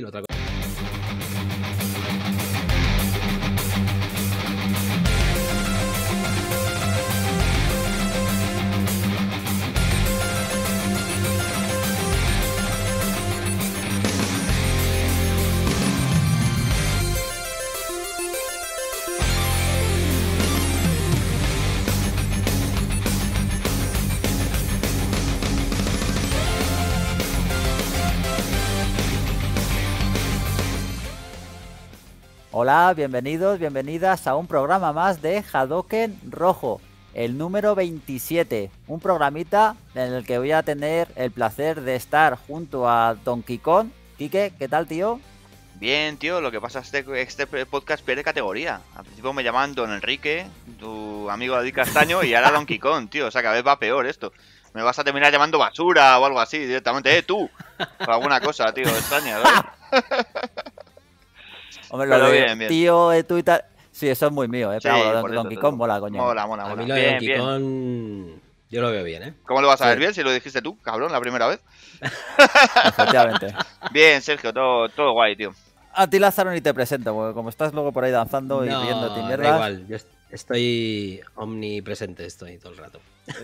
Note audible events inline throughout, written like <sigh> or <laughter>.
otra cosa. Hola, bienvenidos, bienvenidas a un programa más de Hadoken Rojo, el número 27. Un programita en el que voy a tener el placer de estar junto a Don Kong. Quique, ¿qué tal, tío? Bien, tío, lo que pasa es que este podcast pierde categoría. Al principio me llaman Don Enrique, tu amigo Adi Castaño, y ahora Don Kong, tío. O sea, cada vez va peor esto. Me vas a terminar llamando basura o algo así directamente. ¡Eh, tú! O alguna cosa, tío, extraña, ¿verdad? <laughs> Hombre, lo veo bien, tío de tal. Sí, eso es muy mío, ¿eh? Pero sí, Donkey Kong mola, coño. Mola, mola, mola. bien, Yo lo veo bien, ¿eh? ¿Cómo lo vas a ver bien si lo dijiste tú, cabrón, la primera vez? <laughs> Efectivamente. bien, Sergio, todo, todo guay, tío. A ti, Lázaro, ni te presento, porque como estás luego por ahí danzando y a mierda. Da igual, yo estoy omnipresente, estoy todo el rato. <laughs>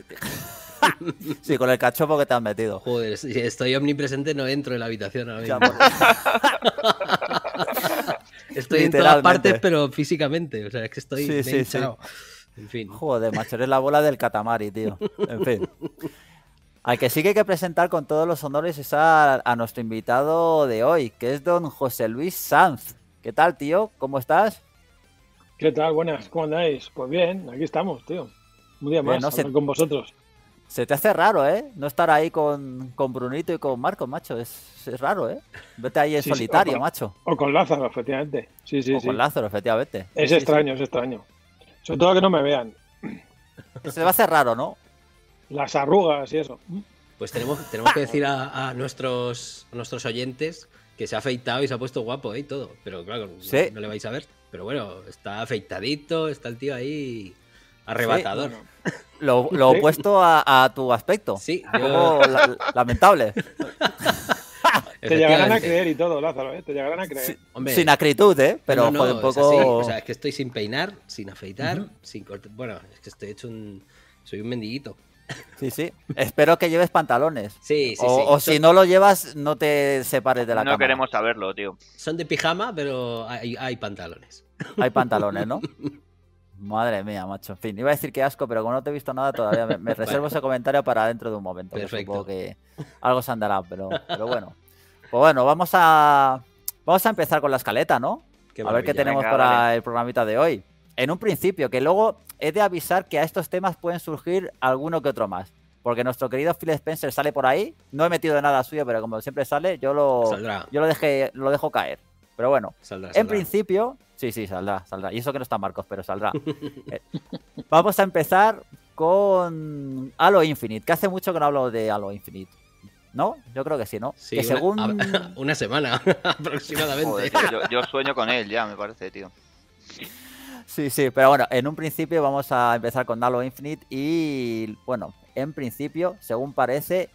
sí, con el cachopo que te has metido. Joder, si estoy omnipresente, no entro en la habitación ahora mismo. Pues. <laughs> Estoy en todas partes, pero físicamente. O sea, es que estoy sí, sí, sí. En fin. Joder, macho, eres la bola del catamari, tío. En fin. Al que sí que hay que presentar con todos los honores es a, nuestro invitado de hoy, que es don José Luis Sanz. ¿Qué tal, tío? ¿Cómo estás? ¿Qué tal? Buenas, ¿cómo andáis? Pues bien, aquí estamos, tío. Un día más bien, con vosotros. Se te hace raro, ¿eh? No estar ahí con, con Brunito y con Marco, macho. Es, raro, ¿eh? Vete ahí en solitario, macho. O con Lázaro, efectivamente. Sí, sí, o con Lázaro, efectivamente. Es extraño, es extraño. Sobre todo que no me vean. Se va a hacer raro, ¿no? Las arrugas y eso. Pues tenemos, tenemos que decir a, nuestros, nuestros oyentes que se ha afeitado y se ha puesto guapo ¿eh? y todo. Pero claro, no, le vais a ver. Pero bueno, está afeitadito, está el tío ahí arrebatador. <laughs> Lo, opuesto a, tu aspecto. Sí, lamentable. <laughs> Te llegarán a creer y todo, Lázaro, ¿eh? Te llegarán a creer. sin acritud, ¿eh? Pero no, un poco... Es O sea, es que estoy sin peinar, sin afeitar, sin cortar... Bueno, es que estoy hecho un... Soy un mendiguito. Sí, sí. Espero que lleves pantalones. Sí, sí, sí. O, si no lo llevas, no te separes de la no No queremos saberlo, tío. Son de pijama, pero hay, hay pantalones. Hay pantalones, ¿no? <laughs> Madre mía, macho. En fin, iba a decir que asco, pero como no te he visto nada todavía, me, <laughs> reservo ese comentario para dentro de un momento. Perfecto. Supongo que algo se andará, pero, <laughs> pero bueno. Pues bueno, vamos a, vamos a empezar con la escaleta, ¿no? a ver qué tenemos para el programita de hoy. En un principio, que luego he de avisar que a estos temas pueden surgir alguno que otro más. Porque nuestro querido Phil Spencer sale por ahí. No he metido nada suyo, pero como siempre sale, yo lo, yo lo, dejé, lo dejo caer. Pero bueno, saldrá, en principio, sí, sí, saldrá, saldrá. Y eso que no está Marcos, pero saldrá. <laughs> Eh, vamos a empezar con Halo Infinite, que hace mucho que no hablo de Halo Infinite. ¿No? Yo creo que sí, ¿no? Sí, que una, según... <laughs> una semana <laughs> aproximadamente. yo, yo sueño con él ya, me parece, tío. Sí, sí, pero bueno, en un principio vamos a empezar con Halo Infinite y bueno, en principio, según parece,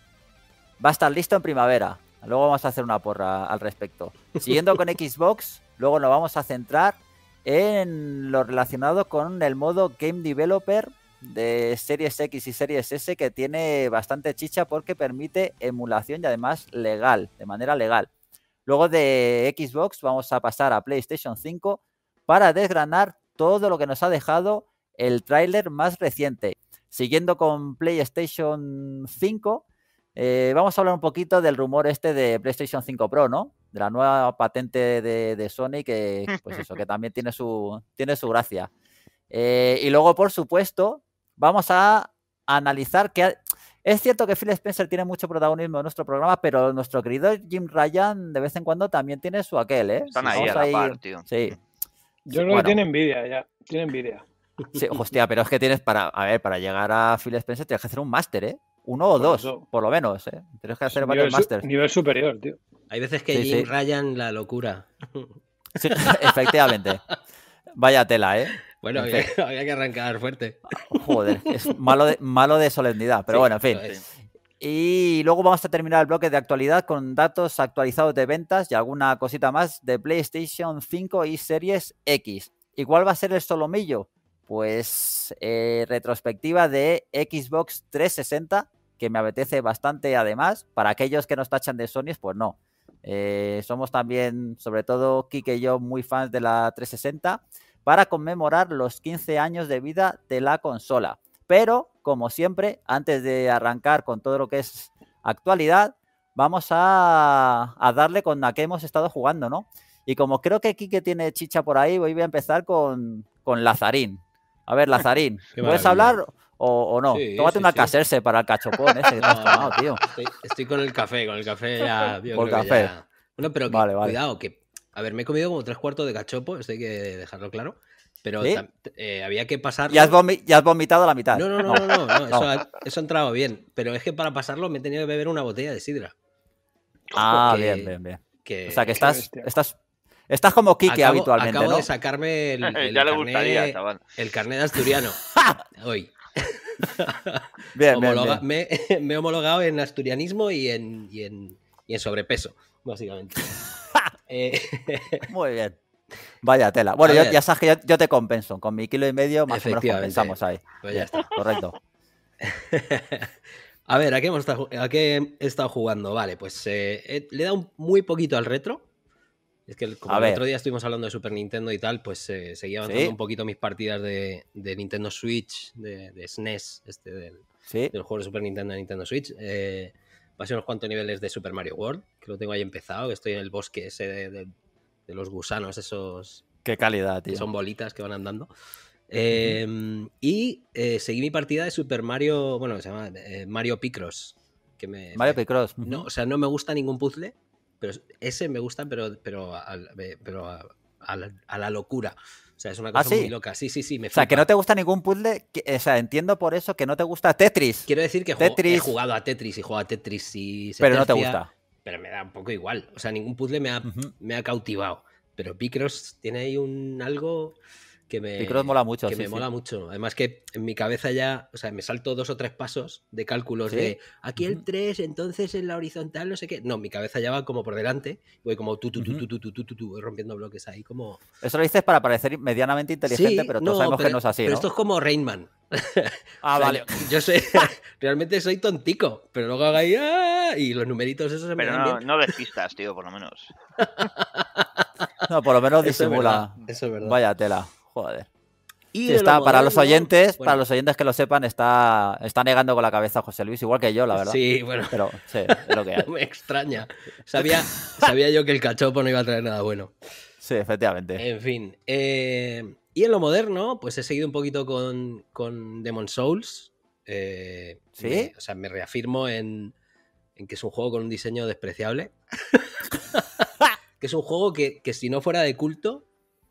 va a estar listo en primavera. Luego vamos a hacer una porra al respecto. Siguiendo con <laughs> Xbox, luego nos vamos a centrar en lo relacionado con el modo Game Developer de Series X y Series S que tiene bastante chicha porque permite emulación y además legal, de manera legal. Luego de Xbox vamos a pasar a PlayStation 5 para desgranar todo lo que nos ha dejado el tráiler más reciente. Siguiendo con PlayStation 5, eh, vamos a hablar un poquito del rumor este de PlayStation 5 Pro, ¿no? De la nueva patente de, Sony, que pues eso, que <laughs> también tiene su, tiene su gracia. Eh, y luego, por supuesto, vamos a analizar que... Es cierto que Phil Spencer tiene mucho protagonismo en nuestro programa, pero nuestro querido Jim Ryan de vez en cuando también tiene su aquel, ¿eh? Están ahí a la Sí. Yo creo que tiene envidia ya, tiene envidia. Sí, hostia, pero es que tienes para, a ver, para llegar a Phil Spencer tienes que hacer un máster, ¿eh? Uno o dos, por lo menos, ¿eh? Tienes que hacer varios masters. Nivel superior, tío. Hay veces que sí, rayan la locura. <laughs> efectivamente. Vaya tela, ¿eh? Bueno, había, que arrancar fuerte. Joder, es malo de, malo de solemnidad, pero bueno, en fin. Y luego vamos a terminar el bloque de actualidad con datos actualizados de ventas y alguna cosita más de PlayStation 5 y Series X. ¿Y cuál va a ser el solomillo? pues eh, retrospectiva de Xbox 360, que me apetece bastante además. Para aquellos que nos tachan de Sony, pues no. Eh, somos también, sobre todo Kike y yo, muy fans de la 360 para conmemorar los 15 años de vida de la consola. Pero, como siempre, antes de arrancar con todo lo que es actualidad, vamos a, darle con la que hemos estado jugando, ¿no? Y como creo que Kike tiene chicha por ahí, voy a empezar con, con Lazarín. A ver, Lazarín, ¿puedes hablar o, no? Tómate una caserse para el cachopón ese que te tío. Estoy, con el café, con el café ya. <laughs> Con Por café. Bueno, pero cuidado, que. A ver, me he comido como tres cuartos de cachopo, esto hay que dejarlo claro. Pero eh, había que pasar... ¿Ya has, vomitado la mitad. No, no, no, no, <laughs> Eso, ha, entrado bien. Pero es que para pasarlo me he tenido que beber una botella de sidra. Ah, bien, bien, bien. O sea, que estás, este estás Estás como Kike habitualmente. Acabo de sacarme el, <laughs> el ya le carnet, gustaría, el carnet asturiano <laughs> hoy. <laughs> bien, bien, Me, he homologado en asturianismo y en, y en, y en sobrepeso, básicamente. Eh, muy bien. Vaya tela. Bueno, yo, ya sabes que yo, te compenso. Con mi kilo y medio más o menos compensamos ahí. Pues ya está. Correcto. a ver, ¿a qué, he estado jugando? Vale, pues eh, le he dado muy poquito al retro. Es que el, otro día estuvimos hablando de Super Nintendo y tal, pues eh, seguía avanzando un poquito mis partidas de, Nintendo Switch, de, SNES, e este del, juego de Super Nintendo de Nintendo Switch. Eh, pasé unos cuantos niveles de Super Mario World, que lo tengo ahí empezado, que estoy en el bosque ese de, los gusanos, esos... Qué calidad, tío. Son bolitas que van andando. Em, y eh, seguí mi partida de Super Mario, bueno, se llama eh, Mario Picross. Que me, Mario Picross. No, o sea, no me gusta ningún puzzle pero ese me gusta, pero, pero, pero a, la, locura. O sea, es una ah, cosa muy loca. Sí, sí, sí. o sea, que no te gusta ningún puzzle. o sea, entiendo por eso que no te gusta Tetris. Quiero decir que he jugado a Tetris y juego a Tetris y. pero no te gusta. Pero me da un poco igual. O sea, ningún puzzle me ha, me ha cautivado. Pero Picross tiene ahí un algo que me, mola mucho. Que me mola mucho. Además que en mi cabeza ya, o sea, me salto dos o tres pasos de cálculos de aquí el 3, entonces en la horizontal, no sé qué. No, mi cabeza ya va como por delante, voy como tú, tú, tú, tú, tú, tú, tú, tú, rompiendo bloques ahí como... Eso lo dices para parecer medianamente inteligente, pero todos no, sabemos que no es así. Pero ¿no? esto es como Rainman. <laughs> Ah, <laughs> vale. Yo sé, <laughs> realmente soy tontico, pero luego hago ahí ah", y los numeritos esos se pero me no, bien. no despistas, tío, por lo menos. no, por lo menos disimula. eso es verdad. Vaya tela. Joder. está, para los oyentes, para los oyentes que lo sepan, está, está negando con la cabeza José Luis, igual que yo, la verdad. Sí, bueno. Pero sí, <laughs> lo que me extraña. Sabía, sabía yo que el cachopo no iba a traer nada bueno. Sí, efectivamente. En fin. Eh, y en lo moderno, pues he seguido un poquito con, con Demon Souls. Eh, ¿Sí? o sea, me reafirmo en, que es un juego con un diseño despreciable. <laughs> <laughs> que es un juego que si no fuera de culto,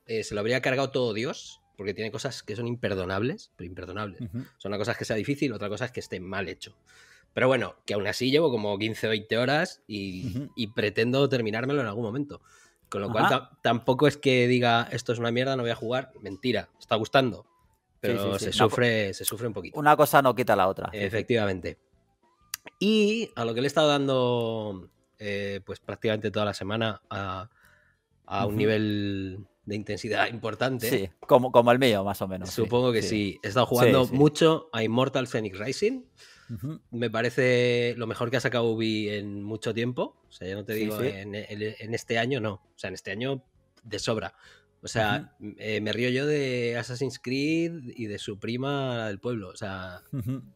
eh, se lo habría cargado todo Dios, porque tiene cosas que son imperdonables, pero imperdonables. Son una cosa que sea difícil, otra cosa es que esté mal hecho. Pero bueno, que aún así llevo como 15 o 20 horas y, pretendo terminármelo en algún momento. Con lo cual tampoco es que diga esto es una mierda, no voy a jugar. Mentira, está gustando. Pero se, sufre, se sufre un poquito. Una cosa no quita la otra. Efectivamente. Y a lo que le he estado dando eh, pues prácticamente toda la semana a, un nivel de intensidad importante. Sí, como, como el mío, más o menos. Supongo que sí. He estado jugando mucho a Immortal Phoenix Rising. Me parece lo mejor que ha sacado Ubi en mucho tiempo. O sea, ya no te digo en, este año, no. O sea, en este año de sobra. O sea, eh, me río yo de Assassin's Creed y de su prima del pueblo. O sea,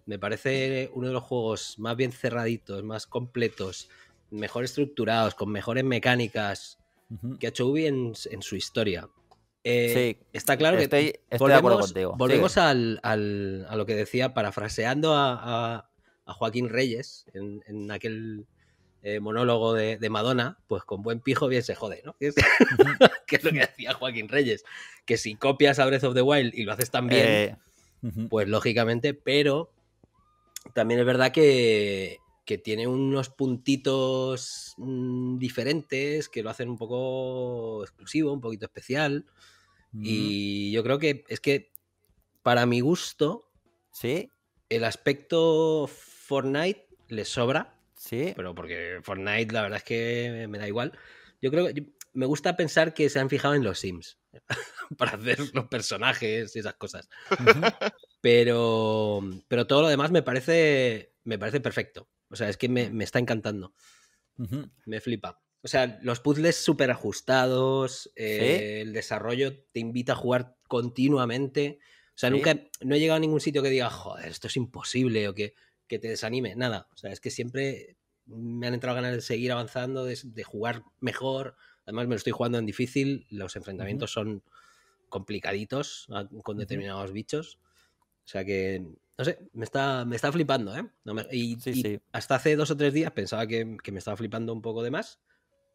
me parece uno de los juegos más bien cerraditos, más completos, mejor estructurados, con mejores mecánicas que ha hecho Ubi en, su historia. Eh, sí, está claro que estoy de acuerdo contigo. volvemos a lo que decía, parafraseando a, Joaquín Reyes en, aquel eh, monólogo de, Madonna, pues con buen pijo bien se jode, ¿no? <laughs> que es, lo que decía Joaquín Reyes, que si copias a Breath of the Wild y lo haces tan bien, eh, pues lógicamente, pero también es verdad que que tiene unos puntitos mm, diferentes que lo hacen un poco exclusivo, un poquito especial. Mm. Y yo creo que es que, para mi gusto, ¿Sí? el aspecto Fortnite le sobra. Sí. Pero porque Fortnite, la verdad es que me da igual. Yo creo que me gusta pensar que se han fijado en los Sims <laughs> para hacer los personajes y esas cosas. pero, pero todo lo demás me parece, me parece perfecto. O sea, es que me, está encantando. Me flipa. O sea, los puzzles súper ajustados, eh, el desarrollo te invita a jugar continuamente. O sea, nunca no he llegado a ningún sitio que diga, joder, esto es imposible o que, te desanime. Nada. O sea, es que siempre me han entrado ganas de seguir avanzando, de, jugar mejor. Además, me lo estoy jugando en difícil. Los enfrentamientos son complicaditos ah, con determinados bichos. O sea que no sé, me está, me está flipando, ¿eh? y, hasta hace dos o tres días pensaba que, me estaba flipando un poco de más,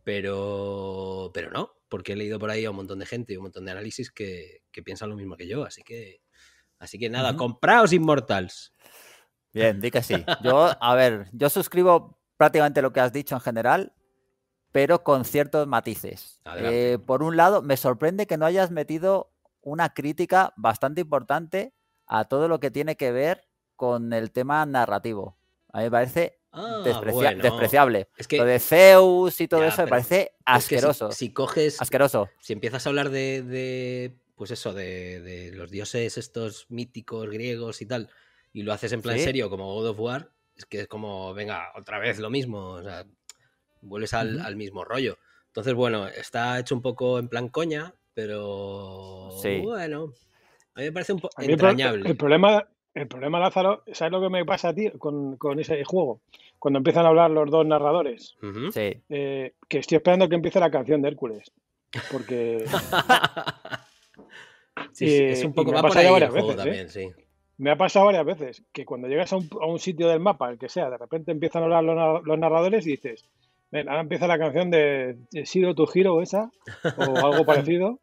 pero, pero no, porque he leído por ahí a un montón de gente y un montón de análisis que, piensan lo mismo que yo, así que, así que nada, compraos Immortals. Bien, di que sí. Yo, a ver, yo suscribo prácticamente lo que has dicho en general, pero con ciertos matices. Eh, por un lado, me sorprende que no hayas metido una crítica bastante importante a todo lo que tiene que ver con el tema narrativo. A mí me parece ah, despreciable. Lo de Zeus y todo eso me parece asqueroso. si, coges. Asqueroso. Si empiezas a hablar de. pues eso, de, los dioses estos míticos griegos y tal, y lo haces en plan serio, como God of War, es que es como, venga, otra vez lo mismo. O sea, vuelves al, mismo rollo. Entonces, bueno, está hecho un poco en plan coña, pero sí. bueno. A mí me parece un poco entrañable. El, problema, el problema, Lázaro, ¿sabes lo que me pasa a ti con, ese juego? Cuando empiezan a hablar los dos narradores, eh, que estoy esperando que empiece la canción de Hércules. Porque. <laughs> sí, eh, Me ha pasado varias veces. ¿eh? Me ha pasado varias veces que cuando llegas a un, sitio del mapa, el que sea, de repente empiezan a hablar los, narradores y dices, Ven, ahora empieza la canción de sido tu giro o esa, o algo <laughs> parecido,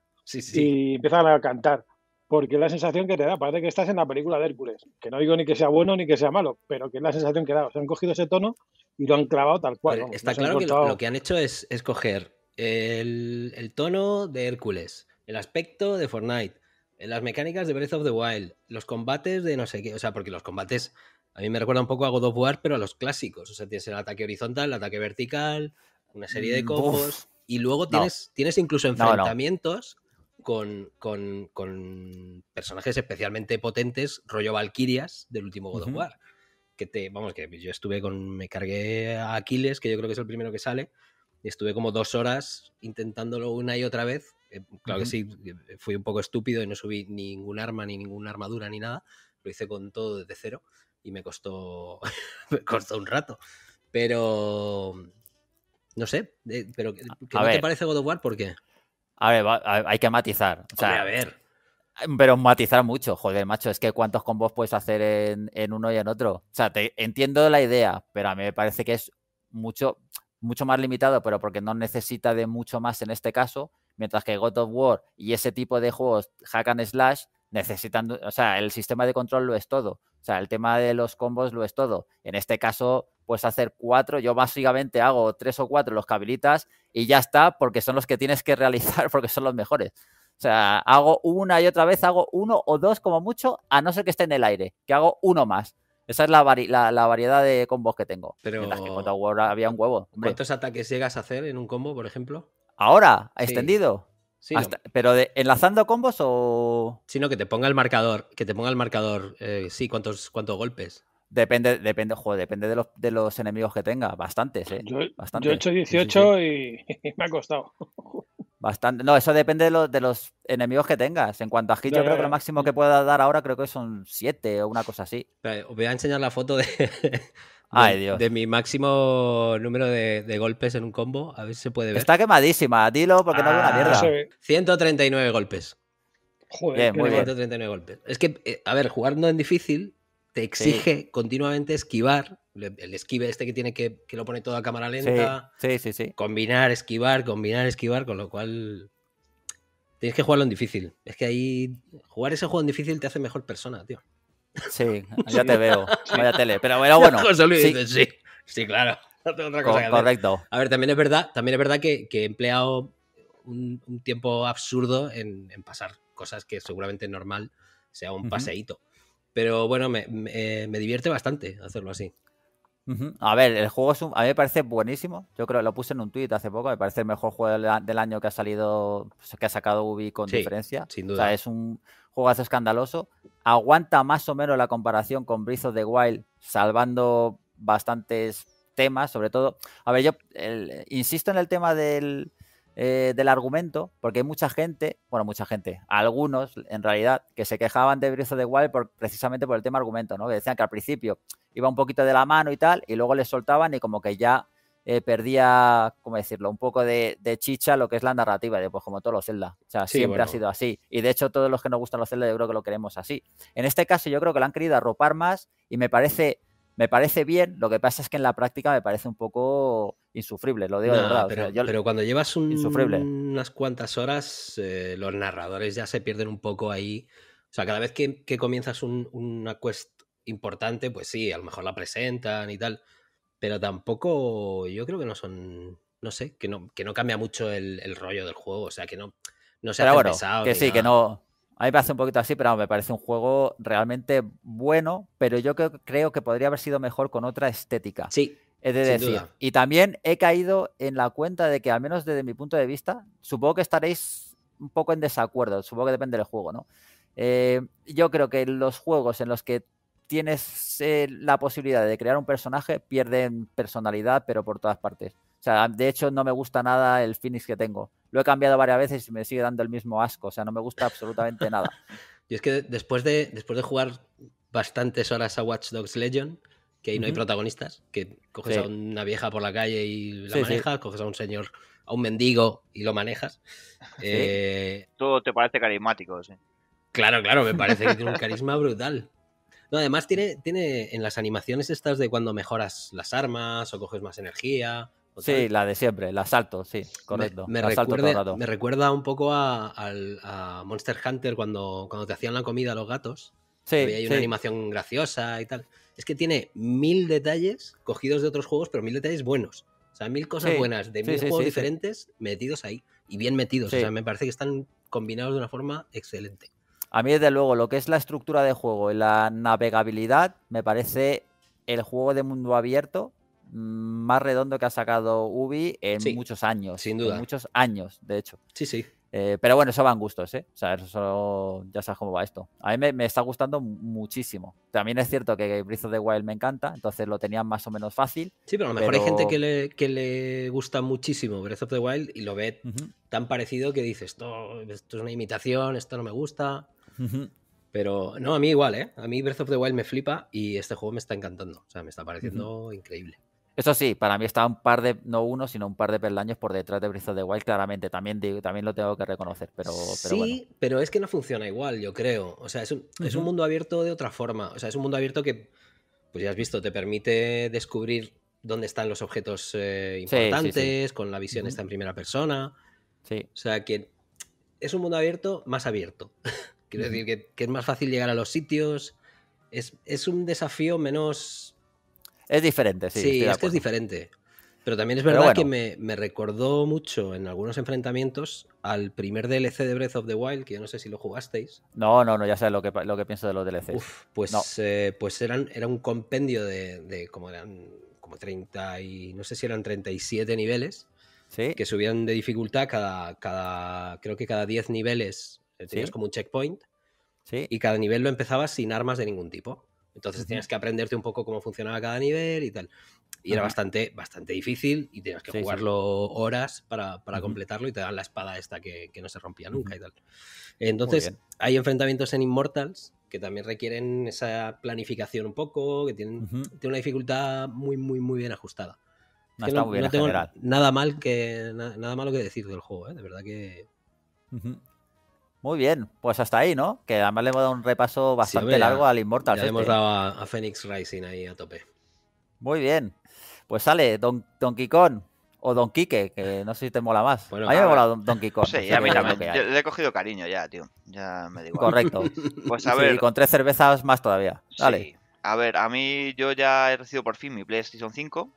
y empiezan a cantar porque es la sensación que te da, parece que estás en la película de Hércules, que no digo ni que sea bueno ni que sea malo, pero que es la sensación que da, o sea, han cogido ese tono y lo han clavado tal cual. está claro que lo, que han hecho es escoger el, tono de Hércules, el aspecto de Fortnite, las mecánicas de Breath of the Wild, los combates de no sé qué, o sea, porque los combates a mí me recuerda un poco a God of War, pero a los clásicos, o sea, tienes el ataque horizontal, el ataque vertical, una serie de mm, combos, y luego tienes, tienes incluso enfrentamientos con, personajes especialmente potentes, rollo Valkyrias del último God of War. Que te, vamos, que yo estuve con, me cargué a Aquiles, que yo creo que es el primero que sale, y estuve como dos horas intentándolo una y otra vez. Eh, claro que sí, eh, fui un poco estúpido y no subí ningún arma, ni ninguna armadura, ni nada. Lo hice con todo desde cero y me costó, <laughs> un rato. Pero, no sé, eh, pero ¿qué, te parece God of War? ¿Por qué? A ver, hay que matizar. a ver. Pero matizar mucho, joder, macho. Es que cuántos combos puedes hacer en, uno y en otro. O sea, te, entiendo la idea, pero a mí me parece que es mucho, mucho más limitado, pero porque no necesita de mucho más en este caso. Mientras que God of War y ese tipo de juegos, hack and slash, necesitan. O sea, el sistema de control lo es todo. O sea, el tema de los combos lo es todo. En este caso, puedes hacer cuatro. Yo básicamente hago tres o cuatro los que habilitas y ya está, porque son los que tienes que realizar, <laughs> porque son los mejores. O sea, hago una y otra vez, hago uno o dos como mucho, a no ser que esté en el aire, que hago uno más. Esa es la, variedad de combos que tengo. Pero en había un huevo. ¿Cuántos ataques llegas a hacer en un combo, por ejemplo? Ahora, extendido. Sí, Pero enlazando combos o. Sino que te ponga el marcador. Que te ponga el marcador. Eh, sí, ¿cuántos, cuántos golpes. Depende, depende, joder, depende de los, de los enemigos que tenga. Bastantes, ¿eh? Yo, yo he hecho 18 <laughs> Y, me ha costado. Bastante. No, eso depende de los, enemigos que tengas. En cuanto a hit, yo creo que lo máximo que pueda dar ahora creo que son 7 o una cosa así. Os voy a enseñar la foto de, <laughs> mi máximo número de, golpes en un combo. A ver si se puede ver. Está quemadísima, dilo, porque no es una ah, mierda. 139 golpes. Joder, 139 golpes. Es que, eh, a ver, jugando en difícil, te exige continuamente esquivar. El esquive este que tiene que, que lo pone todo a cámara lenta. Sí, sí, sí, Combinar, esquivar, combinar, esquivar, con lo cual tienes que jugarlo en difícil. Es que ahí jugar ese juego en difícil te hace mejor persona, tío. Sí, <laughs> ya te veo. Vaya tele. Pero era bueno. <laughs> sí. sí, claro. <laughs> Correcto. A ver, también es verdad, también es verdad que, he empleado un, tiempo absurdo en, pasar cosas que seguramente normal sea un paseíto. Pero bueno, eh, me, divierte bastante hacerlo así. A ver, el juego es a mí me parece buenísimo. Yo creo que lo puse en un tuit hace poco. Me parece el mejor juego del, año que ha salido, pues, que ha sacado Ubi con diferencia. Sin duda. O sea, es un juegazo escandaloso. Aguanta más o menos la comparación con Breath of the Wild, salvando bastantes temas, sobre todo. A ver, yo insisto en el tema del, eh, del argumento, porque hay mucha gente, bueno, mucha gente, algunos en realidad, que se quejaban de brizo de the por, precisamente por el tema argumento, ¿no? Que decían que al principio iba un poquito de la mano y tal, y luego le soltaban y como que ya eh, perdía, ¿cómo decirlo?, un poco de, chicha lo que es la narrativa, de, pues como todos los Zelda. O sea, siempre ha sido así. Y de hecho, todos los que nos gustan los Zelda, yo creo que lo queremos así. En este caso, yo creo que lo han querido arropar más y me parece me parece bien, lo que pasa es que en la práctica me parece un poco insufrible, lo digo de verdad. Pero, pero, cuando llevas unas cuantas horas, eh, los narradores ya se pierden un poco ahí. O sea, cada vez que, comienzas un, una quest importante, pues sí, a lo mejor la presentan y tal. Pero tampoco, yo creo que no son, no sé, que no, que no cambia mucho el, rollo del juego. O sea, que no, no se bueno, Que sí, que no, a mí me hace un poquito así, pero me parece un juego realmente bueno, pero yo creo, que podría haber sido mejor con otra estética. Sí. Es de decir, y también he caído en la cuenta de que, al menos desde mi punto de vista, supongo que estaréis un poco en desacuerdo, supongo que depende del juego, ¿no? Eh, yo creo que los juegos en los que tienes eh, la posibilidad de crear un personaje, pierden personalidad, pero por todas partes. O sea, de hecho, no me gusta nada el Phoenix que tengo lo he cambiado varias veces y me sigue dando el mismo asco. O sea, no me gusta absolutamente <laughs> nada. Y es que después de, después de jugar bastantes horas a Watch Dogs Legion, que ahí no hay protagonistas, que coges a una vieja por la calle y la manejas, coges a un señor, a un mendigo y lo manejas. <laughs> Eh, Todo te parece carismático, sí. Claro, claro, me parece que tiene un <laughs> carisma brutal. No, además tiene, tiene en las animaciones estas de cuando mejoras las armas o coges más energía Sí, la de siempre, el asalto, sí, correcto. Me, recuerda un poco a, Monster Hunter cuando, te hacían la comida a los gatos. Sí, hay una animación graciosa y tal. Es que tiene mil detalles cogidos de otros juegos, pero mil detalles buenos. O sea, mil cosas buenas de mil juegos diferentes metidos ahí y bien metidos. O sea, me parece que están combinados de una forma excelente. A mí, desde luego, lo que es la estructura de juego y la navegabilidad, me parece el juego de mundo abierto más redondo que ha sacado Ubi en muchos años. Sin duda. muchos años, de hecho. Sí, sí. Eh, pero bueno, eso van gustos, ¿eh? O sea, eso ya sabes cómo va esto. A mí me, está gustando muchísimo. También es cierto que Breath of the Wild me encanta, entonces lo tenía más o menos fácil. Sí, pero a lo mejor hay gente que le, gusta muchísimo Breath of the Wild y lo ve tan parecido que dice, esto, esto es una imitación, esto no me gusta. Pero no, a mí igual, ¿eh? A mí Breath of the Wild me flipa y este juego me está encantando. O sea, me está pareciendo increíble. Eso sí, para mí está un par de, no uno, sino un par de peldaños por detrás de Breath de the Wild, claramente. También, también lo tengo que reconocer, pero. sí, pero, es que no funciona igual, yo creo. O sea, es un, mundo abierto de otra forma. O sea, es un mundo abierto que, pues ya has visto, te permite descubrir dónde están los objetos eh, importantes, con la visión está en primera persona. Sí. O sea, que es un mundo abierto más abierto. <laughs> Quiero decir que, es más fácil llegar a los sitios. Es, es un desafío menos es diferente, sí. Sí, que es diferente. Pero también es verdad que me, recordó mucho en algunos enfrentamientos al primer DLC de Breath of the Wild, que yo no sé si lo jugasteis. No, no, no, ya sé lo que, lo que pienso de los DLCs. pues, eh, pues eran, era un compendio de, como eran como 30 y no sé si eran 37 niveles que subían de dificultad cada, cada, creo que cada 10 niveles eh, tenías como un checkpoint y cada nivel lo empezabas sin armas de ningún tipo. Entonces tienes que aprenderte un poco cómo funcionaba cada nivel y tal. Y era bastante, bastante difícil y tienes que jugarlo horas para, para completarlo y te dan la espada esta que, que no se rompía nunca y tal. Entonces, hay enfrentamientos en Immortals que también requieren esa planificación un poco, que tienen, una dificultad muy, muy, muy bien ajustada. No, nada mal que nada, malo que decir del juego, ¿eh? de verdad que muy bien, pues hasta ahí, ¿no? Que además le hemos dado un repaso bastante largo al Immortal. le hemos dado a, Phoenix Rising ahí a tope. Muy bien. Pues sale Don, Don o Don Quique, que no sé si te mola más. a mí me mola Don, Don Sí, a mí también. le he cogido cariño ya, tío. Ya me digo. Correcto. pues a ver. con tres cervezas más todavía. Dale. A ver, a mí yo ya he recibido por fin mi PlayStation 5.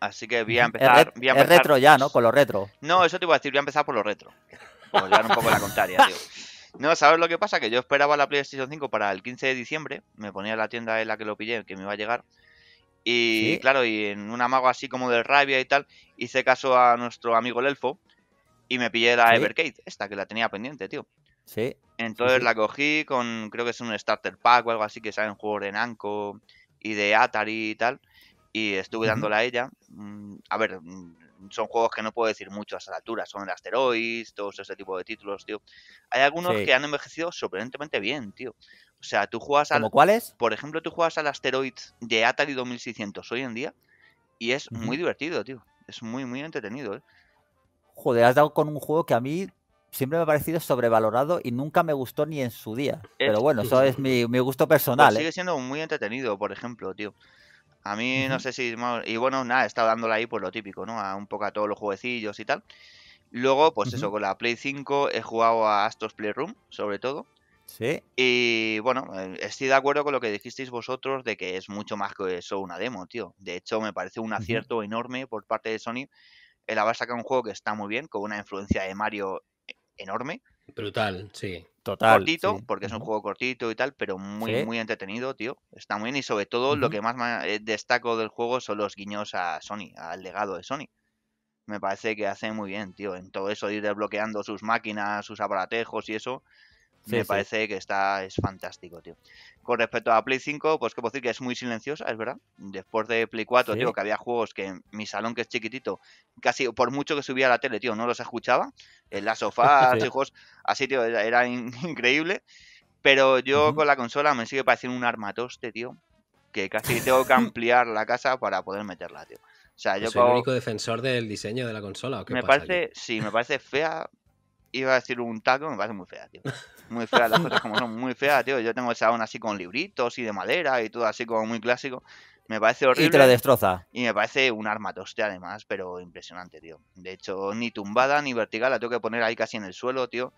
Así que voy a empezar. Es, a empezar... retro ya, ¿no? Con lo retro. No, eso te iba a decir, voy a empezar por lo retro. Por llevar un poco la contraria, tío. <laughs> No, ¿sabes lo que pasa? Que yo esperaba la PlayStation 5 para el 15 de diciembre. Me ponía en la tienda en la que lo pillé, que me iba a llegar. Y claro, y en un amago así como de rabia y tal, hice caso a nuestro amigo el elfo y me pillé la Evercade, esta que la tenía pendiente, tío. Sí. Entonces la cogí con, creo que es un starter pack o algo así, que un juego de anco y de Atari y tal. Y estuve dándola a ella. Mm, a ver, mm, son juegos que no puedo decir mucho a esa altura. Son el Asteroids, todos ese tipo de títulos, tío. Hay algunos que han envejecido sorprendentemente bien, tío. O sea, tú juegas al. cuáles? Por ejemplo, tú juegas al Asteroid de Atari 2600 hoy en día y es muy divertido, tío. Es muy, muy entretenido, ¿eh? Joder, has dado con un juego que a mí siempre me ha parecido sobrevalorado y nunca me gustó ni en su día. Pero bueno, eso es mi, gusto personal. Pues sigue eh. siendo muy entretenido, por ejemplo, tío. A mí no sé si... Y bueno, nada, he estado dándole ahí por pues, lo típico, ¿no? A un poco a todos los jueguecillos y tal. Luego, pues eso, con la Play 5 he jugado a Astro's Playroom, sobre todo. Sí. Y bueno, eh, estoy de acuerdo con lo que dijisteis vosotros de que es mucho más que eso una demo, tío. De hecho, me parece un acierto enorme por parte de Sony el haber sacado un juego que está muy bien, con una influencia de Mario eh, enorme. Brutal, sí. Total, cortito, porque es un juego cortito y tal, pero muy, muy entretenido, tío. Está muy bien y sobre todo lo que más eh, destaco del juego son los guiños a Sony, al legado de Sony. Me parece que hace muy bien, tío, en todo eso de ir desbloqueando sus máquinas, sus aparatejos y eso me parece que está es fantástico, tío. Con respecto a Play 5, pues que puedo decir que es muy silenciosa, es verdad. Después de Play 4, tío, que había juegos que en mi salón, que es chiquitito, casi por mucho que subía a la tele, tío, no los escuchaba. En la sofá, hijos. así, tío, era, <laughs> increíble. Pero yo con la consola me sigue pareciendo un armatoste, tío, que casi tengo que <laughs> ampliar la casa para poder meterla, tío. O sea, yo soy como... el único defensor del diseño de la consola. ¿o qué me parece, sí, me parece fea, iba a decir un taco, me parece muy fea, tío. Muy fea, las cosas como son muy fea tío. Yo tengo el salón así con libritos y de madera y todo así como muy clásico. Me parece horrible. Y te la destroza. Y me parece un arma toste además, pero impresionante, tío. De hecho, ni tumbada ni vertical, la tengo que poner ahí casi en el suelo, tío.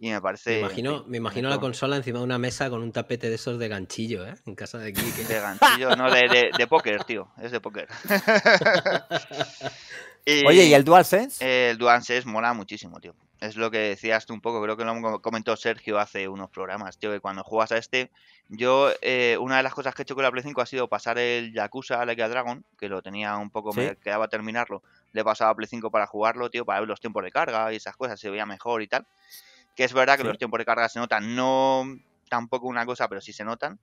Y me parece. Me imagino, la consola encima de una mesa con un tapete de esos de ganchillo, ¿eh? En casa de Kiki De ganchillo, no, de, póker, tío. Es de póker. <laughs> <laughs> Oye, ¿y el DualSense? El DualSense mola muchísimo, tío es lo que decías tú un poco, creo que lo comentó Sergio hace unos programas, tío, que cuando juegas a este, yo eh, una de las cosas que he hecho con la Play 5 ha sido pasar el Yakuza a la Dragon, que lo tenía un poco, me quedaba terminarlo, le pasaba a Play 5 para jugarlo, tío, para ver los tiempos de carga y esas cosas, se veía mejor y tal. Que es verdad que los tiempos de carga se notan, no tampoco una cosa, pero sí se notan.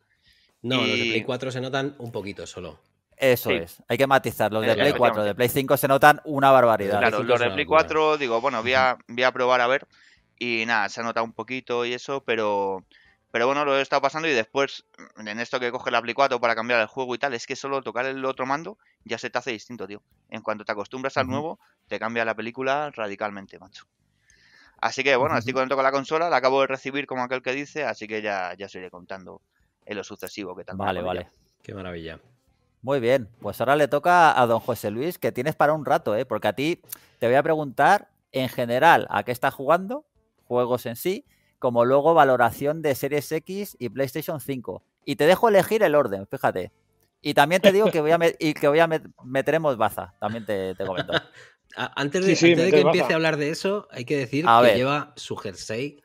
No, los de Play 4 se notan un poquito solo. Eso es, hay que matizar. Los eh, de Play 4, de Play 5 se notan una barbaridad. Claro, los de Play 4, digo, bueno, voy a, a probar a ver. Y nada, se nota un poquito y eso, pero, pero bueno, lo he estado pasando y después, en esto que coge la Play 4 para cambiar el juego y tal, es que solo tocar el otro mando ya se te hace distinto, tío. En cuanto te acostumbras al nuevo, te cambia la película radicalmente, macho. Así que bueno, así cuando toca la consola, la acabo de recibir como aquel que dice, así que ya, ya os iré contando en lo sucesivo que tal. Vale, vale. Qué maravilla. Muy bien, pues ahora le toca a don José Luis, que tienes para un rato, ¿eh? porque a ti te voy a preguntar en general a qué estás jugando, juegos en sí, como luego valoración de Series X y PlayStation 5. Y te dejo elegir el orden, fíjate. Y también te digo que voy a, y que voy a meteremos baza, también te, comento. <laughs> antes de, que empiece a hablar de eso, hay que decir que lleva su jersey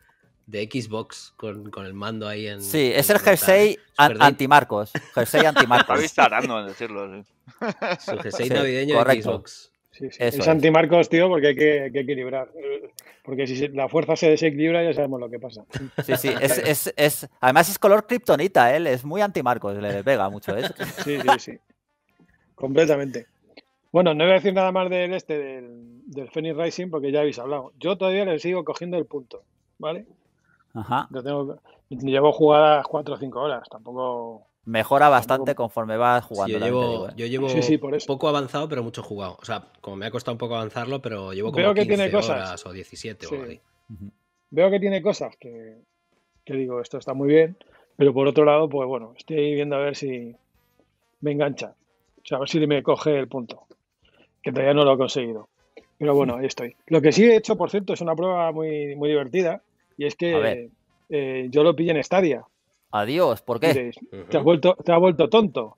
de Xbox con, el mando ahí en. Sí, es el jersey anti antimarcos. Jersey antimarcos. dando en decirlo. Su jersey navideño de Xbox. Es, anti Marcos tío, porque hay que, equilibrar. Porque si la fuerza se desequilibra, ya sabemos lo que pasa. Sí, sí. Es, Además, es color kriptonita, él ¿eh? es muy anti Marcos le pega mucho eh. Sí, sí, sí. Completamente. Bueno, no voy a decir nada más del este, del, del Phoenix Rising, porque ya habéis hablado. Yo todavía le sigo cogiendo el punto, ¿vale? Ajá. llevo jugadas 4 o 5 horas, tampoco. Mejora bastante conforme vas jugando. ¿eh? yo, llevo, poco avanzado, pero mucho jugado. O sea, como me ha costado un poco avanzarlo, pero llevo como 15 horas o 17 Veo que tiene cosas que, digo, esto está muy bien, pero por otro lado, pues bueno, estoy viendo a ver si me engancha. O sea, a ver si me coge el punto. Que todavía no lo he conseguido. Pero bueno, ahí estoy. Lo que sí he hecho, por cierto, es una prueba muy, muy divertida. Y es que eh, yo lo pillé en Stadia. Adiós, ¿por qué? te, has vuelto, te vuelto tonto.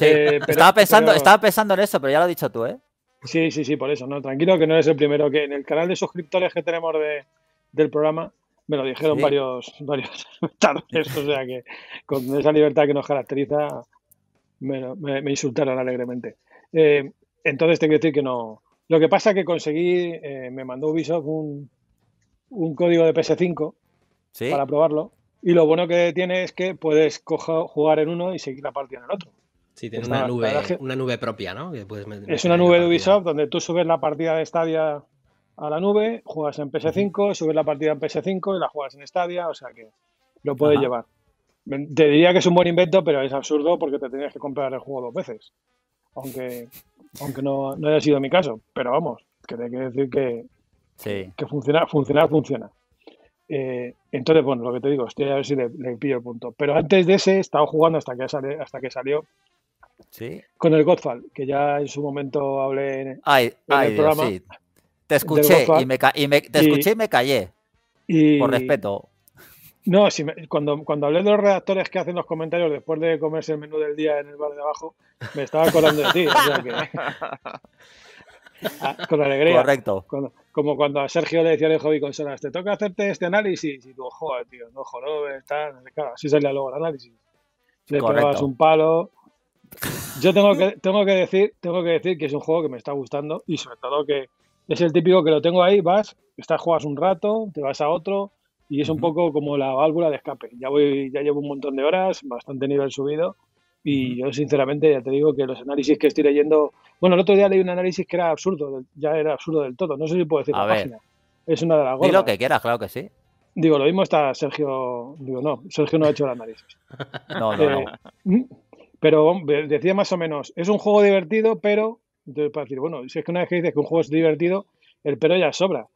Eh, estaba, pensando, estaba pensando en eso, pero ya lo has dicho tú, ¿eh? Sí, sí, sí, por eso, no, tranquilo que no eres el primero que en el canal de suscriptores que tenemos de, del programa me lo dijeron varios, varios <laughs> tardes, o sea que con esa libertad que nos caracteriza me, insultaron alegremente. Eh, entonces tengo que decir que no. Lo que pasa es que conseguí, me mandó Ubisoft un, un código de PS5 para probarlo. Y lo bueno que tiene es que puedes jugar en uno y seguir la partida en el otro. Sí, tiene una, nube, una nube propia, ¿no? es una nube de Ubisoft donde tú subes la partida de Stadia a la nube, juegas en PS5, subes la partida en PS5 y la juegas en Stadia, o sea que lo puedes llevar. Te diría que es un buen invento, pero es absurdo porque te tenías que comprar el juego dos veces. Aunque, aunque no, no haya sido mi caso. Pero vamos, que te quiero decir que, que funciona, funcionar funciona. Eh, entonces, bueno, lo que te digo, estoy a ver si le, pillo el punto. Pero antes de ese, estaba jugando hasta que, hasta que salió. Sí. Con el Godfall, que ya en su momento hablé en, el programa. Te escuché y me, y me escuché y, me callé. por respeto. No, si cuando, cuando hablé de los redactores que hacen los comentarios después de comerse el menú del día en el bar de abajo, me estaba acordando de ti. <laughs> Ah, con alegría. Correcto. como cuando a Sergio le decía de hobby consolas, te toca hacerte este análisis. Y tú, joder, tío, no jorobes, tal. Claro, así salía luego el análisis. Le Correcto. un palo. Yo tengo que, tengo, que decir, tengo que decir que es un juego que me está gustando y sobre todo que es el típico que lo tengo ahí, vas, estás, juegas un rato, te vas a otro y es un poco como la válvula de escape. Ya voy, ya llevo un montón de horas, bastante nivel subido y yo, sinceramente, ya te digo que los análisis que estoy leyendo. Bueno, el otro día leí un análisis que era absurdo, ya era absurdo del todo. No sé si puedo decir la página. Es una de las gordas. lo que quieras, claro que sí. Digo, lo mismo está Sergio. Digo, no, Sergio no ha hecho el análisis. <laughs> no, no, eh, no. Pero decía más o menos, es un juego divertido, pero. Entonces, para decir, bueno, si es que una vez que dices que un juego es divertido, el pero ya sobra.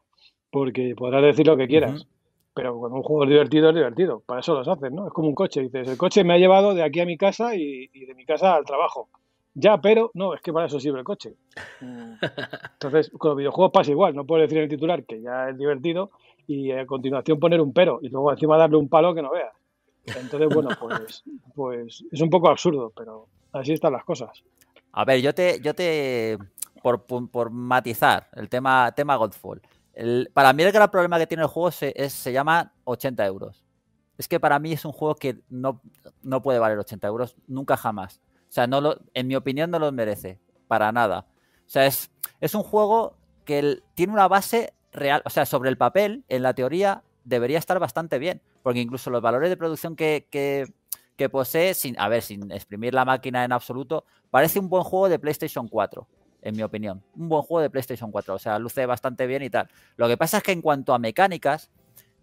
Porque podrás decir lo que quieras. Pero cuando un juego es divertido, es divertido. Para eso los haces, ¿no? Es como un coche. Dices, el coche me ha llevado de aquí a mi casa y, de mi casa al trabajo. Ya, pero no, es que para eso sirve el coche. <laughs> Entonces, con los videojuegos pasa igual. No puedes decir en el titular que ya es divertido y eh, a continuación poner un pero y luego encima darle un palo que no veas. Entonces, bueno, <laughs> pues, pues es un poco absurdo, pero así están las cosas. A ver, yo te, yo te por, por matizar el tema, tema Godfall para mí el gran problema que tiene el juego se, es, se llama 80 euros. Es que para mí es un juego que no, puede valer 80 euros nunca jamás. O sea, no lo, en mi opinión no lo merece, para nada. O sea, es, un juego que tiene una base real, o sea, sobre el papel, en la teoría, debería estar bastante bien, porque incluso los valores de producción que, posee, sin, a ver, sin exprimir la máquina en absoluto, parece un buen juego de PlayStation 4 en mi opinión. Un buen juego de PlayStation 4, o sea, luce bastante bien y tal. Lo que pasa es que en cuanto a mecánicas,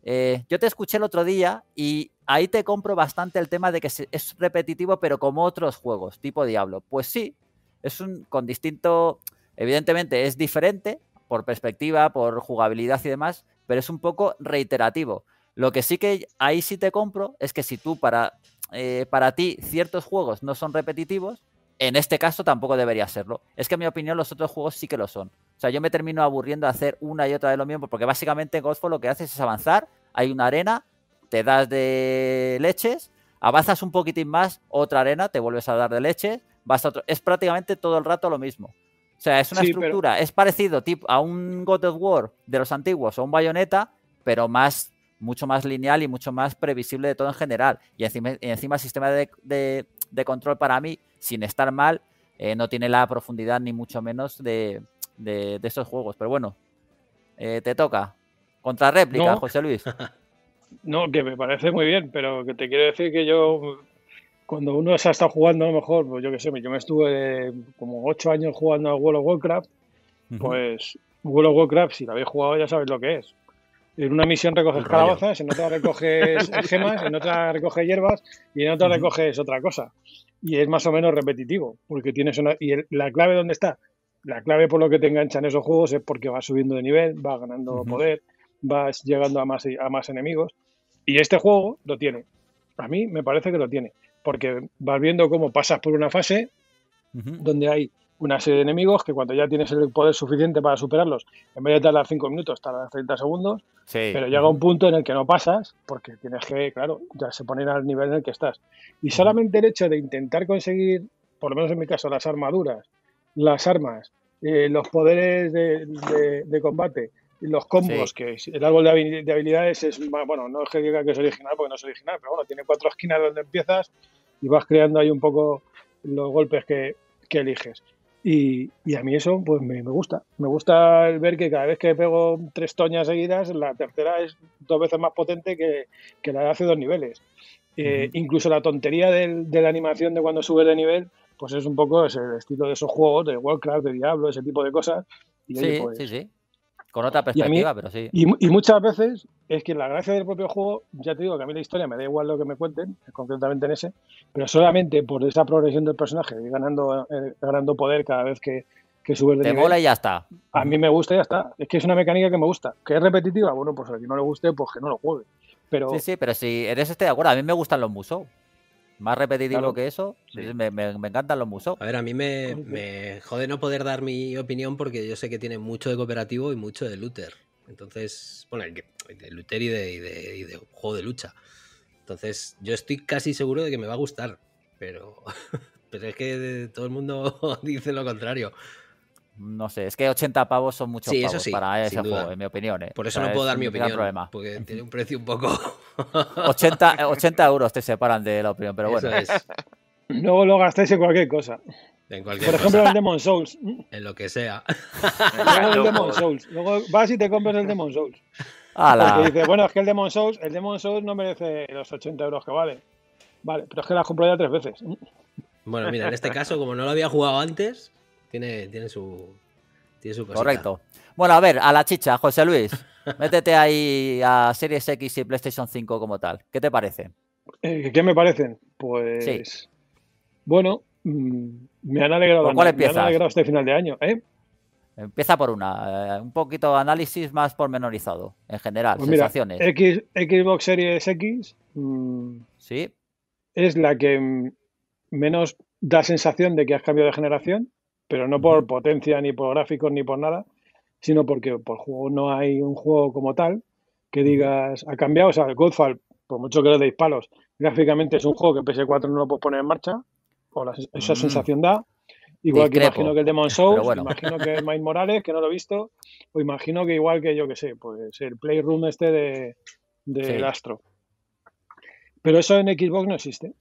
eh, yo te escuché el otro día y ahí te compro bastante el tema de que es repetitivo, pero como otros juegos, tipo Diablo. Pues sí, es un con distinto, evidentemente es diferente por perspectiva, por jugabilidad y demás, pero es un poco reiterativo. Lo que sí que ahí sí te compro es que si tú para, eh, para ti ciertos juegos no son repetitivos, en este caso tampoco debería serlo. Es que en mi opinión los otros juegos sí que lo son. O sea, yo me termino aburriendo de hacer una y otra de lo mismo, porque básicamente Godfall lo que haces es avanzar, hay una arena, te das de leches, avanzas un poquitín más, otra arena, te vuelves a dar de leches, vas a otro... Es prácticamente todo el rato lo mismo. O sea, es una estructura, es parecido tipo, a un God of War de los antiguos o un Bayonetta, pero más mucho más lineal y mucho más previsible de todo en general. Y encima, encima el sistema de control para mí sin estar mal, eh, no tiene la profundidad ni mucho menos de, esos juegos. Pero bueno, eh, te toca. Contra réplica, José Luis. <laughs> No, que me parece muy bien, pero que te quiero decir que yo, cuando uno se ha estado jugando, a lo mejor, pues yo qué sé, yo me estuve como ocho años jugando a World of Warcraft, pues World of Warcraft, si la habéis jugado ya sabéis lo que es. En una misión recoges calabazas, en otra recoges <laughs> gemas, en otra recoges hierbas y en otra recoges otra cosa y es más o menos repetitivo, porque tienes una... Y la clave dónde está. La clave por lo que te enganchan esos juegos es porque vas subiendo de nivel, vas ganando poder, vas llegando a más, a más enemigos. Y este juego lo tiene. A mí me parece que lo tiene, porque vas viendo cómo pasas por una fase donde hay una serie de enemigos que cuando ya tienes el poder suficiente para superarlos, en vez de tardar 5 minutos, tardas 30 segundos, pero llega un punto en el que no pasas porque tienes que, claro, ya se ponen al nivel en el que estás. Y solamente el hecho de intentar conseguir, por lo menos en mi caso, las armaduras, las armas, eh, los poderes de, combate, los combos, que el árbol de habilidades es, bueno, no es que diga que es original porque no es original, pero bueno, tiene cuatro esquinas donde empiezas y vas creando ahí un poco los golpes que, que eliges. Y, a mí eso pues me, gusta. Me gusta ver que cada vez que pego tres toñas seguidas, la tercera es dos veces más potente que, la de hace dos niveles. Eh, incluso la tontería de la animación de cuando sube de nivel, pues es un poco el estilo de esos juegos, de Warcraft, de Diablo, ese tipo de cosas. Pues, sí, sí, sí. Con otra perspectiva, pero sí. Y, muchas veces es que la gracia del propio juego, ya te digo que a mí la historia me da igual lo que me cuenten, concretamente en ese, pero solamente por esa progresión del personaje, ganando, eh, ganando poder cada vez que, que subes de te mola y ya está. A mí me gusta y ya está. Es que es una mecánica que me gusta. ¿Que es repetitiva? Bueno, pues a quien no le guste, pues que no lo juegue. Pero... Sí, sí, pero si eres este de acuerdo, a mí me gustan los musos. Más repetitivo que eso, me, me, encantan los musos. A ver, a mí me, jode no poder dar mi opinión porque yo sé que tiene mucho de cooperativo y mucho de looter. Entonces, bueno, de looter y de, y de, y de juego de lucha. Entonces, yo estoy casi seguro de que me va a gustar, pero, <laughs> pero es que todo el mundo <laughs> dice lo contrario. No sé, es que 80 pavos son muchos pavos para ese juego, en mi opinión. ¿eh? Por eso no puedo dar mi opinión. Problema. Porque <laughs> tiene un precio un poco. 80, <laughs> euros te separan de la opinión, pero bueno. es. <laughs> Luego lo gastáis en cualquier cosa. En cualquier Por ejemplo, en el Demon Souls. En lo que sea. En Demon Souls. Luego vas y te compras el Demon Souls. ¡Hala! dices, bueno, es que el Demon Souls, el Demon Souls no merece los 80 euros que vale. Vale, pero es que has comprado ya tres veces. Bueno, mira, en este caso, como no lo había jugado antes, tiene, tiene su. Tiene su Correcto. Bueno, a ver, a la chicha, José Luis. <laughs> métete ahí a Series X y PlayStation 5 como tal. ¿Qué te parece? Eh, ¿Qué me parecen? Pues. Bueno, mm, me han alegrado. cuáles cuál me han alegrado este final de año, ¿eh? Empieza por una, eh, un poquito de análisis más pormenorizado, en general, pues sensaciones. Xbox Series X mm, sí. es la que menos da sensación de que has cambiado de generación pero no por potencia, ni por gráficos, ni por nada, sino porque por juego no hay un juego como tal que digas, ha cambiado, o sea, el Godfall, por mucho que lo deis palos, gráficamente es un juego que PS4 no lo puedes poner en marcha, o esa mm. sensación da, igual que imagino que el Demon Souls, imagino que el Mike Morales, que no lo he visto, o imagino que igual que yo que sé, pues el Playroom este de, Astro. Pero eso en Xbox no existe.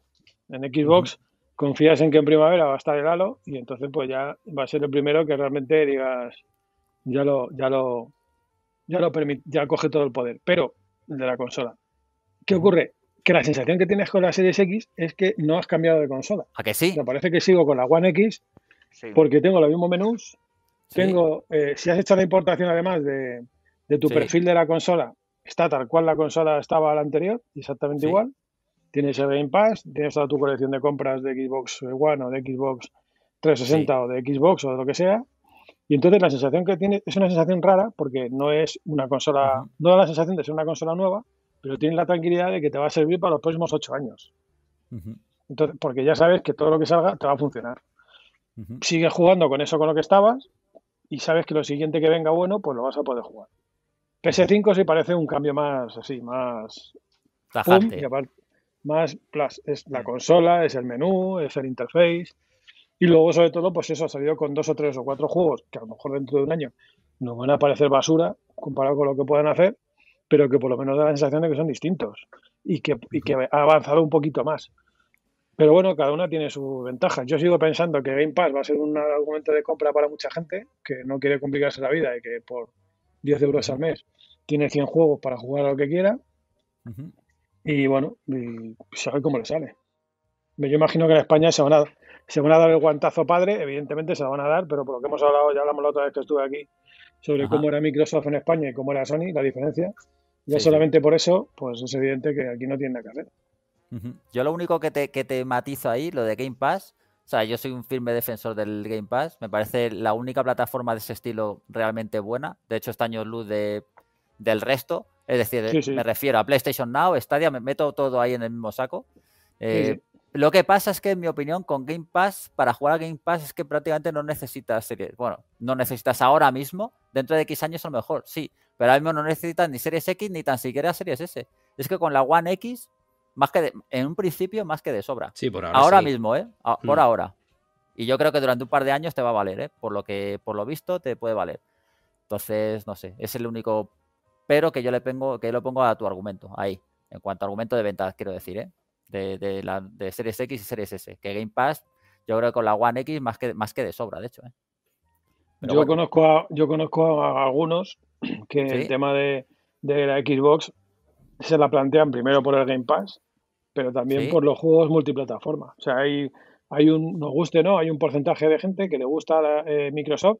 En Xbox, confías en que en primavera va a estar el halo y entonces pues ya va a ser el primero que realmente digas, ya lo, ya lo, ya lo permite, ya coge todo el poder, pero de la consola. ¿Qué ocurre? Que la sensación que tienes con la Series X es que no has cambiado de consola. ¿A que sí? Me parece que sigo con la One X porque tengo los mismos menús. Tengo, eh, si has hecho la importación además de, tu perfil de la consola, está tal cual la consola estaba la anterior, exactamente igual tienes el Game Pass, tienes toda tu colección de compras de Xbox One o de Xbox 360 o de Xbox o de lo que sea. Y entonces la sensación que tiene es una sensación rara porque no es una consola, no da la sensación de ser una consola nueva, pero tienes la tranquilidad de que te va a servir para los próximos ocho años. porque ya sabes que todo lo que salga te va a funcionar. Sigues jugando con eso con lo que estabas y sabes que lo siguiente que venga bueno, pues lo vas a poder jugar. PS5 sí parece un cambio más así, más tajante. aparte, más Plus. Es la mm. consola, es el menú, es el interface. Y luego, sobre todo, pues eso, ha salido con dos o tres o cuatro juegos que a lo mejor dentro de un año nos van a parecer basura comparado con lo que puedan hacer, pero que por lo menos da la sensación de que son distintos y que, ha avanzado un poquito más. Pero bueno, cada una tiene su ventaja Yo sigo pensando que Game Pass va a ser un argumento de compra para mucha gente que no quiere complicarse la vida y que por 10 euros al mes tiene 100 juegos para jugar a lo que quiera y bueno, y, ve cómo le sale. Yo imagino que en España se van, a, se van a dar el guantazo padre, evidentemente se lo van a dar, pero por lo que hemos hablado, ya hablamos la otra vez que estuve aquí, sobre cómo era Microsoft en España y cómo era Sony, la diferencia. Ya solamente por eso, pues es evidente que aquí no tiene nada que Yo lo único que te, que matizo ahí, lo de Game Pass, o sea, yo soy un firme defensor del Game Pass. Me parece la única plataforma de ese estilo realmente buena. De hecho, está años luz de, del resto. Es decir, me refiero a PlayStation Now, Stadia, me meto todo ahí en el mismo saco. Eh, lo que pasa es que, en mi opinión, con Game Pass, para jugar a Game Pass es que prácticamente no necesitas series. Bueno, no necesitas ahora mismo, dentro de X años a lo mejor, sí, pero ahora mismo no necesitas ni Series X ni tan siquiera Series S. Es que con la One X, más que en un principio, más que de sobra. Sí, por ahora. Ahora mismo, ¿eh? Mm. Por ahora. Y yo creo que durante un par de años te va a valer, ¿eh? Por lo que, por lo visto, te puede valer. Entonces, no sé, es el único pero que yo le pongo, que lo pongo a tu argumento, ahí, en cuanto a argumento de ventas, quiero decir, ¿eh? de, Series X y Series S, que Game Pass, yo creo que con la One X más que, más que de sobra, de hecho. ¿eh? Yo, conozco a, yo conozco a algunos <clears throat> que el tema de, la Xbox se la plantean primero por el Game Pass, pero también por los juegos multiplataforma. O sea, hay, hay un, nos guste no, hay un porcentaje de gente que le gusta eh, Microsoft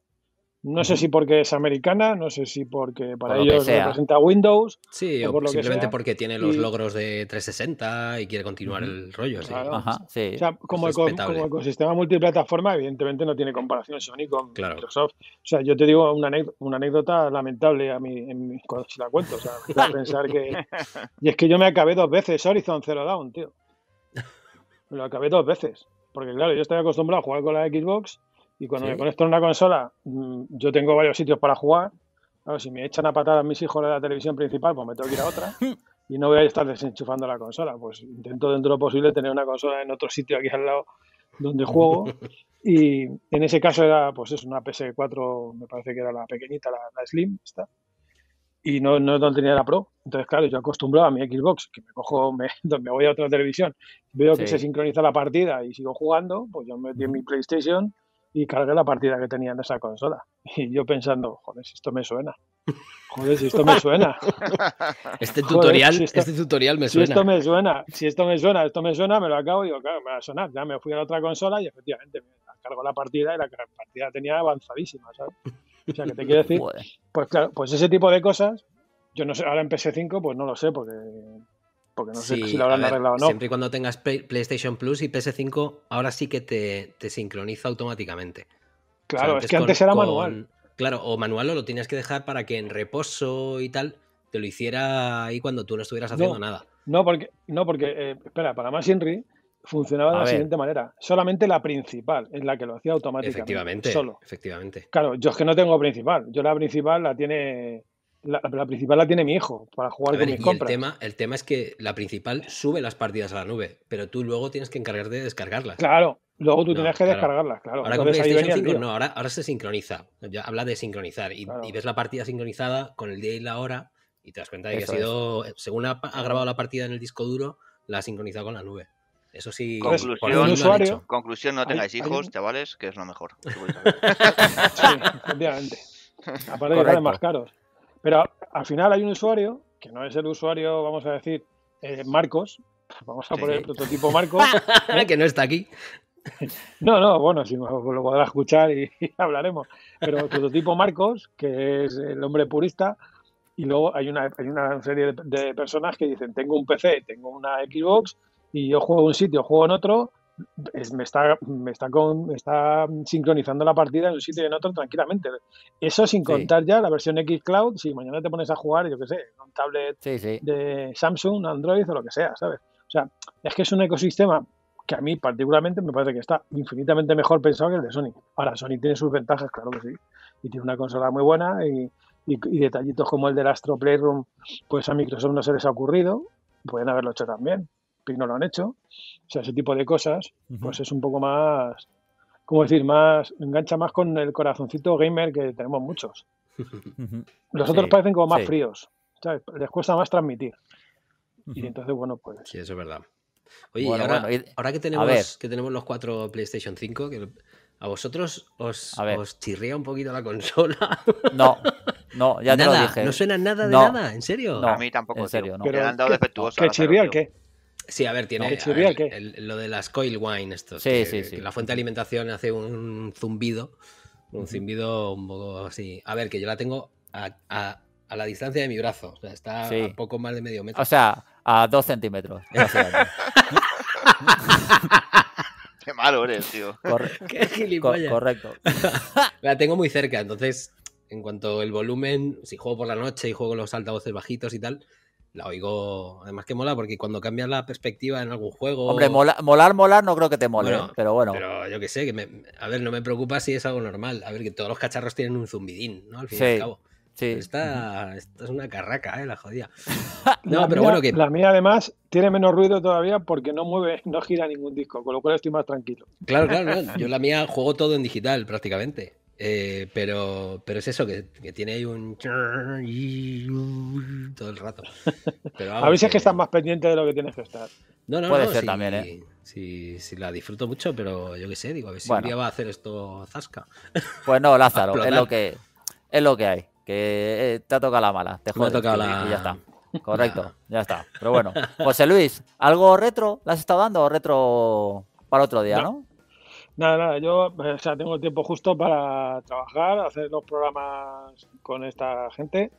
no sé si porque es americana, no sé si porque para ellos representa Windows. Sí, o, simplemente porque tiene los logros de 360 y quiere continuar el rollo. como, ecosistema multiplataforma, evidentemente no tiene comparación Sony con Microsoft. O sea, yo te digo una, anécdota lamentable a mí, la cuento. O sea, pensar que. <laughs> Y es que yo me acabé dos veces Horizon Zero Dawn, tío. Me lo acabé dos veces. Porque, claro, yo estoy acostumbrado a jugar con la Xbox y cuando me conecto a una consola, mm, yo tengo varios sitios para jugar. si me echan a patadas mis hijos de la televisión principal, pues me tengo que ir a otra. <laughs> y no voy a estar desenchufando la consola. Pues intento dentro de lo posible tener una consola en otro sitio aquí al lado donde juego. <laughs> Y en ese caso era, pues es una PS4, me parece que era la pequeñita, la, Slim, está Y no, no, tenía la Pro. Entonces, claro, yo acostumbrado a mi Xbox, que me cojo, me, <laughs> me voy a otra televisión, veo que se sincroniza la partida y sigo jugando, pues yo me metí en mi PlayStation y cargué la partida que tenía en esa consola. <laughs> Y yo pensando, joder, si esto me suena. Joder, si esto me suena. <laughs> Este tutorial, este tutorial me suena. Si esto me suena, si esto me suena, esto me suena, me lo acabo y digo, claro, me va a sonar. Ya me fui a la otra consola y efectivamente me cargo la partida y la partida tenía avanzadísima, ¿sabes? O sea, que te quiero <laughs> decir, pues claro, pues ese tipo de cosas, yo no sé, ahora en PS5, pues no lo sé, porque porque no sé si lo habrán arreglado o no. Siempre y cuando tengas PlayStation Plus y PS5, ahora sí que te, te sincroniza automáticamente. Claro, es que antes era manual. Claro, o manual o lo tenías que dejar para que en reposo y tal te lo hiciera ahí cuando tú no estuvieras haciendo nada. No, porque, no, porque eh, espera, para más Henry funcionaba de la siguiente manera. Solamente la principal es la que lo hacía automáticamente. Efectivamente. Solo. Efectivamente. Claro, yo es que no tengo principal. Yo la principal la tiene la, principal la tiene mi hijo para jugar con mis y El tema, el tema es que la principal sube las partidas a la nube, pero tú luego tienes que encargarte de descargarlas. Claro, luego tú tienes que descargarlas, claro. Ahora se sincroniza. Ya habla de sincronizar y, ves la partida sincronizada con el día y la hora y te das cuenta de que ha sido, eh, según ha, grabado la partida en el disco duro, la ha sincronizado con la nube. Eso sí, conclusión, conclusión no tengáis hijos, chavales, que es lo mejor. <laughs> <laughs> sí, efectivamente. Aparte que más caros. Pero al final hay un usuario, que no es el usuario, vamos a decir, eh, Marcos, <laughs> vamos a poner el prototipo Marcos. <laughs> ¿eh? que no está aquí. No, no, bueno, si pues lo podrá escuchar y, <laughs> hablaremos. Pero el prototipo Marcos, que es el hombre purista, y luego hay una, hay una serie de, de personas que dicen, tengo un PC, tengo una Xbox, y yo juego en un sitio, juego en otro, me, está, me, está con, está sincronizando la partida en un sitio y en otro tranquilamente. Eso sin contar ya la versión X Cloud, si mañana te pones a jugar, yo qué sé, un tablet de Samsung, Android o lo que sea, ¿sabes? O sea, es que es un ecosistema que a mí particularmente me parece que está infinitamente mejor pensado que el de Sony. Ahora, Sony tiene sus ventajas, claro que sí, y tiene una consola muy buena y, y, y detallitos como el del Astro Playroom, pues a Microsoft no se les ha ocurrido, pueden haberlo hecho también no lo han hecho. O sea, ese tipo de cosas, pues es un poco más, ¿cómo decir? Más, engancha más con el corazoncito gamer que tenemos muchos. Los otros parecen como más fríos, ¿sabes? Les cuesta más transmitir. Y entonces, bueno, pues... Sí, eso es verdad. Oye, ahora, que, tenemos, que tenemos los cuatro PlayStation 5, que ¿A vosotros os, chirría un poquito la consola? <laughs> No, no, ya te lo dije. No suena nada de nada, ¿en serio? No, a mí tampoco, en serio, no. Pero, han dado ¿Que chirría el qué? Sí, a ver, tiene lo de las coil wine, esto. Sí, sí, la fuente de alimentación hace un zumbido, un zumbido un poco así. A ver, que yo la tengo a, la distancia de mi brazo. O sea, está un a poco más de medio metro. O sea, a dos centímetros. <laughs> <laughs> Qué malo eres, tío. <laughs> Qué gilipollas. correcto. la tengo muy cerca, entonces, en cuanto el volumen, si juego por la noche y juego los altavoces bajitos y tal, la oigo. Además que mola porque cuando cambias la perspectiva en algún juego. Hombre, molar, molar, no creo que te mole, ¿eh? pero bueno. Pero yo que sé, que a ver, no me preocupa si es algo normal. A ver, que todos los cacharros tienen un zumbidín, ¿no? Al fin y cabo. Sí. Esta, es una carraca, ¿eh? La jodida. <laughs> No, pero bueno, que. La mía además tiene menos ruido todavía porque no mueve, <laughs> no gira ningún disco, con lo cual estoy más tranquilo. Claro, claro, yo la mía juego todo en digital prácticamente. Eh, pero, pero es eso, que, tiene ahí un todo el rato. a veces que... que estás más pendiente de lo que tienes que estar. No, no, Puede ser también, ¿eh? Sí, la disfruto mucho, pero yo qué sé, digo, a ver si un día va a hacer esto Zasca. Pues no, Lázaro, <laughs> es lo que es lo que hay. Que eh, te ha tocado la mala, te Y ya está. <laughs> Correcto, ya está. Pero bueno, José Luis, ¿algo retro? las has estado dando o retro para otro día, ¿no? Nada, nada, yo eh, o sea, tengo tiempo justo para trabajar, hacer los programas con esta gente,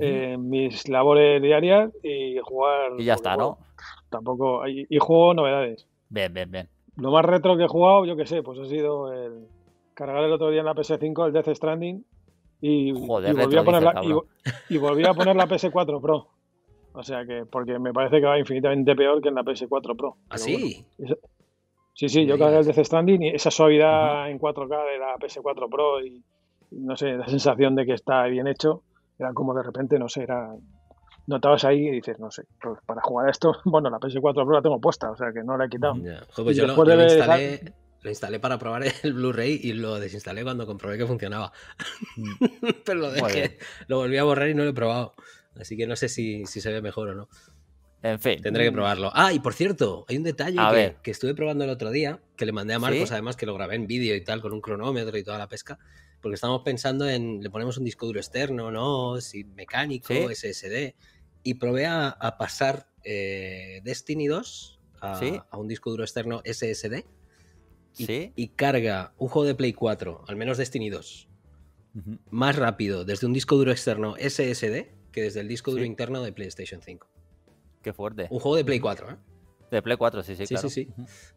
eh, mis labores diarias y jugar. Y ya está, ¿no? Tampoco. Y, juego novedades. Bien, bien, bien. Lo más retro que he jugado, yo qué sé, pues ha sido el cargar el otro día en la PS5 el Death Stranding y, volví, a poner la, y, volví a poner la PS4 Pro. O sea que, porque me parece que va infinitamente peor que en la PS4 Pro. ¿Ah, sí? Sí, sí, yo cada el Death Stranding y esa suavidad en 4K de la PS4 Pro y, no sé, la sensación de que está bien hecho, era como de repente, no sé, era notabas ahí y dices, no sé, pues, para jugar a esto, <laughs> bueno, la PS4 Pro la tengo puesta, o sea que no la he quitado. Pues yo lo, instalé, para probar el <laughs> Blu-ray y lo desinstalé cuando comprobé que funcionaba. Mm. <laughs> Pero lo dejé, lo volví a borrar y no lo he probado. Así que no sé si se ve mejor o no. En fin. Tendré que probarlo. Ah, y por cierto, hay un detalle que, estuve probando el otro día, que le mandé a Marcos, además que lo grabé en vídeo y tal, con un cronómetro y toda la pesca, porque estábamos pensando en, le ponemos un disco duro externo, ¿no? Si mecánico, SSD. Y probé a, pasar eh, Destiny 2 a, un disco duro externo SSD y, y carga un juego de Play 4, al menos Destiny 2, más rápido desde un disco duro externo SSD que desde el disco duro interno de PlayStation 5. Qué fuerte. Un juego de Play 4, ¿eh? De Play 4, sí, sí, sí,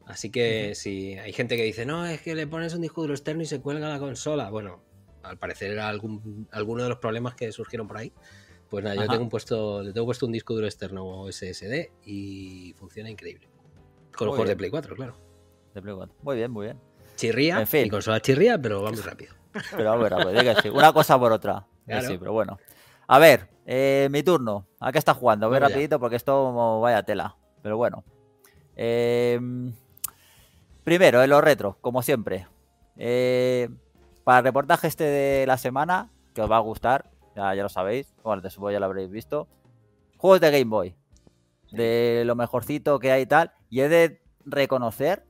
Así que si hay gente que dice, no, es que le pones un disco duro externo y se cuelga la consola. Bueno, al parecer era algún, alguno de los problemas que surgieron por ahí. Pues nada, yo tengo puesto, le tengo puesto un disco duro externo O SSD y funciona increíble. Con los juegos de Play 4, claro. De Play 4. Muy bien, muy bien. Chirría, mi consola chirría, pero vamos rápido. Pero vamos pues, rápido, una cosa por otra. Sí, pero bueno. A ver, eh, mi turno. ¿A qué está jugando? Voy rapidito porque esto vaya tela. Pero bueno. Em, primero, en eh, lo retro, como siempre. Eh, para el reportaje este de la semana, que os va a gustar, ya, lo sabéis, bueno, Te supongo ya lo habréis visto. Juegos de Game Boy, de lo mejorcito que hay y tal. Y he de reconocer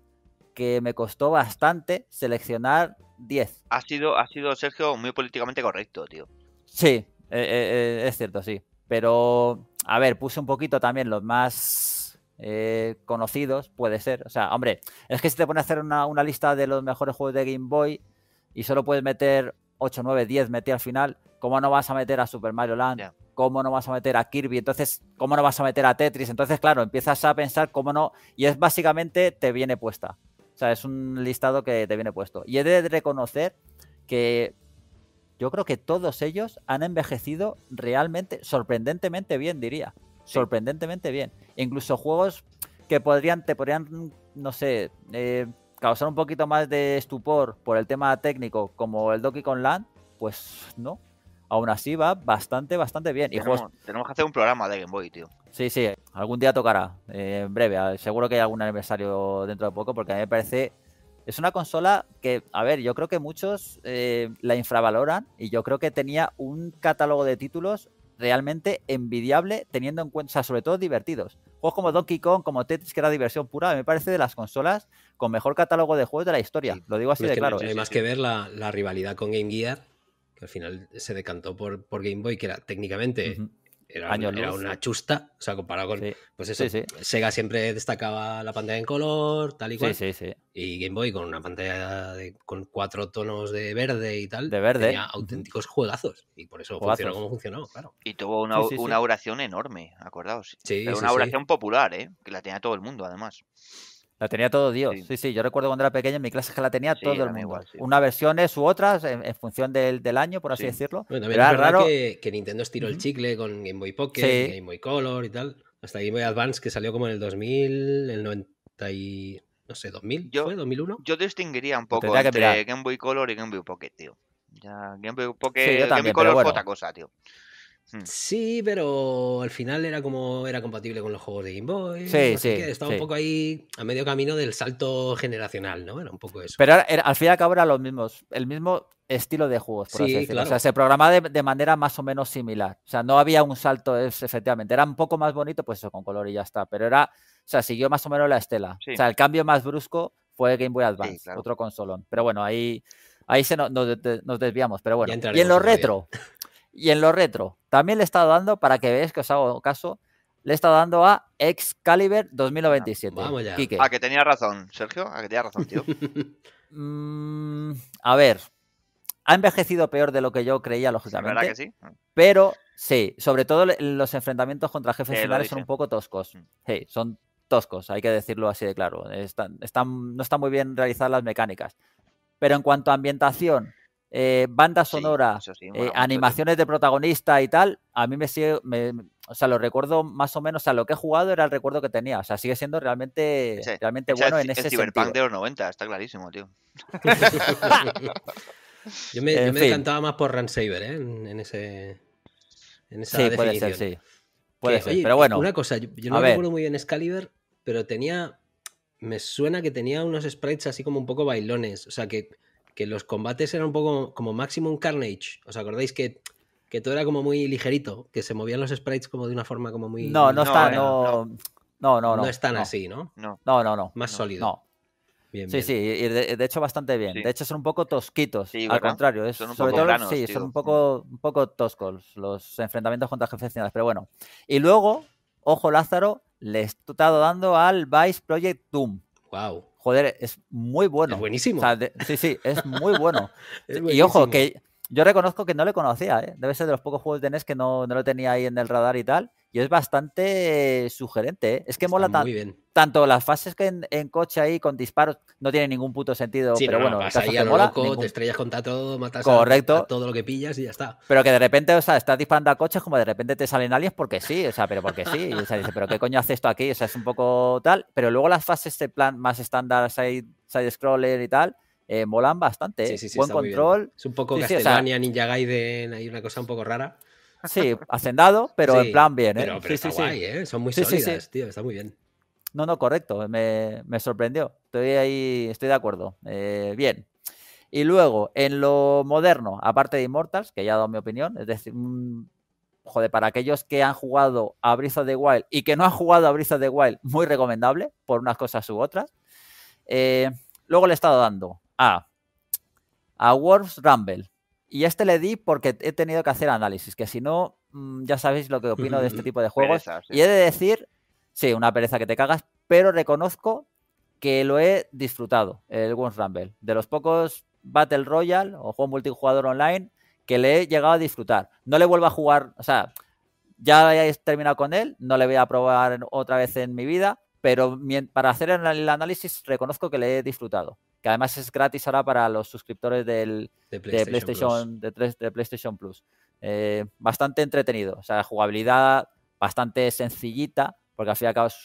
que me costó bastante seleccionar 10. Ha sido, ha sido Sergio, muy políticamente correcto, tío. Sí, eh, eh, eh, es cierto, sí. Pero, a ver, puse un poquito también los más conocidos, puede ser. O sea, hombre, es que si te pones a hacer una, lista de los mejores juegos de Game Boy y solo puedes meter 8, 9, 10, metí al final, ¿cómo no vas a meter a Super Mario Land? ¿Cómo no vas a meter a Kirby? Entonces, ¿cómo no vas a meter a Tetris? Entonces, claro, empiezas a pensar cómo no. Y es básicamente te viene puesta. O sea, es un listado que te viene puesto. Y he de reconocer que yo creo que todos ellos han envejecido realmente, sorprendentemente bien, diría. Sorprendentemente bien. Incluso juegos que podrían, te podrían, no sé, eh, causar un poquito más de estupor por el tema técnico, como el Donkey con Land, pues no. Aún así va bastante, bastante bien. Tenemos, tenemos que hacer un programa de Game Boy, tío. Sí, sí, algún día tocará, eh, en breve. Seguro que hay algún aniversario dentro de poco, porque a mí me parece es una consola que, a ver, yo creo que muchos eh, la infravaloran y yo creo que tenía un catálogo de títulos realmente envidiable teniendo en cuenta, o sea, sobre todo divertidos. Juegos como Donkey Kong, como Tetris, que era diversión pura, me parece de las consolas con mejor catálogo de juegos de la historia. Lo digo así de claro. ¿eh? Hay más que ver la, rivalidad con Game Gear, que al final se decantó por, Game Boy, que era técnicamente era, una chusta, o sea, comparado con, pues eso, Sega siempre destacaba la pantalla en color, tal y cual, y Game Boy con una pantalla con cuatro tonos de verde y tal, de verde. tenía auténticos juegazos, y por eso funcionó como funcionó, claro. Y tuvo una, oración enorme, acordaos, Pero una oración popular, ¿eh? que la tenía todo el mundo, además. La tenía todo Dios. Sí. sí, yo recuerdo cuando era pequeña en mi clase que la tenía todo el mundo. Igual, Una versión es u otras en, función del, año, por así decirlo. Bueno, raro... que, Nintendo estiró el chicle con Game Boy Pocket, Game Boy Color y tal. Hasta Game Boy Advance que salió como en el 2000, el 90 y... no sé, 2000, yo, ¿fue? 2001. Yo distinguiría un poco entre Game Boy Color y Game Boy Pocket, tío. Ya, Game Boy Pocket, Game Boy Color otra cosa, tío. Hmm. Sí, pero al final era como era compatible con los juegos de Game Boy. Sí, sí. Que estaba un poco ahí a medio camino del salto generacional, ¿no? Era un poco eso. Pero al fin y al cabo era los mismos, el mismo estilo de juegos, por así O sea, se programaba de, manera más o menos similar. O sea, no había un salto, es, efectivamente. Era un poco más bonito, pues eso, con color y ya está. Pero era, o sea, siguió más o menos la estela. O sea, el cambio más brusco fue Game Boy Advance, otro consolón. Pero bueno, ahí ahí se nos, nos, desviamos, pero bueno. Y en lo retro, y en lo retro, también le he estado dando, para que veáis que os hago caso, le he estado dando a Excalibur 2097. Ah, vamos ya. A ah, que tenía razón, Sergio, a ah, que tenía razón, tío. <laughs> Mm, a ver, ha envejecido peor de lo que yo creía, lógicamente. ¿Verdad que sí? Pero sí, sobre todo los enfrentamientos contra jefes similares eh, son un poco toscos. Mm. Sí, son toscos, hay que decirlo así de claro. no están muy bien realizadas las mecánicas. Pero en cuanto a ambientación eh, banda sonora, eh, animaciones de protagonista y tal, a mí me sigue, o sea, lo recuerdo más o menos, o sea, lo que he jugado era el recuerdo que tenía, o sea, sigue siendo realmente, realmente bueno en ese el Cyberpunk de los 90, está clarísimo, tío. <laughs> yo me, encantaba más por Ransaver, ¿eh? En, ese, en esa sí, definición. puede ser, sí. Puede ser, oye, pero bueno. Una cosa, yo, yo no recuerdo muy bien Excalibur, pero tenía me suena que tenía unos sprites así como un poco bailones. O sea, que que los combates eran un poco como Maximum Carnage. ¿Os acordáis que, que todo era como muy ligerito? Que se movían los sprites como de una forma como muy... No, no, están eh, no, no, no, no, así, ¿no? No, no, no. Más sólido. No. Bien, sí, sí, y de, hecho bastante bien. De hecho son un poco tosquitos, al contrario. son un sobre poco todo, sí, son un poco, un poco toscos los enfrentamientos contra jefes finales, pero bueno. Y luego, ojo Lázaro, le he dando al Vice Project Doom. Wow joder, es muy bueno. Es buenísimo. sí, sí, es muy bueno. <laughs> y ojo, que yo reconozco que no le conocía, ¿eh? debe ser de los pocos juegos de NES que no, lo tenía ahí en el radar y tal y es bastante sugerente. ¿eh? Es que mola tanto las fases que en, coche ahí con disparos no tiene ningún puto sentido. pero bueno, vas te estrellas contra todo, matas Correcto. todo lo que pillas y ya está. Pero que de repente, o sea, estás disparando a coches como de repente te salen aliens porque sí, o sea, pero porque sí. O sea, dice, pero ¿qué coño hace esto aquí? O sea, es un poco tal. Pero luego las fases de plan más estándar, side, side scroller y tal. Eh, molan bastante, sí, ¿eh? sí, buen control. Es un poco Castellania, Ninja Gaiden, hay una cosa un poco rara. Sí, hacendado, pero en plan bien, ¿eh? Pero, sí, ¿eh? Son muy sólidas, tío, está muy bien. No, no, correcto, me, sorprendió. Estoy ahí, estoy de acuerdo. Eh, bien. Y luego, en lo moderno, aparte de Immortals, que ya he dado mi opinión, es decir, mm, joder, para aquellos que han jugado a Breath of the Wild y que no han jugado a Breath of the Wild, muy recomendable, por unas cosas u otras. Eh, luego le he estado dando a, a Rumble, y este le di porque he tenido que hacer análisis, que si no, mm, ya sabéis lo que opino de este tipo de juegos. Y he de decir, sí, una pereza que te cagas, pero reconozco que lo he disfrutado, el One Rumble. De los pocos Battle Royale o juego multijugador online que le he llegado a disfrutar. No le vuelvo a jugar, o sea, ya he terminado con él, no le voy a probar otra vez en mi vida, pero para hacer el análisis reconozco que le he disfrutado que además es gratis ahora para los suscriptores del, de PlayStation, Plus. Eh, bastante entretenido, o sea, jugabilidad bastante sencillita, porque al fin y al cabo es,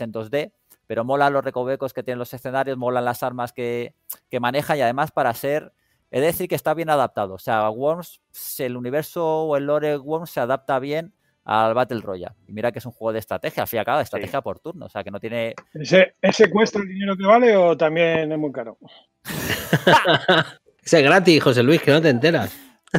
en 2D, pero mola los recovecos que tienen los escenarios, molan las armas que, que maneja y además para ser... Es decir, que está bien adaptado. O sea, Worms, el universo o el lore de Worms se adapta bien al Battle Royale. Y mira que es un juego de estrategia, al fin estrategia por turno. O sea, que no tiene. ¿Ese, cuesta el dinero que vale o también es muy caro? <laughs> Ese es gratis, José Luis, que no te enteras.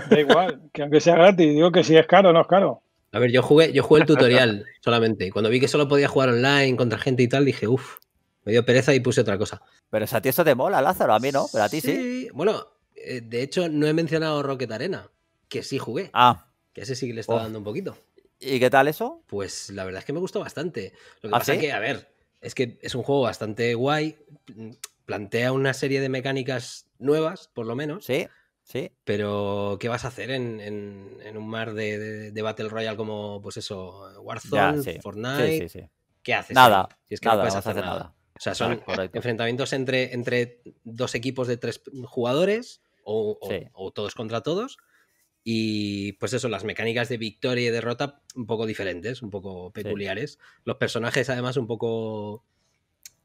Da igual, que aunque sea gratis, digo que si es caro, no es caro. A ver, yo jugué, yo jugué el tutorial <laughs> solamente. Cuando vi que solo podía jugar online contra gente y tal, dije, uff, me dio pereza y puse otra cosa. Pero o a ti esto te mola, Lázaro, a mí no, pero a ti sí. sí. Bueno, eh, de hecho, no he mencionado Rocket Arena, que sí jugué. Ah. Que ese sí le estaba oh. dando un poquito. ¿Y qué tal eso? Pues la verdad es que me gustó bastante. Lo que ¿Ah, pasa es que, a ver, es que es un juego bastante guay. Mm, plantea una serie de mecánicas nuevas, por lo menos. Sí, sí. Pero, ¿qué vas a hacer en, un mar de, Battle Royale como, pues eso, Warzone, Fortnite? ¿Qué haces? Nada. Si es que no puedes hacer nada. O sea, son enfrentamientos entre, entre dos equipos de tres jugadores o todos contra todos y pues eso, las mecánicas de victoria y derrota un poco diferentes, un poco peculiares. Los personajes además un poco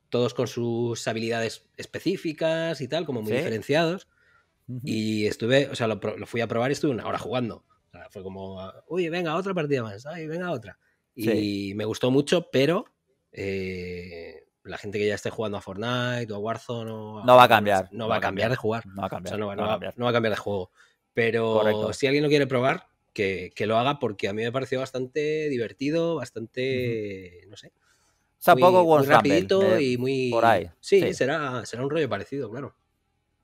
todos con sus habilidades específicas y tal, como muy diferenciados. Y estuve, o sea, lo, fui a probar y estuve una hora jugando. fue como, uy ah, venga, otra partida más, ay, venga, otra. Y me gustó mucho, pero eh, la gente que ya esté jugando a Fortnite o a Warzone... no va a cambiar. No, va, a cambiar, de jugar. No va a cambiar. no va a cambiar de juego. Pero si alguien lo quiere probar, que, lo haga porque a mí me pareció bastante divertido, bastante, no sé. O sea, muy, poco rapidito y muy... Por ahí. Sí, Será, será un rollo parecido, claro.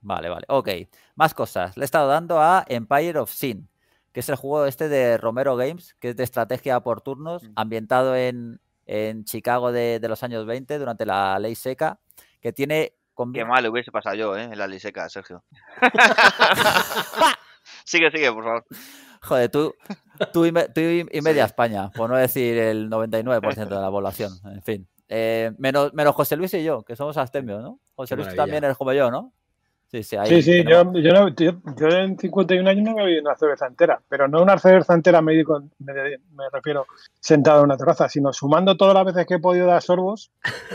Vale, vale. Ok. Más cosas. Le he estado dando a Empire of Sin, que es el juego este de Romero Games, que es de estrategia por turnos, mm. ambientado en, Chicago de, de, los años 20 durante la ley seca, que tiene... Qué mal hubiese pasado yo, ¿eh? En la ley seca, Sergio. <laughs> <laughs> sigue, sigue, por favor. Joder, tú, <laughs> y, media España, por no decir el 99% de la población, en fin. Eh, menos, menos José Luis y yo, que somos astemios, ¿no? José Luis también eres como yo, ¿no? Sí, sí, ahí sí, sí yo, en 51 años no me en una cerveza entera, pero no una cerveza entera, me, refiero sentado en una terraza, sino sumando todas las veces que he podido dar sorbos,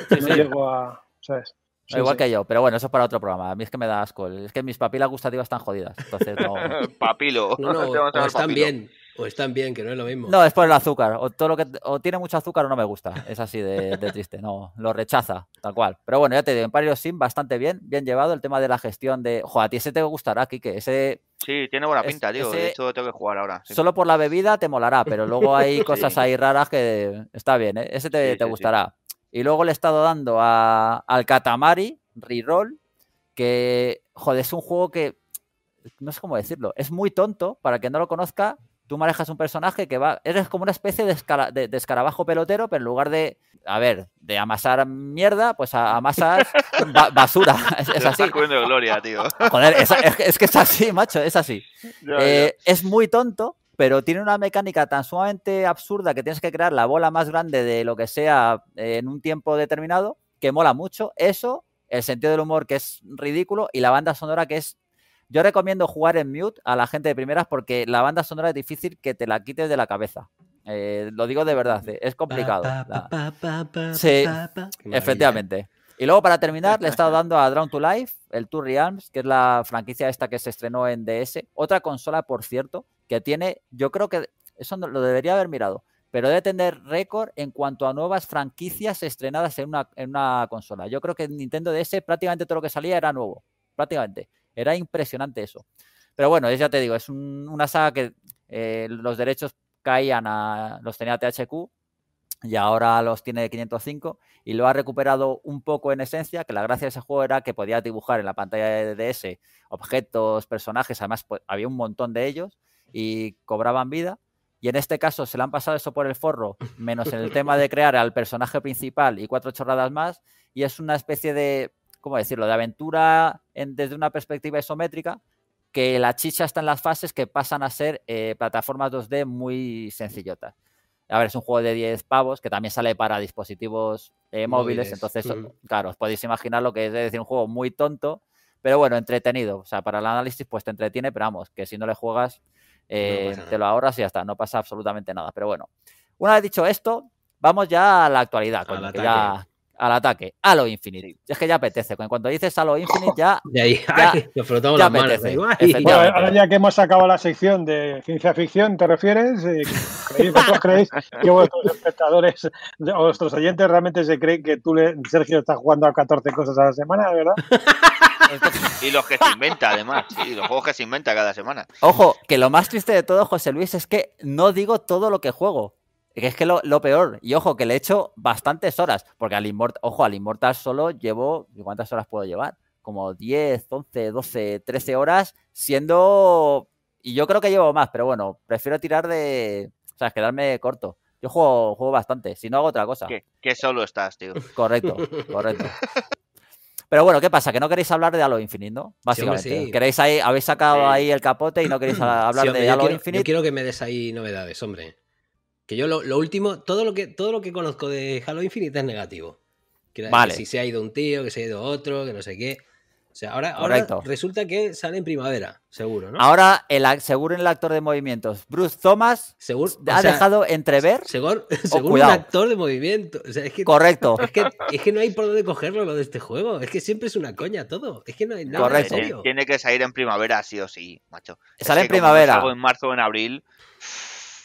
sí, llego a. ¿sabes? Igual que yo, pero bueno, eso es para otro programa. A mí es que me da asco. Es que mis papilas gustativas están jodidas. <laughs> Papilo. <laughs> <laughs> están bien. O están bien, que no es lo mismo. No, es por el azúcar. O, tiene mucho azúcar o no me gusta. Es así de, triste. No, lo rechaza, tal cual. Pero bueno, ya te digo, en Pario Sim bastante bien, bien llevado el tema de la gestión de. Joder, a ti ese te gustará, Kike. Ese. Sí, tiene buena pinta, tío. De hecho, tengo que jugar ahora. Solo por la bebida te molará, pero luego hay cosas ahí raras que está bien, ¿eh? Ese te, te gustará. Y luego le he estado dando al Katamari, Reroll, que, joder, es un juego que, no sé cómo decirlo, es muy tonto, para quien no lo conozca, tú manejas un personaje que va, eres como una especie de, de, escarabajo pelotero, pero en lugar de, a ver, de amasar mierda, pues amasas basura. <laughs> Es, así. es, que es así, macho, es así. <laughs> Eh, es muy tonto, pero tiene una mecánica tan sumamente absurda que tienes que crear la bola más grande de lo que sea eh, en un tiempo determinado, que mola mucho. Eso, el sentido del humor que es ridículo y la banda sonora que es... Yo recomiendo jugar en mute a la gente de primeras porque la banda sonora es difícil que te la quites de la cabeza. Eh, lo digo de verdad, es complicado. sí, efectivamente. Y luego para terminar, le he estado <laughs> dando a Drown to Life, el Tour Realms, que es la franquicia esta que se estrenó en DS. Otra consola, por cierto, que tiene, yo creo que eso lo debería haber mirado, pero debe tener récord en cuanto a nuevas franquicias estrenadas en una, en una consola. Yo creo que en Nintendo DS prácticamente todo lo que salía era nuevo, prácticamente. Era impresionante eso. Pero bueno, ya te digo, es una saga que eh, los derechos caían a, los tenía THQ y ahora los tiene de 505 y lo ha recuperado un poco en esencia, que la gracia de ese juego era que podía dibujar en la pantalla de DS objetos, personajes, además pues, había un montón de ellos y cobraban vida. Y en este caso se le han pasado eso por el forro, menos en el tema de crear al personaje principal y cuatro chorradas más. Y es una especie de, ¿cómo decirlo?, de aventura desde una perspectiva isométrica, que la chicha está en las fases que pasan a ser eh, plataformas 2D muy sencillotas. A ver, es un juego de 10 pavos que también sale para dispositivos eh, móviles, entonces, claro, os podéis imaginar lo que es, es decir, un juego muy tonto, pero bueno, entretenido. O sea, para el análisis, pues te entretiene, pero vamos, que si no le juegas, eh, te lo ahorras y ya está, no pasa absolutamente nada. Pero bueno, una vez dicho esto, vamos ya a la actualidad, con al, ataque. a lo infinito Es que ya apetece, cuando dices a lo infinito ya... De <laughs> ahí, ya, frotamos bueno, eh, ahora ya que hemos acabado la sección de ciencia ficción, ¿te refieres? Eh, ¿creéis, ¿Vosotros creéis que vuestros espectadores o vuestros oyentes realmente se creen que tú, Sergio, estás jugando a 14 cosas a la semana, verdad? <laughs> y los que se inventa, además. Y los juegos que se inventa cada semana. Ojo, que lo más triste de todo, José Luis, es que no digo todo lo que juego. es que lo, lo, peor, y ojo, que le he hecho bastantes horas, porque al Inmortal, ojo, al solo llevo, ¿cuántas horas puedo llevar? Como 10, 11, 12, 13 horas, siendo, y yo creo que llevo más, pero bueno, prefiero tirar de, o sea, quedarme corto. Yo juego, juego bastante, si no hago otra cosa. que solo estás, tío. Correcto, correcto. Pero bueno, ¿qué pasa? Que no queréis hablar de Halo Infinite, ¿no? Básicamente. Queréis ahí, habéis sacado ahí el capote y no queréis <clears throat> hablar de Halo Infinite. Yo quiero que me des ahí novedades, hombre. Que yo lo, último, todo lo que todo lo que conozco de Halo Infinite es negativo. Que vale. si se ha ido un tío, que se ha ido otro, que no sé qué. O sea, ahora, ahora resulta que sale en primavera, seguro, ¿no? Ahora, el, seguro en el actor de movimientos. Bruce Thomas ha dejado entrever. Seguro, oh, un actor de movimiento. es que, Correcto. Es que, no hay por dónde cogerlo lo de este juego. Es que siempre es una coña todo. Es que no hay nada Correcto. Tiene que salir en primavera, sí o sí, macho. Sale en primavera. en marzo o en abril.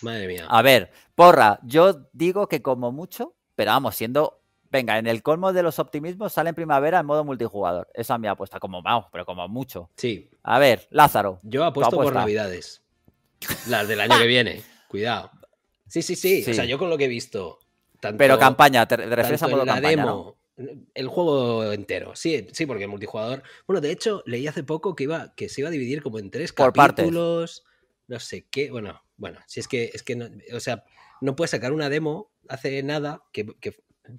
Madre mía. A ver, porra, yo digo que como mucho, pero vamos, siendo Venga, en el colmo de los optimismos sale en primavera en modo multijugador. Esa es mi apuesta, como vamos, pero como mucho. Sí. A ver, Lázaro. Yo apuesto por Navidades. Las del año que <laughs> viene. Cuidado. Sí, sí, sí, O sea, yo con lo que he visto. pero campaña, te, refieres a la demo, El juego entero. Sí, sí, porque el multijugador. Bueno, de hecho, leí hace poco que iba, que se iba a dividir como en tres por capítulos. No sé qué. Bueno, bueno, si es que, es que no, o sea, no puedes sacar una demo hace nada que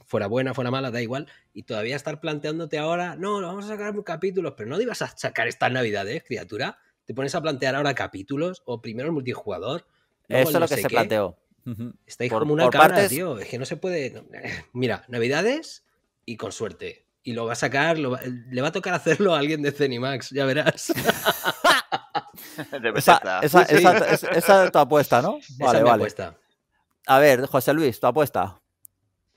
fuera buena, fuera mala, da igual, y todavía estar planteándote ahora, no, lo vamos a sacar en capítulos, pero no ibas a sacar estas navidades, ¿eh, criatura. Te pones a plantear ahora capítulos o primero el multijugador. Eso es lo que se planteó. Estáis como una cámara, tío. Es que no se puede. <laughs> Mira, navidades y con suerte. Y lo va a sacar, le va a tocar hacerlo a alguien de Cenimax, ya verás. <laughs> esa, es tu apuesta, ¿no? Vale, es Apuesta. A ver, José Luis, tu apuesta.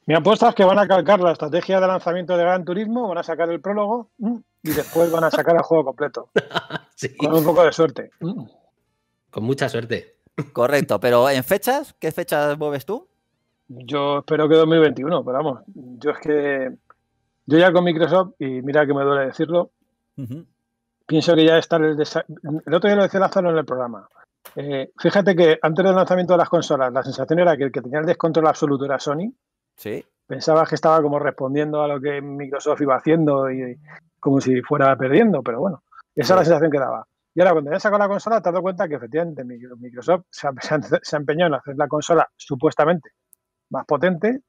Mi apuesta es que van a calcar la estrategia de lanzamiento de Gran Turismo, van a sacar el prólogo mm, y después van a sacar el juego completo. <laughs> Con un poco de suerte. Mm. Con mucha suerte. Correcto, pero ¿en fechas? ¿Qué fechas mueves tú? Yo espero que 2021, pero vamos, yo es que yo ya con Microsoft, y mira que me duele decirlo, pienso que ya está el... El otro día lo decía Lázaro en el programa. Eh, fíjate que antes del lanzamiento de las consolas, la sensación era que el que tenía el descontrol absoluto era Sony Sí. Pensabas que estaba como respondiendo a lo que Microsoft iba haciendo y, como si fuera perdiendo, pero bueno, esa es la sensación que daba. Y ahora cuando ya sacó la consola te has dado cuenta que efectivamente Microsoft se ha, <laughs> en hacer la consola supuestamente más potente,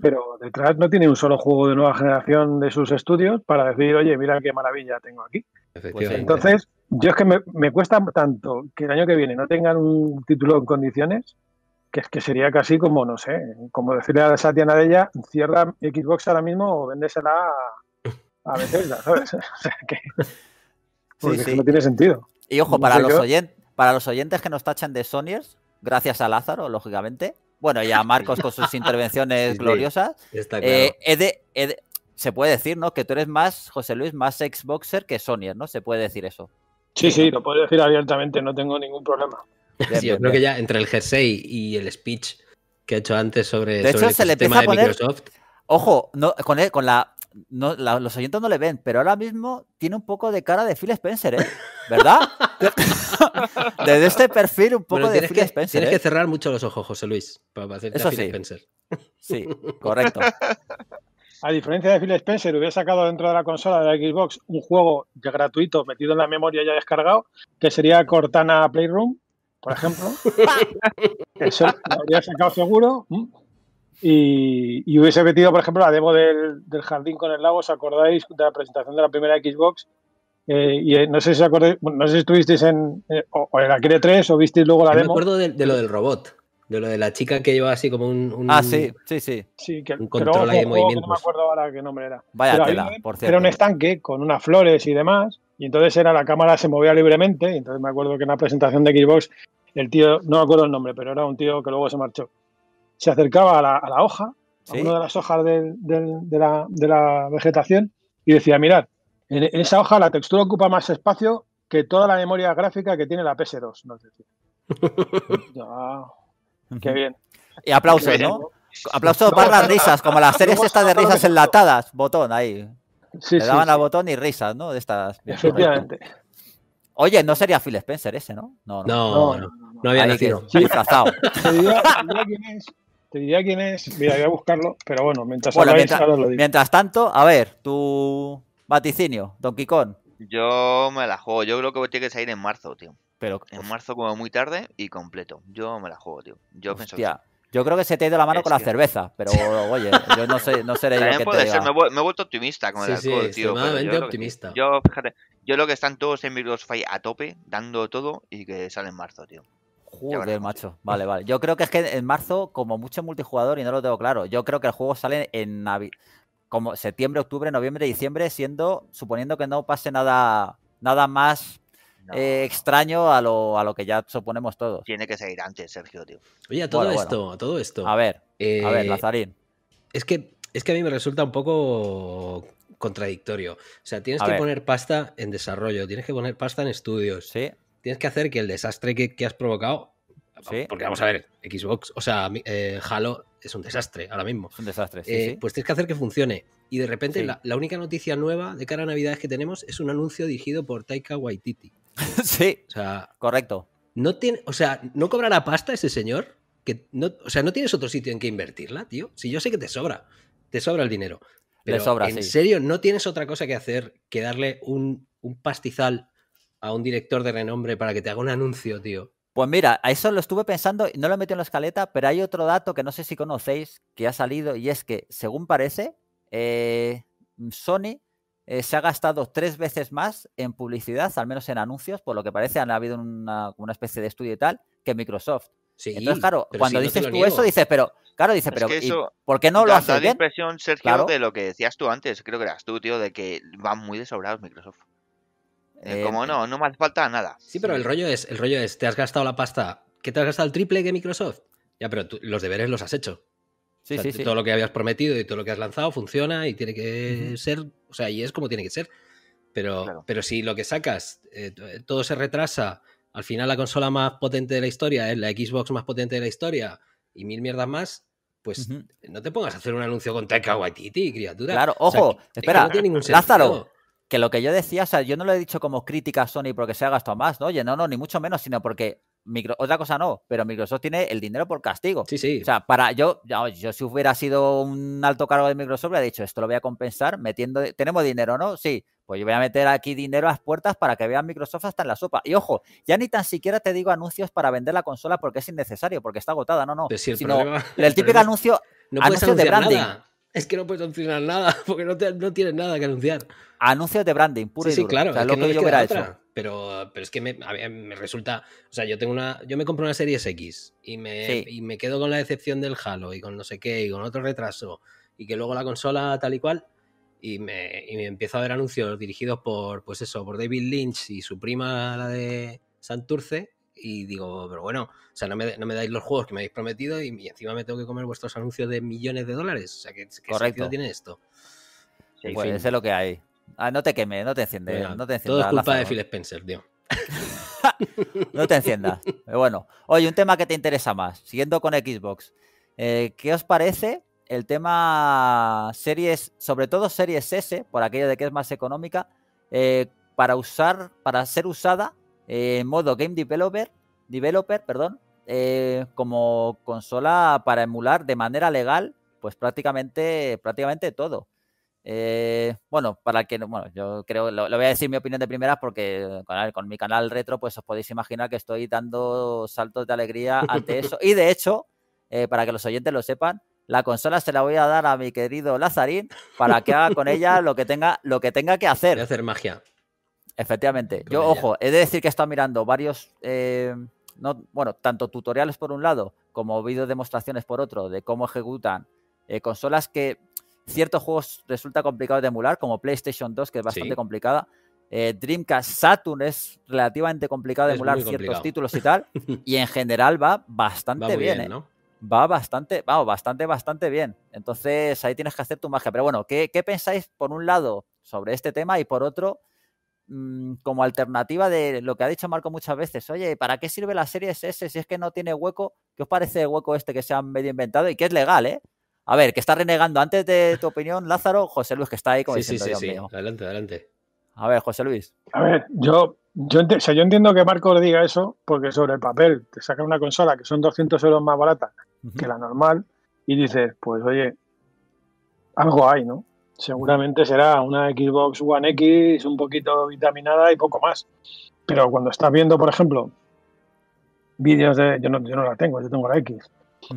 pero detrás no tiene un solo juego de nueva generación de sus estudios para decir, oye, mira qué maravilla tengo aquí. Entonces, yo es que me, me, cuesta tanto que el año que viene no tengan un título en condiciones es que sería casi como, no sé, como decirle a de ella, cierra Xbox ahora mismo o véndesela a, a <laughs> ¿sabes? <laughs> O sea, que, no tiene sentido. Y ojo, para, los oyentes, para los oyentes que nos tachan de Sonyers, gracias a Lázaro, lógicamente, bueno, y a Marcos con sus intervenciones gloriosas, se puede decir, ¿no? Que tú eres más, José Luis, más Xboxer que Sonyer, ¿no? Se puede decir eso. Sí, sí, lo puedo decir abiertamente, no tengo ningún problema yo creo que ya entre el G6 y el speech que ha hecho antes sobre, sobre el tema de Microsoft. Ojo, con, la, Los oyentes no le ven, pero ahora mismo tiene un poco de cara de Phil Spencer, ¿eh? ¿Verdad? <laughs> Desde este perfil un poco de Phil Spencer. Tienes que ¿eh? cerrar mucho los ojos, José Luis, para hacerte a Phil Spencer. Sí, correcto. <laughs> A diferencia de Phil Spencer, hubiera sacado dentro de la consola de la Xbox un juego gratuito metido en la memoria ya descargado, que sería Cortana Playroom, por ejemplo. <laughs> Eso lo habría sacado seguro. Y, y, hubiese metido, por ejemplo, la demo del, del, jardín con el lago, ¿os acordáis de la presentación de la primera Xbox? Eh, y eh, no sé si acordáis, no sé si estuvisteis en, eh, o, en la CRE 3 o visteis luego la demo. Me acuerdo de, lo del robot, de lo de la chica que llevaba así como un. ah, sí, sí, sí. sí que, un control de movimientos. no me acuerdo ahora qué nombre era. Vaya tela, por cierto. Era un estanque con unas flores y demás. Y entonces era la cámara se movía libremente. Y entonces me acuerdo que en una presentación de Xbox, el tío, no me acuerdo el nombre, pero era un tío que luego se marchó. Se acercaba a la, hoja, a una de las hojas de, la, vegetación, y decía: Mirad, en, e, esa hoja la textura ocupa más espacio que toda la memoria gráfica que tiene la PS2. <laughs> qué bien. Y aplausos, ¿no? Aplausos para las risas, como las series estas de risas enlatadas. Botón ahí. Sí, Le daban a botón y risas, ¿no? De estas. Efectivamente. Oye, no sería Phil Spencer ese, ¿no? No, no, no, no, había nacido. Te diría, quién es. Te diría quién es. Mira, voy a buscarlo, pero bueno, mientras lo digo. Mientras tanto, a ver, tu vaticinio, Don Kong. Yo me la juego. Yo creo que tiene que salir en marzo, tío. Pero, en marzo como muy tarde y completo. Yo me la juego, tío. Yo hostia, pienso yo creo que se te ha ido la mano con la cerveza, <laughs> pero oye, yo no, sé, no seré También yo que puede ser, Me, he vuelto optimista con sí, el tío. Yo optimista. yo, fíjate, yo lo que están todos en Microsoft a tope, dando todo y que sale en marzo, tío. Joder, macho. Vale, vale. Yo creo que es que en marzo, como mucho multijugador, y no lo tengo claro, yo creo que el juego sale en como septiembre, octubre, noviembre, diciembre, siendo, suponiendo que no pase nada, nada más eh, extraño a lo, que ya suponemos todos. Tiene que seguir antes, Sergio, tío. Oye, a todo esto, a todo esto. A ver, a ver, eh, Lazarín. Es que, es que a mí me resulta un poco contradictorio. O sea, tienes que poner pasta en desarrollo, tienes que poner pasta en estudios. Tienes que hacer que el desastre que, has provocado. Porque vamos a ver, Xbox, o sea, eh, Halo es un desastre ahora mismo. un desastre, sí, Pues tienes que hacer que funcione. Y de repente, la, la, única noticia nueva de cara a Navidades que tenemos es un anuncio dirigido por Taika Waititi. <laughs> sí, o sea, correcto. No tiene, o sea, ¿no cobrará pasta ese señor? Que no, o sea, ¿no tienes otro sitio en que invertirla, tío? Si yo sé que te sobra, te sobra el dinero. Pero sobra, en serio, ¿no tienes otra cosa que hacer que darle un, pastizal a un director de renombre para que te haga un anuncio, tío? Pues mira, a eso lo estuve pensando, y no lo he en la escaleta, pero hay otro dato que no sé si conocéis, que ha salido, y es que, según parece, eh, Sony eh, se ha gastado tres veces más en publicidad, al menos en anuncios, por lo que parece, han habido una, especie de estudio y tal, que Microsoft. Entonces, claro, cuando dices tú eso, dices, pero, claro, dice pero, ¿por qué no lo hace da la impresión, Sergio, de lo que decías tú antes, creo que eras tú, tío, de que van muy desobrados Microsoft. Eh, eh, como no, no me hace falta nada. Sí, pero el rollo es, el rollo es, te has gastado la pasta, ¿qué te has gastado el triple que Microsoft. Ya, pero tú, los deberes los has hecho todo lo que habías prometido y todo lo que has lanzado funciona y tiene que ser, o sea, y es como tiene que ser. Pero, pero si lo que sacas, eh, todo se retrasa, al final la consola más potente de la historia es la Xbox más potente de la historia y mil mierdas más, pues no te pongas a hacer un anuncio con Taika Waititi, criatura. Claro, ojo, espera, Lázaro, que lo que yo decía, o sea, yo no lo he dicho como crítica a Sony porque se ha gastado más, Oye, no, no, ni mucho menos, sino porque otra cosa no, pero Microsoft tiene el dinero por castigo. Sí, sí. O sea, para yo, yo, si hubiera sido un alto cargo de Microsoft, le hubiera dicho, esto lo voy a compensar metiendo, tenemos dinero, ¿no? Sí, pues yo voy a meter aquí dinero a las puertas para que vean Microsoft hasta en la sopa. Y ojo, ya ni tan siquiera te digo anuncios para vender la consola porque es innecesario, porque está agotada, no, no. el, <laughs> típico anuncio, no de branding. Es que no puedes anunciar nada, <laughs> porque no, tienes nada que anunciar. Anuncios de branding, puro sí, claro, o sea, lo yo hubiera Pero, pero es que me, resulta. O sea, yo tengo una. Yo me compro una serie X y me, quedo con la decepción del Halo y con no sé qué y con otro retraso y que luego la consola tal y cual. Y me, y me empiezo a ver anuncios dirigidos por, pues eso, por David Lynch y su prima, la de Santurce, y digo, pero bueno, o sea, no me, dais los juegos que me habéis prometido y, encima me tengo que comer vuestros anuncios de millones de dólares. O sea, ¿qué, sentido tiene esto? Sí, pues, es lo que hay. Ah, no te quemes, no te enciendes. todo es culpa de Phil Spencer, tío. <laughs> no te enciendas. bueno, oye, un tema que te interesa más, siguiendo con Xbox. Eh, ¿Qué os parece el tema series, sobre todo series S, por aquello de que es más económica, eh, para usar, para ser usada eh, modo Game Developer, developer perdón, eh, como consola para emular de manera legal, pues prácticamente, prácticamente todo. Eh, bueno, para que bueno, yo creo, lo, voy a decir mi opinión de primeras porque con, mi canal retro, pues os podéis imaginar que estoy dando saltos de alegría ante eso. <laughs> Y de hecho, para que los oyentes lo sepan, la consola se la voy a dar a mi querido Lazarín para que haga con ella lo que tenga, lo que tenga que hacer. Voy hacer magia. Efectivamente. Yo, ojo, he de decir que he estado mirando varios, eh, no, bueno, tanto tutoriales por un lado como vídeos demostraciones por otro de cómo ejecutan eh, consolas que ciertos juegos resulta complicado de emular, como PlayStation 2, que es bastante complicada. Eh, Dreamcast Saturn es relativamente complicado de emular ciertos títulos y tal. <laughs> y en general va bastante bien. Va bastante, vamos, bastante, bastante bien. Entonces ahí tienes que hacer tu magia. Pero bueno, ¿qué, ¿qué pensáis por un lado sobre este tema y por otro Mm, como alternativa de lo que ha dicho Marco muchas veces, oye, ¿para qué sirve la serie SS si es que no tiene hueco? ¿Qué os parece el hueco este que se han medio inventado y que es legal, eh? A ver, que está renegando antes de tu opinión, Lázaro, José Luis, que está ahí con sí, sí, sí, Adelante, adelante. A ver, José Luis. A ver, yo, yo, yo entiendo que Marco le diga eso porque sobre el papel te saca una consola que son 200 euros más barata que la normal y dices, pues oye, algo hay, ¿no? Seguramente será una Xbox One X un poquito vitaminada y poco más. Pero cuando estás viendo, por ejemplo, vídeos de. Yo no, yo no la tengo, yo tengo la X.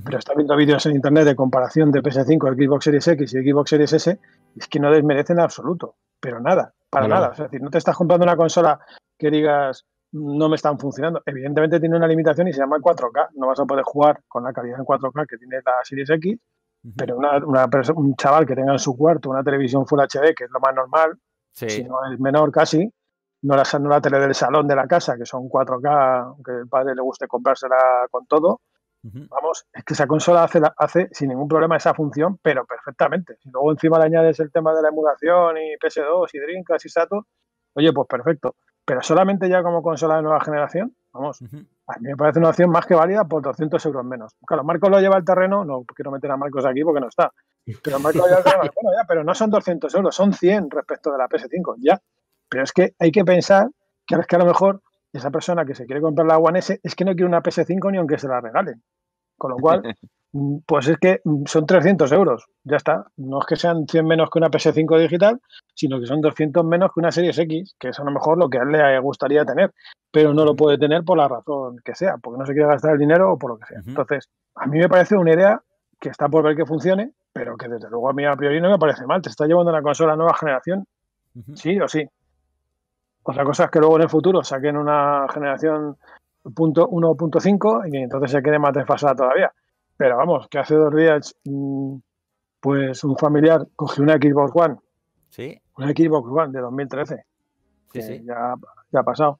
Pero estás viendo vídeos en internet de comparación de PS5, Xbox Series X y Xbox Series S, es que no desmerecen en absoluto. Pero nada, para nada. Es decir, no te estás comprando una consola que digas no me están funcionando. Evidentemente tiene una limitación y se llama 4K. No vas a poder jugar con la calidad en 4K que tiene la Series X pero una, una un chaval que tenga en su cuarto una televisión Full HD, que es lo más normal, si no es menor casi, no la, no la tele del salón de la casa, que son 4K, aunque el padre le guste comprársela con todo, vamos, es que esa consola hace, hace sin ningún problema esa función, pero perfectamente. Si luego encima le añades el tema de la emulación y PS2 y Dreamcast y Saturn, oye, pues perfecto. Pero solamente ya como consola de nueva generación, Vamos, a mí me parece una opción más que válida por 200 euros menos. Claro, Marcos lo lleva al terreno, no quiero meter a Marcos aquí porque no está. Pero Marcos bueno, ya, pero no son 200 euros, son 100 respecto de la PS5, ya. Pero es que hay que pensar que que a lo mejor esa persona que se quiere comprar la One S es que no quiere una PS5 ni aunque se la regalen. Con lo cual, <laughs> Pues es que son 300 euros, ya está. No es que sean 100 menos que una PS5 digital, sino que son 200 menos que una Series X, que es a lo mejor lo que a él le gustaría tener, pero no lo puede tener por la razón que sea, porque no se quiere gastar el dinero o por lo que sea. Entonces, a mí me parece una idea que está por ver que funcione, pero que desde luego a mí a priori no me parece mal. Te está llevando una consola nueva generación, sí o sí. Otra cosa es que luego en el futuro saquen una generación 1.5 y entonces se quede más desfasada todavía. Pero vamos, que hace dos días, mm, pues un familiar cogió una Xbox One. Sí. Una Xbox One de 2013. Sí, Ya, ha pasado.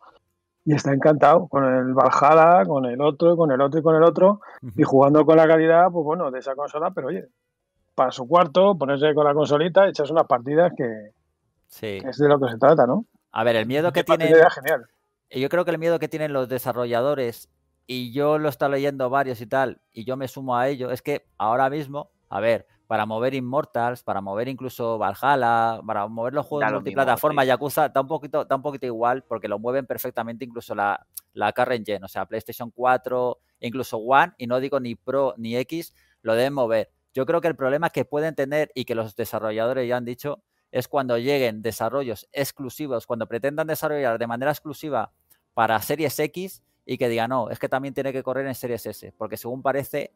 Y está encantado con el Valhalla, con el otro, con el otro y con el otro. Y jugando con la calidad, pues bueno, de esa consola, pero oye, para su cuarto, ponerse con la consolita, echas unas partidas que, sí. es de lo que se trata, ¿no? A ver, el miedo que genial. Yo creo que el miedo que tienen los desarrolladores y yo lo estado leyendo varios y tal, y yo me sumo a ello, es que ahora mismo, a ver, para mover Immortals, para mover incluso Valhalla, para mover los juegos de multiplataforma, Yakuza, Está un, poquito, está un poquito igual porque lo mueven perfectamente incluso la, la current gen, o sea, PlayStation 4, incluso One, y no digo ni Pro ni X, lo deben mover. Yo creo que el problema que pueden tener y que los desarrolladores ya han dicho es cuando lleguen desarrollos exclusivos, cuando pretendan desarrollar de manera exclusiva para Series X, y que diga, no, es que también tiene que correr en Series S, porque según parece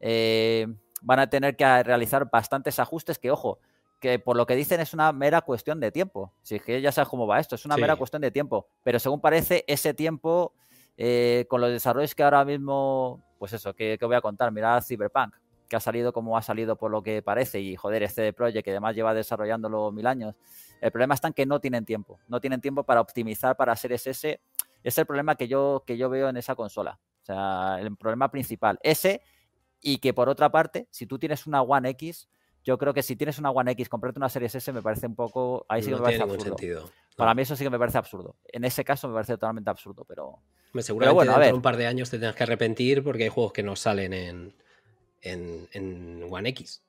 eh, van a tener que realizar bastantes ajustes que, ojo, que por lo que dicen es una mera cuestión de tiempo. Si es que ya sabes cómo va esto, es una mera cuestión de tiempo. Pero según parece, ese tiempo, eh, con los desarrollos que ahora mismo, pues eso, que, voy a contar, mirad Cyberpunk, que ha salido como ha salido por lo que parece, y joder, este project que además lleva desarrollándolo mil años. El problema está en que no tienen tiempo, no tienen tiempo para optimizar para Series S es el problema que yo, que yo veo en esa consola. O sea, el problema principal. Ese, y que por otra parte, si tú tienes una One X, yo creo que si tienes una One X, comprarte una serie S me parece un poco. Ahí sí que me parece absurdo. Sentido, Para mí eso sí que me parece absurdo. En ese caso me parece totalmente absurdo, pero. Seguramente pero dentro un par de años te tengas que arrepentir porque hay juegos que no salen en One X.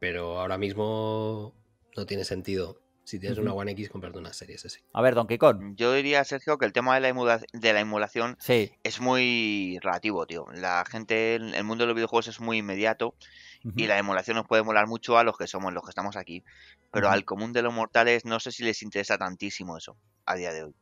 Pero ahora mismo no tiene sentido. Si tienes una One X, comprarte una Series así A ver, Don Kong. Yo diría, Sergio, que el tema de la, de la emulación es muy relativo, tío. La gente, el mundo de los videojuegos es muy inmediato y la emulación nos puede molar mucho a los que somos, los que estamos aquí. Pero al común de los mortales no sé si les interesa tantísimo eso a día de hoy.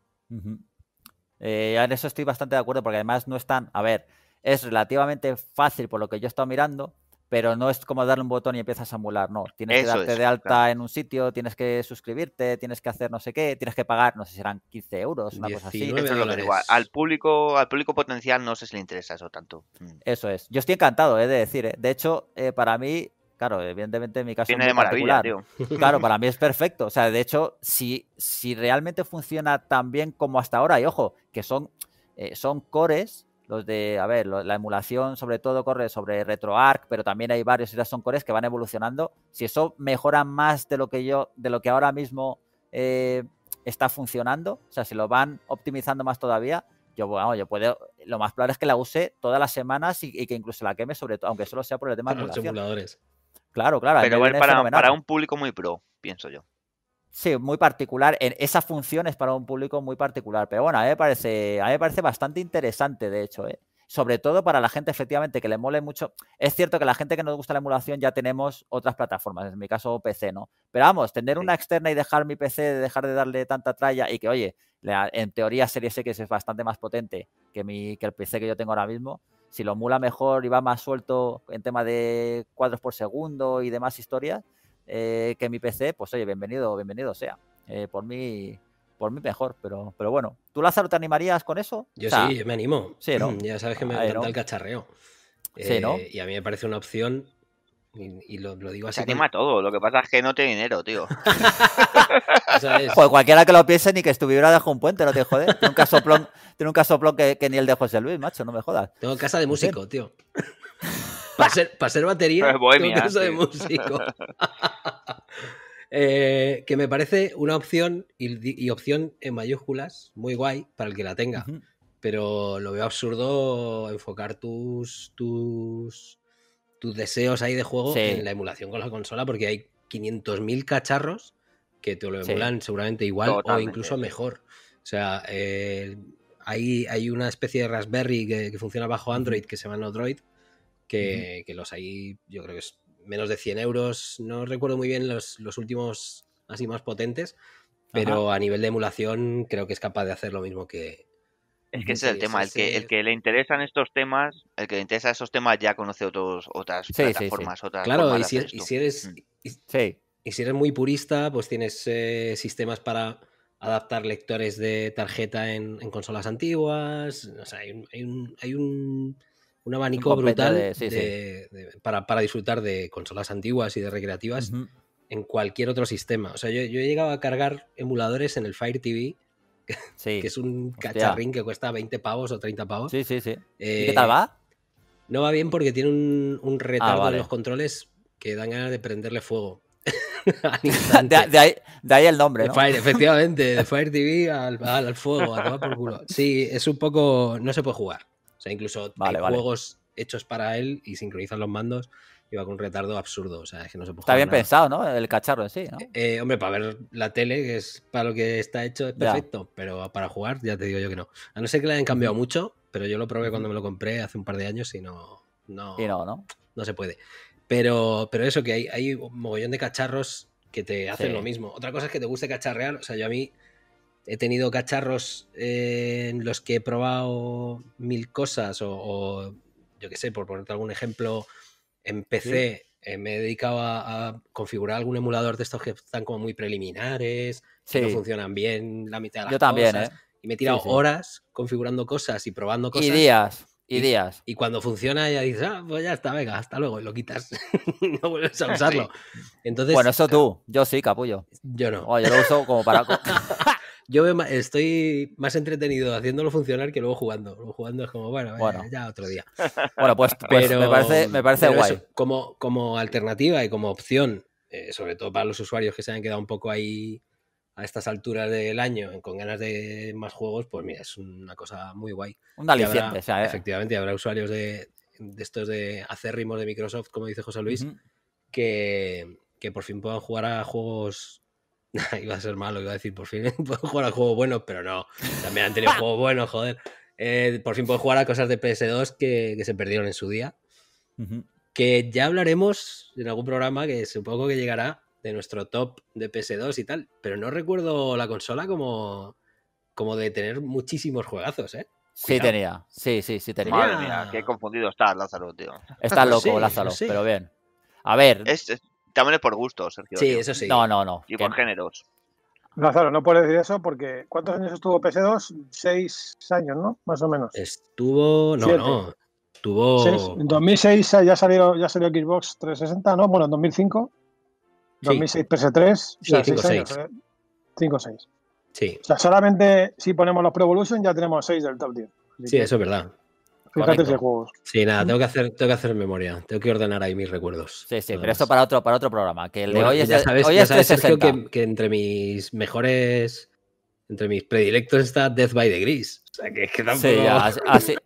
Eh, en eso estoy bastante de acuerdo porque además no están... A ver, es relativamente fácil por lo que yo he estado mirando pero no es como darle un botón y empiezas a emular, no. Tienes que darte de alta en un sitio, tienes que suscribirte, tienes que hacer no sé qué, tienes que pagar, no sé si serán 15 euros, una cosa así. Al público, al público potencial no sé si le interesa eso tanto. Mm. Eso es. Yo estoy encantado eh, de decir, eh, de hecho, eh, para mí claro, evidentemente en mi caso Tiene es de maravilla, Tío. Claro, para mí <laughs> es perfecto. O sea, de hecho, si, si realmente funciona tan bien como hasta ahora, y ojo, que son, son cores de, a ver, la emulación sobre todo corre sobre RetroArch, pero también hay varios son Cores que van evolucionando. Si eso mejora más de lo que yo, de lo que ahora mismo eh, está funcionando, o sea, si lo van optimizando más todavía, yo, bueno, yo puedo, lo más claro es que la use todas las semanas y, que incluso la queme, sobre todo, aunque solo sea por el tema de los emuladores. Claro, claro. Pero para, para, un público muy pro, pienso yo. Sí, muy particular. En esas funciones para un público muy particular. Pero bueno, a mí me parece, a parece bastante interesante, de hecho, ¿eh? sobre todo para la gente efectivamente que le mole mucho. Es cierto que la gente que nos gusta la emulación ya tenemos otras plataformas, en mi caso PC, ¿no? Pero vamos, tener una externa y dejar mi PC, dejar de darle tanta tralla y que, oye, en teoría Series X es bastante más potente que, mi, que el PC que yo tengo ahora mismo. Si lo emula mejor y va más suelto en tema de cuadros por segundo y demás historias, eh, que mi PC, pues oye, bienvenido, bienvenido sea. Eh, por mí, por mí mejor, pero, pero bueno. ¿Tú, Lázaro, te animarías con eso? Yo sí, me animo. Sí, ¿no? <clears throat> Ya sabes que me encanta el cacharreo. Eh, y a mí me parece una opción y, lo, digo así. Se anima todo, lo que pasa es que no tiene dinero, tío. <laughs> Pues cualquiera que lo piense ni que estuviera debajo un puente, no te jodas, Tiene un casoplón, tiene un que, que, ni el de José Luis, macho, no me jodas. Tengo casa de músico, tío. Para ser, para ser batería, que músico. <laughs> Eh, que me parece una opción y, opción en mayúsculas muy guay para el que la tenga. Pero lo veo absurdo enfocar tus, tus, tus deseos ahí de juego en la emulación con la consola porque hay 500.000 cacharros que te lo emulan seguramente igual o incluso mejor. O sea, eh, hay, una especie de Raspberry que, que, funciona bajo Android que se llama Android, que, los hay, yo creo que es menos de 100 euros. No recuerdo muy bien los, los últimos así más potentes, pero a nivel de emulación creo que es capaz de hacer lo mismo que... Es que ese es el tema, el que, el que le interesan estos temas, el que le interesa esos temas ya conoce otros, otras plataformas, otras Claro, y si, eres... Mm. Y, si eres muy purista, pues tienes eh, sistemas para adaptar lectores de tarjeta en, consolas antiguas. O sea, hay un, hay un un abanico brutal para, disfrutar de consolas antiguas y de recreativas en cualquier otro sistema. O sea, yo, he llegado a cargar emuladores en el Fire TV, <laughs> que, es un cacharrín que cuesta 20 pavos o 30 pavos. Sí, sí, sí. ¿Y qué eh, tal va? No va bien porque tiene un, un retardo en los controles que dan ganas de prenderle fuego. <laughs> <laughs> de, ahí, el nombre. ¿no? Fire, efectivamente, de Fire TV al, fuego, a tomar por culo. Sí, es un poco. No se puede jugar. O sea, incluso hay juegos hechos para él y sincronizan los mandos iba con un retardo absurdo. O sea, es que no se puede Está bien pensado, ¿no? El cacharro en sí, ¿no? Eh, eh, hombre, para ver la tele, que es para lo que está hecho, es perfecto. Pero para jugar, ya te digo yo que no. A no ser que le hayan cambiado mucho, pero yo lo probé cuando me lo compré hace un par de años y no. No, no, ¿no? se puede. Pero, pero eso, que hay, hay un mogollón de cacharros que te hacen lo mismo. Otra cosa es que te guste cacharrear. O sea, yo a mí he tenido cacharros eh, en los que he probado mil cosas o, yo qué sé, por ponerte algún ejemplo, en PC eh, me he dedicado a, configurar algún emulador de estos que están como muy preliminares, que no funcionan bien la mitad de las yo también, ¿eh? Y me he tirado horas configurando cosas y probando cosas. Y días. Y, días. Y cuando funciona ya dices, ah, pues ya está, venga, hasta luego, y lo quitas. <laughs> no vuelves a <laughs> usarlo. Entonces, bueno, eso eh, tú, yo sí, capullo. Yo no. lo uso como para... <laughs> yo estoy más entretenido haciéndolo funcionar que luego jugando. Luego jugando es como, bueno, ya otro día. <laughs> bueno, pues, pues, me parece, guay. como, como alternativa y como opción, eh, sobre todo para los usuarios que se han quedado un poco ahí a estas alturas del año con ganas de más juegos, pues mira, es una cosa muy guay. Un aliciente, o sea, eh. Efectivamente, habrá usuarios de, estos de acérrimos de Microsoft, como dice José Luis, que, que por fin puedan jugar a juegos <laughs> iba a ser malo, iba a decir, por fin <laughs> puedo jugar a juegos buenos, pero no, también han tenido <laughs> juegos buenos, joder. Eh, por fin puedo jugar a cosas de PS2 que, se perdieron en su día. Que ya hablaremos en algún programa que supongo que llegará de nuestro top de PS2 y tal, pero no recuerdo la consola como, como de tener muchísimos juegazos, ¿eh? Sí tenía, sí, sí, sí tenía. Madre mía, ah. qué confundido estás, Lázaro, tío. Estás loco Lázaro, pero bien. A ver, también es por gusto, Sergio. Sí, eso sí. No, no, no. Y por géneros. Lázaro, no puedes decir eso porque ¿cuántos años estuvo PS2? Seis años, ¿no? Más o menos. Estuvo. No, no. Estuvo. En 2006 ya salió, ya salió Xbox 360, ¿no? Bueno, en 2005. 2006 PS3. Sí, o 5 6 6. Sí. O sea, solamente si ponemos los Pro Evolution ya tenemos 6 del top 10. Sí, eso es verdad. Sí, nada, tengo que, hacer, tengo que hacer memoria. Tengo que ordenar ahí mis recuerdos. Sí, sí, pero esto para otro, para otro programa. Que el hoy es, es que, entre mis mejores. Entre mis predilectos está Death by the Gris.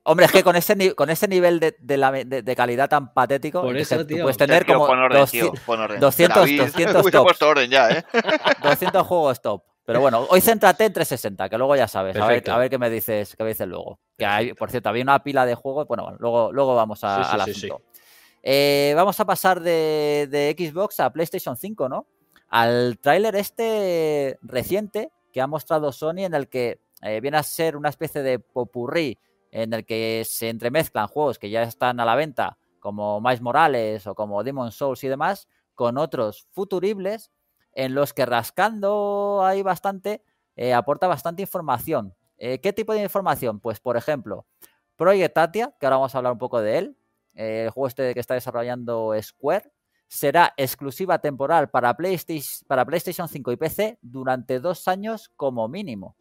Hombre, es que con ese, con ese nivel de, calidad tan patético, puedes tener como. 200, 200 <laughs> ¿eh? <laughs> juegos top. Pero bueno, hoy céntrate en 360, que luego ya sabes. A ver, qué me dices, qué dices luego. Que hay, por cierto, había una pila de juegos. Bueno, luego, luego vamos a, al asunto. Eh, vamos a pasar de, Xbox a PlayStation 5, ¿no? Al tráiler este reciente que ha mostrado Sony, en el que eh, viene a ser una especie de popurrí, en el que se entremezclan juegos que ya están a la venta, como Miles Morales o como Demon Souls y demás, con otros futuribles en los que rascando hay bastante, eh, aporta bastante información. Eh, ¿Qué tipo de información? Pues, por ejemplo, Project Atia, que ahora vamos a hablar un poco de él, eh, el juego este que está desarrollando Square, será exclusiva temporal para PlayStation, para PlayStation 5 y PC durante dos años como mínimo.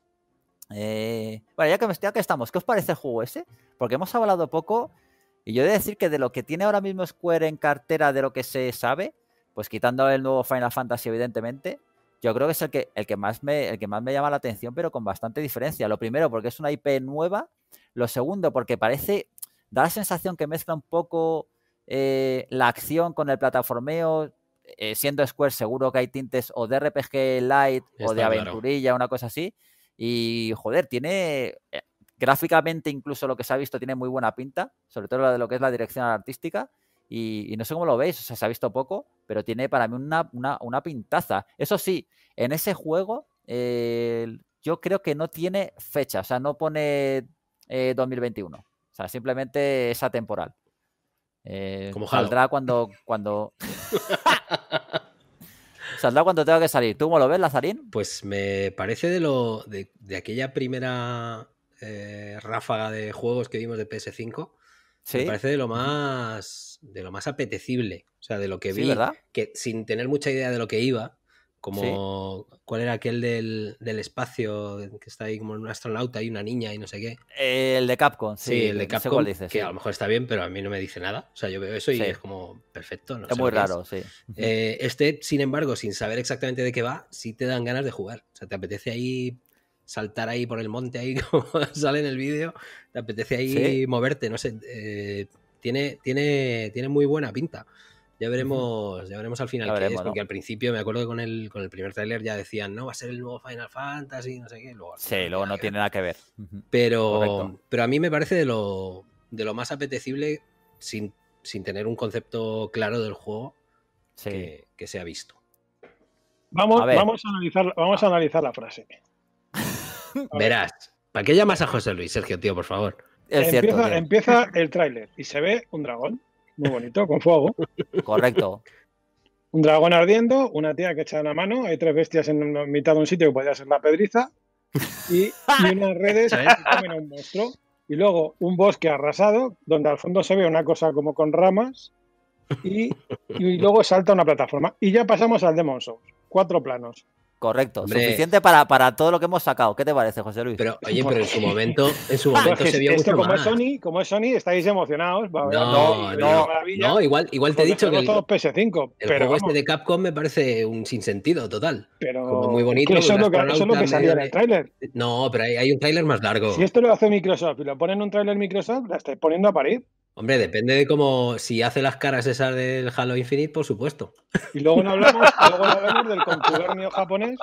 bueno, ya que, ya que, estamos, ¿qué os parece el juego ese? Porque hemos hablado poco y yo he de decir que de lo que tiene ahora mismo Square en cartera, de lo que se sabe, pues quitando el nuevo Final Fantasy, evidentemente, yo creo que es el que, el que, más, me, el que más me llama la atención, pero con bastante diferencia. Lo primero, porque es una IP nueva. Lo segundo, porque parece, da la sensación que mezcla un poco eh, la acción con el plataformeo. Eh, siendo Square, seguro que hay tintes o de RPG light o de aventurilla, una cosa así. Y joder, tiene eh, gráficamente incluso lo que se ha visto tiene muy buena pinta, sobre todo lo de lo que es la dirección artística. Y, no sé cómo lo veis, o sea, se ha visto poco, pero tiene para mí una, pintaza. Eso sí, en ese juego yo creo que no tiene fecha, o sea, no pone 2021. Eh, o sea, simplemente es atemporal. Eh, Como saldrá cuando. cuando... <laughs> saldrá cuando tenga que salir. ¿Tú cómo lo ves, Lazarín? Pues me parece de lo. de, aquella primera eh, ráfaga de juegos que vimos de PS5. ¿Sí? Me parece de lo más de lo más apetecible. O sea, de lo que vi, que sin tener mucha idea de lo que iba, como cuál era aquel del, espacio que está ahí como un astronauta y una niña y no sé qué. Eh, el de Capcom, sí, el de Capcom, que a lo mejor está bien, pero a mí no me dice nada. O sea, yo veo eso y es como perfecto. No es muy raro, sí. Eh, este, sin embargo, sin saber exactamente de qué va, sí te dan ganas de jugar. O sea, te apetece ahí saltar ahí por el monte ahí <laughs> como sale en el vídeo, te apetece ahí moverte, no sé. Eh, tiene, tiene, muy buena pinta. Ya veremos, ya veremos al final qué es, porque al principio me acuerdo que con el, con el primer tráiler ya decían, no, va a ser el nuevo Final Fantasy, no sé qué. Luego, sí, luego no tiene nada que ver. Pero, pero a mí me parece de lo, de lo más apetecible, sin, tener un concepto claro del juego, que, se ha visto. Vamos a, vamos a, analizar, vamos a la frase. <laughs> Verás, ¿para qué llamas a José Luis, Sergio, tío, por favor? empieza, el tráiler y se ve un dragón, muy bonito, con fuego. Correcto. Un dragón ardiendo, una tía que echa una mano, hay tres bestias en mitad de un sitio que podría ser la pedriza, y, unas redes <laughs> que un monstruo. Y luego un bosque arrasado, donde al fondo se ve una cosa como con ramas, y, y luego salta una plataforma. Y ya pasamos al Demon Souls. Cuatro planos. Correcto. Suficiente para, para todo lo que hemos sacado. ¿Qué te parece, José Luis? Pero, oye, pero en su momento, en su <laughs> momento se vio como Es Sony, como es Sony, estáis emocionados. no, no, igual, igual te he dicho que el, PS5, pero juego este de Capcom me parece un sinsentido total. Pero como muy bonito. eso, es lo que salía en el tráiler. No, pero hay, un tráiler más largo. Si esto lo hace Microsoft y lo ponen en un tráiler Microsoft, la estáis poniendo a parir. Hombre, depende de cómo, si hace las caras esas del Halo Infinite, por supuesto. Y luego no hablamos, <laughs> luego del contubernio japonés.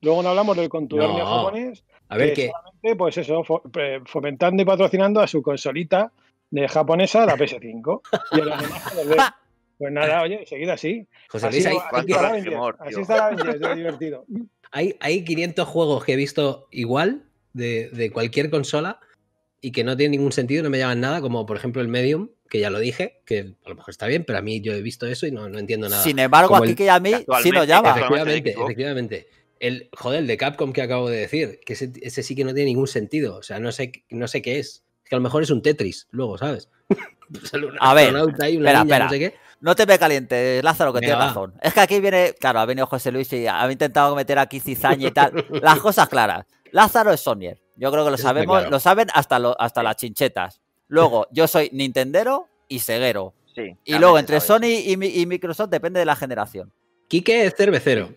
Luego no hablamos del contubernio japonés. A ver qué. Pues eso, eh, fomentando y patrocinando a su consolita de japonesa, la PS5. Y a <laughs> Pues nada, oye, seguid así. José Luis, así, así, así está la es divertido. <laughs> Hay, hay 500 juegos que he visto igual de cualquier consola y que no tiene ningún sentido, no me llaman nada, como por ejemplo el Medium, que ya lo dije, que a lo mejor está bien, pero a mí yo he visto eso y no, no entiendo nada. Sin embargo, aquí que a mí sí lo llama. Efectivamente, efectivamente. El, joder, el de Capcom que acabo de decir, que ese, sí que no tiene ningún sentido. O sea, no sé, no sé qué es. Es que a lo mejor es un Tetris, luego, ¿sabes? <laughs> Pues a ver, espera, espera. No, te ve caliente, Lázaro, que tiene tienes razón. Es que aquí viene, claro, ha venido José Luis y ha intentado meter aquí cizaña y tal. Las cosas claras. Lázaro es Sonier. Yo creo que lo sabemos, lo saben hasta, hasta las chinchetas. Luego, <laughs> yo soy Nintendero y ceguero. y luego, entre Sony y, Microsoft depende de la generación. Quique es cervecero.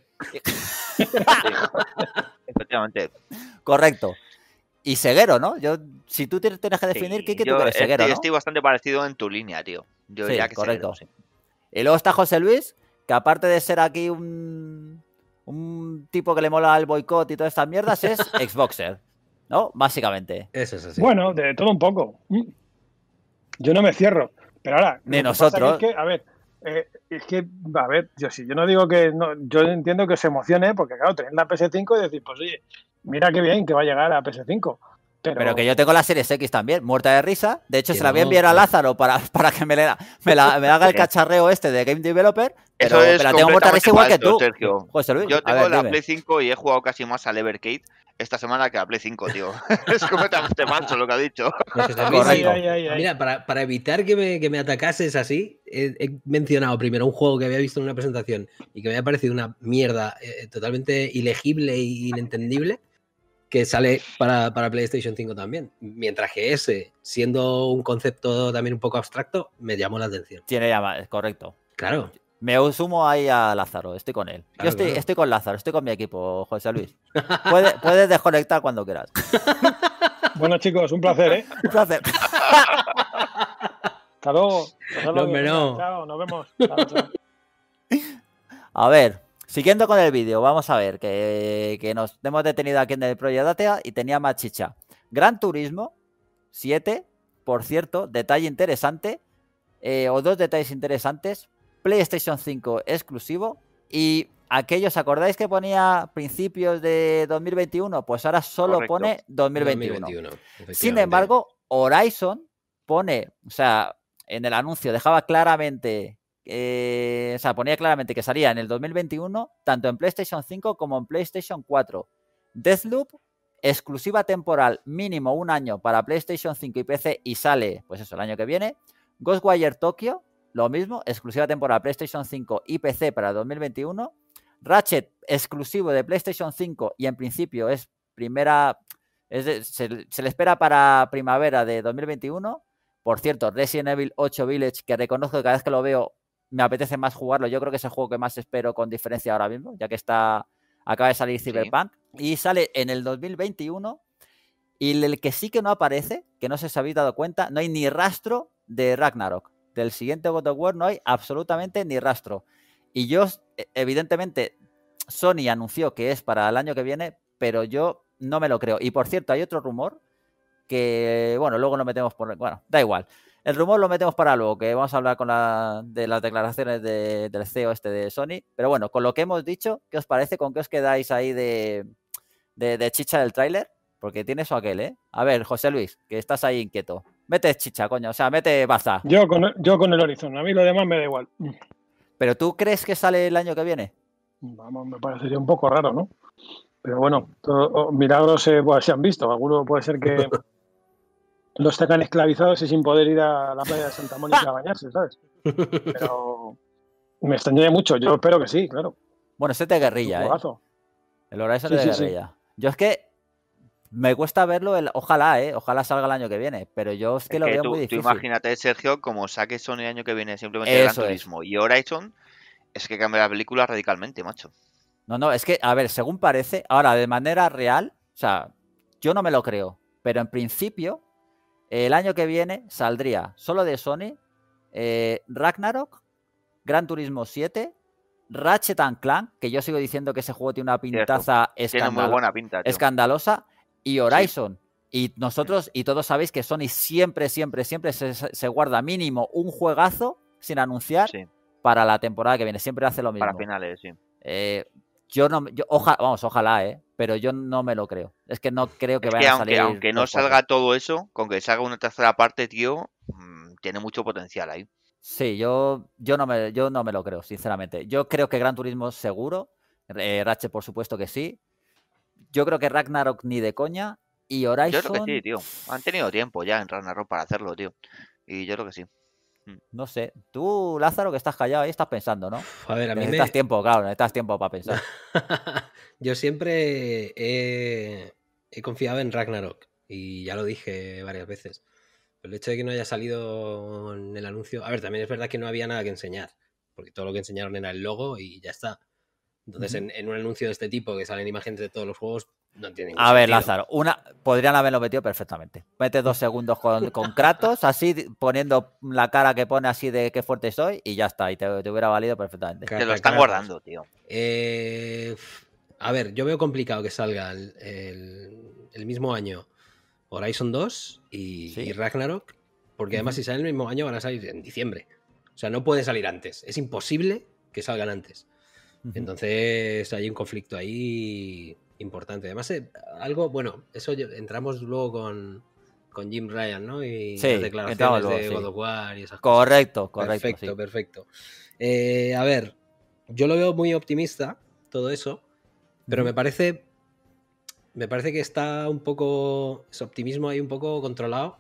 Correcto. Y ceguero, ¿no? Yo, si tú tienes que definir, Kike, tú eres ceguero. Yo estoy bastante parecido en tu línea, tío. Yo diría que correcto. y luego está José Luis, que aparte de ser aquí un, un tipo que le mola el boicot y todas estas mierdas, es <laughs> Xboxer. ¿no? Básicamente. es Bueno, de todo un poco. Mm. Yo no me cierro. Pero ahora. De nosotros. que, a ver, eh, es que, a ver, yo sí, yo no digo que. No, yo entiendo que se emocione, porque claro, tener la PS5 y decís, pues oye, mira qué bien que va a llegar a PS5. Pero... que yo tengo la Series X también, muerta de risa. De hecho, se la voy a enviar a Lázaro para, <laughs> para que me, me, me haga el <laughs> cacharreo este de Game Developer. Pero, Eso es pero tengo igual que tú. Yo tengo la Play 5 y he jugado casi más a Evercade esta semana que a Play 5, tío. <laughs> es completamente falso lo que ha dicho. <laughs> Mira, para, evitar que me, que me atacases así, he, mencionado primero un juego que había visto en una presentación y que me había parecido una mierda eh, totalmente ilegible e inentendible, que sale para, para, PlayStation 5 también. Mientras que ese, siendo un concepto también un poco abstracto, me llamó la atención. Tiene llama, es correcto. Claro. Me sumo ahí a Lázaro, estoy con él. Yo estoy, estoy, con Lázaro, estoy con mi equipo, José Luis. Puedes, desconectar cuando quieras. <laughs> Bueno, chicos, un placer, ¿eh? Un placer. <laughs> Hasta luego. Hasta luego. Chao, nos vemos. <laughs> A ver, siguiendo con el vídeo, vamos a ver que, nos hemos detenido aquí en el Proyecto Atea y tenía más chicha. Gran Turismo 7, por cierto, detalle interesante, eh, o dos detalles interesantes PlayStation 5 exclusivo. Y aquellos, ¿acordáis que ponía principios de 2021? Pues ahora solo pone 2021. Sin embargo, Horizon pone, o sea, en el anuncio dejaba claramente, eh, o sea, ponía claramente que salía en el 2021, tanto en PlayStation 5 como en PlayStation 4. Deathloop, exclusiva temporal, mínimo un año para PlayStation 5 y PC y sale, pues eso, el año que viene. Ghostwire Tokyo, lo mismo, exclusiva temporada PlayStation 5 y PC para 2021. Ratchet, exclusivo de PlayStation 5 y en principio es primera, se, le espera para primavera de 2021. Por cierto, Resident Evil 8 Village, que reconozco que cada vez que lo veo me apetece más jugarlo. Yo creo que es el juego que más espero con diferencia ahora mismo, ya que está acaba de salir Cyberpunk. Y sale en el 2021. Y el que sí que no aparece, que no se os habéis dado cuenta, no hay ni rastro de Ragnarok. Del siguiente God of War no hay absolutamente ni rastro. Y yo, e, evidentemente, Sony anunció que es para el año que viene, pero yo no me lo creo. Y por cierto, hay otro rumor que, bueno, luego lo metemos por... Bueno, da igual. El rumor lo metemos para luego, que vamos a hablar con la, de las declaraciones del CEO este de Sony. Pero bueno, con lo que hemos dicho, ¿qué os parece? ¿Con qué os quedáis ahí de, de, chicha del tráiler? Porque tiene eso aquel, ¿eh? A ver, José Luis, que estás ahí inquieto. Mete chicha, coño. O sea, mete baza. Yo con, yo con el horizonte. A mí lo demás me da igual. ¿Pero tú crees que sale el año que viene? Vamos, me parecería un poco raro, ¿no? Pero bueno, oh, milagros eh, pues, se han visto. Alguno puede ser que <laughs> los tengan esclavizados y sin poder ir a la playa de Santa Mónica a bañarse, ¿sabes? Pero me extrañaría mucho. Yo espero que sí, claro. Bueno, ese te guerrilla, ¿eh? El Horizon sí, de guerrilla. Yo es que me cuesta verlo, el, ojalá, ¿eh? ojalá salga el año que viene, pero yo es que lo veo muy difícil. Tú imagínate, Sergio, como saque Sony el año que viene simplemente Gran Turismo y Horizon, es que cambia la película radicalmente, macho. No, no, es que, a ver, según parece, ahora de manera real, o sea, yo no me lo creo, pero en principio, el año que viene saldría solo de Sony eh, Ragnarok, Gran Turismo 7, Ratchet and Clank, que yo sigo diciendo que ese juego tiene una pintaza buena pinta, escandalosa, y Horizon. Y nosotros, y todos sabéis que Sony siempre, siempre, siempre se, guarda mínimo un juegazo sin anunciar para la temporada que viene. Siempre hace lo mismo. Para finales, sí. Eh, yo no, yo, vamos, ojalá, ¿eh? Pero yo no me lo creo. Es que no creo que vaya a salir. Aunque no salga todo eso, con que salga una tercera parte, tío, mm, tiene mucho potencial ahí. Sí, yo, yo, no me, yo no me lo creo, sinceramente. Yo creo que Gran Turismo seguro. Eh, Ratchet, por supuesto que sí. Yo creo que Ragnarok ni de coña. Y Horizon. Yo creo que sí, tío. Han tenido tiempo ya en Ragnarok para hacerlo, tío. Y yo creo que sí. Mm. No sé. Tú, Lázaro, que estás callado ahí, estás pensando, ¿no? A ver, a mí necesitas tiempo, claro, necesitas tiempo para pensar. <laughs> yo siempre he... confiado en Ragnarok. Y ya lo dije varias veces. El hecho de que no haya salido en el anuncio. A ver, también es verdad que no había nada que enseñar. Porque todo lo que enseñaron era el logo y ya está. Entonces, en, un anuncio de este tipo que salen imágenes de todos los juegos, no tiene A ver, Lázaro, una, podrían haberlo metido perfectamente. Mete dos segundos <laughs> con, Kratos, así poniendo la cara que pone así de qué fuerte soy y ya está, y te, hubiera valido perfectamente. Te lo están guardando, tío. Eh, a ver, yo veo complicado que salga el, mismo año Horizon 2 y, Ragnarok, porque además si salen el mismo año van a salir en diciembre. O sea, no puede salir antes. Es imposible que salgan antes. Entonces hay un conflicto ahí importante. Además, eh, algo, bueno, eso entramos luego con, Jim Ryan, ¿no? Y las declaraciones de God y esas correcto, cosas. Correcto, perfecto, perfecto. Eh, a ver, yo lo veo muy optimista, todo eso, pero me parece. Me parece que está un poco. Ese optimismo ahí un poco controlado.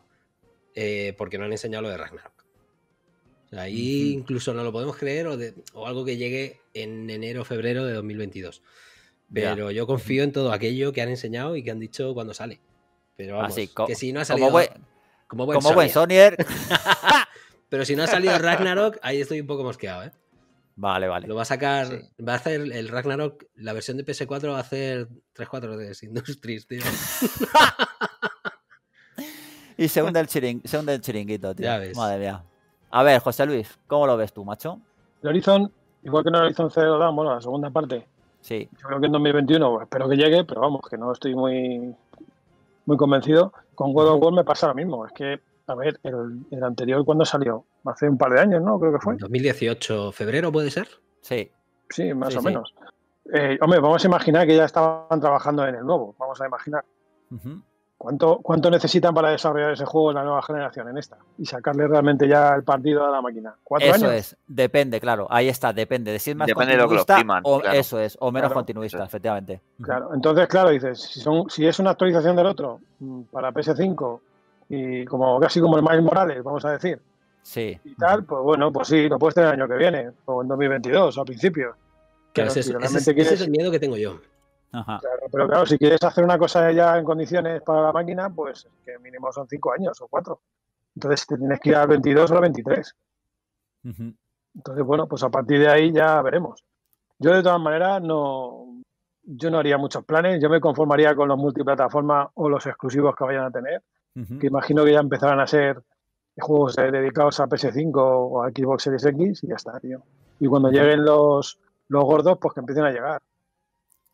Eh, porque no han enseñado lo de Ragnarok. ahí incluso no lo podemos creer, o algo que llegue en enero febrero de 2022. Pero yo confío en todo aquello que han enseñado y que han dicho cuando sale. Pero vamos, ah, que si no ha salido. Como buen, como <laughs> Pero si no ha salido Ragnarok, ahí estoy un poco mosqueado, ¿eh? Vale, vale. Lo va a sacar. Va a hacer el Ragnarok. La versión de PS4 va a hacer 3-4 de Industries, tío. <laughs> y según el chiring, el chiringuito, tío. Ya Madre mía. A ver, José Luis, ¿cómo lo ves tú, macho? Horizon Igual que no lo hizo en bueno, la segunda parte. Sí. Yo creo que en 2021 pues, espero que llegue, pero vamos, que no estoy muy, muy convencido. Con God of War me pasa lo mismo. Es que, a ver, el, anterior, ¿cuándo salió? Hace un par de años, ¿no? Creo que fue. 2018, febrero, ¿puede ser? Sí. Sí, más o menos. Eh, hombre, vamos a imaginar que ya estaban trabajando en el nuevo. Vamos a imaginar. ¿Cuánto, necesitan para desarrollar ese juego en la nueva generación, en esta? Y sacarle realmente ya el partido a la máquina. ¿Cuatro eso es, depende, claro. Ahí está, depende. De si más depende de lo que o, Eso es, o menos continuista, efectivamente. Claro, entonces, claro, dices, si, son, si es una actualización del otro mm, para PS5 y como casi como el más Morales, vamos a decir. Sí. Y tal, pues bueno, pues sí, lo puedes tener el año que viene o en 2022 o a principios. Claro, ese es el miedo que tengo yo pero claro, si quieres hacer una cosa ya en condiciones para la máquina, pues que mínimo son cinco años o cuatro. Entonces te tienes que ir al 22 o al 23. Entonces, bueno, pues a partir de ahí ya veremos. Yo de todas maneras no, yo no haría muchos planes, yo me conformaría con los multiplataformas o los exclusivos que vayan a tener, que imagino que ya empezarán a ser juegos eh, dedicados a PS5 o a Xbox Series X y ya está, tío. Y cuando lleguen los, los gordos, pues que empiecen a llegar.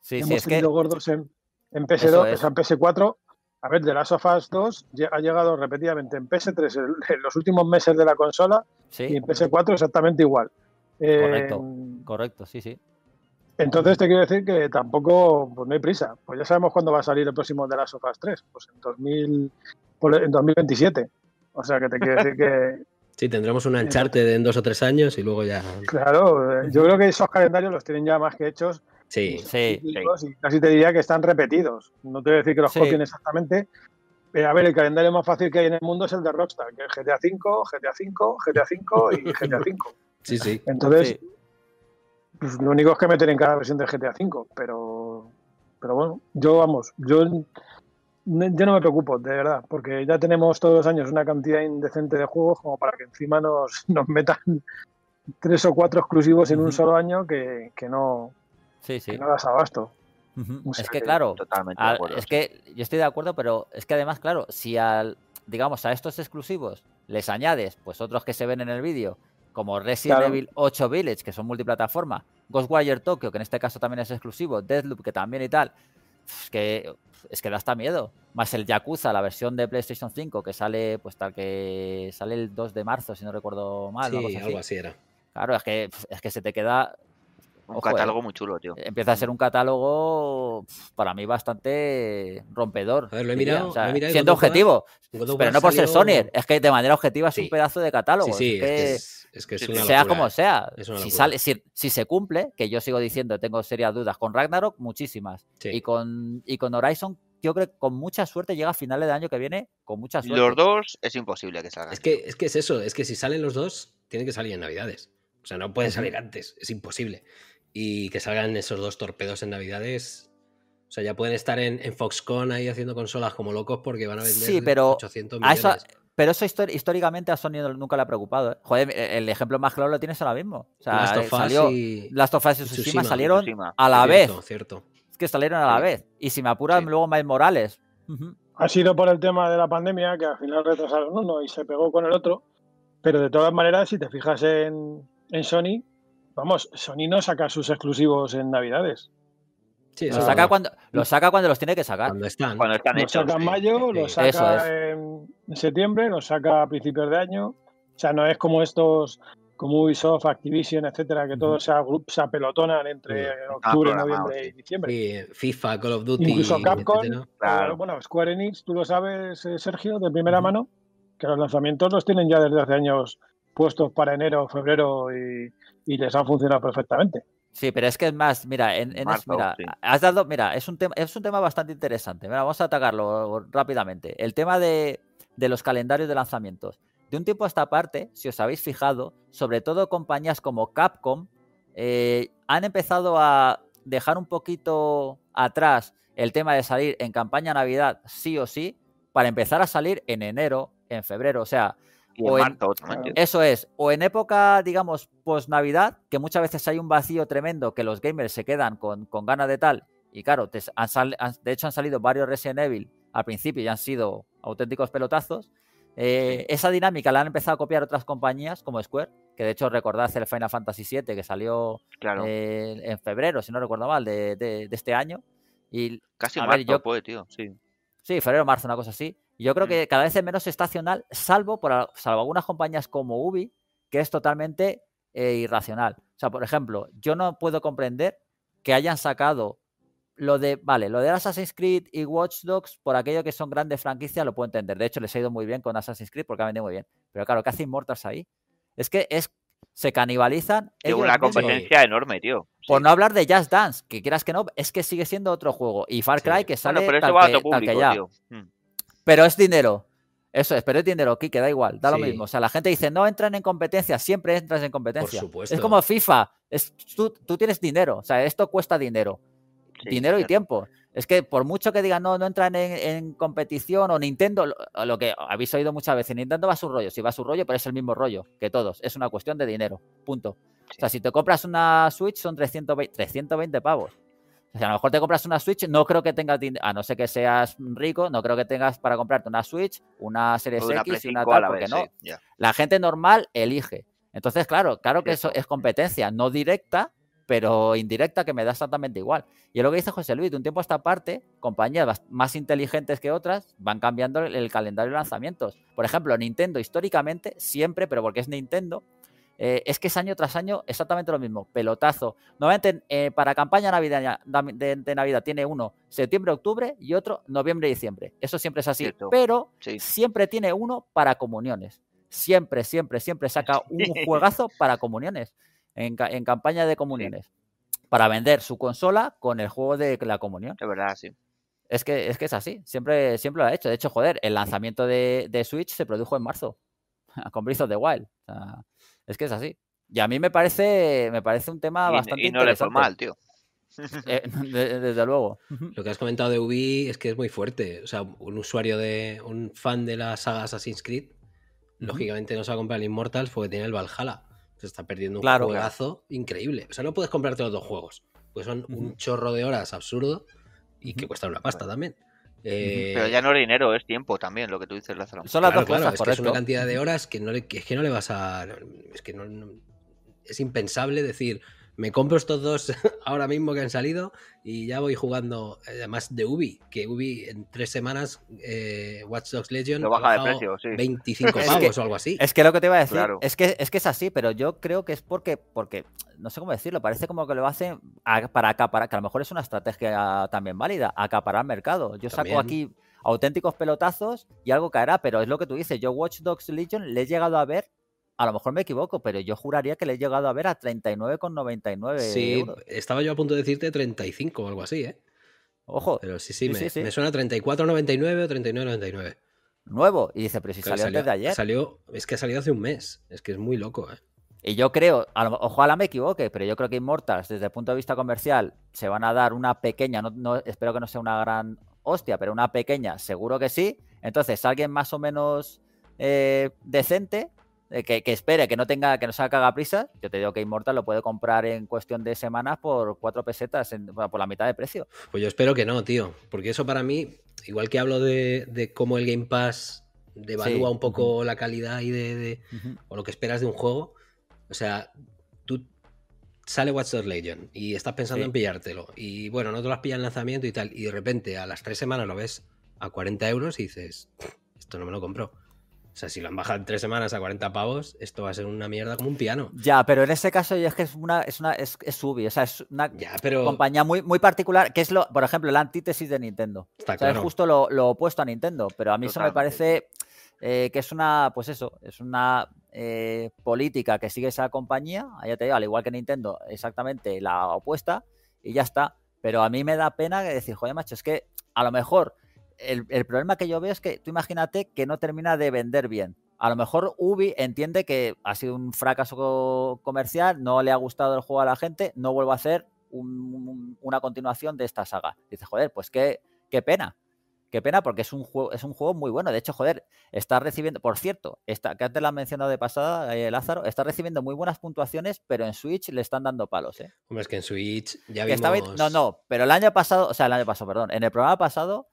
Sí, Hemos sí, es que... gordos en, en PS2, en PS4. A ver, de las of Us 2 ha llegado repetidamente en PS3 en los últimos meses de la consola y en PS4 exactamente igual. Correcto, eh, correcto, sí, sí. Entonces te quiero decir que tampoco, pues no hay prisa. Pues ya sabemos cuándo va a salir el próximo de las of Us 3, pues en, 2000, en 2027. O sea que te quiero decir que, <laughs> Sí, tendremos un encharte eh, en dos o tres años y luego ya. Claro, eh, yo creo que esos calendarios los tienen ya más que hechos Sí, pues sí, casi te diría que están repetidos. No te voy a decir que los copien exactamente. Pero a ver, el calendario más fácil que hay en el mundo es el de Rockstar, que es GTA V, GTA V, GTA V y GTA <laughs> V. Sí, sí. Entonces, pues, lo único es que meten en cada versión de GTA V, pero, pero bueno, yo vamos, yo, no me preocupo, de verdad, porque ya tenemos todos los años una cantidad indecente de juegos como para que encima nos, <laughs> metan tres o cuatro exclusivos en un solo año que no, Sí, sí. Que no das abasto. es que, claro, es que yo estoy de acuerdo, pero es que además, claro, si al, digamos, a estos exclusivos les añades, pues otros que se ven en el vídeo, como Resident Evil 8 Village, que son multiplataforma, Ghostwire Tokyo, que en este caso también es exclusivo, Deathloop, que también y tal, es que, es que da hasta miedo. Más el Yakuza, la versión de PlayStation 5, que sale, pues tal que sale el 2 de marzo, si no recuerdo mal. Sí, algo así. era. Claro, es que, es que se te queda un eh, catálogo muy chulo, tío. Empieza a ser un catálogo para mí bastante rompedor. A ver, lo he mirado. siendo objetivo. pero no por ser Sony, es que de manera objetiva es un pedazo de catálogo. es, que, Sea como sea. Si, sale, si, se cumple, que yo sigo diciendo, tengo serias dudas. Con Ragnarok, muchísimas. Y, con, y con Horizon, yo creo que con mucha suerte llega a finales de año que viene, con mucha suerte. Los dos es imposible que salgan. Es que, es que es eso, es que si salen los dos, tienen que salir en Navidades. O sea, no pueden salir antes, es imposible y que salgan esos dos torpedos en Navidades. O sea, ya pueden estar en, Foxconn ahí haciendo consolas como locos porque van a vender sí, pero 800 millones. eso, pero eso históricamente a Sony nunca le ha preocupado. ¿eh? Joder, el ejemplo más claro lo tienes ahora mismo. O sea, salió, y, Last of salieron a la vez. Cierto. Es que salieron a la vez. Y si me apuran, luego más Morales. Ha sido por el tema de la pandemia que al final retrasaron uno y se pegó con el otro. Pero de todas maneras, si te fijas en Sony, Vamos, Sony no saca sus exclusivos en Navidades. Sí, los, saca cuando, los saca cuando los tiene que sacar. Cuando están. Cuando están los saca en mayo, los saca en septiembre, los saca a principios de año. O sea, no es como estos, como Ubisoft, Activision, etcétera, que todos se, se apelotonan entre octubre, ah, noviembre y diciembre. FIFA, Call of Duty. Incluso Capcom. Bueno, Square Enix, tú lo sabes, eh, Sergio, de primera mano, que los lanzamientos los tienen ya desde hace años puestos para enero, febrero y, les han funcionado perfectamente. Sí, pero es que es más, mira, es, has dado, mira, es un tema, es un tema bastante interesante. vamos a atacarlo rápidamente. El tema de, los calendarios de lanzamientos. De un tiempo a esta parte, si os habéis fijado, sobre todo compañías como Capcom eh, han empezado a dejar un poquito atrás el tema de salir en campaña Navidad sí o sí, para empezar a salir en enero, en febrero. O sea, eso es, o en época, digamos, post-Navidad, que muchas veces hay un vacío tremendo que los gamers se quedan con, con ganas de tal. Y claro, de hecho han salido varios Resident Evil al principio y han sido auténticos pelotazos. Eh, esa dinámica la han empezado a copiar otras compañías como Square, que de hecho recordad el Final Fantasy VII que salió eh, en febrero, si no recuerdo mal, de, este año. Y, Casi marzo, Sí. sí, febrero, marzo, una cosa así. Yo creo mm. que cada vez es menos estacional, salvo por algunas compañías como Ubi, que es totalmente eh, irracional. O sea, por ejemplo, yo no puedo comprender que hayan sacado lo de, vale, lo de Assassin's Creed y Watch Dogs, por aquello que son grandes franquicias, lo puedo entender. De hecho, les ha ido muy bien con Assassin's Creed porque ha vendido muy bien. Pero claro, ¿qué hace Immortals ahí? Es que es se canibalizan. Tiene una competencia enorme, tío. Por no hablar de Just Dance, que quieras que no, es que sigue siendo otro juego. Y Far Cry que sale bueno, pero eso que, a público, mm. Pero es dinero. Eso es, pero es dinero, Kike, da igual, da lo mismo. O sea, la gente dice, no entran en competencia, siempre entras en competencia. Es como FIFA, es, tú, tienes dinero, o sea, esto cuesta dinero. dinero y tiempo. Es que por mucho que digan, no, no entran en, competición o Nintendo, lo, que habéis oído muchas veces, Nintendo va a su rollo, si va a su rollo, pero es el mismo rollo que todos. Es una cuestión de dinero, punto. O sea, si te compras una Switch son 320 pavos. O sea, a lo mejor te compras una Switch, no creo que tengas, a no ser que seas rico, no creo que tengas para comprarte una Switch, una Series X y una tal, porque no. La gente normal elige. Entonces, claro, claro que eso es competencia, no directa, pero indirecta que me da exactamente igual. Y es lo que dice José Luis, de un tiempo a esta parte, compañías más inteligentes que otras van cambiando el calendario de lanzamientos. Por ejemplo, Nintendo históricamente, siempre, pero porque es Nintendo, eh, es que es año tras año exactamente lo mismo, pelotazo. Normalmente eh, para campaña navideña, de, Navidad tiene uno septiembre-octubre y otro noviembre-diciembre. Eso siempre es así, pero siempre tiene uno para comuniones. Siempre, siempre, siempre saca <laughs> un juegazo para comuniones, en, campaña de comuniones, para vender su consola con el juego de la comunión. De verdad, sí. Es que, es que es así, siempre, siempre lo ha hecho. De hecho, joder, el lanzamiento de, de Switch se produjo en marzo, <laughs> con Breath of the Wild. O sea, es que es así. Y a mí me parece, me parece un tema bastante y no le fue tío. <laughs> Eh, <laughs> desde, luego. Lo que has comentado de Ubi es que es muy fuerte. O sea, un usuario de. un fan de la saga Assassin's Creed, lógicamente no se va a comprar el Immortals porque tiene el Valhalla. Se está perdiendo un claro, juegazo increíble. O sea, no puedes comprarte los dos juegos. Pues son un chorro de horas absurdo y que cuestan una pasta también. Pero ya no es dinero, es tiempo también, lo que tú dices, Lázaro. Son las dos cosas, es, es una cantidad de horas que no le, es que no le vas a... Es que no, es impensable decir, me compro estos dos <laughs> ahora mismo que han salido y ya voy jugando, eh, además de Ubi, que Ubi en tres semanas, eh, Watch Dogs Legion, lo baja de precio, 25 <laughs> pavos o algo así. Es que lo que te iba a decir, es, que, es que es así, pero yo creo que es porque, porque, no sé cómo decirlo, parece como que lo hacen para acaparar, que a lo mejor es una estrategia también válida, acaparar mercado. Yo saco aquí auténticos pelotazos y algo caerá, pero es lo que tú dices, yo Watch Dogs Legion le he llegado a ver a lo mejor me equivoco, pero yo juraría que le he llegado a ver a 39,99. Sí, estaba yo a punto de decirte 35 o algo así, ¿eh? Ojo. Pero sí, sí, me, suena 34,99 o 39,99. Nuevo. Y dice, pero si salió, antes de ayer. es que ha salido hace un mes. Es que es muy loco, ¿eh? Y yo creo, ojalá me equivoque, pero yo creo que Immortals, desde el punto de vista comercial, se van a dar una pequeña, espero que no sea una gran hostia, pero una pequeña, seguro que sí. Entonces, alguien más o menos eh, decente eh, que, espere, que no tenga, que no se haga prisa, yo te digo que Immortal lo puede comprar en cuestión de semanas por cuatro pesetas, por la mitad de precio. Pues yo espero que no, tío, porque eso para mí, igual que hablo de, cómo el Game Pass devalúa un poco la calidad y de, o lo que esperas de un juego, o sea, tú sale Watch Dogs Legion y estás pensando en pillártelo y bueno, no te lo has pillado en lanzamiento y tal, y de repente a las tres semanas lo ves a 40 euros y dices, esto no me lo compro. O sea, si lo han bajado en tres semanas a 40 pavos, esto va a ser una mierda como un piano. Ya, pero en ese caso es que es una, es una, es, es o sea, es una compañía muy, muy particular, que es lo, por ejemplo, la antítesis de Nintendo. o sea, es justo lo, opuesto a Nintendo, pero a mí eso me parece eh, que es una, pues eso, es una eh, política que sigue esa compañía, ya te digo, al igual que Nintendo, exactamente la opuesta, y ya está. Pero a mí me da pena decir, joder, macho, es que a lo mejor el, problema que yo veo es que tú imagínate que no termina de vender bien. A lo mejor Ubi entiende que ha sido un fracaso comercial, no le ha gustado el juego a la gente, no vuelvo a hacer una continuación de esta saga. Dice, joder, pues qué, qué pena. Qué pena porque es un, juego, es un juego muy bueno. De hecho, joder, está recibiendo, por cierto, está, que antes la has mencionado de pasada, eh, Lázaro, está recibiendo muy buenas puntuaciones, pero en Switch le están dando palos. ¿eh? es que en Switch ya vimos... no, no, pero el año pasado, o sea, el año pasado, perdón, en el programa pasado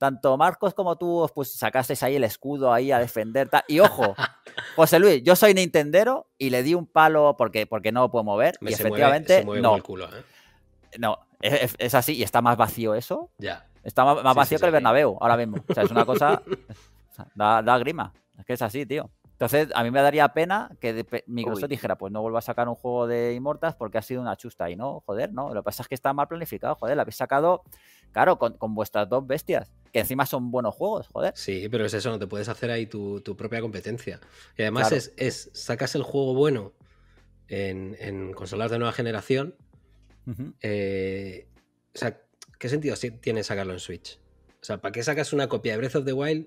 tanto Marcos como tú pues, sacasteis ahí el escudo ahí a defender. Y ojo, <laughs> José Luis, yo soy nintendero y le di un palo porque, porque no lo puedo mover. y efectivamente, no. ¿eh? No, es, así y está más vacío eso. Ya. Está más, vacío que el Bernabéu ahora mismo. O sea, es una cosa. <laughs> da, da grima. Es que es así, tío. Entonces, a mí me daría pena que Microsoft dijera, pues no vuelva a sacar un juego de Immortals porque ha sido una chusta y no, joder, no. Lo que pasa es que está mal planificado, joder, la habéis sacado, claro, con, vuestras dos bestias, que encima son buenos juegos, joder. Sí, pero es eso, no te puedes hacer ahí tu, propia competencia. Y además es, sacas el juego bueno en, consolas de nueva generación. Eh, o sea, ¿qué sentido tiene sacarlo en Switch? O sea, ¿para qué sacas una copia de Breath of the Wild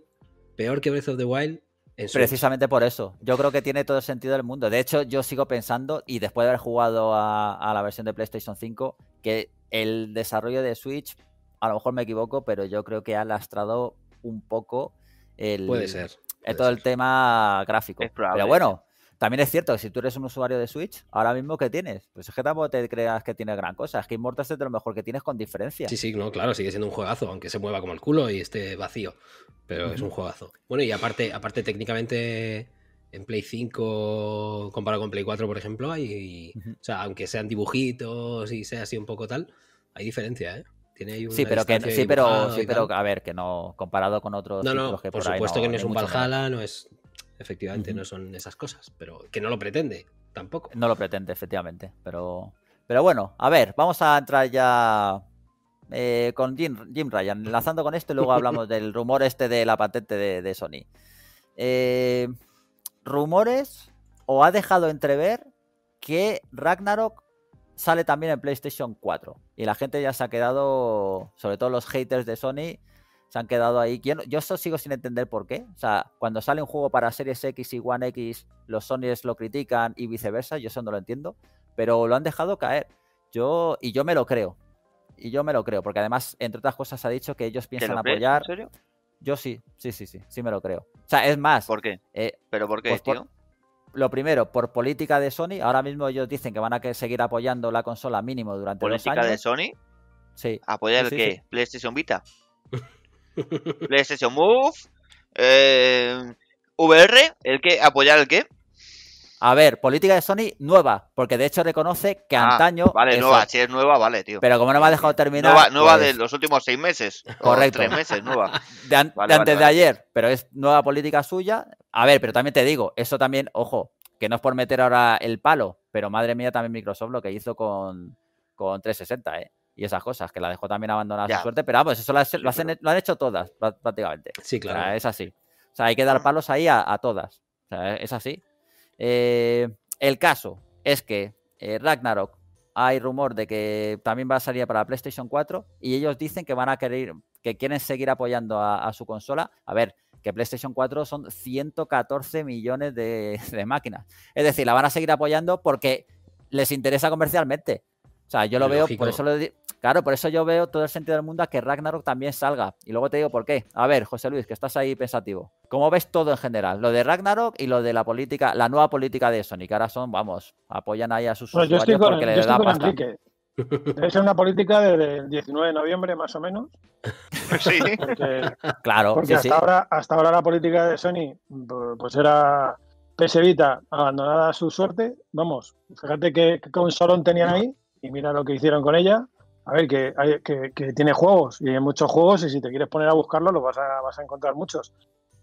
peor que Breath of the Wild Precisamente por eso. Yo creo que tiene todo el sentido del mundo. De hecho, yo sigo pensando, y después de haber jugado a, la versión de PlayStation 5, que el desarrollo de Switch, a lo mejor me equivoco, pero yo creo que ha lastrado un poco el, Puede ser. todo el tema gráfico. pero bueno, también es cierto que si tú eres un usuario de Switch, ahora mismo que tienes? Pues es que tampoco te creas que tienes gran cosa. Es que Immortals es de lo mejor que tienes con diferencia. Sí, sí, no, claro, sigue siendo un juegazo, aunque se mueva como el culo y esté vacío. Pero es un juegazo. Bueno, y aparte, aparte técnicamente en Play 5 comparado con Play 4, por ejemplo, hay, o sea, aunque sean dibujitos y sea así un poco tal, hay diferencia, ¿eh? Tiene ahí sí, pero sí, pero sí, pero a ver, que no comparado con otros no, no, por, supuesto que no es un Valhalla, no es efectivamente no son esas cosas, pero que no lo pretende tampoco. No lo pretende, efectivamente, pero, pero bueno, a ver, vamos a entrar ya eh, con Jim, Ryan, enlazando con esto y luego hablamos del <laughs> rumor este de la patente de, Sony. Eh, rumores o ha dejado entrever que Ragnarok sale también en PlayStation 4 y la gente ya se ha quedado, sobre todo los haters de Sony, se han quedado ahí. Yo, yo sigo sin entender por qué. O sea, cuando sale un juego para Series X y One X, los Sony lo critican y viceversa, yo eso no lo entiendo, pero lo han dejado caer. Yo, y yo me lo creo. Y yo me lo creo, porque además, entre otras cosas, ha dicho que ellos piensan apoyar. ¿En serio? Yo sí, sí, sí, sí, sí me lo creo. O sea, es más. ¿Por qué? Eh, ¿Pero por qué, pues lo primero, por política de Sony, ahora mismo ellos dicen que van a seguir apoyando la consola mínimo durante los años. ¿Política de Sony? Sí. ¿Apoyar el qué? ¿PlayStation Vita? <laughs> <laughs> PlayStation Move, eh, VR, ¿el que ¿Apoyar el qué? A ver, política de Sony nueva, porque de hecho reconoce que ah, antaño. Vale, nueva, si es nueva, vale, tío. Pero como no me ha dejado terminar. Nueva, pues- de los últimos seis meses. Correcto. tres meses, nueva. <laughs> De, antes de ayer, pero es nueva política suya. A ver, pero también te digo, eso también, ojo, que no es por meter ahora el palo, pero madre mía, también Microsoft lo que hizo con, con 360, ¿eh? y esas cosas, que la dejó también abandonada su suerte, pero vamos, eso lo, han hecho todas prácticamente. Sí, claro. es así. O sea, hay que dar palos ahí a, todas. O sea, es así. Eh, el caso es que eh, Ragnarok hay rumor de que también va a salir para PlayStation 4 y ellos dicen que van a querer, que quieren seguir apoyando a, su consola. A ver, que PlayStation 4 son 114 millones <laughs> de, máquinas. Es decir, la van a seguir apoyando porque les interesa comercialmente. O sea, yo lo veo, por eso lo, Claro, por eso yo veo todo el sentido del mundo a que Ragnarok también salga. Y luego te digo por qué. A ver, José Luis, que estás ahí pensativo. ¿Cómo ves todo en general? Lo de Ragnarok y lo de la política, la nueva política de Sony, que ahora son, vamos, apoyan ahí a sus bueno, usuarios yo estoy porque con, da una política del 19 de noviembre, más o menos. <laughs> Sí. claro, porque hasta, Ahora, hasta ahora la política de Sony pues era Pesevita, abandonada a su suerte. Vamos, fíjate qué, qué consolón tenían ahí y mira lo que hicieron con ella. A ver, que, que, que, tiene juegos y hay muchos juegos y si te quieres poner a buscarlo los vas a, encontrar muchos.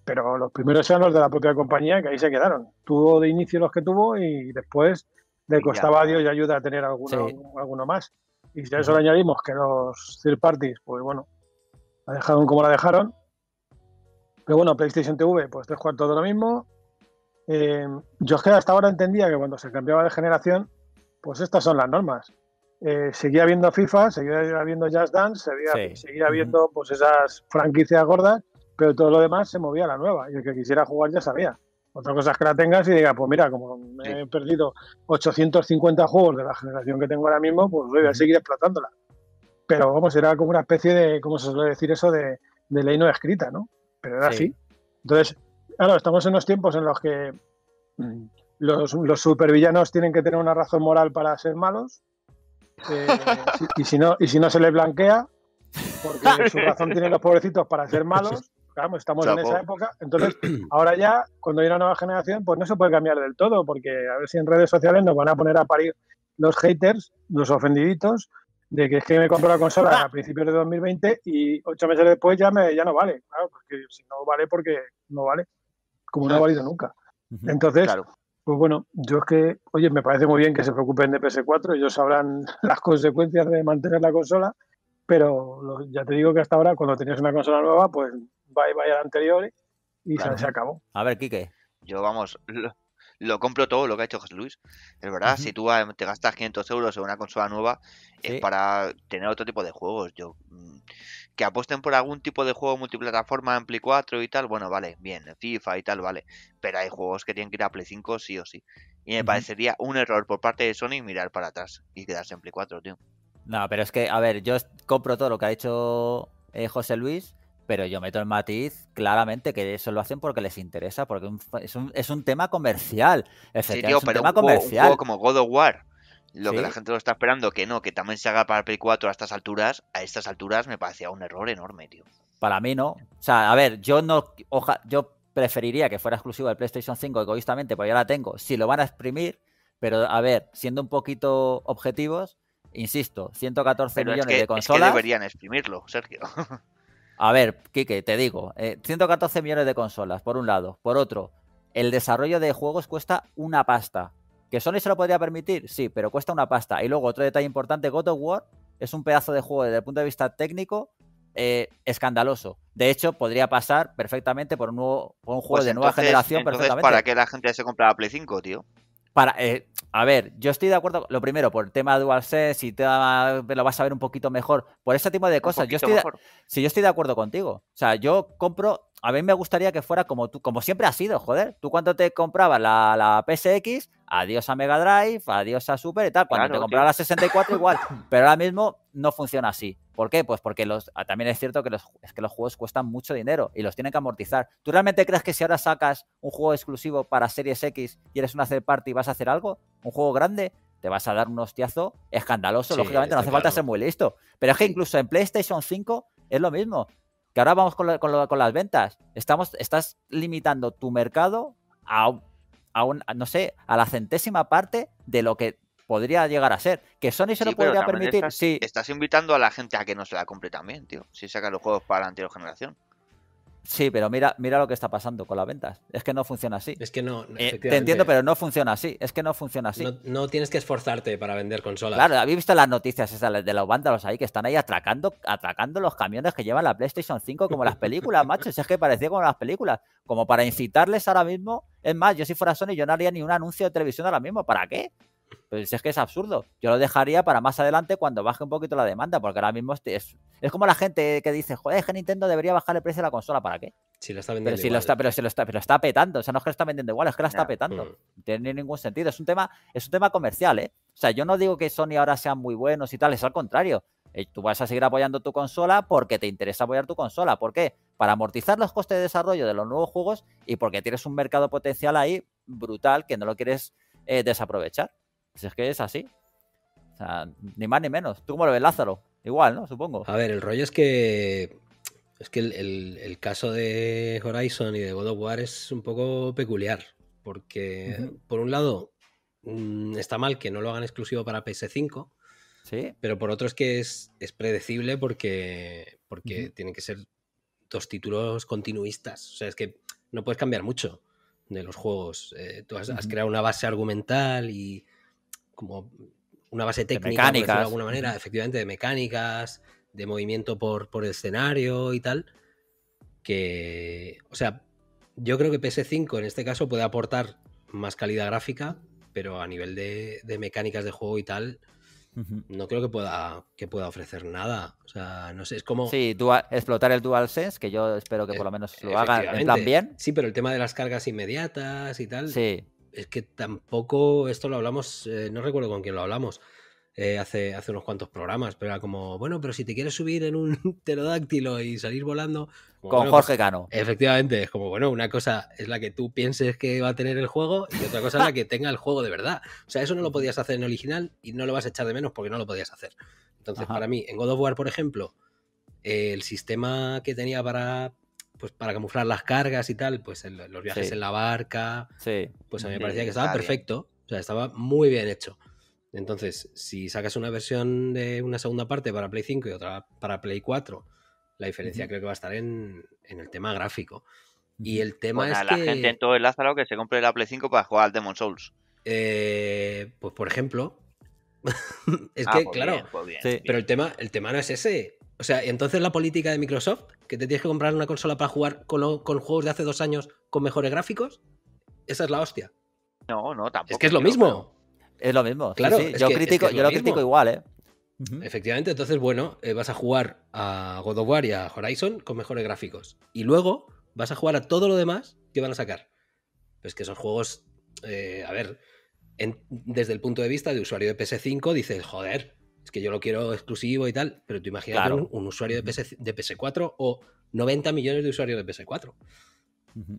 Pero los primeros eran los de la propia compañía que ahí se quedaron. Tuvo de inicio los que tuvo y después le costaba a Dios y ayuda a tener alguno, alguno más. Y si a eso le añadimos que los third parties, pues bueno, la dejaron como la dejaron. Pero bueno, PlayStation TV, pues tres cuartos todo lo mismo. Eh, yo es que hasta ahora entendía que cuando se cambiaba de generación, pues estas son las normas. Eh, seguía viendo FIFA, seguía viendo Just Dance, seguía, habiendo viendo pues esas franquicias gordas, pero todo lo demás se movía a la nueva y el que quisiera jugar ya sabía. Otra cosa es que la tengas y diga, pues mira, como me he perdido 850 juegos de la generación que tengo ahora mismo, pues voy a seguir explotándola. Pero vamos, era como una especie de, ¿cómo se suele decir eso? De, ley no escrita, ¿no? Pero era así. Entonces, claro, estamos en unos tiempos en los que mm, los, los supervillanos tienen que tener una razón moral para ser malos eh, y, si no, y si no se le blanquea, porque su razón tiene los pobrecitos para ser malos, estamos en esa época. Entonces, ahora ya, cuando hay una nueva generación, pues no se puede cambiar del todo, porque a ver si en redes sociales nos van a poner a parir los haters, los ofendiditos, de que es que me compro la consola a principios de 2020 y ocho meses después ya, me, ya no vale. Claro, porque si no vale, porque no vale. Como no ha valido nunca. Entonces, pues bueno, yo es que, oye, me parece muy bien que se preocupen de PS4, ellos sabrán <laughs> las consecuencias de mantener la consola, pero ya te digo que hasta ahora, cuando tenías una consola nueva, pues bye bye a la anterior y se, acabó. A ver, Kike. Yo, vamos, lo, compro todo lo que ha hecho José Luis. Es verdad, si tú ah, te gastas 500 euros en una consola nueva, es para tener otro tipo de juegos. Yo, mm, que apuesten por algún tipo de juego multiplataforma en Play 4 y tal, bueno, vale, bien, FIFA y tal, vale. Pero hay juegos que tienen que ir a Play 5 sí o sí. Y me parecería un error por parte de Sony mirar para atrás y quedarse en Play 4, tío. No, pero es que, a ver, yo compro todo lo que ha hecho eh, José Luis, pero yo meto el matiz claramente que eso lo hacen porque les interesa, porque es, un, es, un, tema comercial. Sí, es un tema comercial. un juego como God of War, lo que la gente lo está esperando, que no, que también se haga para Play 4 a estas alturas, a estas alturas me parecía un error enorme, tío. Para mí no. O sea, a ver, yo no. yo preferiría que fuera exclusivo del PlayStation 5 egoístamente, porque ya la tengo. Si lo van a exprimir, pero a ver, siendo un poquito objetivos, insisto, 114 millones de consolas. Es que deberían exprimirlo, Sergio. <laughs> a ver, Quique, te digo, 114 eh, millones de consolas, por un lado. Por otro, el desarrollo de juegos cuesta una pasta. ¿Que Sony se lo podría permitir? Sí, pero cuesta una pasta. Y luego, otro detalle importante, God of War es un pedazo de juego desde el punto de vista técnico eh, escandaloso. De hecho, podría pasar perfectamente por un, juego pues de nueva generación. ¿para qué la gente se compra la Play 5, tío? Para, eh, a ver, yo estoy de acuerdo, lo primero, por el tema DualSense, y te lo vas a ver un poquito mejor, por ese tipo de cosas, yo si yo estoy de acuerdo contigo. O sea, yo compro a mí me gustaría que fuera como tú, como siempre ha sido, joder. Tú cuando te comprabas la, PSX, adiós a Mega Drive, adiós a Super y tal. Cuando te comprabas la 64 igual. <laughs> Pero ahora mismo no funciona así. ¿Por qué? Pues porque los, ah, también es cierto que los, es que los juegos cuestan mucho dinero y los tienen que amortizar. ¿Tú realmente crees que si ahora sacas un juego exclusivo para Series X y eres una third party vas a hacer algo? ¿Un juego grande? te vas a dar un hostiazo escandaloso. Lógicamente no hace falta ser muy listo. Pero es que incluso en PlayStation 5 es lo mismo. Que ahora vamos con, las ventas. Estamos, estás limitando tu mercado a, a no sé, a la centésima parte de lo que podría llegar a ser. Que Sony se lo podría permitir. Estás, estás invitando a la gente a que no se la compre también, tío. Si saca los juegos para la anterior generación. Sí, pero mira, mira lo que está pasando con las ventas. Es que no funciona así. Es que no. Eh, te entiendo, pero no funciona así. Es que no funciona así. No, tienes que esforzarte para vender consolas. Claro, habéis visto las noticias esas de los vándalos ahí que están ahí atracando, atracando los camiones que llevan la PlayStation 5 como las películas, <laughs> macho. Es que parecía como las películas. Como para incitarles ahora mismo. Es más, yo si fuera Sony, yo no haría ni un anuncio de televisión ahora mismo. ¿Para qué? Pero es que es absurdo. Yo lo dejaría para más adelante cuando baje un poquito la demanda, porque ahora mismo este es, es como la gente que dice, joder, que Nintendo debería bajar el precio de la consola, ¿para qué? Si lo está vendiendo. ¿eh? Pero, si Lo está, pero, si lo está, pero está petando. O sea, no es que lo está vendiendo igual, es que la está petando. Mm. No tiene ningún sentido. Es un tema, es un tema comercial, ¿eh? O sea, yo no digo que Sony ahora sean muy buenos y tal, es al contrario. Eh, tú vas a seguir apoyando tu consola porque te interesa apoyar tu consola. ¿Por qué? Para amortizar los costes de desarrollo de los nuevos juegos y porque tienes un mercado potencial ahí brutal que no lo quieres eh, desaprovechar. Si es que es así. ni más ni menos. ¿Tú como lo ves, Lázaro? Igual, ¿no? Supongo. A ver, el rollo es que. Es que el, caso de Horizon y de God of War es un poco peculiar. Porque, por un lado, mm, está mal que no lo hagan exclusivo para PS5. Sí. Pero por otro es que es, predecible porque, porque tienen que ser dos títulos continuistas. O sea, es que no puedes cambiar mucho de los juegos. Eh, tú has, creado una base argumental y, como una base técnica, de, alguna manera, efectivamente, de mecánicas, de movimiento por, por escenario y tal, que, o sea, yo creo que PS5 en este caso puede aportar más calidad gráfica, pero a nivel de, mecánicas de juego y tal, no creo que pueda, que pueda ofrecer nada. O sea, no sé, es como... Sí, explotar el DualSense, que yo espero que e por lo menos lo e haga en bien. Sí, pero el tema de las cargas inmediatas y tal... Sí es que tampoco, esto lo hablamos, eh, no recuerdo con quién lo hablamos. Eh, hace, hace unos cuantos programas, pero era como, bueno, pero si te quieres subir en un <laughs> pterodáctilo y salir volando. con pues Jorge Cano. Efectivamente, es como, bueno, una cosa es la que tú pienses que va a tener el juego y otra cosa es la <laughs> que tenga el juego de verdad. O sea, eso no lo podías hacer en original y no lo vas a echar de menos porque no lo podías hacer. Entonces, para mí, en God of War, por ejemplo, el sistema que tenía para pues para camuflar las cargas y tal, pues los viajes en la barca, sí. pues a mí me parecía que estaba perfecto, o sea, estaba muy bien hecho. Entonces, si sacas una versión de una segunda parte para Play 5 y otra para Play 4, la diferencia creo que va a estar en, el tema gráfico. Y el tema es la gente en todo el Lázaro que se compre la Play 5 para jugar al Demon Souls. Eh, pues por ejemplo... <laughs> es ah, que, pues claro, pues pero El, tema, el tema no es ese. O sea, entonces la política de Microsoft, que te tienes que comprar una consola para jugar con, juegos de hace dos años con mejores gráficos, esa es la hostia. No, no, tampoco. Es que es lo mismo. Es lo mismo. Claro, yo, lo, critico igual, ¿eh? Efectivamente, entonces, bueno, eh, vas a jugar a God of War y a Horizon con mejores gráficos. Y luego vas a jugar a todo lo demás que van a sacar. Pues que son juegos, eh, a ver, desde el punto de vista de usuario de PS5, dices, joder, que yo lo quiero exclusivo y tal, pero tú imaginas un, usuario de, PS, de PS4 o 90 millones de usuarios de PS4.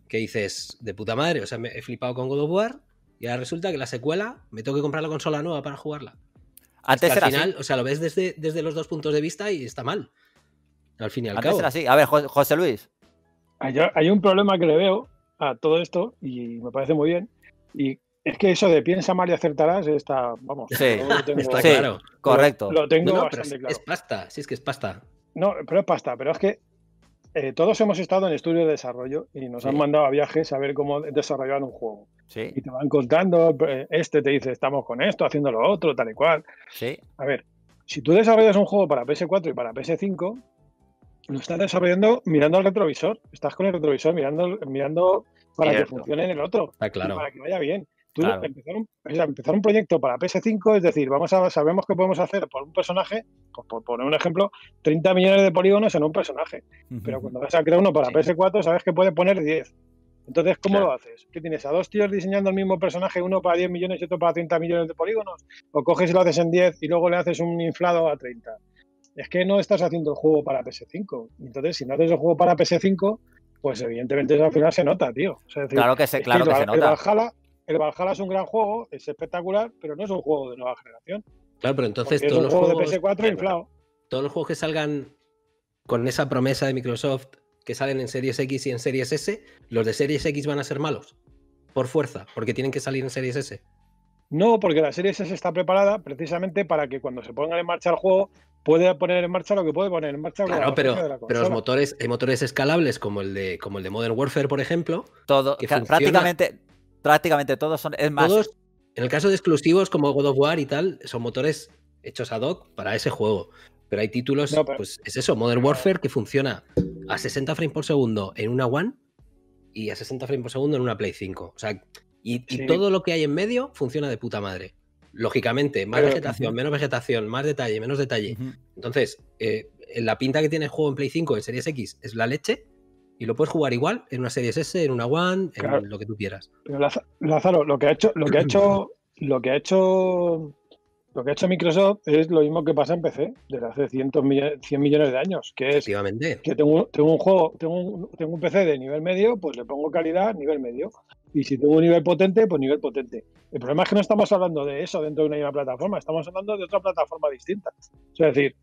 Que dices, de puta madre, o sea, me he flipado con God of War y ahora resulta que la secuela me tengo que comprar la consola nueva para jugarla. al final, o sea, lo ves desde, desde los dos puntos de vista y está mal. Al fin y al cabo. así. A ver, José Luis. Hay, hay un problema que le veo a todo esto y me parece muy bien. Y es que eso de piensa mal y acertarás está, vamos. Sí, está claro. correcto. Lo tengo bastante claro. Es pasta, sí, es que es pasta. No, pero es pasta, pero es que eh, todos hemos estado en estudio de desarrollo y nos han mandado a viajes a ver cómo desarrollar un juego. Sí. Y te van contando, eh, este te dice, estamos con esto, haciendo lo otro, tal y cual. Sí. A ver, si tú desarrollas un juego para PS4 y para PS5, lo estás desarrollando mirando al retrovisor. Estás con el retrovisor mirando, mirando para que funcione en el otro. claro. para que vaya bien empezar, un, proyecto para PS5, es decir, vamos a, sabemos que podemos hacer por un personaje, pues por poner un ejemplo, 30 millones de polígonos en un personaje. Pero cuando vas a crear uno para PS4, sabes que puede poner 10. Entonces, ¿cómo lo haces? ¿Qué tienes? ¿A dos tíos diseñando el mismo personaje, uno para 10 millones y otro para 30 millones de polígonos? ¿O coges y lo haces en 10 y luego le haces un inflado a 30? Es que no estás haciendo el juego para PS5. Entonces, si no haces el juego para PS5, pues evidentemente eso al final se nota, tío. claro que se, claro que, nota. Valhalla es un gran juego, es espectacular, pero no es un juego de nueva generación. Claro, pero entonces todos los juego juegos de PS4 inflado. Todos los juegos que salgan con esa promesa de Microsoft que salen en Series X y en Series S, los de Series X van a ser malos por fuerza, porque tienen que salir en Series S. No, porque la Series S está preparada precisamente para que cuando se pongan en marcha el juego pueda poner en marcha lo que puede poner en marcha. Claro, pero, de la pero los motores, hay motores escalables como el de como el de Modern Warfare, por ejemplo, todo que prácticamente Prácticamente todos son. Es más. Todos, en el caso de exclusivos como God of War y tal, son motores hechos ad hoc para ese juego. Pero hay títulos, pues es eso, Modern Warfare que funciona a 60 frames por segundo en una One y a 60 frames por segundo en una Play 5. O sea, y, todo lo que hay en medio funciona de puta madre. Lógicamente, más vegetación, menos vegetación, más detalle, menos detalle. Entonces, eh, la pinta que tiene el juego en Play 5 en Series X es la leche y lo puedes jugar igual en una Series S, en una One, en lo que tú quieras. Pero Lázaro, lo que ha hecho, <clears throat> lo que ha hecho, lo que ha hecho, Microsoft es lo mismo que pasa en PC desde hace 100 millones de años, que es que tengo, un juego, tengo un, tengo un PC de nivel medio, pues le pongo calidad nivel medio. Y si tengo un nivel potente, pues nivel potente. El problema es que no estamos hablando de eso dentro de una misma plataforma, estamos hablando de otra plataforma distinta. Es decir,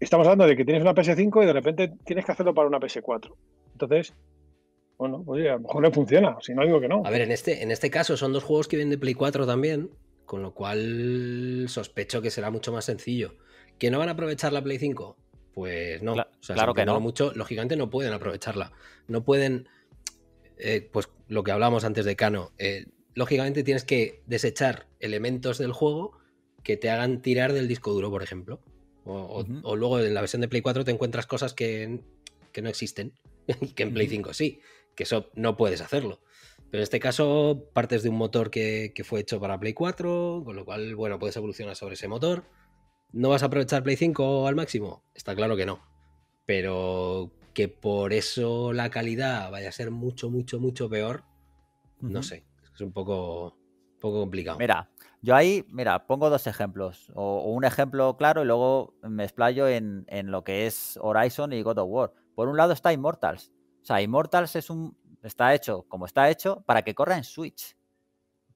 estamos hablando de que tienes una PS5 y de repente tienes que hacerlo para una PS4. Entonces, bueno, oye, a lo mejor le funciona, si no digo que no. A ver, en este, en este caso son dos juegos que vienen de Play 4 también, con lo cual sospecho que será mucho más sencillo. ¿Que no van a aprovechar la Play 5? Pues no. claro que no. lógicamente no pueden aprovecharla. No pueden. Eh, pues lo que hablábamos antes de Cano. Eh, lógicamente tienes que desechar elementos del juego que te hagan tirar del disco duro, por ejemplo. O, luego en la versión de Play 4 te encuentras cosas que, que no existen. <laughs> que en Play 5 sí, que eso no puedes hacerlo. Pero en este caso partes de un motor que, fue hecho para Play 4, con lo cual, bueno, puedes evolucionar sobre ese motor. ¿No vas a aprovechar Play 5 al máximo? Está claro que no. Pero que por eso la calidad vaya a ser mucho, mucho, mucho peor, no sé. Es un poco, poco complicado. Mira, yo ahí, mira, pongo dos ejemplos. O, un ejemplo claro y luego me explayo en, en, lo que es Horizon y God of War. Por un lado está Immortals. O sea, Immortals es un, está hecho como está hecho para que corra en Switch.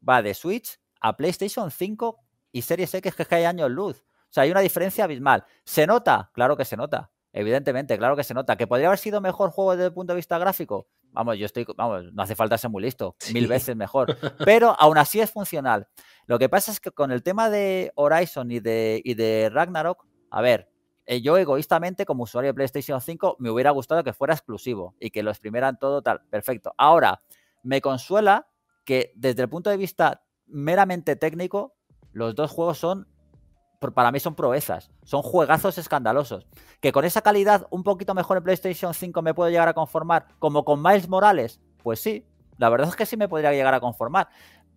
Va de Switch a PlayStation 5 y Series X que hay años luz. O sea, hay una diferencia abismal. ¿Se nota? Claro que se nota. Evidentemente, claro que se nota. ¿Que podría haber sido mejor juego desde el punto de vista gráfico? Vamos, yo estoy, vamos, no hace falta ser muy listo, mil veces mejor. Pero aún así es funcional. Lo que pasa es que con el tema de Horizon y de, y de Ragnarok, a ver, eh, yo egoístamente como usuario de PlayStation 5 me hubiera gustado que fuera exclusivo y que lo exprimieran todo tal, perfecto. Ahora, me consuela que desde el punto de vista meramente técnico, los dos juegos son, para mí son proezas, son juegazos escandalosos. Que con esa calidad un poquito mejor en PlayStation 5 me puedo llegar a conformar, como con Miles Morales, pues sí, la verdad es que sí me podría llegar a conformar.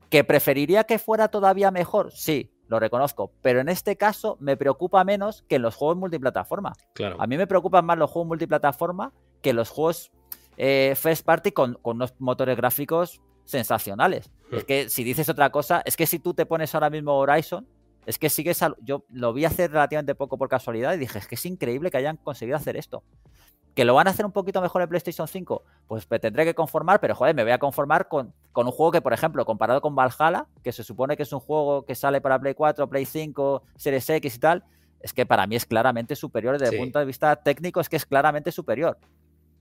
¿Que preferiría que fuera todavía mejor? Sí, lo reconozco. Pero en este caso me preocupa menos que los juegos multiplataforma. A mí me preocupan más los juegos multiplataforma que los juegos eh, first party con, con unos motores gráficos sensacionales. Es que si dices otra cosa, es que si tú te pones ahora mismo Horizon, es que sigues. yo lo vi hacer relativamente poco por casualidad y dije, es que es increíble que hayan conseguido hacer esto. ¿Que lo van a hacer un poquito mejor en PlayStation 5? Pues me tendré que conformar, pero joder, me voy a conformar con, con, un juego que, por ejemplo, comparado con Valhalla, que se supone que es un juego que sale para Play 4, Play 5, Series X y tal, es que para mí es claramente superior desde el punto de vista técnico, es que es claramente superior.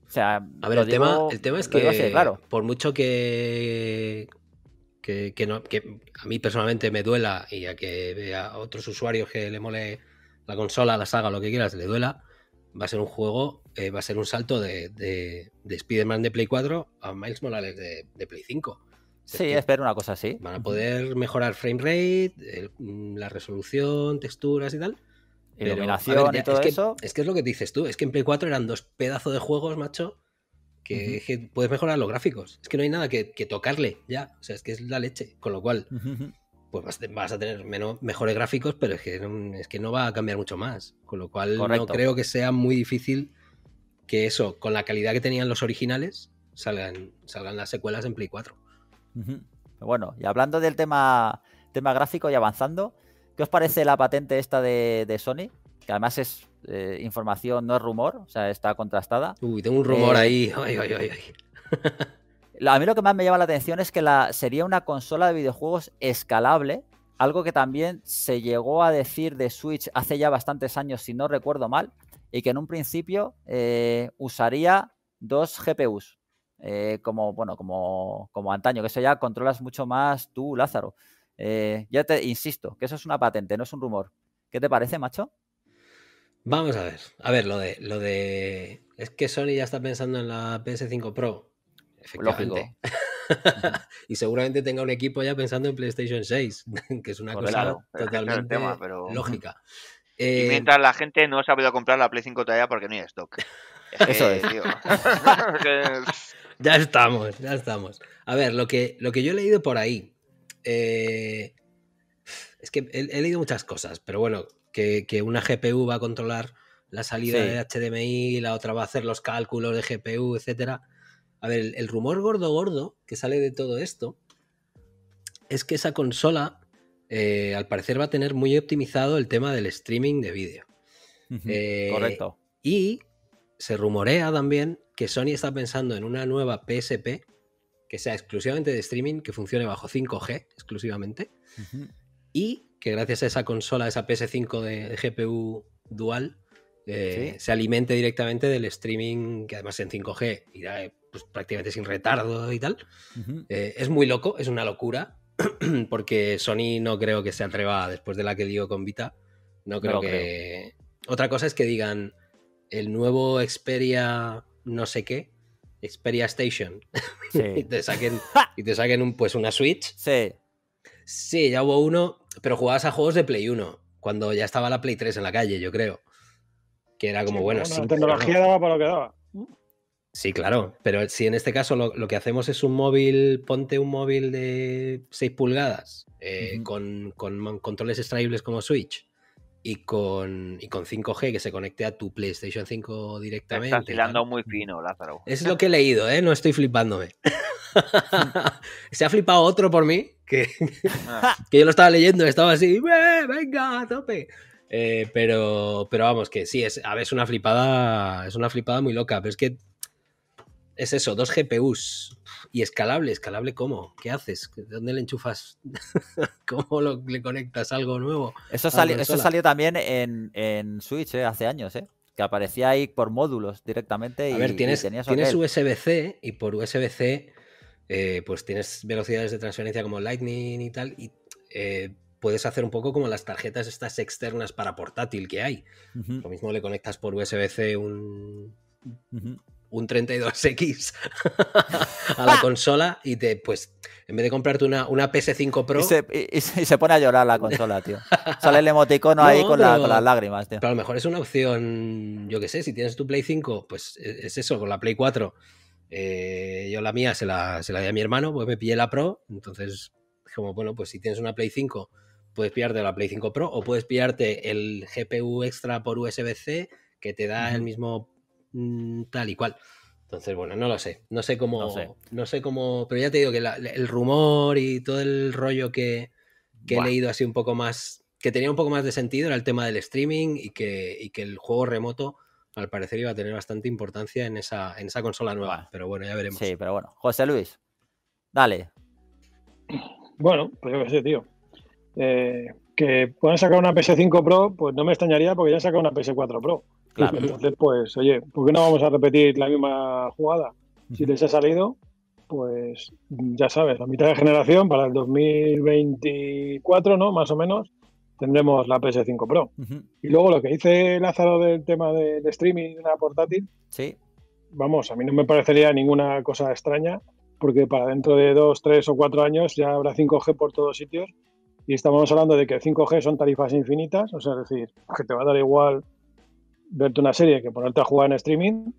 O sea, a ver, el, tema, el tema es que, por mucho que, que, no, que a mí personalmente me duela y a que a otros usuarios que le mole la consola, la saga, lo que quieras, le duela, va a ser un juego eh, va a ser un salto de, de, de Spider-Man de Play 4 a Miles Morales de, Play 5. sí, espero una cosa así. Van a poder mejorar frame rate, mm, la resolución, texturas y tal. Iluminación pero, y todo es eso. Es que es lo que dices tú, es que en Play 4 eran dos pedazos de juegos, macho, que, puedes mejorar los gráficos. Es que no hay nada que, tocarle ya. O sea, es que es la leche. Con lo cual, pues vas, a tener menos, mejores gráficos, pero es que, no va a cambiar mucho más. Con lo cual, no creo que sea muy difícil que eso, con la calidad que tenían los originales, salgan, salgan las secuelas en Play 4. Bueno, y hablando del tema, tema gráfico y avanzando, ¿qué os parece la patente esta de, Sony? Que además es eh, información, no es rumor, o sea, está contrastada. Uy, tengo un rumor eh, ahí. <laughs> a mí lo que más me llama la atención es que la, sería una consola de videojuegos escalable, algo que también se llegó a decir de Switch hace ya bastantes años, si no recuerdo mal, y que en un principio eh, usaría dos GPUs, eh, como, bueno, como, como antaño, que eso ya controlas mucho más tú, Lázaro. Eh, ya te insisto, que eso es una patente, no es un rumor. ¿Qué te parece, macho? Vamos a ver. A ver, lo de, lo de... Es que Sony ya está pensando en la PS5 Pro. Efectivamente. Lógico. <laughs> y seguramente tenga un equipo ya pensando en PlayStation 6, <laughs> que es una pues cosa totalmente lógica. Y eh, mientras la gente no ha sabido comprar la Play 5 todavía porque no hay stock. <laughs> Eso es. <laughs> ya estamos, ya estamos. A ver, lo que, lo que yo he leído por ahí. Eh, es que he, leído muchas cosas, pero bueno, que, una GPU va a controlar la salida de HDMI, la otra va a hacer los cálculos de GPU, etc. A ver, el rumor gordo gordo que sale de todo esto es que esa consola eh, al parecer va a tener muy optimizado el tema del streaming de vídeo. Eh, correcto. Y se rumorea también que Sony está pensando en una nueva PSP que sea exclusivamente de streaming, que funcione bajo 5G exclusivamente, y que gracias a esa consola, esa PS5 de GPU dual, eh, se alimente directamente del streaming, que además en 5G irá pues prácticamente sin retardo y tal. es muy loco, es una locura, <clears throat> porque Sony no creo que se atreva después de la que dio con Vita. No creo que. Otra cosa es que digan el nuevo Xperia no sé qué, Xperia Station. <laughs> y, te saquen, <laughs> y te saquen un, pues una Switch. Sí. Sí, ya hubo uno, pero jugabas a juegos de Play 1, cuando ya estaba la Play 3 en la calle, yo creo. Que era como, bueno, La tecnología daba para lo que daba. Sí, claro, pero si en este caso lo, que hacemos es un móvil, ponte un móvil de 6 pulgadas eh, con, controles extraíbles como Switch y con, con 5G que se conecte a tu PlayStation 5 directamente. Estás hilando muy mm. fino, Lázaro. Es lo que he leído, ¿eh? no estoy flipándome. <laughs> <laughs> se ha flipado otro por mí que, ah. <laughs> yo lo estaba leyendo, estaba así, venga, tope. Eh, pero, pero vamos, que sí, es, a ver, es una flipada, es una flipada muy loca, pero es que es eso, dos GPUs. Y escalable, escalable, ¿cómo? ¿Qué haces? ¿Dónde le enchufas? <laughs> ¿Cómo lo, le conectas algo nuevo? Eso salió, salió también en, Switch eh, hace años, ¿eh? que aparecía ahí por módulos directamente. A ver, tienes, tienes USB-C y por USB-C eh, pues tienes velocidades de transferencia como Lightning y tal y eh, puedes hacer un poco como las tarjetas estas externas para portátil que hay. Lo mismo le conectas por USB-C un un 32X <laughs> a la ah. consola y te, pues, en vez de comprarte una, una PS5 Pro. Y se, pone a llorar la consola, tío. Sale el emoticono <laughs> ahí con, las lágrimas, tío. Pero a lo mejor es una opción, yo qué sé, si tienes tu Play 5, pues e, es eso, con la Play 4. Eh, yo la mía se la, se la di a mi hermano, pues me pillé la Pro, entonces, como, bueno, pues si tienes una Play 5 puedes pillarte la Play 5 Pro o puedes pillarte el GPU extra por USB-C que te da el mismo Mm, tal y cual. Entonces, bueno, no lo sé. No sé cómo. No sé, cómo. Pero ya te digo que el rumor y todo el rollo que, he leído así un poco más. que tenía un poco más de sentido era el tema del streaming y que, que el juego remoto. Al parecer iba a tener bastante importancia en esa, en esa consola nueva. Pero bueno, ya veremos. Sí, pero bueno. José Luis, dale. Bueno, pues yo qué sé, tío. Eh, que puedan sacar una PS5 Pro, pues no me extrañaría porque ya han sacado una PS4 Pro. Claro. Entonces, pues, oye, ¿por qué no vamos a repetir la misma jugada? Si les ha salido, pues ya sabes, la mitad de generación para el 2024, ¿no? Más o menos, tendremos la PS5 Pro. Y luego lo que dice Lázaro del tema del streaming de la portátil. Sí. Vamos, a mí no me parecería ninguna cosa extraña, porque para dentro de dos, tres o cuatro años ya habrá 5G por todos sitios. Y estamos hablando de que 5G son tarifas infinitas, o sea, es decir, que te va a dar igual verte una serie que ponerte a jugar en streaming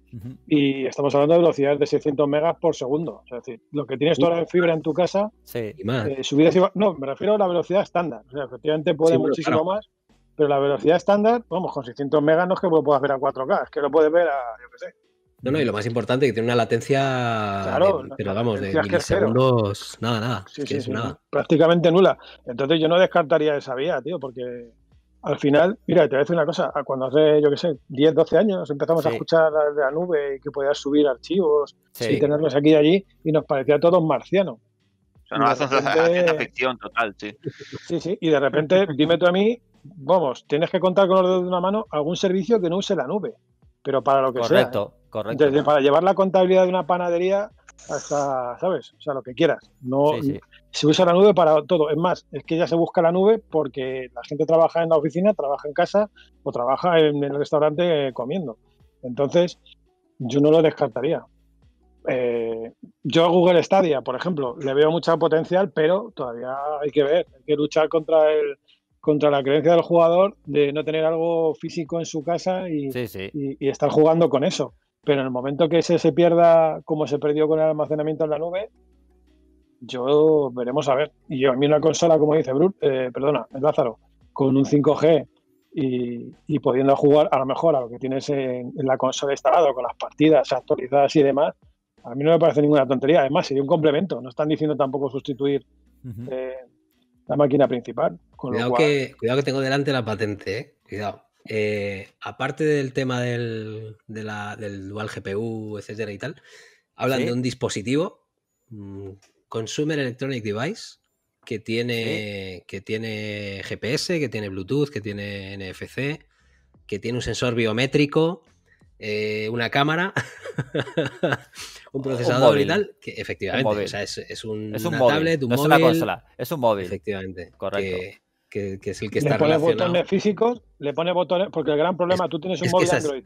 y estamos hablando de velocidades de 600 megas por segundo. es decir, lo que tienes toda la fibra en tu casa, sí, más. Eh, subir no, me refiero a la velocidad estándar. efectivamente puede muchísimo más, pero la velocidad estándar, vamos, con 600 megas no es que lo puedas ver a 4K, es que lo puedes ver a, yo qué sé. No, no, y lo más importante, que tiene una latencia, claro, pero vamos, de milisegundos, nada, nada, que es nada. prácticamente nula. Entonces yo no descartaría esa vía, tío, porque al final, mira, te voy a decir una cosa, cuando hace, yo qué sé, 10, 12 años empezamos a escuchar de la nube y que podías subir archivos y tenerlos aquí y allí y nos parecía todo un marciano. no, una ficción total, sí. Sí, sí, y de repente, <laughs> dime tú a mí, vamos, tienes que contar con los dedos de una mano algún servicio que no use la nube, pero para lo que sea. Correcto, ¿eh? correcto. Desde para llevar la contabilidad de una panadería hasta, ¿sabes? O sea, lo que quieras. No, sí, se usa la nube para todo. Es más, es que ya se busca la nube porque la gente trabaja en la oficina, trabaja en casa o trabaja en el restaurante eh, comiendo. Entonces, yo no lo descartaría. Eh, yo a Google Stadia, por ejemplo, le veo mucho potencial, pero todavía hay que ver, hay que luchar contra el contra la creencia del jugador de no tener algo físico en su casa y, y estar jugando con eso. Pero en el momento que ese se pierda, como se perdió con el almacenamiento en la nube, yo veremos a ver. Y yo, a mí una consola, como dice Brut, eh, perdona, Lázaro, con un 5G y, y, pudiendo jugar a lo mejor a lo que tienes en, la consola instalado, con las partidas actualizadas y demás, a mí no me parece ninguna tontería. Además, sería un complemento. No están diciendo tampoco sustituir eh, la máquina principal. cuidado, que, cuidado que tengo delante la patente, eh. cuidado. Eh, aparte del tema del, del dual GPU, etcétera y tal, hablan de un dispositivo mm, Consumer Electronic Device, que tiene, que tiene GPS, que tiene Bluetooth, que tiene NFC, que tiene un sensor biométrico, eh, una cámara, <laughs> un procesador y tal, que efectivamente, o sea, es, un, es un móvil. tablet, un no móvil, es una consola, es un móvil. Efectivamente. Correcto. Que, es el que está le pone botones físicos, le pone botones, porque el gran problema, tú tienes un móvil Android.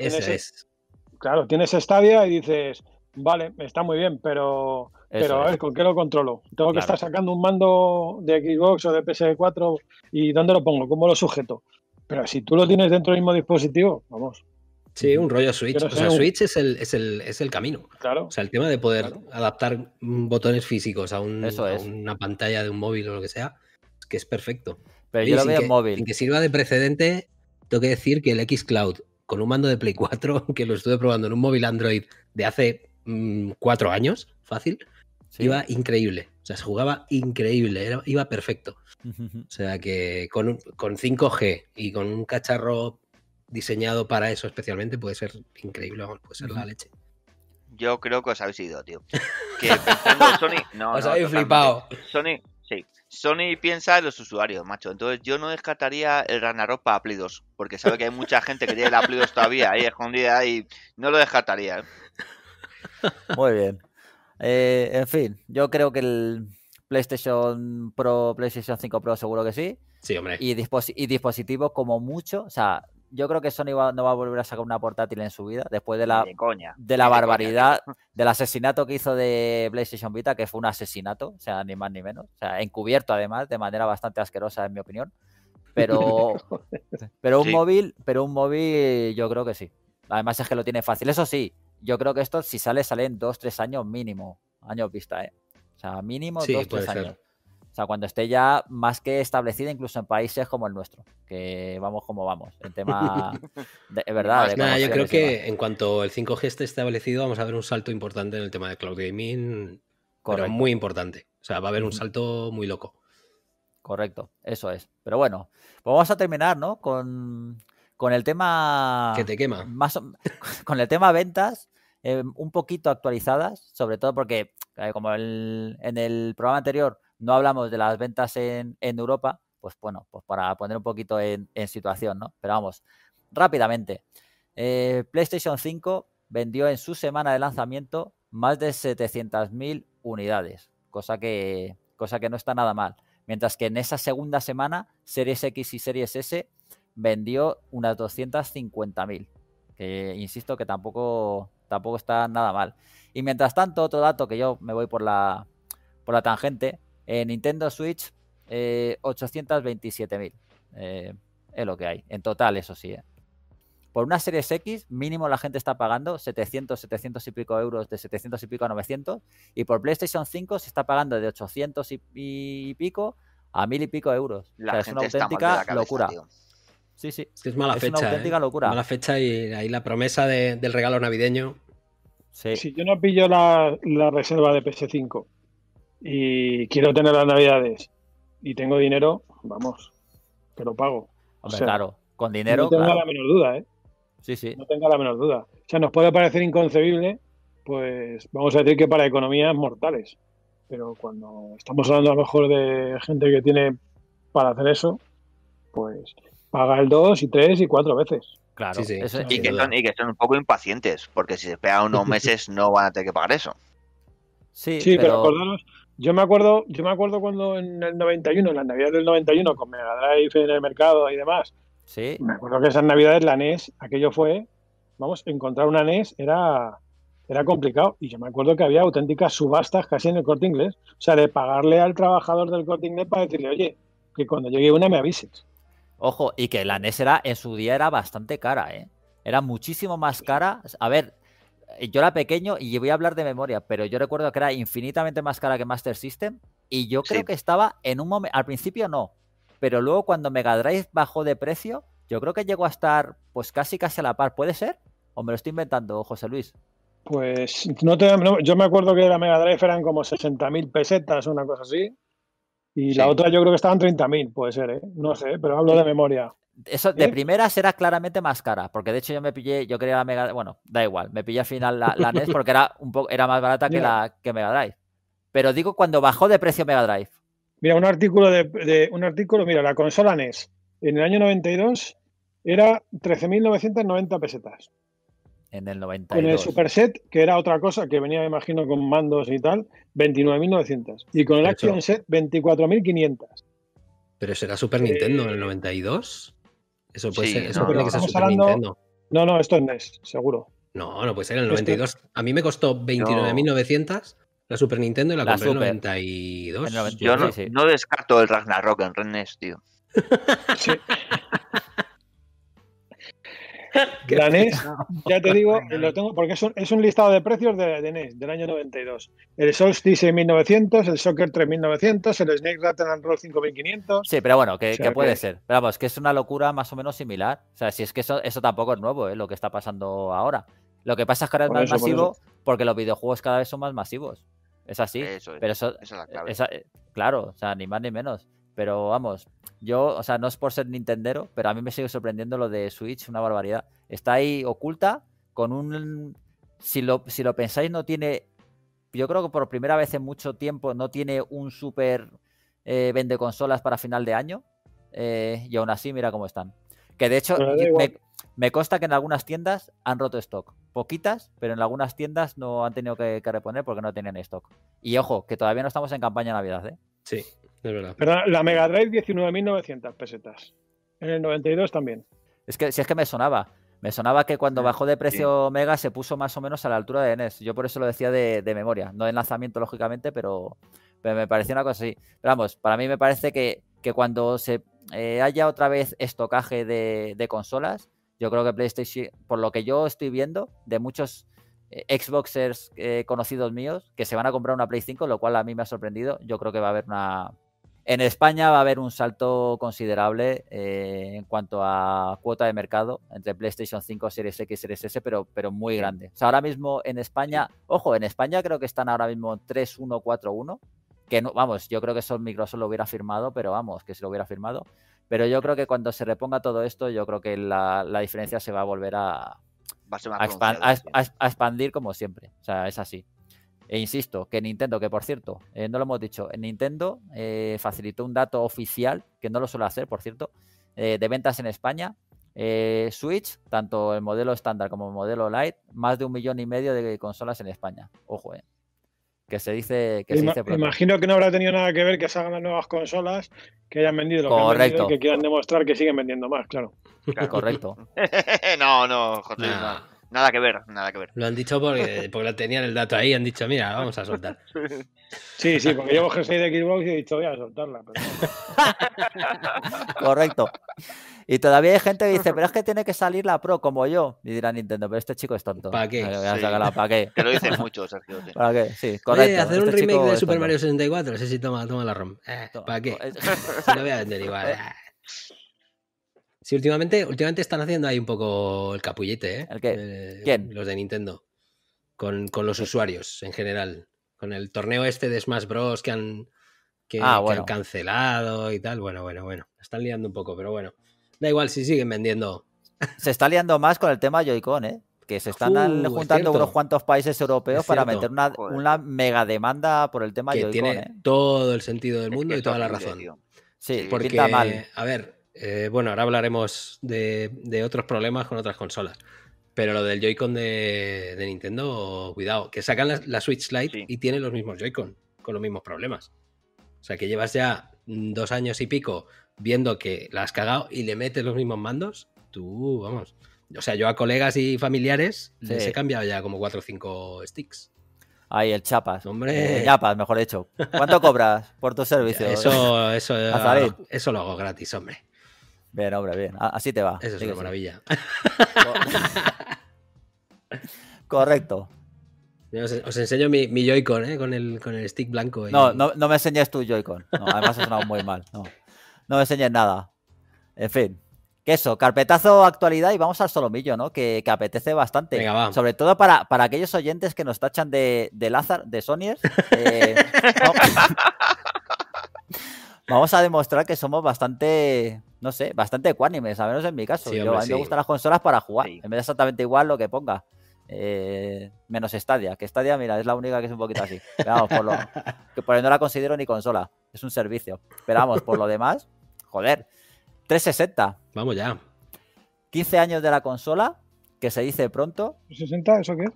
Claro, tienes Stadia y dices, vale, está muy bien, pero pero a ver, ¿con qué lo controlo? Tengo que estar sacando un mando de Xbox o de PS4 y ¿dónde lo pongo? ¿Cómo lo sujeto? Pero si tú lo tienes dentro del mismo dispositivo, vamos. Sí, un rollo Switch. o sea, Switch es el, camino. Claro. O sea, el tema de poder adaptar botones físicos a, una pantalla de un móvil o lo que sea, que es perfecto. Pero yo lo veo en móvil. Sin que sirva de precedente, tengo que decir que el X Cloud con un mando de Play 4, <laughs> que lo estuve probando en un móvil Android de hace mm, cuatro años, fácil, Iba increíble. O sea, se jugaba increíble. iba perfecto. O sea, que con, 5G y con un cacharro diseñado para eso especialmente puede ser increíble. puede ser la leche. Yo creo que os habéis ido, tío. <laughs> Que Sony. os habéis flipado. Sony, sí. Sony piensa en los usuarios, macho. Entonces yo no descartaría el Ragnarok para Play porque sabe que hay mucha gente que tiene el Play 2 todavía ahí escondida y no lo descartaría. ¿eh? Muy bien. Eh, en fin, yo creo que el PlayStation Pro, PlayStation 5 Pro seguro que sí. Sí, hombre. Y, dispositivos como mucho, o sea, yo creo que Sony no va a volver a sacar una portátil en su vida después de la, de, la barbaridad, del asesinato que hizo de PlayStation Vita, que fue un asesinato, o sea, ni más ni menos, o sea, encubierto además, de manera bastante asquerosa en mi opinión, pero, <laughs> pero un móvil, pero un móvil yo creo que sí. Además es que lo tiene fácil, eso sí, yo creo que esto, si sale, sale en 2-3 años mínimo. año vista, ¿eh? O sea, mínimo dos 3 años. O sea, cuando esté ya más que establecida, incluso en países como el nuestro, que vamos como vamos, en tema <laughs> de, verdad. De yo creo que en cuanto el 5G esté establecido, vamos a ver un salto importante en el tema de cloud gaming, Correcto. pero muy importante. O sea, va a haber un salto muy loco. Correcto, eso es. Pero bueno, pues vamos a terminar, ¿no? Con, con el tema. Que te quema. <laughs> con el tema ventas, eh, un poquito actualizadas, sobre todo porque, como en el programa anterior no hablamos de las ventas en, Europa, pues bueno, pues para poner un poquito en, situación, ¿no? Pero vamos, rápidamente. Eh, PlayStation 5 vendió en su semana de lanzamiento más de 700.000 unidades, cosa que, cosa que no está nada mal. Mientras que en esa segunda semana, Series X y Series S vendió unas 250.000. Que insisto que tampoco, tampoco está nada mal. Y mientras tanto, otro dato que yo me voy por la, por la tangente, eh, Nintendo Switch, eh, 827.000. Eh, es lo que hay. En total, eso sí. Eh. Por una Series X, mínimo la gente está pagando 700, 700 y pico euros, de 700 y pico a 900. Y por PlayStation 5 se está pagando de 800 y, pico a 1000 y pico euros. es una auténtica locura. Sí, sí. Es que es mala fecha. Es una ¿eh? auténtica locura. Mala fecha y ahí la promesa del regalo navideño. Si yo no pillo la, reserva de PS5 y quiero tener las navidades y tengo dinero, vamos, que lo pago. claro, con dinero. No tenga la menor duda, ¿eh? Sí, sí. No tenga la menor duda. O sea, nos puede parecer inconcebible, pues vamos a decir que para economías mortales. Pero cuando estamos hablando a lo mejor de gente que tiene para hacer eso, pues paga el dos y tres y cuatro veces. Claro, y, que son, un poco impacientes, porque si se pega unos <laughs> meses no van a tener que pagar eso. Sí, sí pero, pero yo me acuerdo, yo me acuerdo cuando en el 91, en las navidades del 91, con Mega Drive en el mercado y demás. Sí. Me acuerdo que esas navidades la NES, aquello fue, vamos, encontrar una NES era, era complicado. Y yo me acuerdo que había auténticas subastas casi en el corte inglés. O sea, de pagarle al trabajador del corte inglés para decirle, oye, que cuando llegue una me avises. Ojo, y que la NES era, en su día era bastante cara, ¿eh? Era muchísimo más cara. A ver, eh, yo era pequeño y voy a hablar de memoria, pero yo recuerdo que era infinitamente más cara que Master System. Y yo creo que estaba en un momento. Al principio no. Pero luego cuando Mega Drive bajó de precio, yo creo que llegó a estar pues casi casi a la par. ¿Puede ser? ¿O me lo estoy inventando, José Luis? Pues no, yo me acuerdo que la Mega Drive eran como 60.000 pesetas, o una cosa así. Y la otra yo creo que estaba en 30.000, puede ser, ¿eh? No sé, pero hablo de memoria. Eso de ¿Eh? primeras era claramente más cara, porque de hecho yo me pillé, yo quería la Mega, bueno, da igual, me pillé al final la, NES <laughs> porque era un poco era más barata que la que Mega Drive. Pero digo cuando bajó de precio Mega Drive. Mira, un artículo de, un artículo, mira, la consola NES en el año 92 era 13.990 pesetas en el 92. Con el Set, que era otra cosa que venía, me imagino, con mandos y tal, 29.900. Y con el Action Set, 24.500. Pero será Super Nintendo en el 92? Eh, eso puede ser, eso no, no, que Super Nintendo. No, no, esto es NES, seguro. No, no puede ser en el 92. A mí me costó 29.900 la Super Nintendo y la, compré en 92. Yo no, descarto el Ragnarok en NES, tío. Sí. <laughs> La <laughs> ya te digo, eh, lo tengo porque es un, listado de precios de, NES del año 92. El Solstice 6900, el Soccer 3900, el Snake Rattle and Roll 5500. Sí, pero bueno, que, puede ser. vamos, que es una locura más o menos similar. O sea, si es que eso, eso tampoco es nuevo, eh, lo que está pasando ahora. Lo que pasa es que ahora es más masivo porque los videojuegos cada vez son más masivos. Es así. pero eso, eh, claro, o sea, ni más ni menos. Pero vamos, yo, o sea, no es por ser Nintendero, pero a mí me sigue sorprendiendo lo de Switch, una barbaridad. Está ahí oculta con un... Si lo, si lo pensáis, no tiene... Yo creo que por primera vez en mucho tiempo no tiene un super eh, vende consolas para final de año. Eh, y aún así, mira cómo están. Que de hecho, me, consta que en algunas tiendas han roto stock. Poquitas, pero en algunas tiendas no han tenido que, reponer porque no tenían stock. Y ojo, que todavía no estamos en campaña de Navidad, ¿eh? Sí, es verdad. Pero la Mega Drive 19.900 pesetas. En el 92 también. Es que si es que me sonaba. Me sonaba que cuando bajó de precio Mega se puso más o menos a la altura de NES. Yo por eso lo decía de, memoria. No de lanzamiento, lógicamente, pero, me pareció una cosa así. Pero vamos, para mí me parece que, cuando se eh, haya otra vez estocaje de consolas, yo creo que PlayStation, por lo que yo estoy viendo, de muchos eh, Xboxers eh, conocidos míos que se van a comprar una Play 5, lo cual a mí me ha sorprendido. Yo creo que va a haber una. En España va a haber un salto considerable eh, en cuanto a cuota de mercado entre PlayStation 5, Series X, y Series S, pero, pero muy grande. O ahora mismo en España, ojo, en España creo que están ahora mismo 3-1-4-1, que no, vamos, yo creo que eso Microsoft lo hubiera firmado, pero vamos, que se lo hubiera firmado. Pero yo creo que cuando se reponga todo esto, yo creo que la diferencia se va a volver a, a expandir como siempre. O sea, es así. E insisto, que Nintendo, que por cierto, eh, no lo hemos dicho, eh, Nintendo eh, facilitó un dato oficial, que no lo suele hacer, por cierto, de ventas en España. Switch, tanto el modelo estándar como el modelo light, más de un millón y medio de consolas en España. Ojo, eh que se dice que Imagino que no habrá tenido nada que ver que salgan las nuevas consolas, que hayan vendido lo que quieran demostrar que siguen vendiendo más, claro. Correcto. <laughs> no, no, José, no. Nada que ver, nada que ver. Lo han dicho porque, <laughs> porque tenían el dato ahí, han dicho, mira, vamos a soltar. <laughs> Sí, sí, porque llevo soy de Xbox y he dicho, voy a soltarla. <laughs> Correcto. Y todavía hay gente que dice, pero es que tiene que salir la Pro como yo. Y dirá Nintendo, pero este chico es tonto. ¿Para qué? Sí. ¿Para qué? Te lo dicen mucho, Sergio. ¿Para qué? Sí, correcto. Eh, hacer este un remake de Super Mario 64, sí, sí, toma, toma la ROM. Eh, ¿Para qué? Se lo voy a vender igual. Eh. Sí, últimamente, últimamente están haciendo ahí un poco el capullete, ¿eh? ¿El eh, ¿Quién? Los de Nintendo. Con, los usuarios en general. Con el torneo este de Smash Bros. que han, que, ah, cancelado y tal. Bueno, bueno, bueno. Están liando un poco, pero bueno. Da igual si siguen vendiendo. <laughs> Se está liando más con el tema Joy-Con, ¿eh? Que se están juntando unos cuantos países europeos para meter una, una, mega demanda por el tema Joy-Con. Tiene ¿eh? todo el sentido del mundo y toda la razón. Sí, porque, mal. a ver, eh, bueno, ahora hablaremos de, otros problemas con otras consolas. Pero lo del Joy-Con de, Nintendo, cuidado, que sacan la, Switch Lite y tiene los mismos Joy-Con, con los mismos problemas. O sea, que llevas ya mm, dos años y pico viendo que la has cagado y le metes los mismos mandos, tú, vamos. O sea, yo a colegas y familiares les he cambiado ya como cuatro o cinco sticks. Ay, el Chapas. Hombre. El eh, Chapas, mejor dicho. ¿Cuánto cobras por tus <laughs> servicios? Eso, eso, <laughs> eso lo hago gratis, hombre. Bien, hombre, bien. Así te va. Eso es una maravilla. <laughs> Correcto. Os, enseño mi, Joy-Con, ¿eh? con, el, con el stick blanco. No, no, me enseñes tu Joy-Con. además ha sonado muy mal. No, me enseñes nada. En fin. Que eso, carpetazo actualidad y vamos al solomillo, ¿no? Que, apetece bastante. Venga, Sobre todo para, aquellos oyentes que nos tachan de, de Lázaro, de Sonyers. Eh, <laughs> vamos a demostrar que somos bastante, no sé, bastante ecuánimes, al menos en mi caso. a mí me gustan las consolas para jugar, En me da exactamente igual lo que ponga. Eh, menos Stadia, que Stadia, mira, es la única que es un poquito así. Pero vamos, por lo, <laughs> que por ahí no la considero ni consola, es un servicio. Pero vamos, por lo demás, joder, 360. Vamos ya. 15 años de la consola, que se dice pronto. ¿60? ¿Eso qué?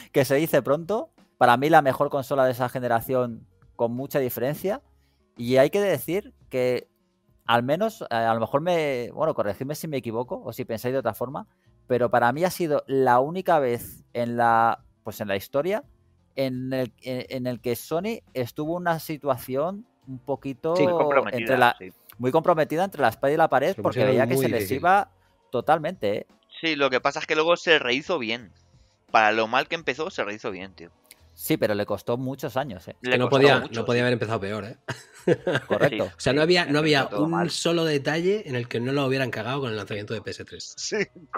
<laughs> que se dice pronto, para mí la mejor consola de esa generación con mucha diferencia. Y hay que decir que al menos, eh, a lo mejor me, bueno, corregidme si me equivoco o si pensáis de otra forma, pero para mí ha sido la única vez en la, pues en la historia en el, eh, en, el que Sony estuvo en una situación un poquito muy comprometida entre la espada y la pared porque veía que se les iba totalmente. ¿eh? Sí, lo que pasa es que luego se rehizo bien. Para lo mal que empezó, se rehizo bien, tío. Sí, pero le costó muchos años. ¿eh? que no, podía, no podía haber empezado peor. ¿eh? <laughs> Correcto. o sea, no había, no había un solo detalle en el que no lo hubieran cagado con el lanzamiento de PS3. Sí,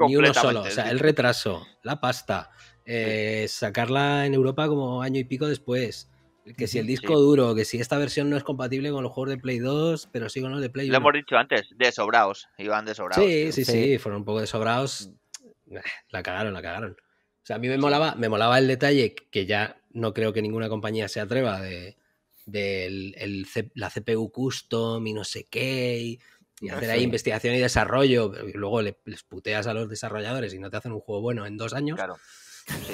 Ni uno solo. O sea, el retraso, la pasta, eh, sacarla en Europa como año y pico después. Que si el disco duro, que si esta versión no es compatible con los juegos de Play 2, pero sí con los de Play 1. Lo hemos dicho antes, de sobraos, Iban de sobraos. Sí, sí, sí, fueron un poco de sobrados. Mm. Eh, la cagaron, la cagaron. O sea, a mí me molaba, me molaba el detalle que ya no creo que ninguna compañía se atreva de, el, la CPU custom y no sé qué, y, hacer ahí investigación y desarrollo. y luego les puteas a los desarrolladores y no te hacen un juego bueno en dos años. Claro.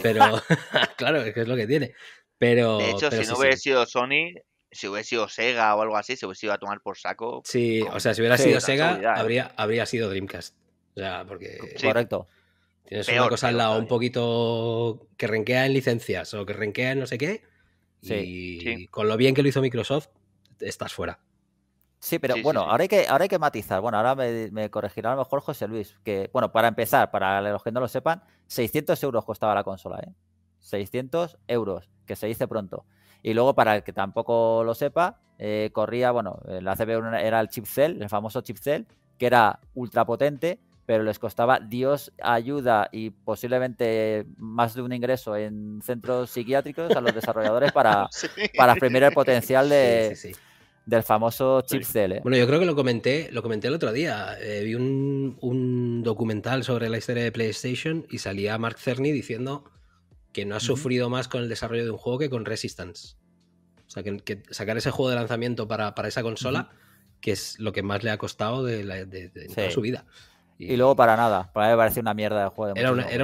Pero, <laughs> claro, es que es lo que tiene. Pero, de hecho, si no sido Sony, si hubiera sido Sega o algo así, se hubiese ido a tomar por saco. Sí, o sea, si hubiera sido Sega, habría, habría sido Dreamcast. O sea, porque. Correcto. Tienes una cosa al lado, un poquito que renquea en licencias o que renquea en no sé qué. y con lo bien que lo hizo Microsoft, estás fuera. Sí, pero bueno, Ahora, hay que, ahora que matizar. Bueno, ahora me, corregirá a lo mejor José Luis. Que, bueno, para empezar, para los que no lo sepan, 600 euros costaba la consola, ¿eh? 600 euros, que se dice pronto. Y luego, para el que tampoco lo sepa, eh, corría, bueno, la CPU era el chip el famoso chip que era ultra potente pero les costaba Dios ayuda y posiblemente más de un ingreso en centros psiquiátricos a los desarrolladores para, <laughs> para exprimir el potencial de, del famoso chip cell. ¿eh? Bueno, yo creo que lo comenté, lo comenté el otro día. Eh, vi un, documental sobre la historia de PlayStation y salía Mark Cerny diciendo que no ha sufrido más con el desarrollo de un juego que con Resistance. O sea, que, sacar ese juego de lanzamiento para, esa consola, que es lo que más le ha costado de, toda su vida. Y, luego para nada, para mí me pareció una mierda de juego. era, una, era,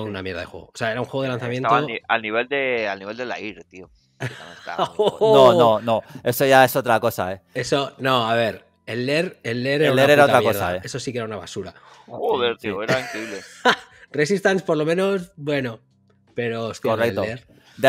una, mierda de juego. O sea, era un juego de lanzamiento. Al, nivel de nivel de la IR, tío. <laughs> no, oh. no, no. Eso ya es otra cosa, ¿eh? Eso, no, a ver. El leer, el leer era, e otra cosa. Eh. Eso sí que era una basura. Joder, tío, era increíble. <laughs> Resistance, por lo menos, bueno. Pero, hostia, Correcto. El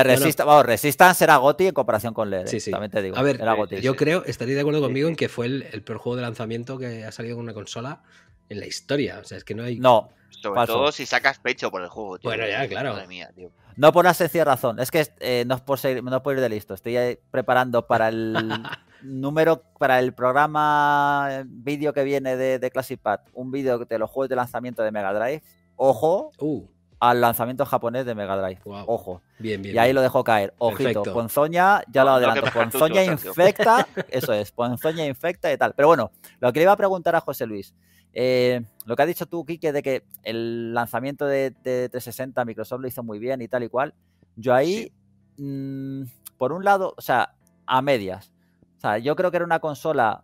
Resistance, Resistance era Goti en comparación con LED. Eh. Sí, sí. te digo. A ver, era eh, yo creo, estaréis de acuerdo conmigo en que fue el, el, peor juego de lanzamiento que ha salido con una consola en la historia. O sea, es que no hay. No. Sobre todo si sacas pecho por el juego, tío. Bueno, ya, claro. Madre mía, tío. No por una sencilla razón. Es que eh, no, no puedo ir de listo. Estoy preparando para el <laughs> número, para el programa eh, vídeo que viene de, de Classic un vídeo de los juegos de lanzamiento de Mega Drive. Ojo. Uh. Al lanzamiento japonés de Mega Drive. Ojo. Bien, bien. Y ahí lo dejo caer. Ojito. Ponzoña, ya lo adelanto. Ponzoña infecta. eso es. Ponzoña infecta y tal. Pero bueno, lo que le iba a preguntar a José Luis eh, lo que has dicho tú, Kike, de que el lanzamiento de, t 360 Microsoft lo hizo muy bien y tal y cual. Yo ahí, mm, por un lado, o sea, a medias. O sea, yo creo que era una consola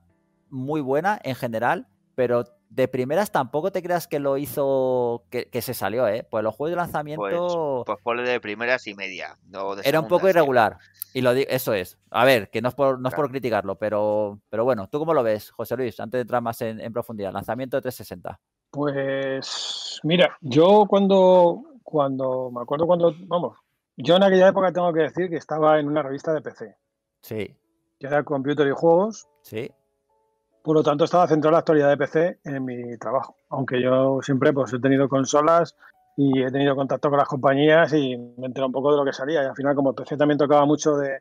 muy buena en general, pero de primeras tampoco te creas que lo hizo, que, se salió, ¿eh? Pues los juegos de pues, lanzamiento... Pues, pues de primeras y media. era un poco ¿eh? irregular. Y lo eso es. A ver, que no es por, no por criticarlo, pero, pero bueno, ¿tú cómo lo ves, José Luis? Antes de entrar más en, profundidad, lanzamiento de 360. Pues mira, yo cuando, cuando, me acuerdo cuando, vamos, yo en aquella época tengo que decir que estaba en una revista de PC. Sí. Que era Computer y Juegos. Sí. Por lo tanto, estaba centrado en la actualidad de PC en mi trabajo, aunque yo siempre pues, he tenido consolas y he tenido contacto con las compañías y me enterado un poco de lo que salía. Y al final, como PC también tocaba mucho de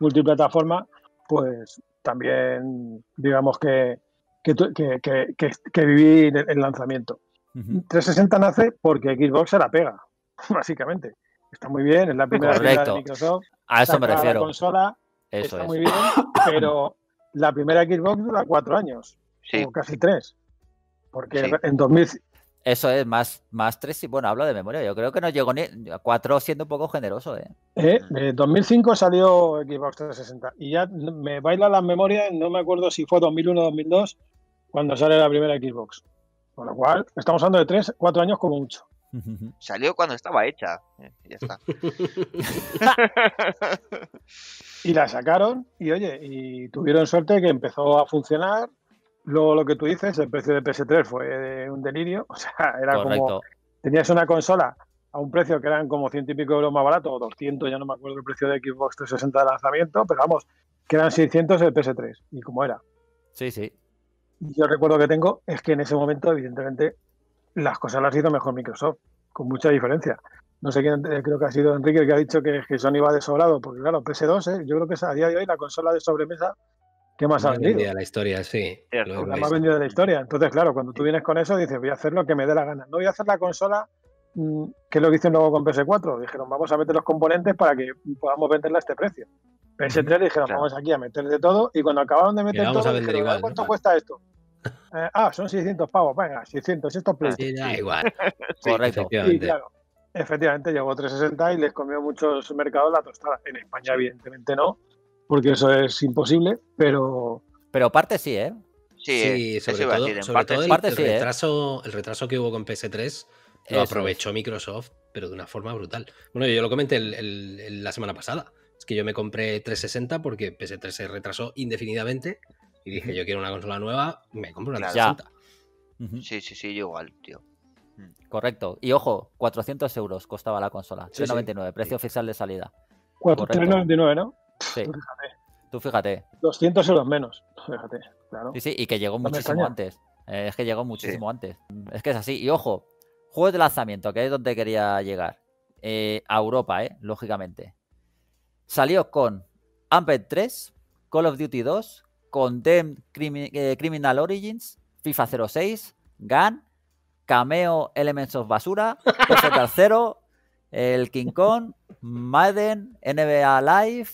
multiplataforma, pues también digamos que, que, viví el lanzamiento. 360 nace porque Xbox se la pega, <laughs> básicamente. Está muy bien, es la primera Correcto. de Microsoft. A eso me refiero. Eso está es. muy bien, pero la primera Xbox dura cuatro años, o casi tres, porque en 2000... Eso es, más, más tres, y bueno, hablo de memoria, yo creo que no llegó ni a cuatro siendo un poco generoso. ¿eh? eh en 2005 salió Xbox 360 y ya me baila las memorias, no me acuerdo si fue 2001 o 2002 cuando sale la primera Xbox. Con lo cual, estamos hablando de tres, cuatro años como mucho. Salió cuando estaba hecha. Eh, ya está. <laughs> y la sacaron y oye, y tuvieron suerte que empezó a funcionar. Luego lo que tú dices, el precio de PS3 fue un delirio. O sea, era como... Tenías una consola a un precio que eran como 100 y pico euros más barato, o 200, ya no me acuerdo el precio de Xbox 360 de lanzamiento, pero vamos, que eran 600 el PS3 y como era. Sí, sí. Yo recuerdo que tengo es que en ese momento, evidentemente, las cosas las ha sido mejor Microsoft, con mucha diferencia. No sé quién, eh, creo que ha sido Enrique el que ha dicho que, Sony va sobrado, porque claro, PS2, ¿eh? yo creo que es a día de hoy la consola de sobremesa que más ha vendido. la historia, sí. la más vendida de la historia. Entonces, claro, cuando tú vienes con eso, dices, voy a hacer lo que me dé la gana. No voy a hacer la consola, mm, que es lo que hicieron luego con PS4. Dijeron, vamos a meter los componentes para que podamos venderla a este precio. PS3 dijeron, vamos aquí a meter de todo. Y cuando acabaron de meter todo, dijeron, ¿cuánto cuesta esto? Eh, ah, son 600 pavos, venga, 600, esto es ah, sí, da igual. <laughs> <laughs> Efectivamente. llegó 360 y les comió mucho muchos mercados la tostada. En España, evidentemente, no, porque eso es imposible, pero. Pero parte sí, ¿eh? Sí, eh, sobre todo, el, ¿eh? retraso, el retraso que hubo con PS3 lo aprovechó Microsoft, pero de una forma brutal. Bueno, yo lo comenté la semana pasada. Es que yo me compré 360 porque PS3 se retrasó indefinidamente y dije, yo quiero una consola nueva, me compro una claro. Sí, sí, sí, yo igual, tío. Correcto. Y ojo, 400 euros costaba la consola. 3,99, precio oficial de salida. 3,99, ¿no? Sí. Tú fíjate. Tú fíjate. 200 euros menos, fíjate, claro. Sí, sí, y que llegó muchísimo antes. Eh, es que llegó muchísimo antes. Es que es así. Y ojo, Juego de lanzamiento, que es donde quería llegar. Eh, a Europa, ¿eh? Lógicamente. Salió con Amped 3, Call of Duty 2, Condemned eh, Criminal Origins, FIFA 06, GAN, Cameo Elements of Basura, Peso Tercero, el King Kong, Madden, NBA Live,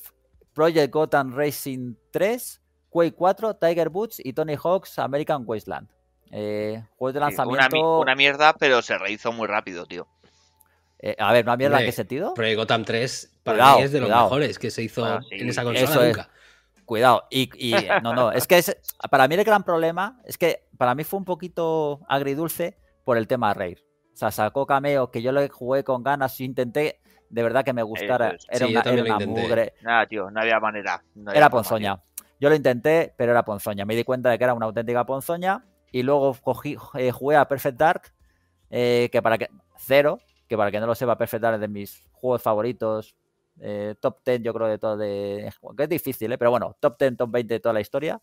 Project Gotham Racing 3, Quake 4, Tiger Boots y Tony Hawk's American Wasteland. Eh, de lanzamiento. Una, mierda, pero se rehizo muy rápido, tío. Eh, a ver, ¿una mierda en qué sentido? Project Gotham 3 para mí es de los mejores que se hizo ah, en esa consola nunca. Cuidado. Y, eh, no, no, es que es, para mí el gran problema es que para mí fue un poquito agridulce por el tema Rey. O sea, sacó cameo que yo le jugué con ganas, y intenté de verdad que me eh, gustara. Pues, era una, Nada, tío, no había manera. era ponzoña. Yo lo intenté, pero era ponzoña. Me di cuenta de que era una auténtica ponzoña y luego cogí, eh, jugué a Perfect Dark, que para que. Cero, que para que no lo sepa, Perfect Dark es de mis juegos favoritos eh, top 10, yo creo, de todo. De, que es difícil, ¿eh? pero bueno, top 10, top 20 de toda la historia.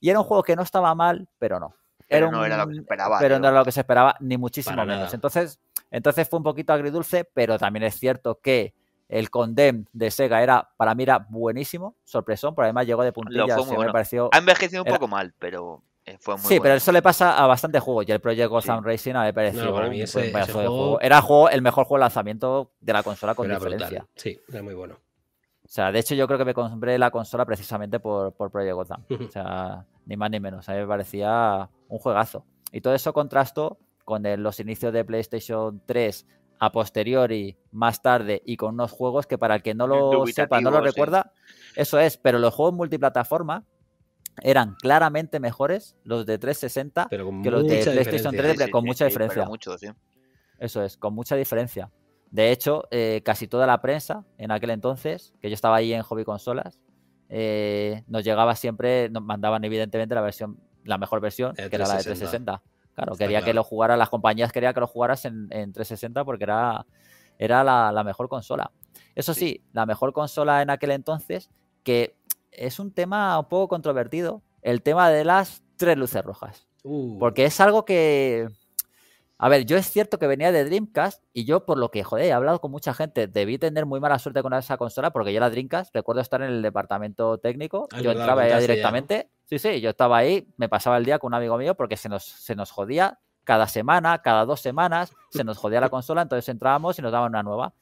Y era un juego que no estaba mal, pero no. era no era lo que esperaba. Pero no era lo que se esperaba, ni muchísimo menos. Entonces, entonces fue un poquito agridulce, pero también es cierto que el Condemn de Sega era, para mí, era buenísimo, sorpresón, pero además llegó de puntillas me pareció, ha envejecido un poco mal, pero. Eh, sí, pero eso le pasa a bastante juegos. Y el Project Gotham Racing a mí pareció juego... Era juego, el mejor juego de lanzamiento de la consola con diferencia. Sí, era muy bueno. O sea, de hecho yo creo que me compré la consola precisamente por, por Project Gotham. o <laughs> sea, ni más ni menos. A mí me parecía un juegazo. Y todo eso contrasto con los inicios de PlayStation 3 a posteriori, más tarde, y con unos juegos que para el que no lo sepa, no lo recuerda, eso es, pero los juegos multiplataforma eran claramente mejores los de 360 que los de PlayStation 3 con mucha diferencia. Mucho, Eso es, con mucha diferencia. De hecho, eh, casi toda la prensa en aquel entonces, que yo estaba ahí en Hobby Consolas, eh, nos llegaba siempre, nos mandaban evidentemente la versión, la mejor versión, que era la de 360. Claro, quería que lo jugaras, las compañías quería que lo jugaras en, 360 porque era, era la mejor consola. Eso sí, la mejor consola en aquel entonces que es un tema un poco controvertido, el tema de las tres luces rojas. Uh. Porque es algo que... A ver, yo es cierto que venía de Dreamcast y yo por lo que, joder, he hablado con mucha gente, debí tener muy mala suerte con esa consola porque yo la Dreamcast, recuerdo estar en el departamento técnico, ah, yo entraba ya ¿eh? directamente, sí, sí, yo estaba ahí, me pasaba el día con un amigo mío porque se nos, se nos jodía cada semana, cada dos semanas, se nos jodía la consola, entonces entrábamos y nos daban una nueva.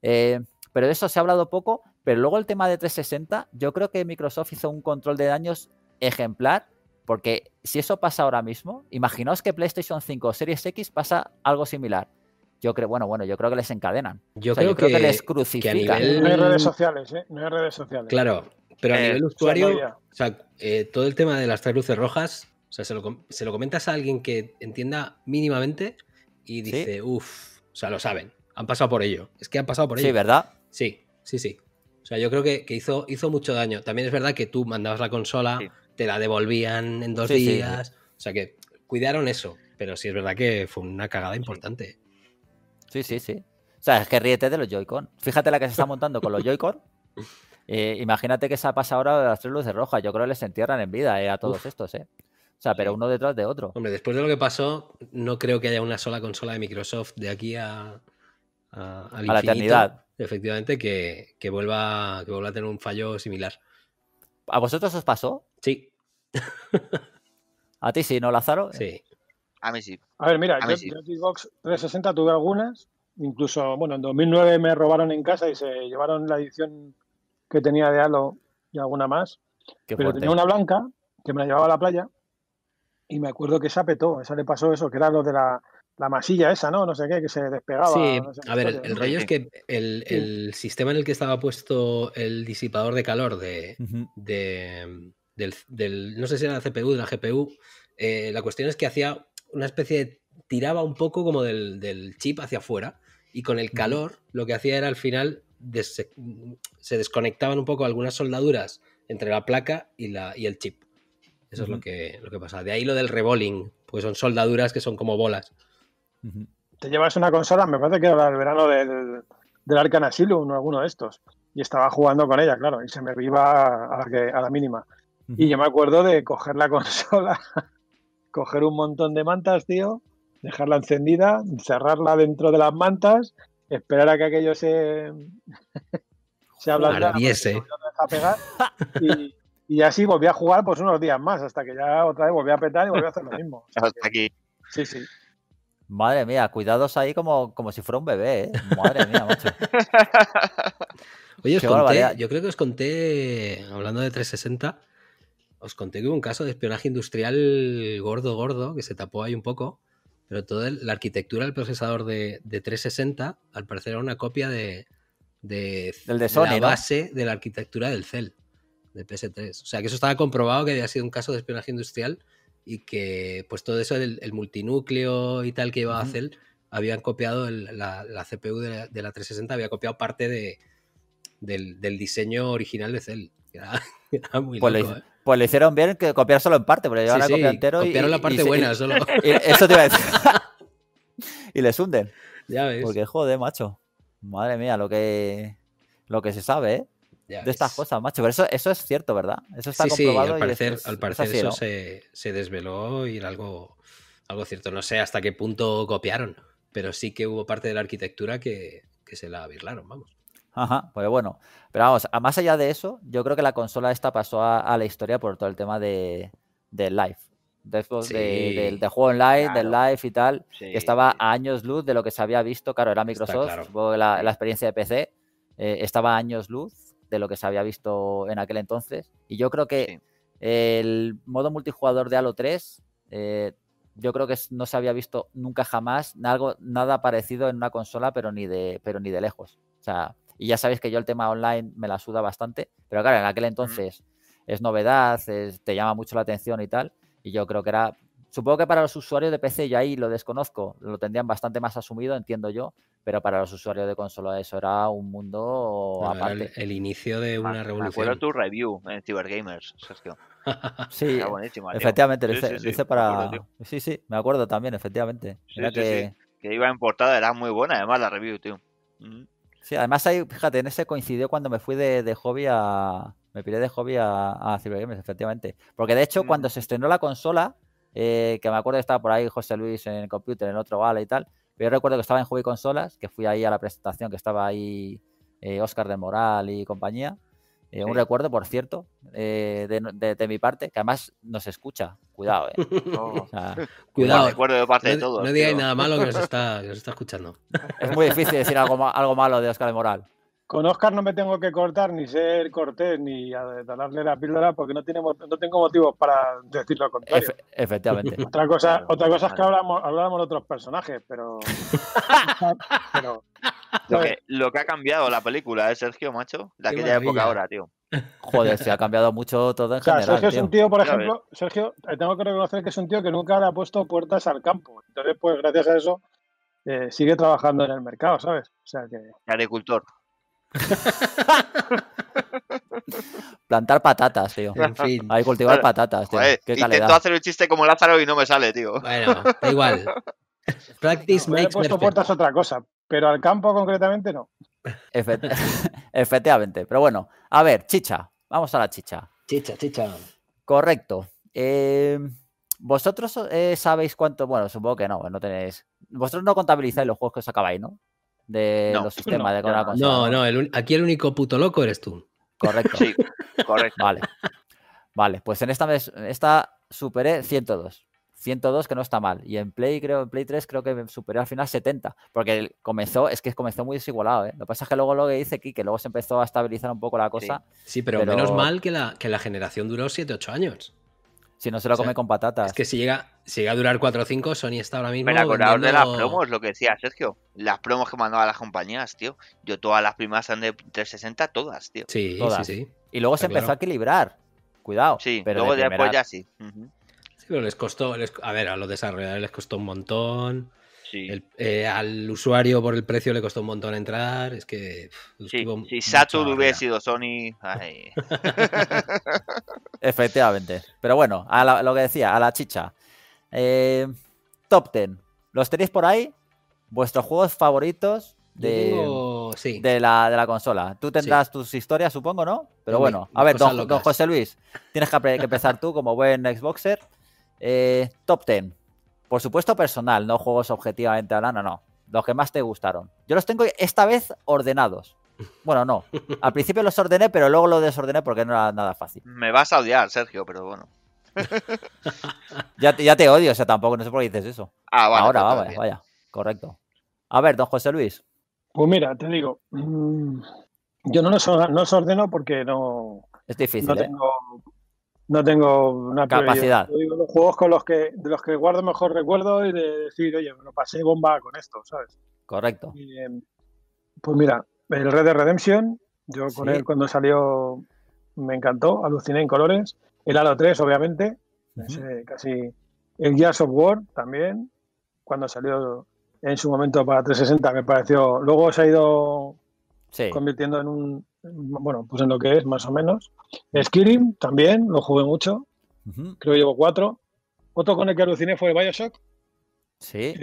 Eh, pero de eso se ha hablado poco pero luego el tema de 360, yo creo que Microsoft hizo un control de daños ejemplar, porque si eso pasa ahora mismo, imaginaos que PlayStation 5 o Series X pasa algo similar. Yo creo, bueno, bueno, yo creo que les encadenan. Yo, creo, que, les crucifican. No hay redes sociales, ¿eh? No hay redes sociales. Claro, pero a eh, nivel usuario, o sea, eh, todo el tema de las tres luces rojas, o sea, se lo, comentas a alguien que entienda mínimamente y dice, uff, o sea, lo saben, han pasado por ello. Es que han pasado por ello. Sí, ¿verdad? Sí, sí, sí. O sea, yo creo que, hizo, mucho daño. También es verdad que tú mandabas la consola, te la devolvían en dos días. O sea que cuidaron eso. Pero sí es verdad que fue una cagada importante. Sí, sí, sí. O sea, es que ríete de los Joy-Con. Fíjate la que se está montando con los Joy-Con. <laughs> Eh, imagínate que ha pasado ahora de las tres luces rojas. Yo creo que les entierran en vida eh, a todos estos, ¿eh? O sea, pero uno detrás de otro. Hombre, después de lo que pasó, no creo que haya una sola consola de Microsoft de aquí a, a la eternidad efectivamente, que, vuelva, que a tener un fallo similar. ¿A vosotros os pasó? Sí. <laughs> ¿A ti sí, no, Lázaro? Sí. A mí sí. A ver, mira, yo, Xbox 360 tuve algunas, incluso, bueno, en 2009 me robaron en casa y se llevaron la edición que tenía de Halo y alguna más. pero tenía una blanca que me la llevaba a la playa y me acuerdo que esa petó, esa le pasó eso, que era lo de la la masilla esa, ¿no? No sé qué, que se despegaba. Sí, a ver, el, rollo es que el, sistema en el que estaba puesto el disipador de calor de, del, no sé si era la CPU, de la GPU, eh, la cuestión es que hacía una especie de, tiraba un poco como del, chip hacia afuera y con el calor lo que hacía era al final se desconectaban un poco algunas soldaduras entre la placa y, la, y el chip. Eso es lo que, lo que pasa. De ahí lo del reboling pues son soldaduras que son como bolas. Te llevas una consola, me parece que era el verano del, del Arcan o alguno de estos. Y estaba jugando con ella, claro, y se me iba a la, mínima. Y yo me acuerdo de coger la <laughs> consola, coger un montón de mantas, tío, dejarla encendida, cerrarla dentro de las mantas, esperar a que aquello se, <laughs> se ablandara, eh. y, así volví a jugar pues unos días más, hasta que ya otra vez volví a petar y volví a hacer lo mismo. Hasta aquí. Sí, sí. Madre mía, cuidados ahí como, si fuera un bebé, ¿eh? Madre mía, macho. <laughs> Oye, os conté, yo creo que os conté, hablando de 360, os conté que hubo un caso de espionaje industrial gordo, gordo, que se tapó ahí un poco, pero toda la arquitectura del procesador de, 360, al parecer era una copia de, la base de la arquitectura del CEL, de PS3. O sea, que eso estaba comprobado que había sido un caso de espionaje industrial y que pues todo eso, del multinúcleo y tal que llevaba a habían copiado la, CPU de la, 360, había copiado parte del, diseño original de Cell. <laughs> Era, muy pues loco, ¿eh? pues le hicieron bien que copiar solo en parte, pero llevaba la copia entero copiaron la parte buena solo. <laughs> eso te iba a decir. <laughs> y les hunden. Ya ves. Porque joder, macho. Madre mía, lo que, lo que se sabe, ¿eh? de estas cosas, macho. Pero eso, eso es cierto, ¿verdad? Eso está comprobado. Sí, al parecer, al parecer eso se, desveló y era algo, algo cierto. No sé hasta qué punto copiaron, pero sí que hubo parte de la arquitectura que, se la birlaron, vamos. Ajá, pues bueno. Pero vamos, más allá de eso, yo creo que la consola esta pasó a, la historia por todo el tema de, live. después juego online, del live y tal, que estaba a años luz de lo que se había visto. Claro, era Microsoft, La, experiencia de PC eh, estaba a años luz de lo que se había visto en aquel entonces. Y yo creo que el modo multijugador de Halo 3, eh, yo creo que no se había visto nunca jamás nada parecido en una consola, pero ni de, pero ni de lejos. O sea, y ya sabéis que yo el tema online me la suda bastante, pero claro, en aquel entonces es novedad, te llama mucho la atención y tal. Y yo creo que era supongo que para los usuarios de PC, yo ahí lo desconozco, lo tendrían bastante más asumido, entiendo yo, pero para los usuarios de consola eso era un mundo aparte. El, inicio de ah, una revolución. Me tu review en eh, Cybergamers, Sergio. <laughs> sí, buenísimo, efectivamente, sí, para... sí, sí, me acuerdo también, efectivamente. que... iba en portada, era muy buena además la review, tío. Mm. Sí, además ahí, fíjate, en ese coincidió cuando me fui de, hobby a... Me pilé de hobby a, a Cybergamers, efectivamente. Porque de hecho, mm. cuando se estrenó la consola, eh, que me acuerdo que estaba por ahí José Luis en el computer, en otro vale y tal, yo recuerdo que estaba en Juego Consolas, que fui ahí a la presentación que estaba ahí Oscar eh, de Moral y compañía. Eh, un recuerdo, por cierto, eh, de, mi parte, que además nos escucha. Cuidado, eh. <laughs> cuidado. Recuerdo de no, digáis nada malo <laughs> que nos, está, escuchando. Es muy difícil decir algo, algo malo de Oscar de Moral. Con Oscar no me tengo que cortar ni ser cortés ni darle la píldora porque no, no tengo motivos para decir lo contrario. efectivamente. Otra cosa, es que hablamos, hablamos de otros personajes, pero. <laughs> Pues lo, que, ha cambiado la película, ¿eh, Sergio, macho? De aquella época ahora, tío. Joder, se ha cambiado mucho todo en general. Sergio es un tío, por ejemplo, Sergio, eh, tengo que reconocer que es un tío que nunca le ha puesto puertas al campo. Entonces, pues gracias a eso, eh, sigue trabajando en el mercado, ¿sabes? O sea que. Agricultor. <laughs> Plantar patatas, tío. En fin. hay cultivar patatas, intento hacer el chiste como Lázaro y no me sale, tío. Bueno, da igual. <laughs> Practice makes perfect. otra cosa, pero al campo concretamente no. <laughs> Efectivamente. Pero bueno, a ver, chicha. Vamos a la chicha. Chicha, chicha. Correcto. Eh, ¿Vosotros eh, sabéis cuánto? Bueno, supongo que no, no tenéis. Vosotros no contabilizáis los juegos que os acabáis, ¿no? de los <laughs> sistemas no, de la No, no, aquí el único puto loco eres tú. Correcto. Sí, correcto. Vale. Vale, pues en esta, esta superé 102. 102 que no está mal. Y en Play, creo, en Play 3 creo que superé al final 70. Porque comenzó, es que comenzó muy desigualado, ¿eh? Lo que pasa es que luego lo que dice aquí, que luego se empezó a estabilizar un poco la cosa. Sí, pero, menos mal que la, que la generación duró 7-8 años. Si no se lo come con patatas. Es que si llega, llega a durar 4 o 5, Sony está ahora mismo. Pero acordaos de las promos, lo que decía Sergio. Las promos que mandaba las compañías, tío. Yo todas las primas son de 360, todas, tío. Sí, sí, sí. Y luego se empezó a equilibrar. Cuidado. Sí, pero luego después ya sí. Sí, pero les costó. A ver, a los desarrolladores les costó un montón. Eh, al usuario por el precio le costó un montón entrar. Es que. si Saturn hubiera sido Sony. <laughs> Efectivamente. Pero bueno, a lo que decía, a la chicha. Eh, top 10. ¿Los tenéis por ahí? ¿Vuestros juegos favoritos? De, la, consola. Tú tendrás tus historias, supongo, ¿no? Pero bueno, a ver, don, José Luis, tienes que, empezar tú como buen Xboxer. Eh, top 10 por supuesto personal, no juegos objetivamente hablando, no. Los que más te gustaron. Yo los tengo esta vez ordenados. Bueno, no. Al principio los ordené, pero luego los desordené porque no era nada fácil. Me vas a odiar, Sergio, pero bueno. <laughs> ya, te, ya te odio, o sea, tampoco, no sé por qué dices eso. Ah, vale, Ahora, vaya, vaya. Correcto. A ver, don José Luis. Pues mira, te digo, mm, yo no los, ordeno porque no, es difícil. ¿eh? no tengo una capacidad. los juegos con los que, de los que guardo mejor recuerdo y de decir, oye, me lo pasé bomba con esto, ¿sabes? Correcto. Eh, pues mira, el Red Dead Redemption, yo con él cuando salió me encantó, aluciné en colores. El Halo 3, obviamente, casi. El Gears of War también, cuando salió en su momento para 360 me pareció. Luego se ha ido convirtiendo en un, Mm, bueno, pues en lo que es, más o menos. Skyrim también, lo jugué mucho. Creo que llevo cuatro. Otro con el que aluciné fue Bioshock. Sí.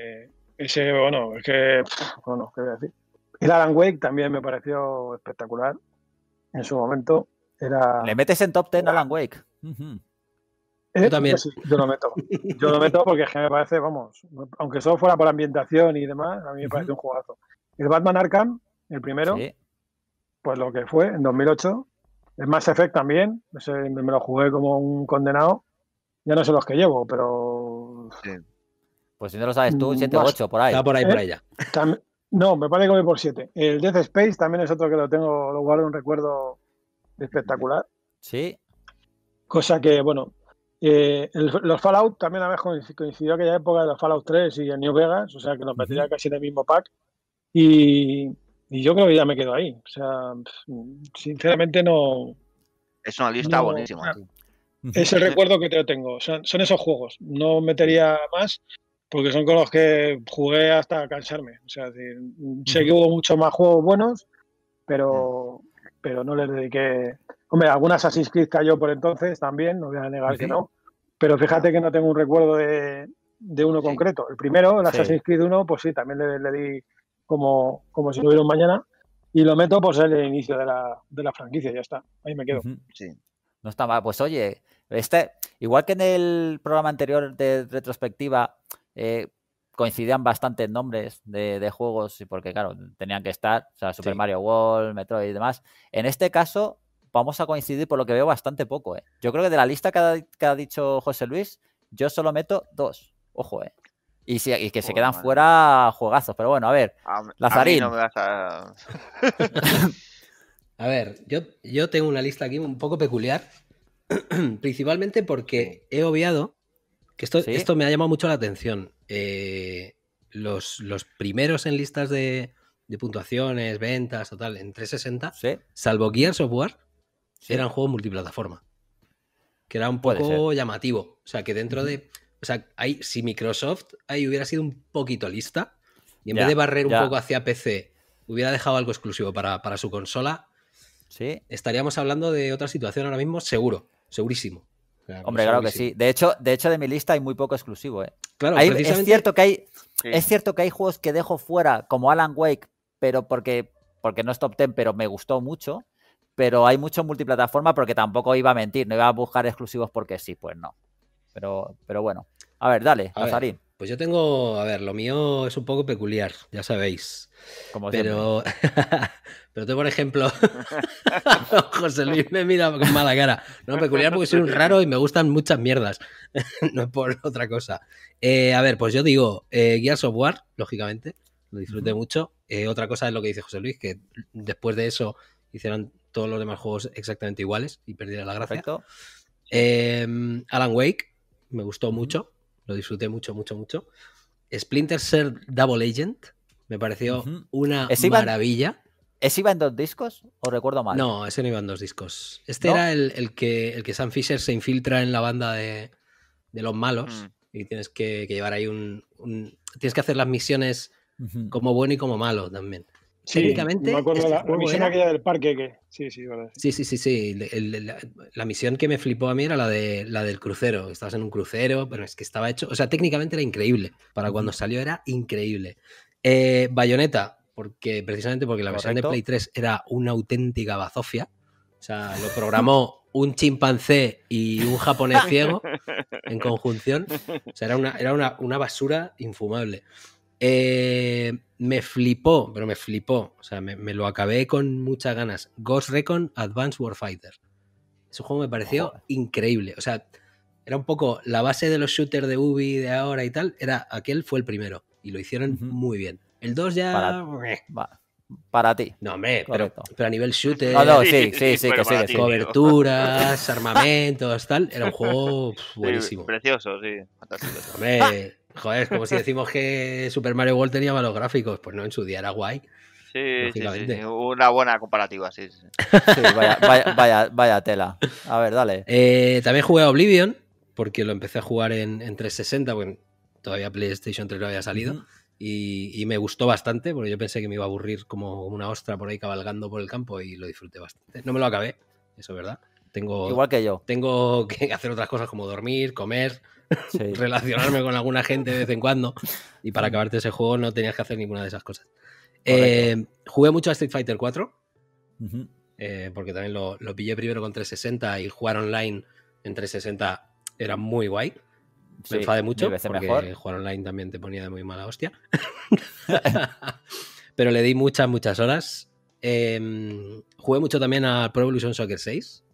Eh, ese, bueno, es que. Bueno, ¿qué decir? El Alan Wake también me pareció espectacular en su momento. Era... Le metes en top 10 a Alan Wake. ¿Eh? Yo también. yo lo meto. Yo lo meto porque es que me parece, vamos, aunque solo fuera por ambientación y demás, a mí me parece un jugazo. El Batman Arkham, el primero, sí pues lo que fue en 2008. Es Mass Effect también, me lo jugué como un condenado. Ya no sé los que llevo, pero. Pues si no lo sabes tú, 7 o 8, por ahí. Está por ahí, ¿Eh? por allá. no, me parece que voy por 7. El Death Space también es otro que lo tengo, lo guardo un recuerdo espectacular. Sí. Cosa que, bueno, eh, los Fallout también a veces coincidió aquella época de los Fallout 3 y el New Vegas, o sea que nos metía casi en el mismo pack. Y, y yo creo que ya me quedo ahí. O sea, sinceramente no. Es una lista buenísima. Ah, es el <laughs> recuerdo que tengo. Son, esos juegos. No metería más porque son con los que jugué hasta cansarme. O sea, sé que hubo muchos más juegos buenos, pero, pero no les dediqué. Hombre, algunas Assassin's Creed cayó por entonces también, no voy a negar que no. Pero fíjate que no tengo un recuerdo de, uno concreto. El primero, el Assassin's Creed 1, pues sí, también le di como, como si no hubiera mañana. Y lo meto por pues, ser el inicio de la, de la franquicia, ya está. Ahí me quedo. No está mal. Pues oye, este, igual que en el programa anterior de retrospectiva, eh, coincidían bastantes nombres de, de, juegos, porque claro, tenían que estar, o sea, Super Mario World, Metroid y demás. En este caso, vamos a coincidir por lo que veo bastante poco. ¿eh? Yo creo que de la lista que ha, que ha dicho José Luis, yo solo meto dos. Ojo, ¿eh? Y, que se quedan fuera juegazos. Pero bueno, a ver. Lazarín. <laughs> A ver, yo, yo tengo una lista aquí un poco peculiar. <clears throat> principalmente porque he obviado que esto, esto me ha llamado mucho la atención. Eh, los, primeros en listas de, puntuaciones, ventas, total, en 360, salvo Gear Software, eran juegos multiplataforma. Que era un poco llamativo. O sea, que dentro de o sea, si Microsoft ahí hubiera sido un poquito lista y en vez de barrer un poco hacia PC, hubiera dejado algo exclusivo para, para su consola, ¿Sí? estaríamos hablando de otra situación ahora mismo, seguro, segurísimo. Hombre, claro que sí. De hecho, de hecho, de mi lista hay muy poco exclusivo. ¿eh? Claro, es, cierto que hay, es cierto que hay juegos que dejo fuera, como Alan Wake, pero porque, porque no es top 10, pero me gustó mucho. Pero hay mucho multiplataforma porque tampoco iba a mentir, no iba a buscar exclusivos porque sí, pues no. Pero, bueno. A ver, dale, a salir. pues yo tengo, a ver, lo mío es un poco peculiar, ya sabéis. pero, <laughs> pero tú, por ejemplo, <laughs> José Luis me mira con mala cara. No, peculiar porque soy un raro y me gustan muchas mierdas, <laughs> no por otra cosa. Eh, a ver, pues yo digo, eh, Gears of War, lógicamente, lo disfruté mucho. Eh, otra cosa es lo que dice José Luis, que después de eso hicieron todos los demás juegos exactamente iguales y perdieron la gracia. Eh, Alan Wake, me gustó mucho, lo disfruté mucho, mucho, mucho. Splinter Cell Double Agent me pareció una maravilla. ¿Es ¿Ese iba en dos discos o recuerdo mal? No, ese no iba en dos discos. Este era el, que, el que Sam Fisher se infiltra en la banda de, los malos mm. y tienes que, llevar ahí un, un, Tienes que hacer las misiones como bueno y como malo también. Sí, No Me acuerdo la, la misión aquella del parque que. Sí, sí, Sí, sí, sí, sí. la, misión que me flipó a mí era la de la del crucero. Estabas en un crucero, pero es que estaba hecho. O sea, técnicamente era increíble. Para cuando salió era increíble. Eh, Bayonetta, porque precisamente porque la versión de Play 3 era una auténtica bazofia. O sea, lo programó <laughs> un chimpancé y un japonés ciego en conjunción. O sea, era una, era una, una basura infumable. Eh, me flipó, pero me flipó. O sea, me, lo acabé con muchas ganas. Ghost Recon Advanced Warfighter. Ese juego me pareció increíble. O sea, era un poco la base de los shooters de Ubi de ahora y tal. Era aquel fue el primero. Y lo hicieron muy bien. El 2 ya. Para, ti. No, me, pero, pero, a nivel shooter. no, sí, sí, sí, que sí, Coberturas, armamentos, tal. Era un juego <laughs> buenísimo. precioso, sí. Fantástico. Joder, es como si <laughs> decimos que Super Mario World tenía malos gráficos. Pues no, en su día era guay. Sí, sí, sí, una buena comparativa, sí. vaya, vaya, vaya, tela. A ver, dale. Eh, también jugué a Oblivion, porque lo empecé a jugar en, 360, porque todavía PlayStation 3 no había salido. y, me gustó bastante, porque yo pensé que me iba a aburrir como una ostra por ahí cabalgando por el campo y lo disfruté bastante. No me lo acabé, eso es verdad. Tengo, Igual que yo. Tengo que hacer otras cosas como dormir, comer, <laughs> relacionarme con alguna gente de vez en cuando. Y para acabarte ese juego no tenías que hacer ninguna de esas cosas. Eh, jugué mucho a Street Fighter 4, eh, porque también lo, pillé primero con 360 y jugar online en 360 era muy guay. Me enfadé mucho porque jugar online también te ponía de muy mala hostia. <laughs> <laughs> Pero le di muchas, muchas horas. Em, jugué mucho también a Pro Evolution Soccer 6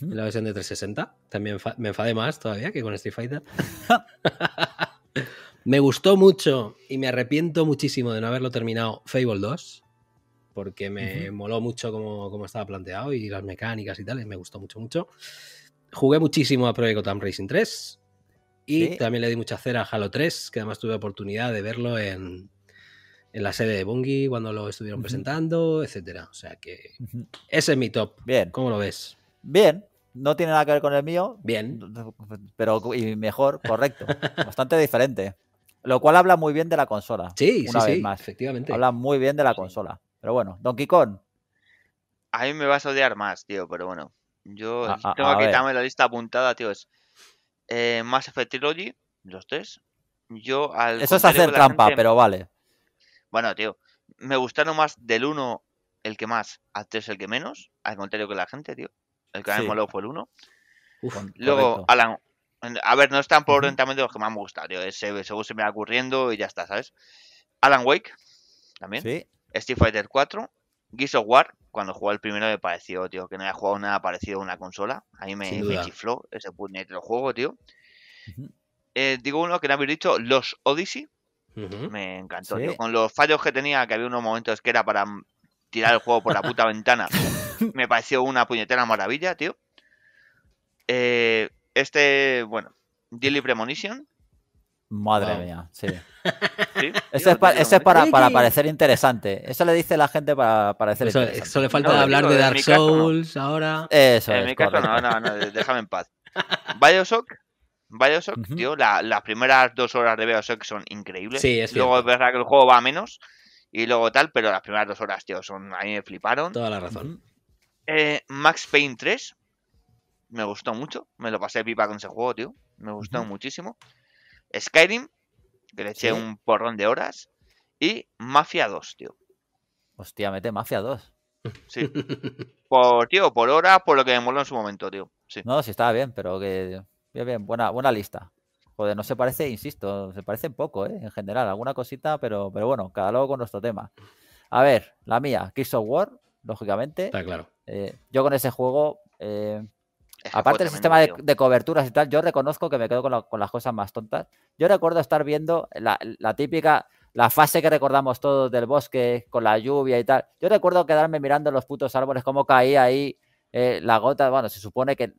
en la versión de 360. También me enfadé más todavía que con Street Fighter. <laughs> me gustó mucho y me arrepiento muchísimo de no haberlo terminado Fable 2, porque me moló mucho como, estaba planteado y las mecánicas y tal, me gustó mucho, mucho. Jugué muchísimo a Project Gotham Racing 3 y también le di mucha cera a Halo 3, que además tuve oportunidad de verlo en, la sede de Bungie cuando lo estuvieron presentando, etcétera. O sea que ese es mi top. ¿Cómo lo ves? Bien, no tiene nada que ver con el mío. Bien. Pero y mejor, correcto. <laughs> Bastante diferente. Lo cual habla muy bien de la consola. Sí, sí, sí, efectivamente. Habla muy bien de la consola. Pero bueno, Donkey Kong. A mí me vas a odiar más, tío, pero bueno. Yo tengo que quitarme la lista apuntada, tío. Es más eh, Mass Effect los tres. Yo al Eso es hacer trampa, pero vale. Bueno, tío, me gustaron más del uno el que más, al tres el que menos, al contrario que la gente, tío el que me moló fue el 1. Luego, Alan. A ver, no están por lentamente los que más me gusta, tío. Ese, eh, según se me va ocurriendo y ya está, ¿sabes? Alan Wake, también. Sí. Street Fighter 4. Gears of War, cuando jugó el primero me pareció, tío, que no había jugado nada parecido a una consola. ahí me, chifló ese puñetero juego, tío. Eh, digo uno que no habéis dicho, los Odyssey. Me encantó, tío. Con los fallos que tenía, que había unos momentos que era para tirar el juego por la puta ventana. <laughs> <laughs> me pareció una puñetera maravilla, tío. Eh, este, bueno, Dilly Premonition. Madre mía, sí. <laughs> ¿Sí? Eso es, para, para, parecer interesante. Eso le dice la gente para parecer interesante. Eso le falta hablar de, Dark Souls ahora. Eso en es, no, no, no, déjame en paz. <laughs> Bioshock. Bioshock, tío, las primeras dos horas de Bioshock son increíbles. Sí, es Luego es verdad que el juego va menos y luego tal, pero las primeras dos horas, tío, son, a mí me fliparon. Toda la razón. Eh, Max Payne 3. Me gustó mucho. Me lo pasé pipa con ese juego, tío. Me gustó muchísimo. Skyrim, que le eché un porrón de horas. Y Mafia 2, tío. Hostia, mete Mafia 2. Sí. por, tío, por horas, por lo que me moló en su momento, tío. Sí. No, sí, estaba bien, pero que. Bien, bien, buena, buena lista. Joder, no se parece, insisto, se parecen poco, ¿eh? En general, alguna cosita, pero, pero bueno, cada luego con nuestro tema. A ver, la mía, Kiss of War, lógicamente. Está claro. Eh, yo con ese juego, eh, aparte del sistema de, coberturas y tal, yo reconozco que me quedo con, las cosas más tontas. Yo recuerdo estar viendo la, típica, la fase que recordamos todos del bosque, con la lluvia y tal. Yo recuerdo quedarme mirando los putos árboles, cómo caía ahí eh, la gota. Bueno, se supone que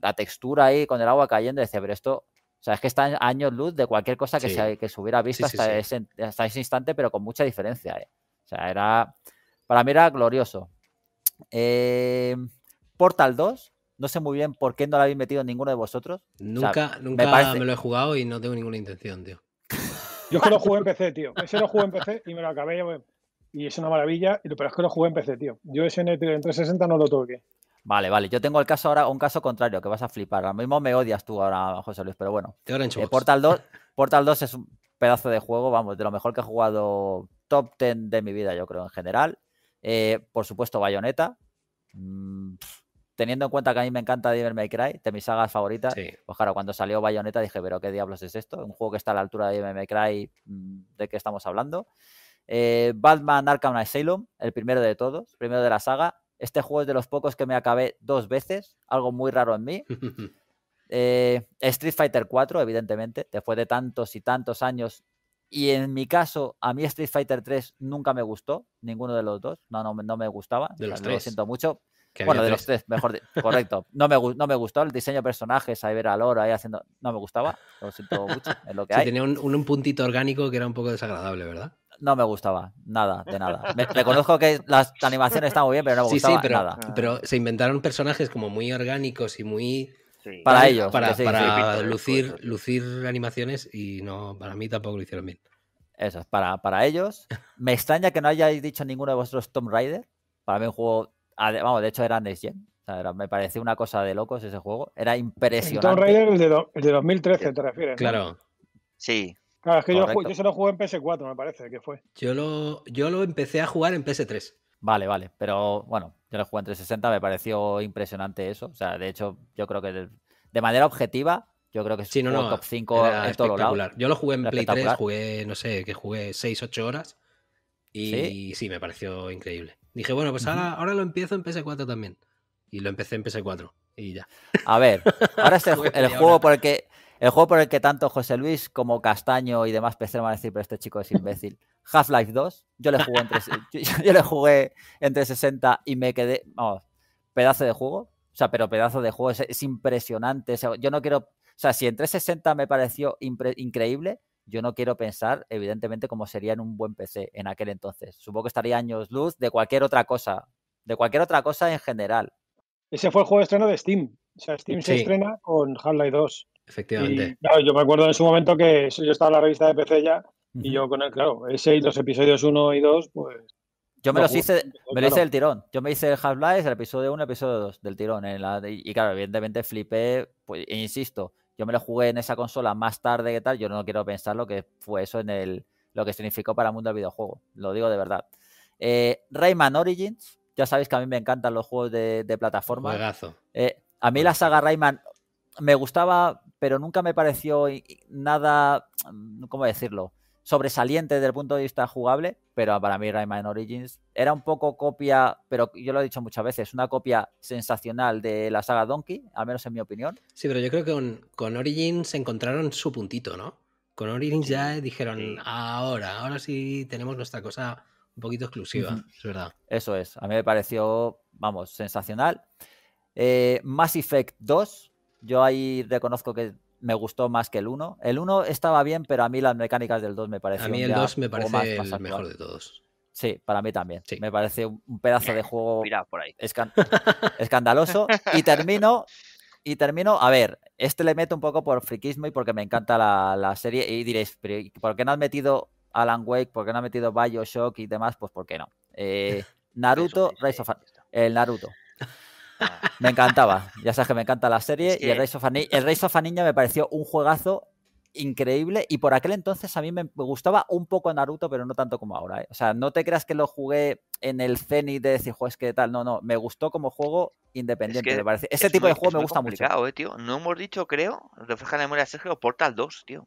la textura ahí con el agua cayendo, decía, pero esto o sea, es que está años luz de cualquier cosa que, se, que se hubiera visto hasta, ese, hasta, instante, pero con mucha diferencia. O sea, era. Para mí era glorioso. Eh, Portal 2. No sé muy bien por qué no lo habéis metido ninguno de vosotros. Nunca, nunca me, lo he jugado y no tengo ninguna intención, tío. <laughs> Yo es que lo jugué en PC, tío. Ese lo jugué en PC y me lo acabé. Y es una maravilla, pero es que lo jugué en PC, tío. Yo ese en 360 no lo toqué. Vale, vale. Yo tengo el caso ahora, un caso contrario, que vas a flipar. Ahora mismo me odias tú ahora, José Luis, pero bueno. Eh, Portal 2, <laughs> Portal 2 es un pedazo de juego, vamos, de lo mejor que he jugado top 10 de mi vida, yo creo, en general. Eh, por supuesto, Bayonetta. Mm, teniendo en cuenta que a mí me encanta Devil Cry, de mis sagas favoritas, sí. pues claro, cuando salió Bayonetta dije, pero ¿qué diablos es esto? Un juego que está a la altura de Devil Cry, mm, ¿de qué estamos hablando? Eh, Batman Arkham Asylum, el primero de todos, primero de la saga. Este juego es de los pocos que me acabé dos veces, algo muy raro en mí. <laughs> Eh, Street Fighter 4, evidentemente, después de tantos y tantos años y en mi caso, a mí Street Fighter 3 nunca me gustó, ninguno de los dos, no, no, no me gustaba, de los tres. lo siento mucho. bueno, de los tres, mejor, <laughs> correcto. No me, no me gustó el diseño de personajes, ahí ver a Loro ahí haciendo, no me gustaba, lo siento mucho, es que sí, Tenía un, puntito orgánico que era un poco desagradable, ¿verdad? no me gustaba, nada, de nada. reconozco que las animaciones están muy bien, pero no me gustaba sí, nada. Ah. Pero se inventaron personajes como muy orgánicos y muy para ellos. Para, lucir, lucir animaciones y no, para mí tampoco lo hicieron bien. Eso, para, para ellos. Me extraña que no hayáis dicho ninguno de vuestros Tomb Raider. Para mí un juego, vamos, de hecho era Next me pareció una cosa de locos ese juego. Era impresionante. Tomb Raider el de, el de 2013, ¿te refieres? Claro. Sí. Claro, es que yo, yo, se lo jugué en PS4, me parece, que fue. Yo yo lo empecé a jugar en PS3. Vale, vale, pero bueno, yo lo jugué en 360, me pareció impresionante eso. O sea, de hecho, yo creo que de, manera objetiva, yo creo que es sí, no, un no, top 5 en todos lados. Yo lo jugué en Play 3, jugué, no sé, que jugué 6, 8 horas. Y ¿Sí? me pareció increíble. Dije, bueno, pues ahora, ahora lo empiezo en PS4 también. Y lo empecé en PS4 y ya. <laughs> A ver, ahora es el, <laughs> juego por el que el juego por el que tanto José Luis como Castaño y demás PC van a decir, pero este chico es imbécil. Half-Life 2, yo le, jugué entre, <laughs> yo, le jugué entre 60 y me quedé, vamos, pedazo de juego, o sea, pero pedazo de juego, es, impresionante. yo no quiero. O sea, si entre 60 me pareció increíble, yo no quiero pensar, evidentemente, cómo sería en un buen PC en aquel entonces. Supongo que estaría años luz de cualquier otra cosa, de cualquier otra cosa en general. Ese fue el juego de estreno de Steam. O sea, Steam se estrena con Half-Life 2. Efectivamente. yo me acuerdo en su momento que yo estaba en la revista de PC ya y yo con él, claro, ese y los episodios 1 y 2, pues. Yo me los, hice, me hice del tirón. Yo me hice el Half-Life, el episodio 1, el episodio 2 del tirón. y, claro, evidentemente flipé, pues, e insisto, yo me lo jugué en esa consola más tarde que tal. Yo no quiero pensar lo que fue eso en el. lo que significó para el mundo del videojuego. Lo digo de verdad. Eh, Rayman Origins, ya sabéis que a mí me encantan los juegos de, plataforma. Eh, a mí la saga Rayman me gustaba, pero nunca me pareció nada, ¿cómo decirlo? sobresaliente desde el punto de vista jugable, pero para mí Rayman Origins era un poco copia, pero yo lo he dicho muchas veces, una copia sensacional de la saga Donkey, al menos en mi opinión. Sí, pero yo creo que con, con Origins encontraron su puntito, ¿no? Con Origins ya dijeron, ahora, ahora sí tenemos nuestra cosa un poquito exclusiva, es verdad. Eso es, a mí me pareció, vamos, sensacional. Eh, Mass Effect 2, yo ahí reconozco que me gustó más que el 1. El 1 estaba bien, pero a mí las mecánicas del 2 me parecen. A mí el 2 me parece el mejor de todos. Sí, para mí también. Me parece un pedazo de <laughs> juego Mira, por ahí. escandaloso. Y termino, y termino, a ver, este le meto un poco por friquismo y porque me encanta la, serie. Y diréis, ¿por qué no has metido Alan Wake? ¿Por qué no has metido Bioshock y demás? Pues ¿por qué no? Eh, <laughs> Naruto, Rise of... El Naruto. Me encantaba. Ya sabes que me encanta la serie. Y el Race, of a el of me pareció un juegazo increíble. Y por aquel entonces a mí me gustaba un poco Naruto, pero no tanto como ahora. ¿eh? O sea, no te creas que lo jugué en el ceni de decir, es que tal. No, no. Me gustó como juego independiente. parece. Ese tipo de juego me gusta mucho. Eh, no hemos dicho, creo, refleja la memoria de Sergio, Portal 2, tío.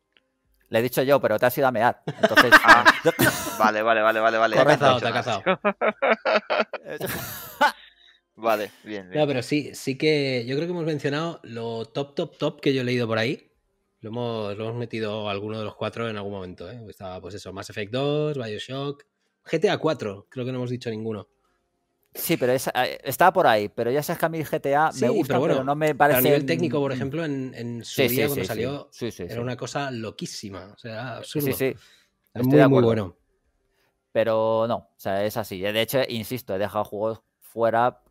Le he dicho yo, pero te has ido a mear. <laughs> Ah. vale, vale, vale, vale, vale. <laughs> Vale, bien, No, pero sí, sí que yo creo que hemos mencionado lo top, top, top que yo he leído por ahí. Lo hemos, lo hemos metido alguno de los cuatro en algún momento, ¿eh? pues Estaba, pues eso, Mass Effect 2, Bioshock, GTA 4, creo que no hemos dicho ninguno. Sí, pero eh, estaba por ahí, pero ya sabes que a mí GTA me gusta, pero, bueno, no me parece... A nivel técnico, por ejemplo, en, en su día cuando salió, era una cosa loquísima, o sea, absurdo. Sí, sí. muy, muy bueno. Pero no, o sea, es así. De hecho, insisto, he dejado juegos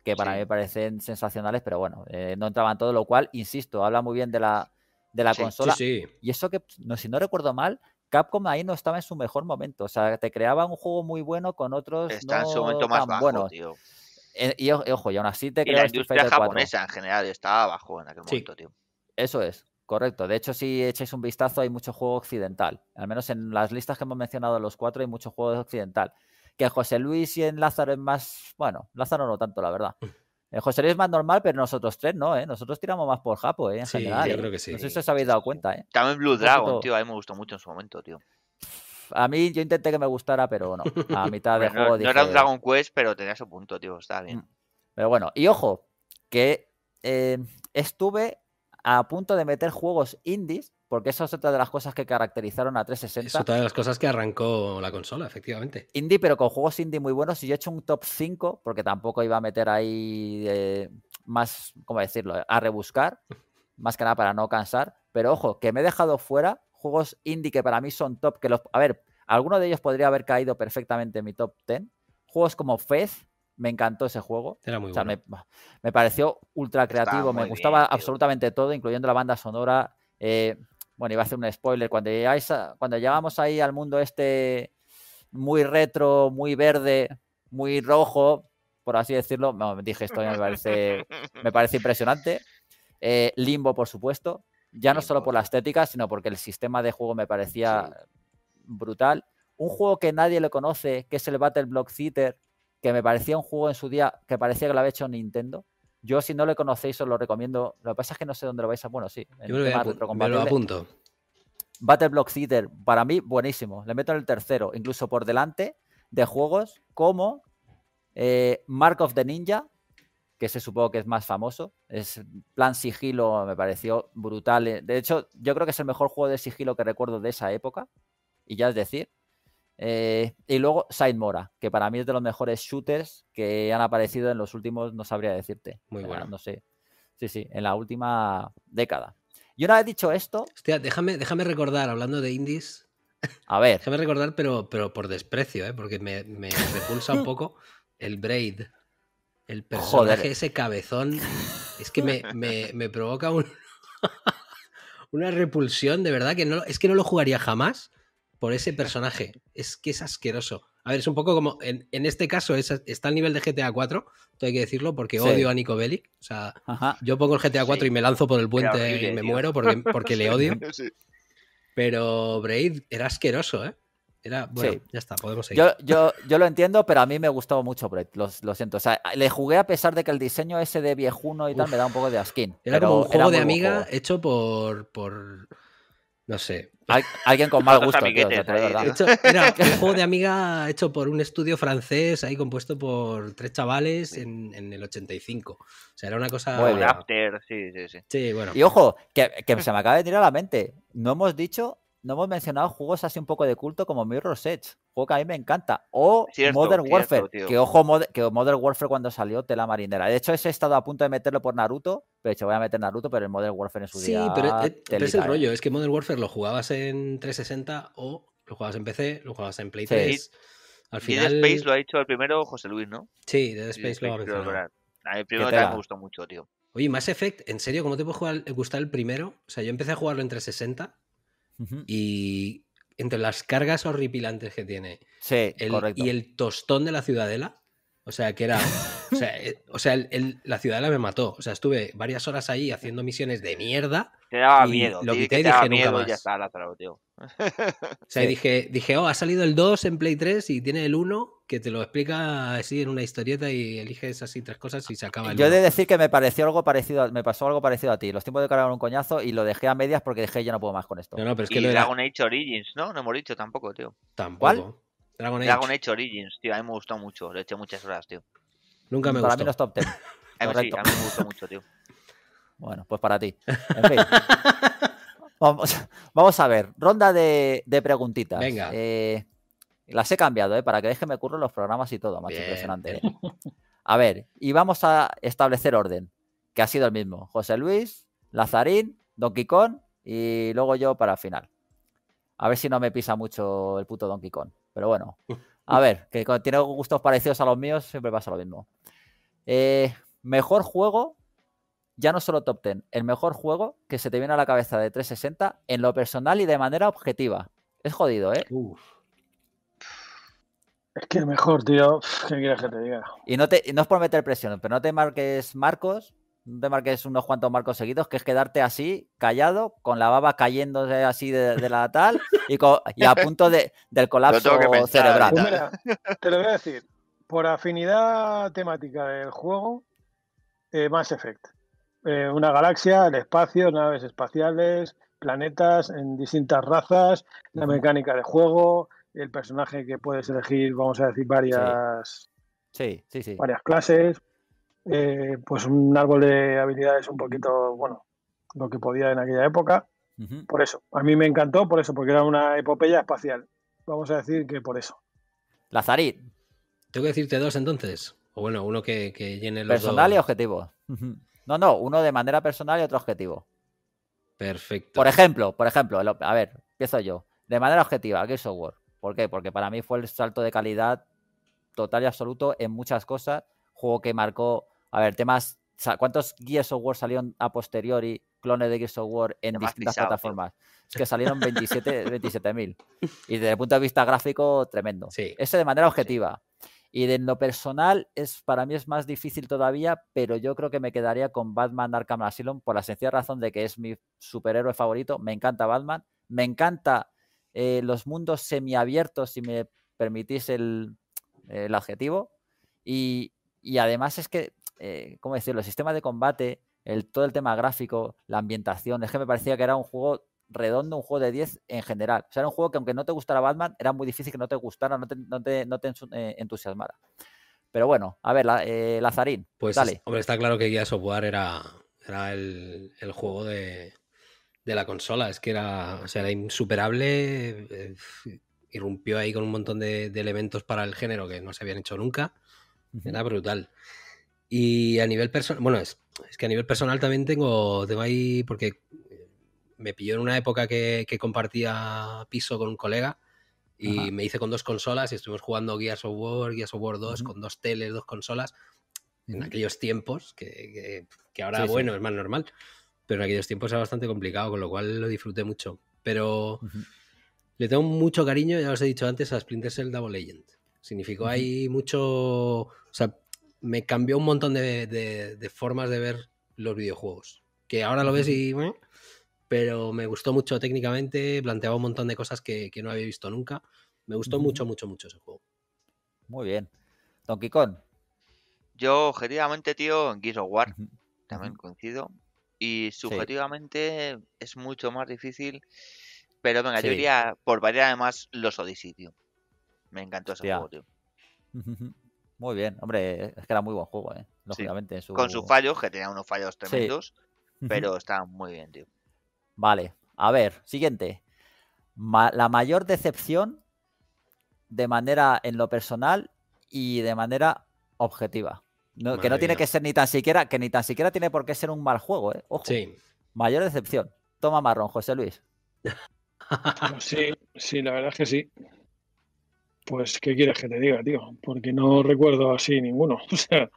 que para mí parecen sensacionales, pero bueno, eh, no entraban todo, lo cual, insisto, habla muy bien de la, de la consola. y eso que, si no recuerdo mal, Capcom ahí no estaba en su mejor momento. O sea, te creaba un juego muy bueno con otros. Está en su momento más bajo, tío. Eh, y, ojo, y aún así te creas la industria japonesa en general estaba bajo en aquel momento, tío. Eso es, correcto. De hecho, si echáis un vistazo, hay mucho juego occidental. Al menos en las listas que hemos mencionado, los cuatro, hay mucho juego occidental que José Luis y en Lázaro es más, bueno, Lázaro no tanto, la verdad. Mm. Eh, José Luis es más normal, pero nosotros tres no, ¿eh? Nosotros tiramos más por Japo, ¿eh? En sí, yo ¿eh? creo que sí. No sé si os habéis dado cuenta, ¿eh? También Blue Dragon, tío, a mí me gustó mucho en su momento, tío. A mí yo intenté que me gustara, pero no. A <laughs> mitad de juego. No, no, era un Dragon Quest, pero tenía su punto, tío. Está mm. bien. Pero bueno, y ojo, que eh, estuve a punto de meter juegos indies porque esa es otra de las cosas que caracterizaron a 360. Es otra de las cosas que arrancó la consola, efectivamente. Indie, pero con juegos indie muy buenos. Y yo he hecho un top 5, porque tampoco iba a meter ahí eh, más, ¿cómo decirlo?, a rebuscar, <laughs> más que nada para no cansar. Pero ojo, que me he dejado fuera juegos indie que para mí son top, que los... A ver, alguno de ellos podría haber caído perfectamente en mi top 10. Juegos como Fez, me encantó ese juego. Era muy me, pareció ultra creativo, me gustaba absolutamente todo, incluyendo la banda sonora. Eh, bueno, iba a hacer un spoiler. Cuando, llegamos ahí al mundo este muy retro, muy verde, muy rojo, por así decirlo, dije esto me parece, me parece impresionante. Eh, Limbo, por supuesto. Ya no solo por la estética, sino porque el sistema de juego me parecía brutal. Un juego que nadie le conoce, que es el Battle Block Theater, que me parecía un juego en su día que parecía que lo había hecho Nintendo. Yo, si no lo conocéis, os lo recomiendo. Lo que pasa es que no sé dónde lo vais a. Bueno, sí. me, lo apunto. Battle Block Theater, para mí, buenísimo. Le meto en el tercero, incluso por delante de juegos como eh, Mark of the Ninja, que se supongo que es más famoso. Es plan sigilo, me pareció brutal. De hecho, yo creo que es el mejor juego de sigilo que recuerdo de esa época. Y ya es decir, eh, y luego Said Mora, que para mí es de los mejores shooters que han aparecido en los últimos, no sabría decirte. Muy bueno. No sé. Sí, sí, en la última década. Y una vez dicho esto. Hostia, déjame, déjame recordar, hablando de indies. A ver. déjame recordar, pero, pero por desprecio, ¿eh? porque me, repulsa un <laughs> poco el Braid. El personaje, ese cabezón. Es que me, provoca <laughs> una repulsión, de verdad, que no, es que no lo jugaría jamás por ese personaje. Es que es asqueroso. A ver, es un poco como, en, este caso está al nivel de GTA 4, hay que decirlo, porque odio a Nico Bellic. O sea, yo pongo el GTA 4 y me lanzo por el puente y me muero porque, <laughs> le odio. <laughs> Pero Braid era asqueroso, ¿eh? Era, bueno, ya está, podemos seguir. Yo, lo entiendo, pero a mí me gustó mucho Braid, lo, siento. O sea, le jugué a pesar de que el diseño ese de viejuno y tal me da un poco de asquín. Era como un juego de amiga hecho por no sé. alguien con <laughs> mal gusto. De hecho, <laughs> un juego de amiga hecho por un estudio francés, ahí compuesto por tres chavales en, el 85. O sea, era una cosa. Bueno, after, sí, sí, sí. sí bueno. Y ojo, que, se me acaba de tirar a la mente. No hemos dicho, no hemos mencionado juegos así un poco de culto como Mirror's Edge, juego que a mí me encanta. O Modern Warfare. Que ojo, que Modern Warfare cuando salió tela marinera. De hecho, ese he estado a punto de meterlo por Naruto de voy a meter Naruto, pero el Modern Warfare en su día. pero, es, pero es el ¿eh? rollo, es que Modern Warfare lo jugabas en 360 o lo jugabas en PC, lo jugabas en Play Al final... Dead Space lo ha hecho el primero José Luis, ¿no? Sí, Dead Space, lo ha hecho. a mí primero me gustó mucho, tío. Oye, Mass Effect, ¿en serio cómo te puedo jugar, gustar el primero? O sea, yo empecé a jugarlo en 360 y entre las cargas horripilantes que tiene sí, y el tostón de la ciudadela, o sea, que era. o sea, eh, <laughs> o sea el, la ciudadela me mató. O sea, estuve varias horas ahí haciendo misiones de mierda. Te daba miedo. Lo quité y dije nunca ya está, la tío. <laughs> O sea, dije, dije, oh, ha salido el 2 en Play 3 y tiene el 1 que te lo explica así en una historieta y eliges así tres cosas y se acaba el Yo he de decir que me pareció algo parecido, me pasó algo parecido a ti. Los tiempos de cargar un coñazo y lo dejé a medias porque dije, yo no puedo más con esto. No, que y Dragon Age Origins, ¿no? No hemos dicho tampoco, tío. Tampoco. Dragon Age. Origins, tío, a mí me gustó mucho, le eché muchas horas, tío. Nunca me gustó. Para mí los top 10. <laughs> a, mí a mí me gustó mucho, tío. <laughs> Bueno, pues para ti. En fin. <laughs> vamos, vamos, a ver, ronda de, preguntitas. Venga. Eh, las he cambiado, ¿eh? Para que veáis que me curro los programas y todo, Más Impresionante. Eh. A ver, y vamos a establecer orden, que ha sido el mismo. José Luis, Lazarín, Donkey Kong y luego yo para final. A ver si no me pisa mucho el puto Donkey Kong. Pero bueno, <laughs> a ver, que cuando tiene gustos parecidos a los míos, siempre pasa lo mismo. Eh, mejor juego, ya no solo top 10, el mejor juego que se te viene a la cabeza de 360 en lo personal y de manera objetiva. Es jodido, ¿eh? Es que el mejor, tío. ¿Qué quieras que te diga? Y no, te, no es por meter presión, pero no te marques Marcos, que marques unos cuantos marcos seguidos, que es quedarte así, callado, con la baba cayéndose así de, la tal y, a punto del colapso cerebral. te lo voy a decir, por afinidad temática del juego, eh, Mass Effect. Eh, una galaxia, el espacio, naves espaciales, planetas en distintas razas, la mecánica de juego, el personaje que puedes elegir, vamos a decir, varias, sí. Sí, varias clases. Eh, pues un árbol de habilidades un poquito, bueno, lo que podía en aquella época. Por eso, a mí me encantó, por eso, porque era una epopeya espacial. Vamos a decir que por eso. Lazarit. Tengo que decirte dos entonces. O bueno, uno que, que llene los. Personal y objetivo. No, no, uno de manera personal y otro objetivo. Perfecto. Por ejemplo, por ejemplo, a ver, empiezo yo. De manera objetiva, Gears of War. ¿Por qué? Porque para mí fue el salto de calidad total y absoluto en muchas cosas. Juego que marcó a ver, temas. ¿Cuántos Gears of War salieron a posteriori, clones de Gears of War, en distintas pues. plataformas? Es que salieron 27.000. <laughs> y desde el punto de vista gráfico, tremendo. Sí. Eso de manera objetiva. Y de lo personal, es, para mí es más difícil todavía, pero yo creo que me quedaría con Batman Arkham Asylum por la sencilla razón de que es mi superhéroe favorito. Me encanta Batman. Me encanta eh, los mundos semiabiertos, si me permitís el, el adjetivo. Y, y, además es que eh, ¿cómo decirlo? sistema de combate, todo el tema gráfico, la ambientación. Es que me parecía que era un juego redondo, un juego de 10 en general. O sea, era un juego que aunque no te gustara Batman, era muy difícil que no te gustara, no te, eh, entusiasmara. Pero bueno, a ver, eh, Lazarín. Pues, hombre, está claro que Guía Software era, el, juego de, la consola. Es que era, insuperable. Eh, irrumpió ahí con un montón de, elementos para el género que no se habían hecho nunca. Era brutal. Y a nivel personal, bueno, es, es, que a nivel personal también tengo, tengo ahí, porque me pilló en una época que, compartía piso con un colega y me hice con dos consolas y estuvimos jugando Gears of War, Gears of War 2, con dos teles, dos consolas, en aquellos tiempos, que, que, ahora, bueno, es más normal, pero en aquellos tiempos era bastante complicado, con lo cual lo disfruté mucho. Pero le tengo mucho cariño, ya os he dicho antes, a Splinter Cell Double Legend. Significó ahí mucho, o sea, me cambió un montón de, formas de ver los videojuegos. Que ahora lo ves y. Pero me gustó mucho técnicamente, planteaba un montón de cosas que, no había visto nunca. Me gustó mucho, mucho, mucho ese juego. Muy bien. Donkey Kong. Yo, objetivamente, tío, en Gears of War, también coincido. Y subjetivamente es mucho más difícil. Pero venga, yo iría por variar además los Odyssey, tío. Me encantó ese juego, tío. Muy bien, hombre, es que era muy buen juego, ¿eh? lógicamente. su... Con sus fallos, que tenía unos fallos tremendos, pero estaba muy bien, tío. Vale, a ver, siguiente. la mayor decepción de manera en lo personal y de manera objetiva. que no tiene que ser ni tan siquiera, que ni tan siquiera tiene por qué ser un mal juego, ¿eh? Ojo. Sí. Mayor decepción. Toma marrón, José Luis. <laughs> sí, sí, la verdad es que sí. Pues, ¿qué quieres que te diga, tío? Porque no recuerdo así ninguno. <laughs> O sea,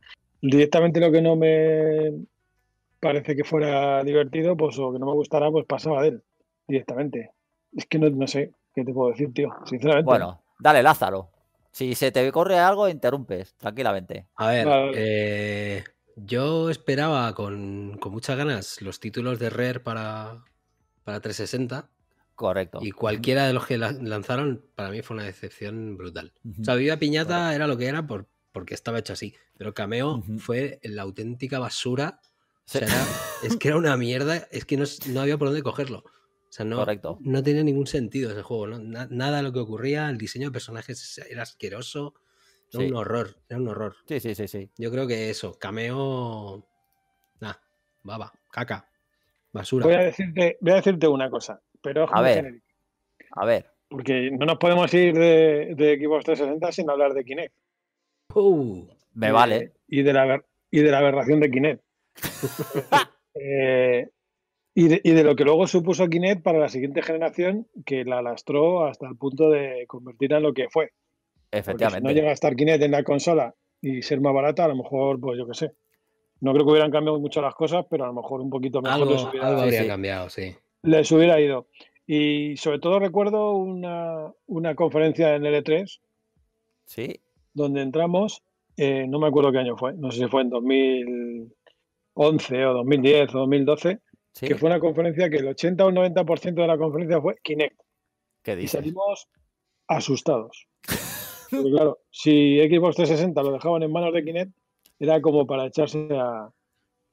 directamente lo que no me parece que fuera divertido, pues o que no me gustara, pues pasaba de él directamente. Es que no, sé qué te puedo decir, tío, sinceramente. Bueno, dale, Lázaro. Si se te corre algo, interrumpes, tranquilamente. A ver, eh, yo esperaba con, muchas ganas los títulos de Rare para, para 360. Correcto. Y cualquiera de los que lanzaron, para mí fue una decepción brutal. O sea, Viva Piñata era lo que era por, porque estaba hecho así. Pero Cameo fue la auténtica basura. O sea, es que era una mierda. Es que no, había por dónde cogerlo. O sea, no, no tenía ningún sentido ese juego. nada de lo que ocurría. El diseño de personajes era asqueroso. Era un horror. Era un horror. Sí, sí, sí, sí. Yo creo que eso. Cameo. Nah, baba, caca. Basura. voy a decirte una cosa pero a ver, A ver. Porque no nos podemos ir de, Equipos 360 sin hablar de Kinect. me vale. Eh, y de, la, y de la aberración de Kinect. <laughs> Eh, y, de, lo que luego supuso Kinect para la siguiente generación, que la lastró hasta el punto de convertirla en lo que fue. Efectivamente. no llega a estar Kinect en la consola y ser más barata, a lo mejor, pues yo qué sé. No creo que hubieran cambiado mucho las cosas, pero a lo mejor un poquito mejor. Algo, habría cambiado, sí les hubiera ido. Y sobre todo recuerdo una, conferencia en L3. Sí. Donde entramos, eh, no me acuerdo qué año fue, no sé si fue en 2011 o 2010 o 2012, que fue una conferencia que el 80 o el 90% de la conferencia fue Kinect. ¿Qué dices? Y salimos asustados. <laughs> claro, si Xbox 360 lo dejaban en manos de Kinect, era como para echarse a,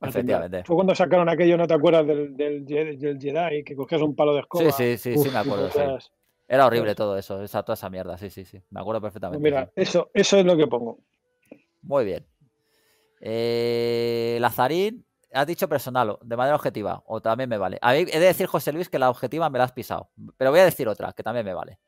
Efectivamente. Fue cuando sacaron aquello, ¿no te acuerdas del, Jedi? Que cogías un palo de escoba. Sí, sí, sí, me acuerdo. Era horrible todo eso, toda esa mierda, sí, sí, sí. Me acuerdo perfectamente. mira, eso, eso es lo que pongo. Muy bien. Eh, Lazarín, has dicho personal, de manera objetiva, o también me vale. A mí he de decir, José Luis, que la objetiva me la has pisado. Pero voy a decir otra, que también me vale.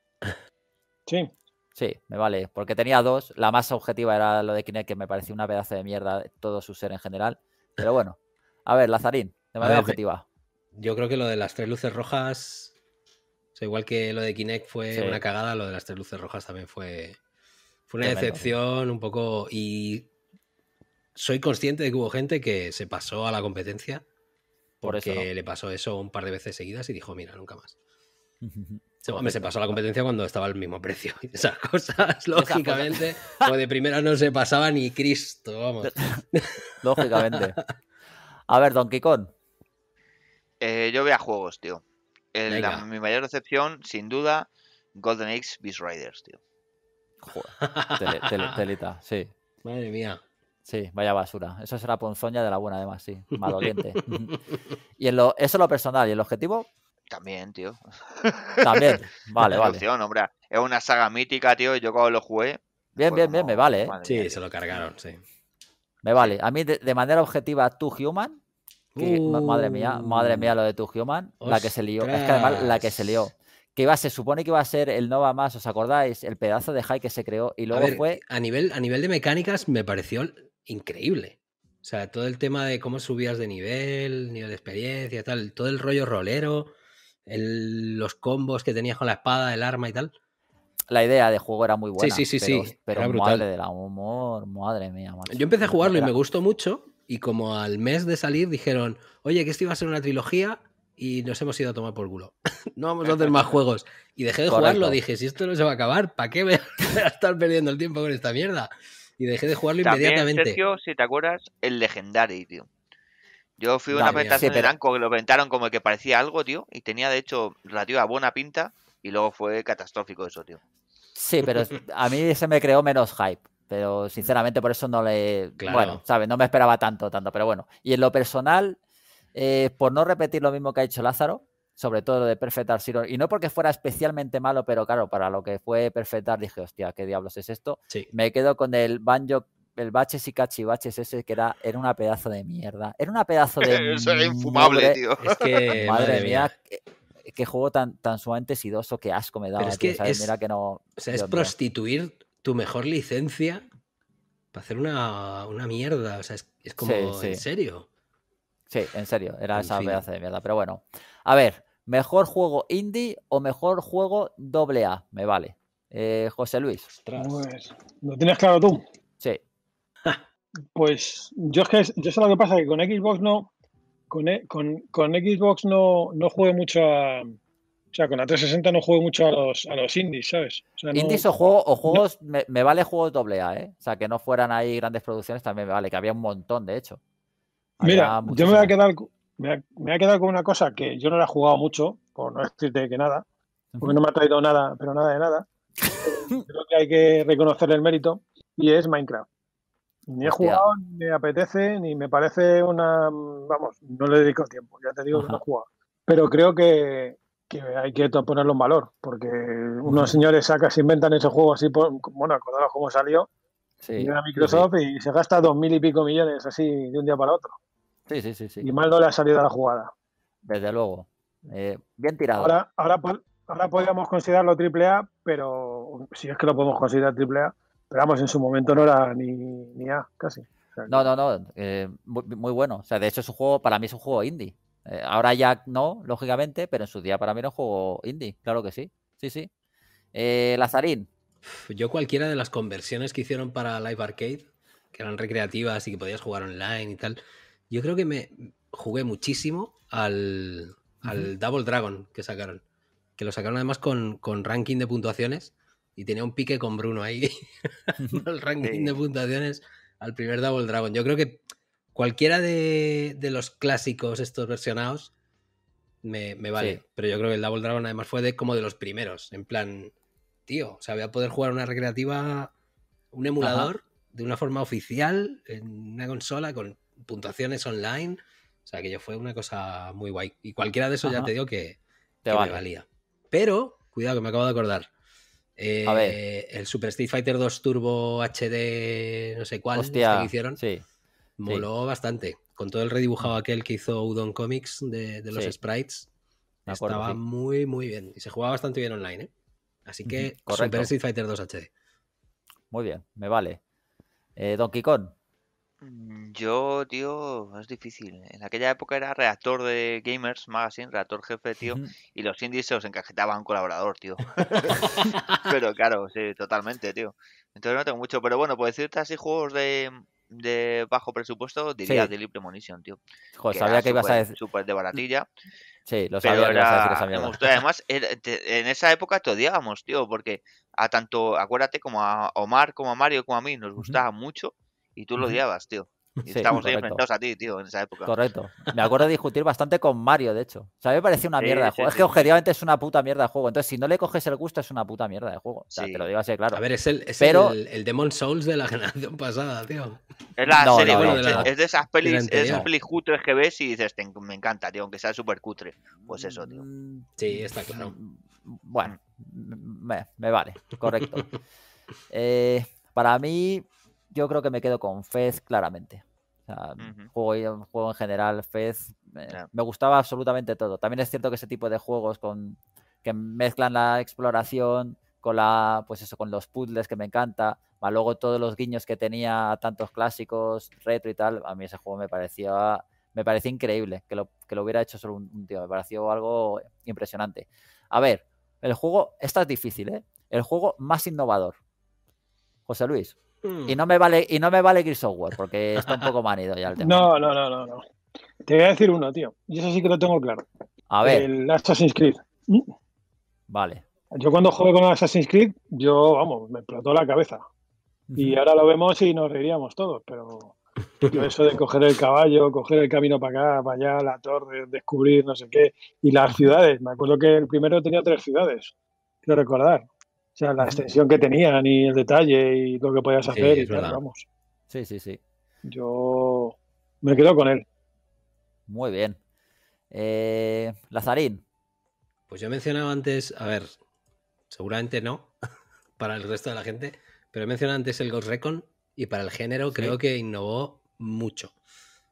Sí. Sí, me vale, porque tenía dos. La más objetiva era lo de Kinect, que me parecía una pedazo de mierda, todo su ser en general. Pero bueno, a ver, Lazarín, de manera objetiva. Yo creo que lo de las tres luces rojas, igual que lo de Kinect fue una cagada, lo de las tres luces rojas también fue, fue una decepción un poco. Y soy consciente de que hubo gente que se pasó a la competencia porque le pasó eso un par de veces seguidas y dijo, mira, nunca más. <laughs> Se, se pues, pasó la pues. competencia cuando estaba al mismo precio. Esas <laughs> cosas, pues. lógicamente, o de primera no se pasaba ni Cristo, vamos. <laughs> lógicamente. A ver, Donkey Kong. Eh, yo veo a juegos, tío. mi mayor decepción, sin duda, Golden Age Beast Riders, tío. telita, sí. <laughs> Madre mía. Sí, vaya basura. Eso será ponzoña de la buena, además, sí. Maloliente. y eso es lo personal. ¿Y el objetivo? También, tío. También, <laughs> vale, vale. Es una saga mítica, tío, yo cuando lo jugué. Bien, pues bien, bien, me vale. ¿eh? Sí, se lo cargaron, sí. Me vale. A mí, de, manera objetiva, tu Human. Madre mía, madre mía, lo de tu Human. La que se lió. Es que además, la que se lió. Que iba, se supone que iba a ser el Nova más, ¿os acordáis? El pedazo de high que se creó y luego fue. A nivel, a nivel de mecánicas me pareció increíble. O sea, todo el tema de cómo subías de nivel, nivel de experiencia, tal, todo el rollo rolero los combos que tenías con la espada, el arma y tal. La idea de juego era muy buena. Sí, sí, sí, pero, sí. Pero brutal. madre humor, madre mía. Yo empecé a jugarlo y me gustó mucho. Y como al mes de salir dijeron, oye, que esto iba a ser una trilogía y nos hemos ido a tomar por culo. <laughs> no vamos a hacer más juegos. Y dejé de jugarlo. Dije, si esto no se va a acabar, ¿para qué <laughs> voy a estar perdiendo el tiempo con esta mierda? Y dejé de jugarlo inmediatamente. Sergio, si te acuerdas, el Legendary, tío. Yo fui a una presentación de Blanco que lo presentaron como que parecía algo, tío, y tenía de hecho relativa buena pinta, y luego fue catastrófico eso, tío. Sí, pero <laughs> a mí se me creó menos hype. Pero sinceramente por eso no le... Bueno, ¿sabes? No me esperaba tanto, tanto, pero bueno. Y en lo personal, eh, por no repetir lo mismo que ha hecho Lázaro, sobre todo de perfectar, Dark y no porque fuera especialmente malo, pero claro, para lo que fue perfectar dije, hostia, ¿qué diablos es esto? Sí. Me quedo con el Banjo el baches y cachivaches ese que era, era una pedazo de mierda. Era una pedazo de. <laughs> Eso era infumable, tío. Es que, <laughs> madre mía, qué, juego tan, tan suavemente sidoso, qué asco me daba. es que Es, Mira que no. es prostituir tu mejor licencia para hacer una, una mierda. O sea, es, como. ¿En serio? Sí, en serio. Era esa pedazo de mierda. Pero bueno. A ver, ¿mejor juego indie o mejor juego doble A? Me vale. Eh, José Luis. no pues, tienes claro tú. Pues yo es que yo sé lo que pasa, que con Xbox no, con, e, Xbox no, no mucho a. O sea, con la 360 no juego mucho a los, a los indies, ¿sabes? indies o, juego, o juegos, me, vale juegos doble A, ¿eh? O sea, que no fueran ahí grandes producciones también me vale, que había un montón, de hecho. Mira, yo me voy, a quedar, me, me voy con una cosa que yo no la he jugado mucho, por no decirte que nada, porque no me ha traído nada, pero nada de nada. <laughs> Creo que hay que reconocer el mérito, y es Minecraft. Ni he jugado, ni me apetece, ni me parece una. Vamos, no le dedico tiempo, ya te digo que no he jugado. Pero creo que, hay que ponerlo en valor, porque unos señores sacas inventan ese juego así, por, bueno, acordaros cómo salió, Microsoft y se gasta dos mil y pico millones así de un día para otro. Sí, sí, sí. sí. Y mal no le ha salido a la jugada. Desde luego. Eh, bien tirado. Ahora, ahora, ahora podríamos considerarlo AAA, pero si es que lo podemos considerar AAA... Pero vamos, en su momento no era ni, ni A, casi. no, no, no, eh, muy, bueno. O sea, de hecho es juego, para mí es un juego indie. Eh, ahora ya no, lógicamente, pero en su día para mí era un juego indie, claro que sí. Sí, sí. Eh, Lazarín. Yo cualquiera de las conversiones que hicieron para Live Arcade, que eran recreativas y que podías jugar online y tal, yo creo que me jugué muchísimo al, Double Dragon que sacaron. Que lo sacaron además con, con ranking de puntuaciones y tenía un pique con Bruno ahí. <laughs> el ranking de puntuaciones al primer Double Dragon. Yo creo que cualquiera de, los clásicos estos versionados me, vale. Pero yo creo que el Double Dragon además fue de, como de los primeros. En plan, tío, o sea, voy a poder jugar una recreativa, un emulador, de una forma oficial, en una consola, con puntuaciones online. O sea, que yo fue una cosa muy guay. Y cualquiera de eso ya te digo que, Te me valía. Pero, cuidado que me acabo de acordar eh, el Super Street Fighter 2 Turbo HD, no sé cuál, este hicieron. Sí. Moló bastante. Con todo el redibujado mm. aquel que hizo Udon Comics de, los sprites. estaba muy, muy bien. Y se jugaba bastante bien online, ¿eh? Así que Super Street Fighter 2 HD. Muy bien, me vale. Eh, Donkey Kong. Mm, yo, tío, es difícil. En aquella época era reactor de Gamers Magazine, Reactor jefe, tío, y los indies se los encajetaban colaborador, tío. <laughs> <laughs> pero claro, sí, totalmente, tío. Entonces no tengo mucho, pero bueno, por pues decirte así, juegos de, de bajo presupuesto, diría de libre munición, tío. Joder, sabía que ibas a decir. Súper de baratilla. Sí, lo sabía Además, en esa época te odiábamos, tío, porque a tanto, acuérdate, como a Omar, como a Mario, como a mí, nos gustaba mucho y tú lo odiabas, tío. <laughs> Y estábamos ahí enfrentados a ti, tío, en esa época. Correcto. Me acuerdo de discutir bastante con Mario, de hecho. O sea, a mí me parecía una mierda de juego. es que objetivamente es una puta mierda de juego. Entonces, si no le coges el gusto, es una puta mierda de juego. O sea, te lo digo así, claro. A ver, es el, el, Demon Souls de la <laughs> generación pasada, tío. Es la serie, de esas pelis, es cutres que ves y dices, me encanta, tío, aunque sea súper cutre. Pues eso, tío. Sí, está claro. Bueno, me, vale, correcto. <laughs> Eh, para mí, yo creo que me quedo con Fez claramente. O juego, en general, Fez, me, gustaba absolutamente todo. También es cierto que ese tipo de juegos con que mezclan la exploración con la, pues eso, con los puzzles que me encanta, luego todos los guiños que tenía tantos clásicos, retro y tal, a mí ese juego me parecía me increíble que lo, que lo hubiera hecho solo un, un, tío, me pareció algo impresionante. A ver, el juego, esta es difícil, ¿eh? El juego más innovador. José Luis. Y mm. no me vale, y no me vale Software, porque está un poco manido ya el <laughs> tema. No, no, no, no, no. Te voy a decir uno, tío. Y eso sí que lo tengo claro. A ver. El Assassin's Creed. Mm. Vale. Yo cuando jugué con Assassin's Creed, yo, vamos, me explotó la cabeza. Y ahora lo vemos y nos reiríamos todos, pero eso de coger el caballo, coger el camino para acá, para allá, la torre, descubrir no sé qué, y las ciudades. Me acuerdo que el primero tenía tres ciudades, quiero recordar. O sea, la extensión que tenían y el detalle y todo lo que podías hacer y tal, vamos. Sí, sí, sí. Yo me quedo con él. Muy bien. Eh, Lazarín. Pues yo he mencionado antes, a ver, seguramente no <laughs> para el resto de la gente, pero he mencionado antes el Ghost Recon y para el género creo que innovó mucho.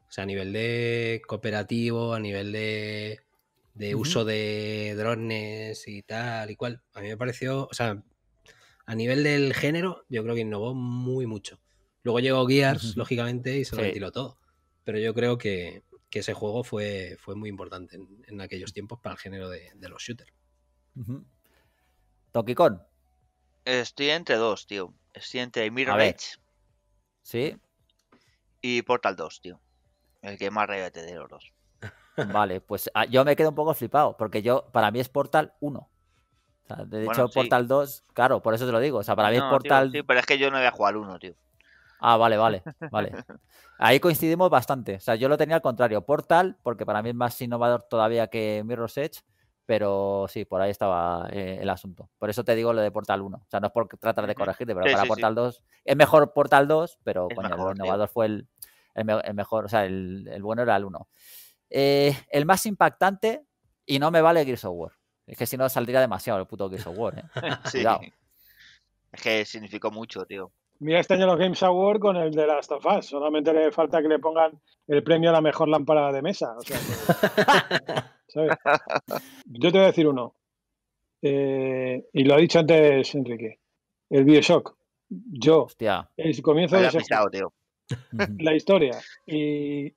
O sea, a nivel de cooperativo, a nivel de, uso de drones y tal y cual. A mí me pareció, o sea, a nivel del género, yo creo que innovó muy mucho. Luego llegó Gears, lógicamente, y se lo retiró todo. Pero yo creo que, ese juego fue, fue muy importante en, aquellos tiempos para el género de, los shooters. Toki con, Estoy entre dos, tío. Estoy entre Mirror Sí. Y Portal 2, tío. El que más rey de los dos. Vale, pues ah, yo me quedo un poco flipado, porque yo, para mí es Portal 1 de hecho, Portal 2, claro, por eso te lo digo. O sea, para mí es Portal. sí, pero es que yo no voy a jugar al 1, tío. Ah, vale, vale, <laughs> vale. Ahí coincidimos bastante. O sea, yo lo tenía al contrario. Portal, porque para mí es más innovador todavía que Mirror's Edge, pero sí, por ahí estaba eh, el asunto. Por eso te digo lo de Portal 1. O sea, no es por tratar de corregirte, pero para Portal 2 es mejor Portal 2, pero coño, el innovador fue el, mejor, o sea, el, bueno era el 1. Eh, el más impactante, y no me vale Gears of War. Es que si no saldría demasiado el puto Games Award, ¿eh? <laughs> sí. Es que significó mucho, tío. Mira este año los Games Award con el de Last of Us. Solamente le falta que le pongan el premio a la mejor lámpara de mesa. <laughs> ¿sabes? Yo te voy a decir uno. Eh, y lo ha dicho antes Enrique. El Bioshock. Yo. Hostia. El comienzo de pesado, tío. la historia y,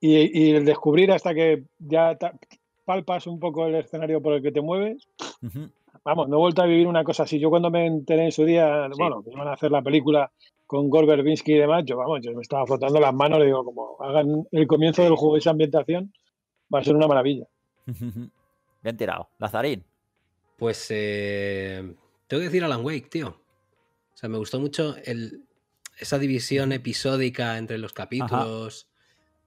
el descubrir hasta que ya palpas un poco el escenario por el que te mueves. Vamos, no he vuelto a vivir una cosa así. Yo cuando me enteré en su día, bueno, que iban a hacer la película con Gore Verbinski y demás, yo, vamos, yo me estaba frotando las manos, le digo, como hagan el comienzo del juego y esa ambientación, va a ser una maravilla. Me Bien tirado. Lazarín. Pues eh, tengo que decir Alan Wake, tío. O sea, me gustó mucho el, esa división episódica entre los capítulos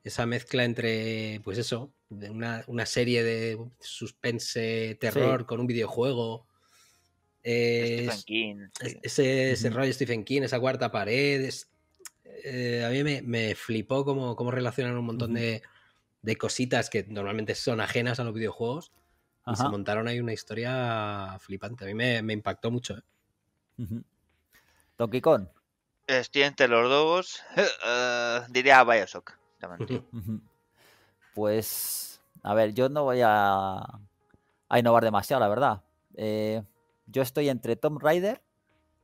esa mezcla entre, pues eso, una, serie de suspense, terror con un videojuego. Stephen King. Ese, ese de Stephen King, esa cuarta pared. Eh, a mí me, flipó cómo, cómo, relacionan un montón de, cositas que normalmente son ajenas a los videojuegos. Y se montaron ahí una historia flipante. A mí me, impactó mucho. toki ¿eh? Estoy entre los dos. <laughs> Eh, diría Bioshock pues, a ver, yo no voy a, innovar demasiado, la verdad. Eh, yo estoy entre Tomb Raider,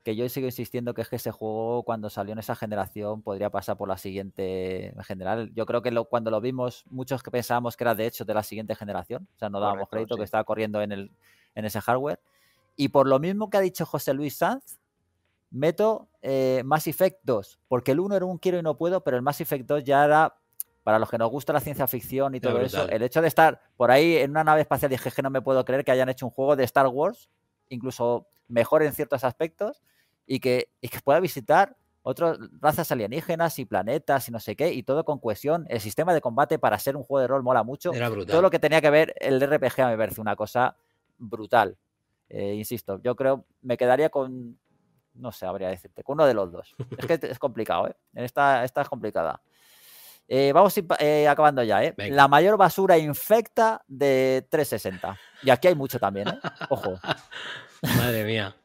que yo sigo insistiendo que es que ese juego cuando salió en esa generación podría pasar por la siguiente en general. Yo creo que cuando lo vimos, muchos que pensábamos que era de hecho de la siguiente generación, o sea, no dábamos crédito que estaba corriendo en, ese hardware. Y por lo mismo que ha dicho José Luis Sanz, meto eh, Mass Effect 2, porque el 1 era un quiero y no puedo, pero el Mass Effect 2 ya era para los que nos gusta la ciencia ficción y todo eso, el hecho de estar por ahí en una nave espacial, dije que no me puedo creer que hayan hecho un juego de Star Wars, incluso mejor en ciertos aspectos, y que, pueda visitar otras razas alienígenas y planetas y no sé qué, y todo con cohesión. El sistema de combate para ser un juego de rol mola mucho. Era brutal. Todo lo que tenía que ver el RPG a me parece una cosa brutal. Eh, insisto, yo creo, me quedaría con, no sé, habría decirte, con uno de los dos. Es que es complicado, ¿eh? Esta, esta es complicada. Eh, vamos eh, acabando ya, ¿eh? La mayor basura infecta de 360. Y aquí hay mucho también, ¿eh? Ojo. <laughs> Madre mía.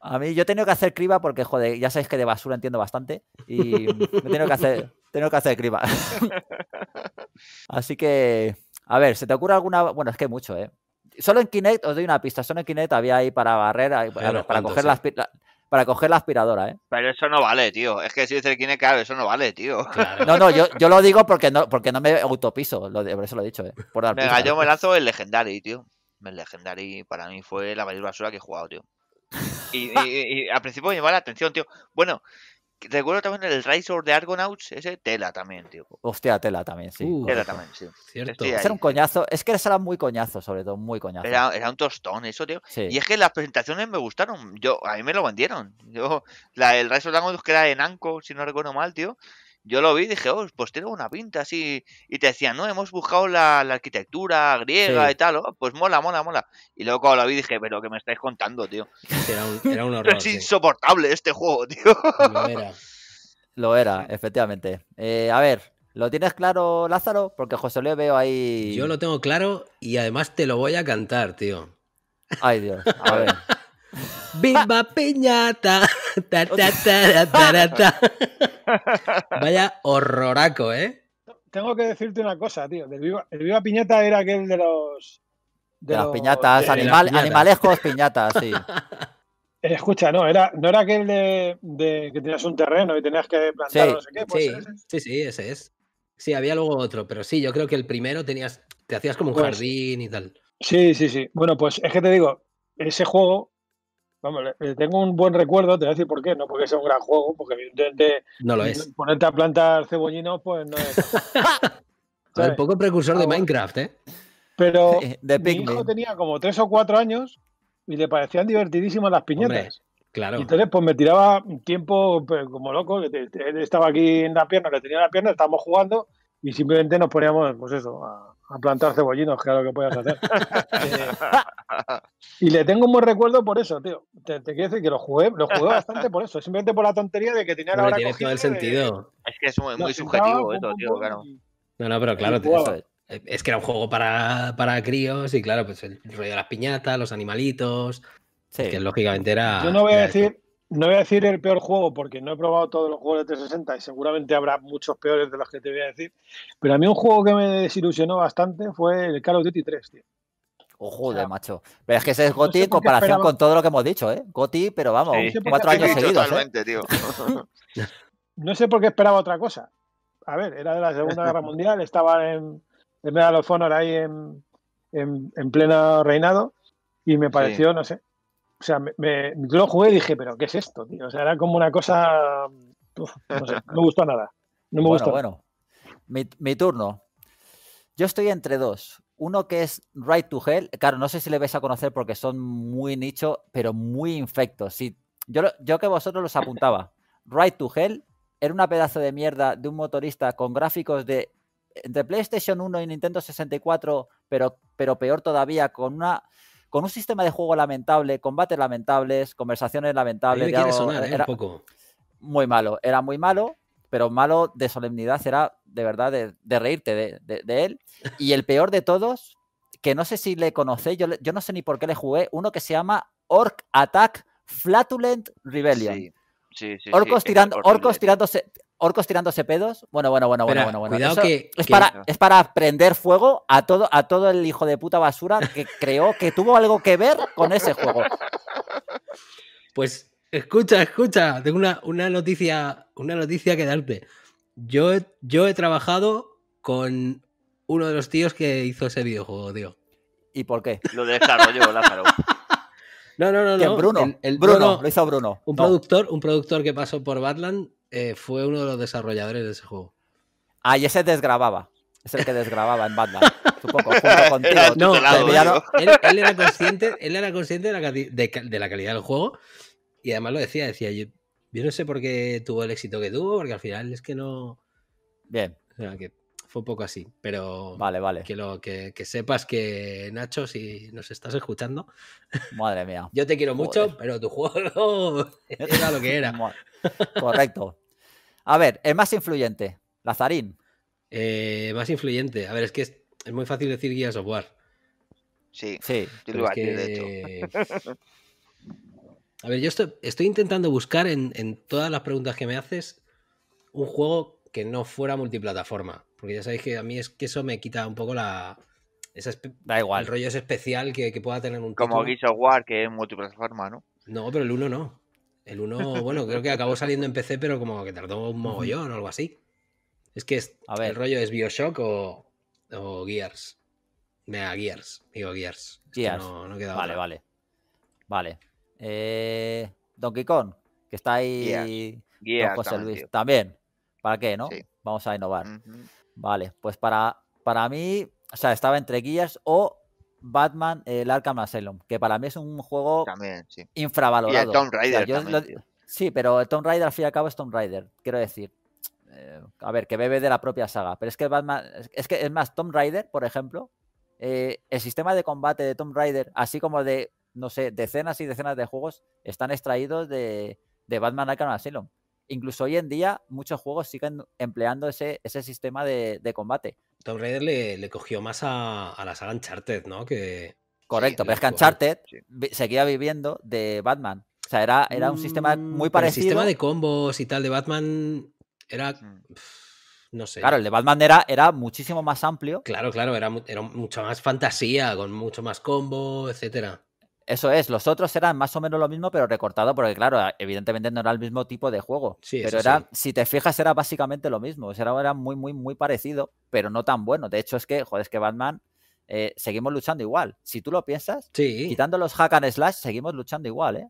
A mí yo he tenido que hacer criba porque, joder, ya sabéis que de basura entiendo bastante. Y me he que hacer, tengo que hacer criba. <laughs> Así que, a ver, ¿se te ocurre alguna? Bueno, es que hay mucho, ¿eh? Solo en Kinect, os doy una pista, solo en Kinect había ahí para barrer, para, coger eh? las, para coger la aspiradora, ¿eh? Pero eso no vale, tío. Es que si dice el Kine, claro, eso no vale, tío. No, no, yo, lo digo porque no, porque no me autopiso. por eso lo he dicho, ¿eh? Venga, yo me lanzo el Legendary, tío. El Legendary para mí fue la mayor basura que he jugado, tío. Y, al principio me llamaba la atención, tío. Bueno, Recuerdo también el Razor de Argonauts, ese tela también, tío. Hostia, tela también, sí. Uh, tela también, sí. Cierto. era un coñazo. Es que era muy coñazo, sobre todo, muy coñazo. Era, un tostón, eso, tío. Y es que las presentaciones me gustaron. Yo, a mí me lo vendieron. Yo, la, el Razor de Argonauts que era en Anco, si no recuerdo mal, tío yo lo vi y dije, oh, pues tiene una pinta así. Y te decían, no, hemos buscado la, arquitectura griega y tal, oh, pues mola, mola, mola. Y luego cuando lo vi dije, pero que me estáis contando, tío. Era un, era un <laughs> horror. es insoportable este juego, <laughs> tío. Lo era. efectivamente. Eh, a ver, ¿lo tienes claro, Lázaro? Porque José Luis veo ahí. Yo lo tengo claro y además te lo voy a cantar, tío. Ay, Dios. A ver. <laughs> ¡Viva piñata. <laughs> <laughs> Vaya horroraco, ¿eh? Tengo que decirte una cosa, tío. El Viva, Piñata era aquel de los. De, las piñatas, animales animalescos piñatas, sí. <laughs> Eh, escucha, no, era, no era aquel de, que tenías un terreno y tenías que plantar sí, no sé qué. Pues sí, sí, ese es. Sí, había luego otro, pero sí, yo creo que el primero tenías, te hacías como un pues jardín y tal. Sí, sí, sí. Bueno, pues es que te digo, ese juego tengo un buen recuerdo, te voy a decir por qué, no porque sea un gran juego, porque evidentemente ponerte a plantar cebollinos, pues no es. <laughs> el poco precursor de Minecraft, ¿eh? Pero <laughs> mi hijo tenía como tres o cuatro años y le parecían divertidísimas las piñetas. claro. entonces, pues me tiraba tiempo pues, como loco, estaba aquí en la pierna, le tenía la pierna, estábamos jugando y simplemente nos poníamos, pues eso, a a plantar cebollinos, claro que puedas hacer. y le tengo un buen recuerdo por eso, tío. Te, quiero decir que lo jugué, bastante por eso, simplemente por la tontería de que tenía la hora tiene todo el sentido. es que es muy, subjetivo esto, tío, claro. no, no, pero claro, tío. es que era un juego para, para, críos y claro, pues el rollo de las piñatas, los animalitos, sí. que lógicamente era... Yo no voy a decir, no voy a decir el peor juego porque no he probado todos los juegos de 360 y seguramente habrá muchos peores de los que te voy a decir. Pero a mí un juego que me desilusionó bastante fue el Call of Duty 3, tío. Ojo, de macho. Pero es que ese es Goti en comparación con todo lo que hemos dicho, ¿eh? Goti, pero vamos, cuatro años seguidos. ¿eh? <laughs> no sé por qué esperaba otra cosa. A ver, era de la Segunda Guerra Mundial, estaba en, en Medal of Honor ahí en, pleno reinado y me pareció, no sé, o sea, me, yo lo jugué y dije, pero ¿qué es esto, tío? O sea, era como una cosa, no sé, no me gustó nada. No me bueno, gustó. Bueno, mi, turno. Yo estoy entre dos. Uno que es Ride to Hell. Claro, no sé si le vais a conocer porque son muy nicho, pero muy infectos. yo, yo que vosotros los apuntaba. Ride to Hell era una pedazo de mierda de un motorista con gráficos de entre PlayStation 1 y Nintendo 64, pero, pero peor todavía, con una con un sistema de juego lamentable, combates lamentables, conversaciones lamentables. ¿eh? era un poco. Muy malo, era muy malo, pero malo de solemnidad, era de verdad de, reírte de, él. Y el peor de todos, que no sé si le conocéis, yo, yo, no sé ni por qué le jugué, uno que se llama Orc Attack Flatulent Rebellion. Sí, sí, sí, orcos, tirando, orcos tirándose, Orcos tirándose pedos. Bueno, bueno, bueno, bueno, bueno. Cuidado que, es, Para, es prender fuego a todo, a todo el hijo de puta basura que <laughs> creó que tuvo algo que ver con ese juego. Pues escucha, escucha. Tengo una, noticia, una noticia que darte. Yo, yo he trabajado con uno de los tíos que hizo ese videojuego, tío. ¿Y por qué? Lo desarrolló Lázaro. <laughs> No, no, no, no. Bruno. El, Bruno, lo hizo Bruno. Un productor, un productor que pasó por Badland eh, fue uno de los desarrolladores de ese juego. Ah, y ese desgrababa. Es el que desgrababa en Batman. <laughs> poco junto contigo. No, él, era consciente, de la, calidad del juego y además lo decía, decía yo, no sé por qué tuvo el éxito que tuvo, porque al final es que no... Bien. fue un poco así, pero... Vale, vale. Que, lo, que, sepas que, Nacho, si nos estás escuchando... <laughs> Madre mía. Yo te quiero mucho, pero tu juego <laughs> era lo que era. Correcto. A ver, el más influyente, Lazarín. Eh, más influyente. A ver, es que es, muy fácil decir guía software. Sí, sí. Eh, a ver, yo estoy, intentando buscar en, todas las preguntas que me haces un juego que no fuera multiplataforma. Porque ya sabéis que a mí es que eso me quita un poco la. da igual. El rollo es especial que, pueda tener un. Como Gears of War, que es multiplataforma, ¿no? No, pero el 1 no. El 1, bueno, creo que acabó saliendo en PC, pero como que tardó un mogollón o algo así. Es que es, a ver. el rollo es Bioshock o, o Gears. mea Gears, digo Gears. Gears. No, no queda vale, vale. Vale. Eh, Donkey Kong, que está ahí Gears. también, Luis. ¿Para qué, no? Vamos a innovar. Vale, pues para, para mí, o sea, estaba entre Gears o Batman, el Arkham Asylum, que para mí es un juego infravalorado. Sí, pero el Tomb Raider al fin y al cabo es Tomb Raider, quiero decir. Eh, a ver, que bebe de la propia saga, pero es que Batman, es que es más, Tomb Raider, por ejemplo, eh, el sistema de combate de Tomb Raider, así como de, no sé, decenas y decenas de juegos, están extraídos de, Batman Arkham Asylum incluso hoy en día muchos juegos siguen empleando ese, sistema de, combate. Tomb Raider le, cogió más a, la saga Uncharted, ¿no? Que, Correcto, pero es que Uncharted seguía viviendo de Batman. O sea, era, era un sistema mm, muy parecido. El sistema de combos y tal de Batman era. Mm. No sé. Claro, el de Batman era, muchísimo más amplio. Claro, claro, era, era mucha más fantasía, con mucho más combo, etcétera. Eso es, los otros eran más o menos lo mismo, pero recortado, porque claro, evidentemente no era el mismo tipo de juego. Sí, pero era, si te fijas, era básicamente lo mismo. era muy, muy, muy parecido, pero no tan bueno. De hecho, es que, joder, es que Batman eh, seguimos luchando igual. Si tú lo piensas, quitando los hack and slash, seguimos luchando igual, ¿eh?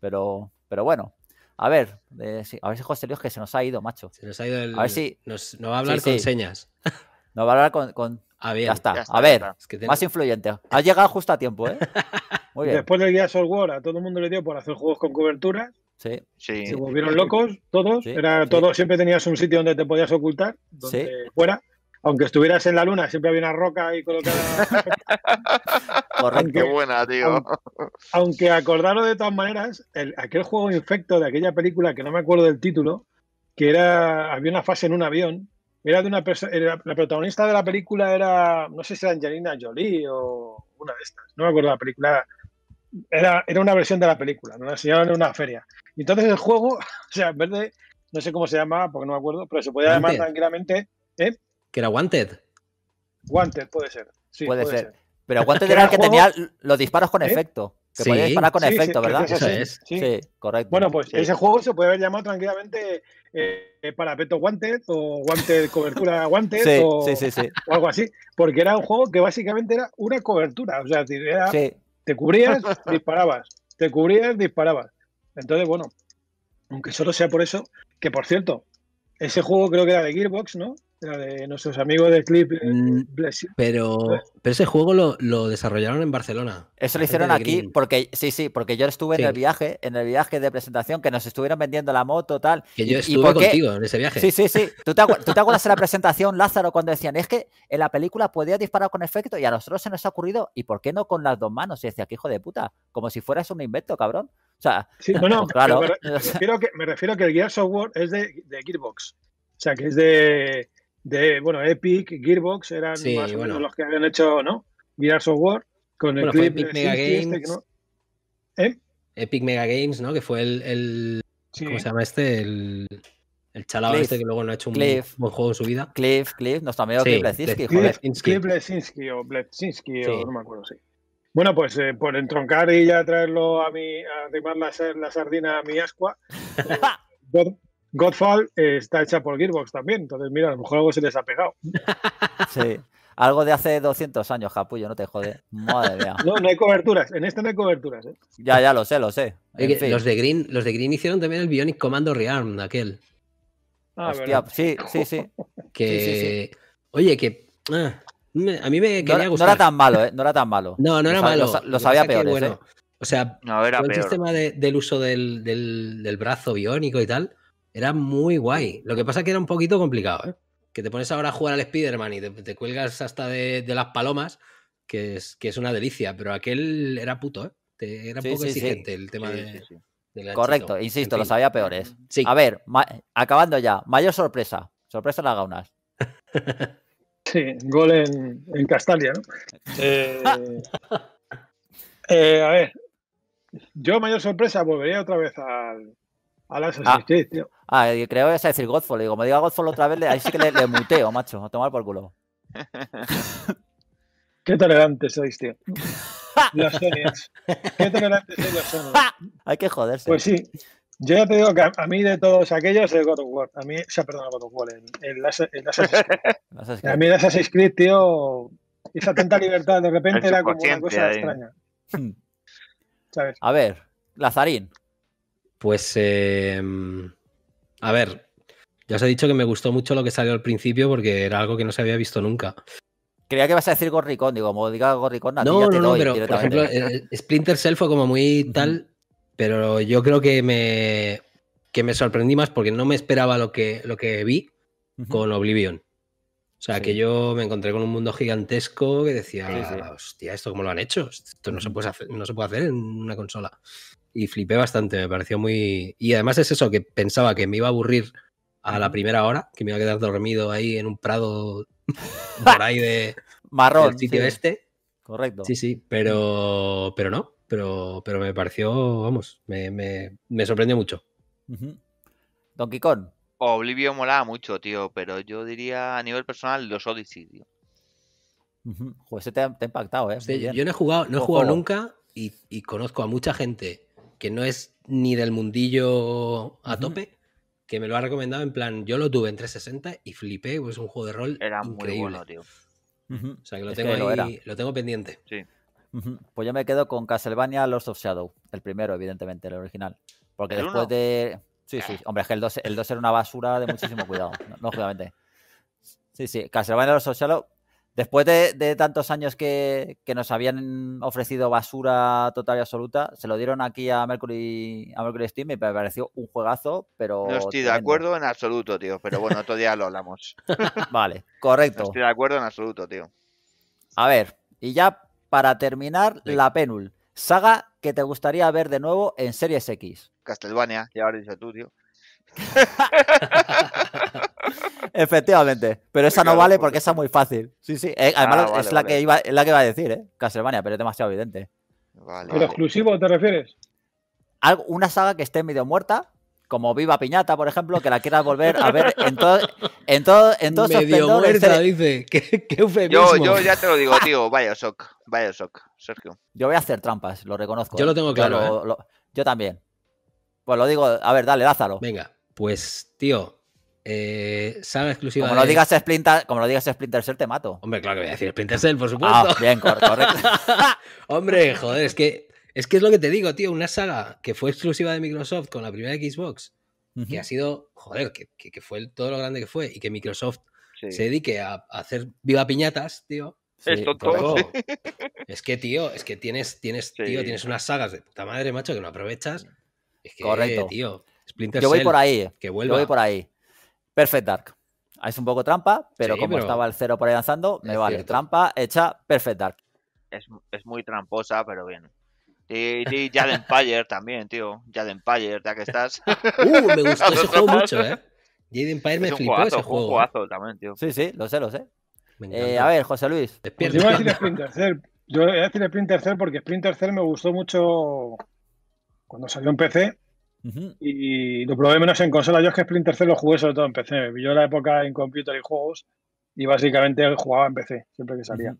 Pero, pero bueno. A ver, eh, a ver si José Luis que se nos ha ido, macho. Se nos ha ido el. A ver si... nos, va a hablar con señas. <laughs> Nos va a hablar con. Ah, ya, está. A ver, más influyente. ha llegado justo a tiempo, ¿eh? <laughs> Después del Gears Soul War, a todo el mundo le dio por hacer juegos con cobertura. Sí. Se volvieron locos todos. Era todo, siempre tenías un sitio donde te podías ocultar, donde fuera. Aunque estuvieras en la luna, siempre había una roca ahí colocada. <laughs> Qué buena, tío. Aunque, acordaros de todas maneras, el, aquel juego infecto de aquella película, que no me acuerdo del título, que era había una fase en un avión era de una persona la protagonista de la película era no sé si era Angelina Jolie o una de estas no me acuerdo la película era, una versión de la película, no la enseñaban en una feria. entonces el juego, <laughs> o sea, en no sé cómo se llamaba porque no me acuerdo, pero se podía llamar tranquilamente. ¿eh? Que era Wanted. Wanted, puede ser. Sí, puede, ser. Pero Wanted era el que tenía los disparos con ¿Eh? efecto. Que podía disparar con efecto, ¿verdad? Eso es. Sí. correcto. Bueno, pues ese juego se puede haber llamado tranquilamente eh, Parapeto Wanted o Wanted Cobertura <laughs> Wanted o, o, algo así. Porque era un juego que básicamente era una cobertura. O sea, era te cubrías, disparabas. Te cubrías, disparabas. Entonces, bueno, aunque solo sea por eso, que por cierto, ese juego creo que era de Gearbox, ¿no? de nuestros amigos de Clip. Eh, mm, pero, pero ese juego lo, desarrollaron en Barcelona. Eso lo hicieron aquí porque sí, sí, porque yo estuve en el viaje, en el viaje de presentación que nos estuvieron vendiendo la moto tal. Que yo estuve contigo en ese viaje. Sí, sí, sí. ¿Tú te, acuerdas de la presentación Lázaro cuando decían, "Es que en la película podía disparar con efecto y a nosotros se nos ha ocurrido y por qué no con las dos manos?" Y decía, que hijo de puta, como si fueras un invento, cabrón." O sea, sí, <laughs> Me, refiero que, que el Gear Software es de Gearbox. O sea, que es de, de, bueno, Epic, Gearbox, eran más o menos los que habían hecho, ¿no? Gear Software, con el Epic Mega Games. ¿Eh? Epic Mega Games, ¿no? Que fue el, el... ¿cómo se llama este? El... El chalado este que luego no ha hecho un buen juego en su vida. Cliff, Cliff, nos está sí, Cliff Blesinski. o Blesinski, o no me acuerdo, sí. Bueno, pues eh, por entroncar y ya traerlo a mi, a arrimar la, la, sardina a mi ascua, <laughs> eh, Godfall eh, está hecha por Gearbox también, entonces mira, a lo mejor algo se les ha pegado. <laughs> Sí, algo de hace 200 años, capullo, no te jode. No, no hay coberturas, en este no hay coberturas. ¿eh? Ya, ya, lo sé, lo sé. los, de Green, los de Green hicieron también el Bionic Commando Rearm, aquel. Ah, Hostia, sí, sí, sí. <laughs> Que... Oye, que... Ah, a mí me quería gustar. No era tan malo, ¿eh? No era tan malo. No, no era malo. Los, había peores, ¿eh? O sea, el sistema del uso del, del brazo biónico y tal era muy guay. Lo que pasa es que era un poquito complicado, ¿eh? Que te pones ahora a jugar al Spider-Man y te, cuelgas hasta de, las palomas, que es, es una delicia, pero aquel era puto, ¿eh? era un poco exigente el tema de... Correcto, insisto, lo sabía los había peores. ¿eh? A ver, acabando ya, mayor sorpresa. Sorpresa en las gaunas. <laughs> Sí, gol en, Castalia, <laughs> a ver, yo mayor sorpresa volvería otra vez al, ah, ah, creo que vas a decir Godfall. Y como diga Godfall otra vez, ahí sí que le, muteo, macho. A tomar por culo. <laughs> Qué tolerantes sois, tío. <laughs> Los sonias. Qué tolerantes sois los <laughs> Hay que joderse. Pues sí. Yo ya te digo que a, mí de todos aquellos es God of War. A mí, se ha perdón, God of War, A mí el Assassin's Creed, tío, esa tanta libertad de repente era como una cosa extraña. Hmm. A ver, Lazarín, pues, em, a ver, ya os he dicho que me gustó mucho lo que salió al principio porque era algo que no se había visto nunca. Creía que vas a decir Gorricón, digo, como diga Gorricón, no, no, no, pero por ejemplo, eh, eh, Splinter Cell fue como muy tal, pero yo creo que me, que me sorprendí más porque no me esperaba lo que, lo que vi con Oblivion. O sea, que yo me encontré con un mundo gigantesco que decía, hostia, ¿esto cómo lo han hecho? Esto no se, puede hacer, no se puede hacer en una consola. Y flipé bastante, me pareció muy... Y además es eso, que pensaba que me iba a aburrir a la primera hora, que me iba a quedar dormido ahí en un prado <laughs> por ahí de... Marrón. Del sitio este. Correcto. Sí, sí, pero, pero no, pero, pero me pareció, vamos, me, me, me sorprendió mucho. Donkey Kong. Oblivion molaba mucho, tío, pero yo diría a nivel personal los Odyssey, tío. ese te ha, impactado, ¿eh? yo no he jugado, no he jugado nunca y, conozco a mucha gente que no es ni del mundillo a tope, que me lo ha recomendado en plan, yo lo tuve en 360 y flipé, pues, Es un juego de rol Era muy bueno, tío. O sea, que lo, tengo pendiente. Pues yo me quedo con Castlevania Lost of Shadow, el primero, evidentemente, el original. Porque después de... Sí, sí. Eh. Hombre, es que el 2, era una basura de muchísimo cuidado, No, obviamente sí, sí. Castlevania los después de, tantos años que, nos habían ofrecido basura total y absoluta, se lo dieron aquí a Mercury, a Mercury Steam y me pareció un juegazo, pero... No estoy de acuerdo en absoluto, tío, pero bueno, otro día lo hablamos. <laughs> vale, correcto. estoy de acuerdo en absoluto, tío. A ver, y ya para terminar, la penul. Saga que te gustaría ver de nuevo en Series X. Castlevania, ya ahora dicho tú, tío. <laughs> Efectivamente, pero esa no vale porque esa es muy fácil. Sí, sí, eh, además ah, es, la que iba, a decir, ¿eh? Castlevania, pero es demasiado evidente. Vale, ¿Pero exclusivo te refieres? una saga que esté medio muerta, como Viva Piñata, por ejemplo, que la quieras volver a ver en todo en todo en todo Medio muerta, dice. <laughs> Qué, qué yo, yo, ya te lo digo, <laughs> tío, vaya shock, vaya shock, Sergio. Yo voy a hacer trampas, lo reconozco. Yo lo tengo ¿eh? claro. ¿eh? Yo, también. Pues lo digo, a ver, dale, dázalo. Venga, pues, tío, eh, exclusiva. Como, lo digas Splinter, como lo digas Splinter Cell, te mato. Hombre, claro que voy a decir Splinter Cell, por ah, supuesto. Ah, bien, correcto. <laughs> Hombre, joder, es que es que es lo que te digo, tío, una saga que fue exclusiva de Microsoft con la primera Xbox, que ha sido, joder, que, que, fue todo lo grande que fue y que Microsoft se dedique a, hacer viva piñatas, tío. Eh, es que, tío, es que tienes, tienes, tío, tienes unas sagas de puta madre, macho, que no aprovechas. Correcto. tío, Yo voy por ahí. Que vuelva. Yo voy por ahí. Perfect Dark. Es un poco trampa, pero como estaba el cero por ahí lanzando, me vale. Trampa hecha Perfect Dark. es muy tramposa, pero bien. Y, de Empire también, tío. Jaden Empire, ya que estás. <laughs> Uh, me gustó ese juego mucho, ¿eh? Jade Empire me es flipó ese juego. Un eh. también, tío. Sí, sí, lo sé, lo sé. Eh, a ver, José Luis. Pues yo voy a decir Splinter Cell. Yo voy a decir Splinter Cell porque Splinter Cell me gustó mucho cuando salió en PC. Y lo probé menos en consola. Yo es que Splinter Cell lo jugué sobre todo en PC. Yo en la época en computer y juegos y básicamente jugaba en PC siempre que salía.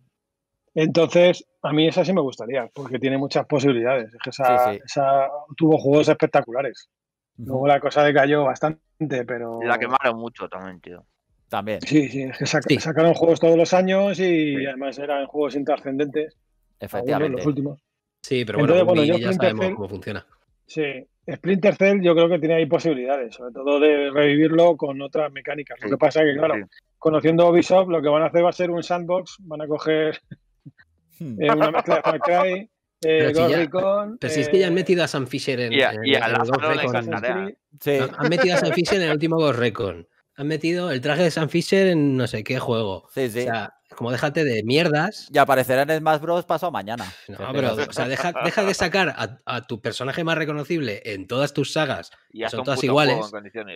Entonces, a mí esa sí me gustaría, porque tiene muchas posibilidades. esa, tuvo juegos espectaculares. Luego la cosa de decayó bastante, pero. La quemaron mucho también, tío. También. Sí, sí, es que sacaron juegos todos los años y además eran juegos intrascendentes. Efectivamente. los últimos. Sí, pero bueno, ya sabemos cómo funciona. Sí, Splinter Cell yo creo que tiene ahí posibilidades, sobre todo de revivirlo con otras mecánicas. Lo que pasa es que, claro, conociendo Ubisoft, lo que van a hacer va a ser un sandbox, van a coger <laughs> eh, una mezcla de Far Cry, eh, Recon, pero si es que ya han eh, metido a Sam Fisher en, el Ghost Recon. Han metido a Sam Fisher en el último Ghost Recon. Han metido el traje de Sam Fisher en no sé qué juego. O sea, como déjate de mierdas. Y aparecerá en Smash Bros. pasado mañana. No, pero, o sea, deja, deja de sacar a, tu personaje más reconocible en todas tus sagas, y que son todas iguales,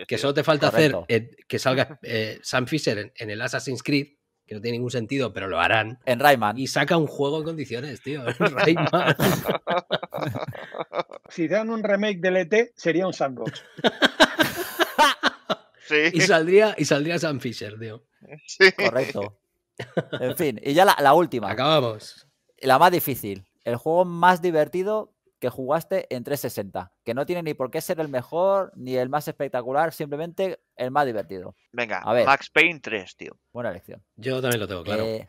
que solo te falta hacer eh, que salga <laughs> eh, Sam Fisher en, el Assassin's Creed que no tiene ningún sentido, pero lo harán. En Rayman. Y saca un juego en condiciones, tío. En <laughs> Rayman. <laughs> si dan un remake del ET, sería un sandbox. <laughs> Y saldría, y saldría Sam Fisher, tío. Sí. Correcto. En fin, y ya la, la última. Acabamos. La más difícil. El juego más divertido que jugaste en 360. Que no tiene ni por qué ser el mejor ni el más espectacular, simplemente el más divertido. Venga, a ver. Max Payne 3, tío. Buena elección. Yo también lo tengo, claro. Eh,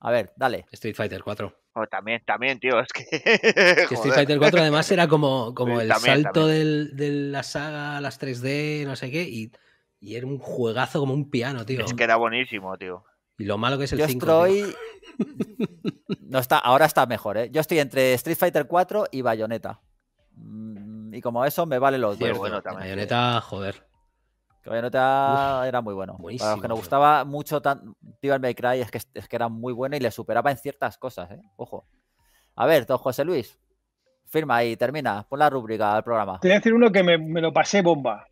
a ver, dale. Street Fighter 4. Oh, también, también, tío, es que... <laughs> Street Fighter 4 además era como, como el salto de la saga a las 3D, no sé qué, y, era un juegazo como un piano, tío. Es que era buenísimo, tío. Y lo malo que es el Yo estoy... <laughs> no está, ahora está mejor, ¿eh? Yo estoy entre Street Fighter 4 y Bayonetta. Mm, y como eso me vale los dos. Bueno, Bayonetta, joder no te era muy bueno. Para que nos gustaba mucho tan, Devil Cry es que, es que era muy bueno y le superaba en ciertas cosas, ¿eh? Ojo. A ver, don José Luis, firma y termina, pon la rúbrica al programa. Te voy a decir uno que me, lo pasé bomba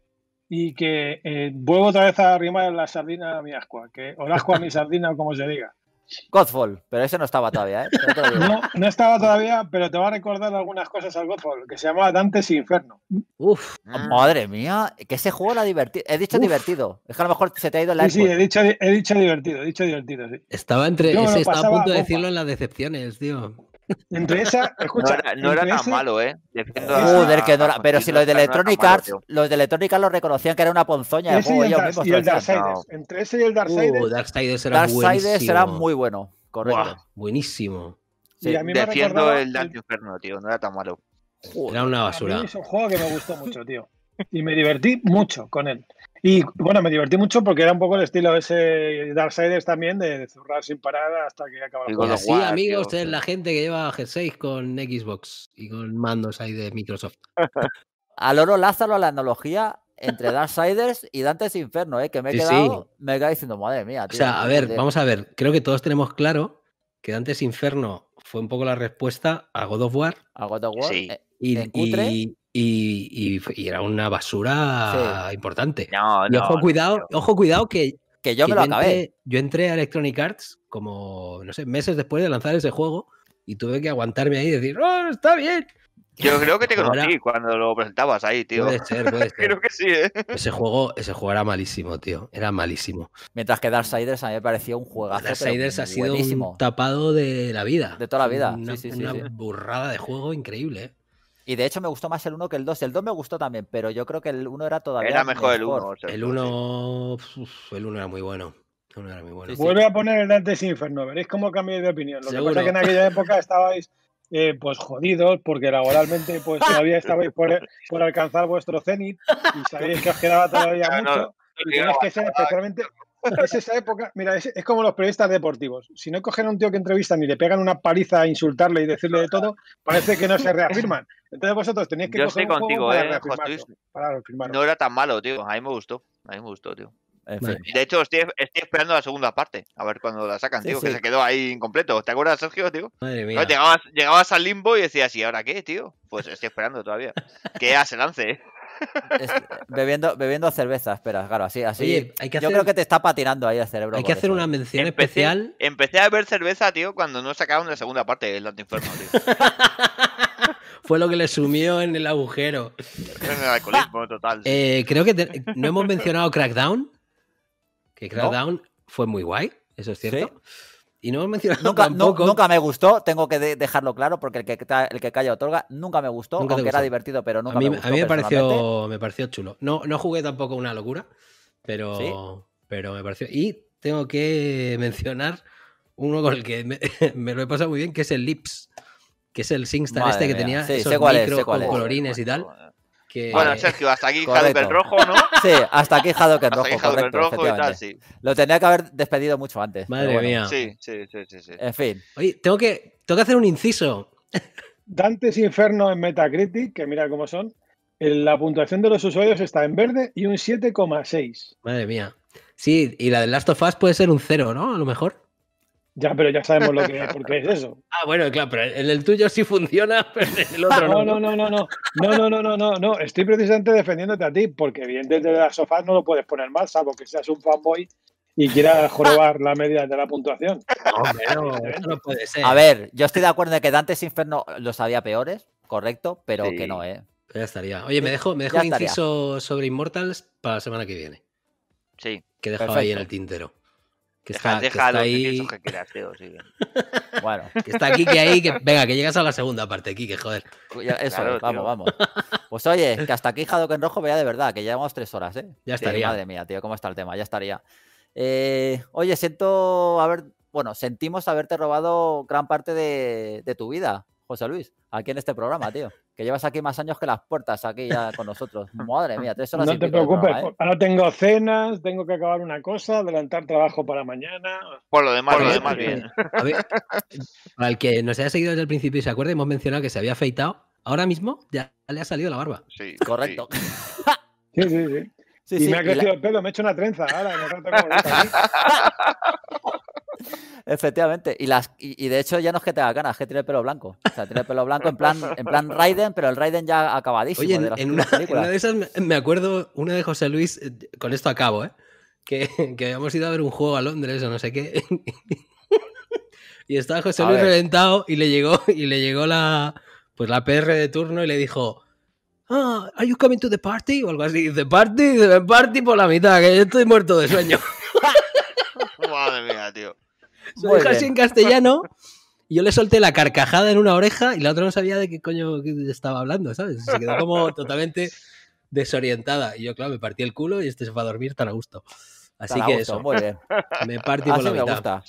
y que eh, vuelvo otra vez a arrimar la sardina a mi ascua, que o la a mi <laughs> sardina como se diga. Godfall, pero ese no estaba todavía, ¿eh? No, estaba todavía, pero te va a recordar algunas cosas al Godfall, que se llamaba Dantes Inferno. Uf, ah. madre mía, que ese juego ha divertido. He dicho divertido, es que a lo mejor se te ha ido la. Sí, sí, he dicho, he dicho divertido, dicho divertido, Estaba entre. estaba a punto de decirlo en las decepciones, tío. Entre esa. Escucha, no era, no era tan malo, ¿eh? Defiendo Joder, que no era... Pero si los de Electronic Arts, los de Electronic Arts lo reconocían que era una ponzoña. y, el, el Entre ese y el Darksiders. Uh, Darksiders era muy bueno, correcto. buenísimo. Sí, defiendo el Dark Inferno, tío, no era tan malo. era una basura. es un juego que me gustó mucho, tío. Y me divertí mucho con él. Y bueno, me divertí mucho porque era un poco el estilo ese Darksiders también, de, zurrar sin parar hasta que acababa el juego. Sí, amigos, es la gente que lleva G6 con Xbox y con mandos ahí de Microsoft. <laughs> Al oro Lázaro la analogía entre Darksiders y Dantes Inferno, ¿eh? que me he, quedado, diciendo, madre mía. Tío, o sea, a ver, vamos a ver, creo que todos tenemos claro que Dantes Inferno fue un poco la respuesta a God of War. A God of War. Eh, y, en y, y, era una basura importante. No, no, ojo, cuidado, ojo, cuidado que. Que yo lo Entré, yo entré a Electronic Arts como, no sé, meses después de lanzar ese juego y tuve que aguantarme ahí y decir, ¡Oh, está bien! Yo creo que te <laughs> conocí cuando lo presentabas ahí, tío. <laughs> creo que sí, ¿eh? Ese juego, ese juego era malísimo, tío. Era malísimo. Mientras que Darksiders a mí me parecía un juegazo. Darksiders ha sido un tapado de la vida. De toda la vida. Una, burrada de juego increíble, ¿eh? Y de hecho me gustó más el 1 que el 2. El 2 me gustó también, pero yo creo que el 1 era todavía. Era mejor, el 1. El 1 era muy bueno. El Vuelve a poner el antes Inferno, veréis cómo cambié de opinión. Lo que pasa es que en aquella época estabais eh, pues, jodidos, porque laboralmente pues <laughs> todavía estabais por, alcanzar vuestro cenit y sabéis que os quedaba todavía <laughs> mucho. y tenéis que ser especialmente <laughs> es esa época. Mira, es, como los periodistas deportivos. Si no cogen a un tío que entrevistan y le pegan una paliza a insultarle y decirle de todo, parece que no se reafirman. Entonces vosotros tenéis que. Yo estoy contigo, eh, No era tan malo, tío. A mí me gustó. A mí me gustó, tío. De hecho, estoy, esperando la segunda parte, a ver cuando la sacan, tío, que se quedó ahí incompleto. ¿Te acuerdas, Sergio, tío? Madre pues mía. llegabas, al limbo y decías, ¿y ahora qué, tío? Pues estoy esperando todavía. <laughs> que hace lance, eh bebiendo, bebiendo cerveza, espera, claro, así, así. Yo creo que te está patinando ahí el cerebro. Hay que hacer una ¿eh? mención especial. Empecé a beber cerveza, tío, cuando no sacaron la segunda parte del Antiinferno, tío. <laughs> Fue lo que le sumió en el agujero. Eh, creo que no hemos mencionado Crackdown. Que Crackdown fue muy guay, eso es cierto. Y no hemos nunca, nunca me gustó, tengo que dejarlo claro, porque el que, el que calla otorga nunca me gustó, aunque era divertido, pero nunca mí, me gustó. A mí me pareció, me pareció chulo. No, no jugué tampoco una locura, pero, pero me pareció. Y tengo que mencionar uno con el que <laughs> me, lo he pasado muy bien, que es el Lips, que es el SingStar este que tenía con colorines y tal. Bueno, Sergio, hasta aquí el rojo, ¿no? <laughs> Sí, hasta aquí Jadok rojo. rojo Lo tenía que haber despedido mucho antes. Madre mía. Sí, sí, sí, sí, En fin. Oye, tengo que, tengo hacer un inciso. Dantes Inferno en Metacritic, que mira cómo son. La puntuación de los usuarios está en verde y un 7,6. Madre mía. Sí, y la de Last of Us puede ser un 0, ¿no? A lo mejor. Ya, pero ya sabemos lo que es, eso. <laughs> Ah, bueno, claro, pero en el tuyo sí funciona, <laughs> pero el otro no. No, no, no, no, no, no, no, no, no, no. Estoy precisamente defendiéndote a ti, porque evidentemente desde la sofá no lo puedes poner mal, salvo que seas un fanboy y quieras jorobar la media de la puntuación. No, puede ser. A ver, yo estoy de acuerdo en que Dantes Inferno los había peores, correcto, pero que no, ¿eh? Ya estaría. Oye, me dejo, me un inciso sobre Immortals para la semana que viene. Sí. Que he ahí en el tintero. Que está, ahí. Que <laughs> Bueno. Que está Kike ahí. venga, que llegas a la segunda parte, Kike, joder. eso, vamos, vamos. Pues oye, que hasta aquí que en Rojo vea de verdad, que llevamos tres horas, ¿eh? Ya estaría. madre mía, tío, ¿cómo está el tema? Ya estaría. Eh, oye, siento haber. Bueno, sentimos haberte robado gran parte de tu vida. José Luis, aquí en este programa, tío. Que llevas aquí más años que las puertas aquí ya con nosotros. Madre mía, tres horas. No te preocupes, ¿eh? ahora tengo cenas, tengo que acabar una cosa, adelantar trabajo para mañana. Por lo demás, lo demás, bien. para el que nos haya seguido desde el principio y se acuerde, hemos mencionado que se había afeitado. Ahora mismo ya le ha salido la barba. Sí, correcto. sí, sí. sí. y me ha crecido el pelo, me he hecho una trenza ahora. Me <laughs> Efectivamente. Y, las, y, de hecho ya no es que te haga ganas, es que tiene pelo blanco. O sea, tiene pelo blanco en plan, en plan Raiden, pero el Raiden ya acabadísimo. en, una, de esas me acuerdo, una de José Luis, eh, con esto acabo, ¿eh? que, habíamos ido a ver un juego a Londres o no sé qué. <laughs> y estaba José Luis reventado y le llegó, y le llegó la, pues la PR de turno y le dijo... Ah, ¿are you coming to the party? O algo así. The party, the party por la mitad, que yo estoy muerto de sueño. <laughs> <laughs> Madre mía, tío. Lo así en castellano. Y yo le solté la carcajada en una oreja y la otra no sabía de qué coño estaba hablando, ¿sabes? Se quedó como totalmente desorientada. Y yo, claro, me partí el culo y este se va a dormir tan a gusto. Así que eso. Me partí por la mitad.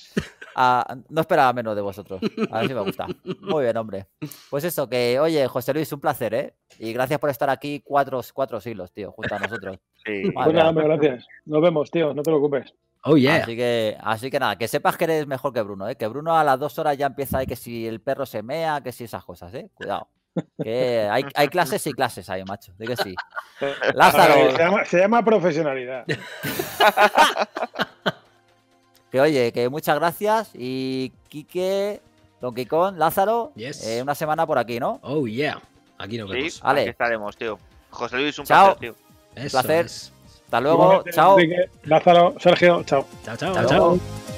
Ah, no esperaba menos de vosotros. A ver si me gusta. Muy bien, hombre. Pues eso, que oye, José Luis, un placer, ¿eh? Y gracias por estar aquí cuatro, cuatro siglos, tío, junto a nosotros. <laughs> Sí. Pues gracias. Nos vemos, tío, no te preocupes. Oh, Así que, así que nada, que sepas que eres mejor que Bruno, ¿eh? Que Bruno a las dos horas ya empieza ¿eh? que si el perro se mea, que si esas cosas, ¿eh? Cuidado. Que hay, clases y clases ahí, macho. Digo. sí. <laughs> Lázaro. se, llama, se llama profesionalidad. <laughs> Que oye, que muchas gracias y Quique, Don Quicón, Lázaro, eh, una semana por aquí, ¿no? Oh, yeah. Aquí nos vemos. aquí estaremos, tío. José Luis, un placer, tío. Un placer. Hasta luego. chao. Lázaro, Sergio, Chao, chao. chao. chao.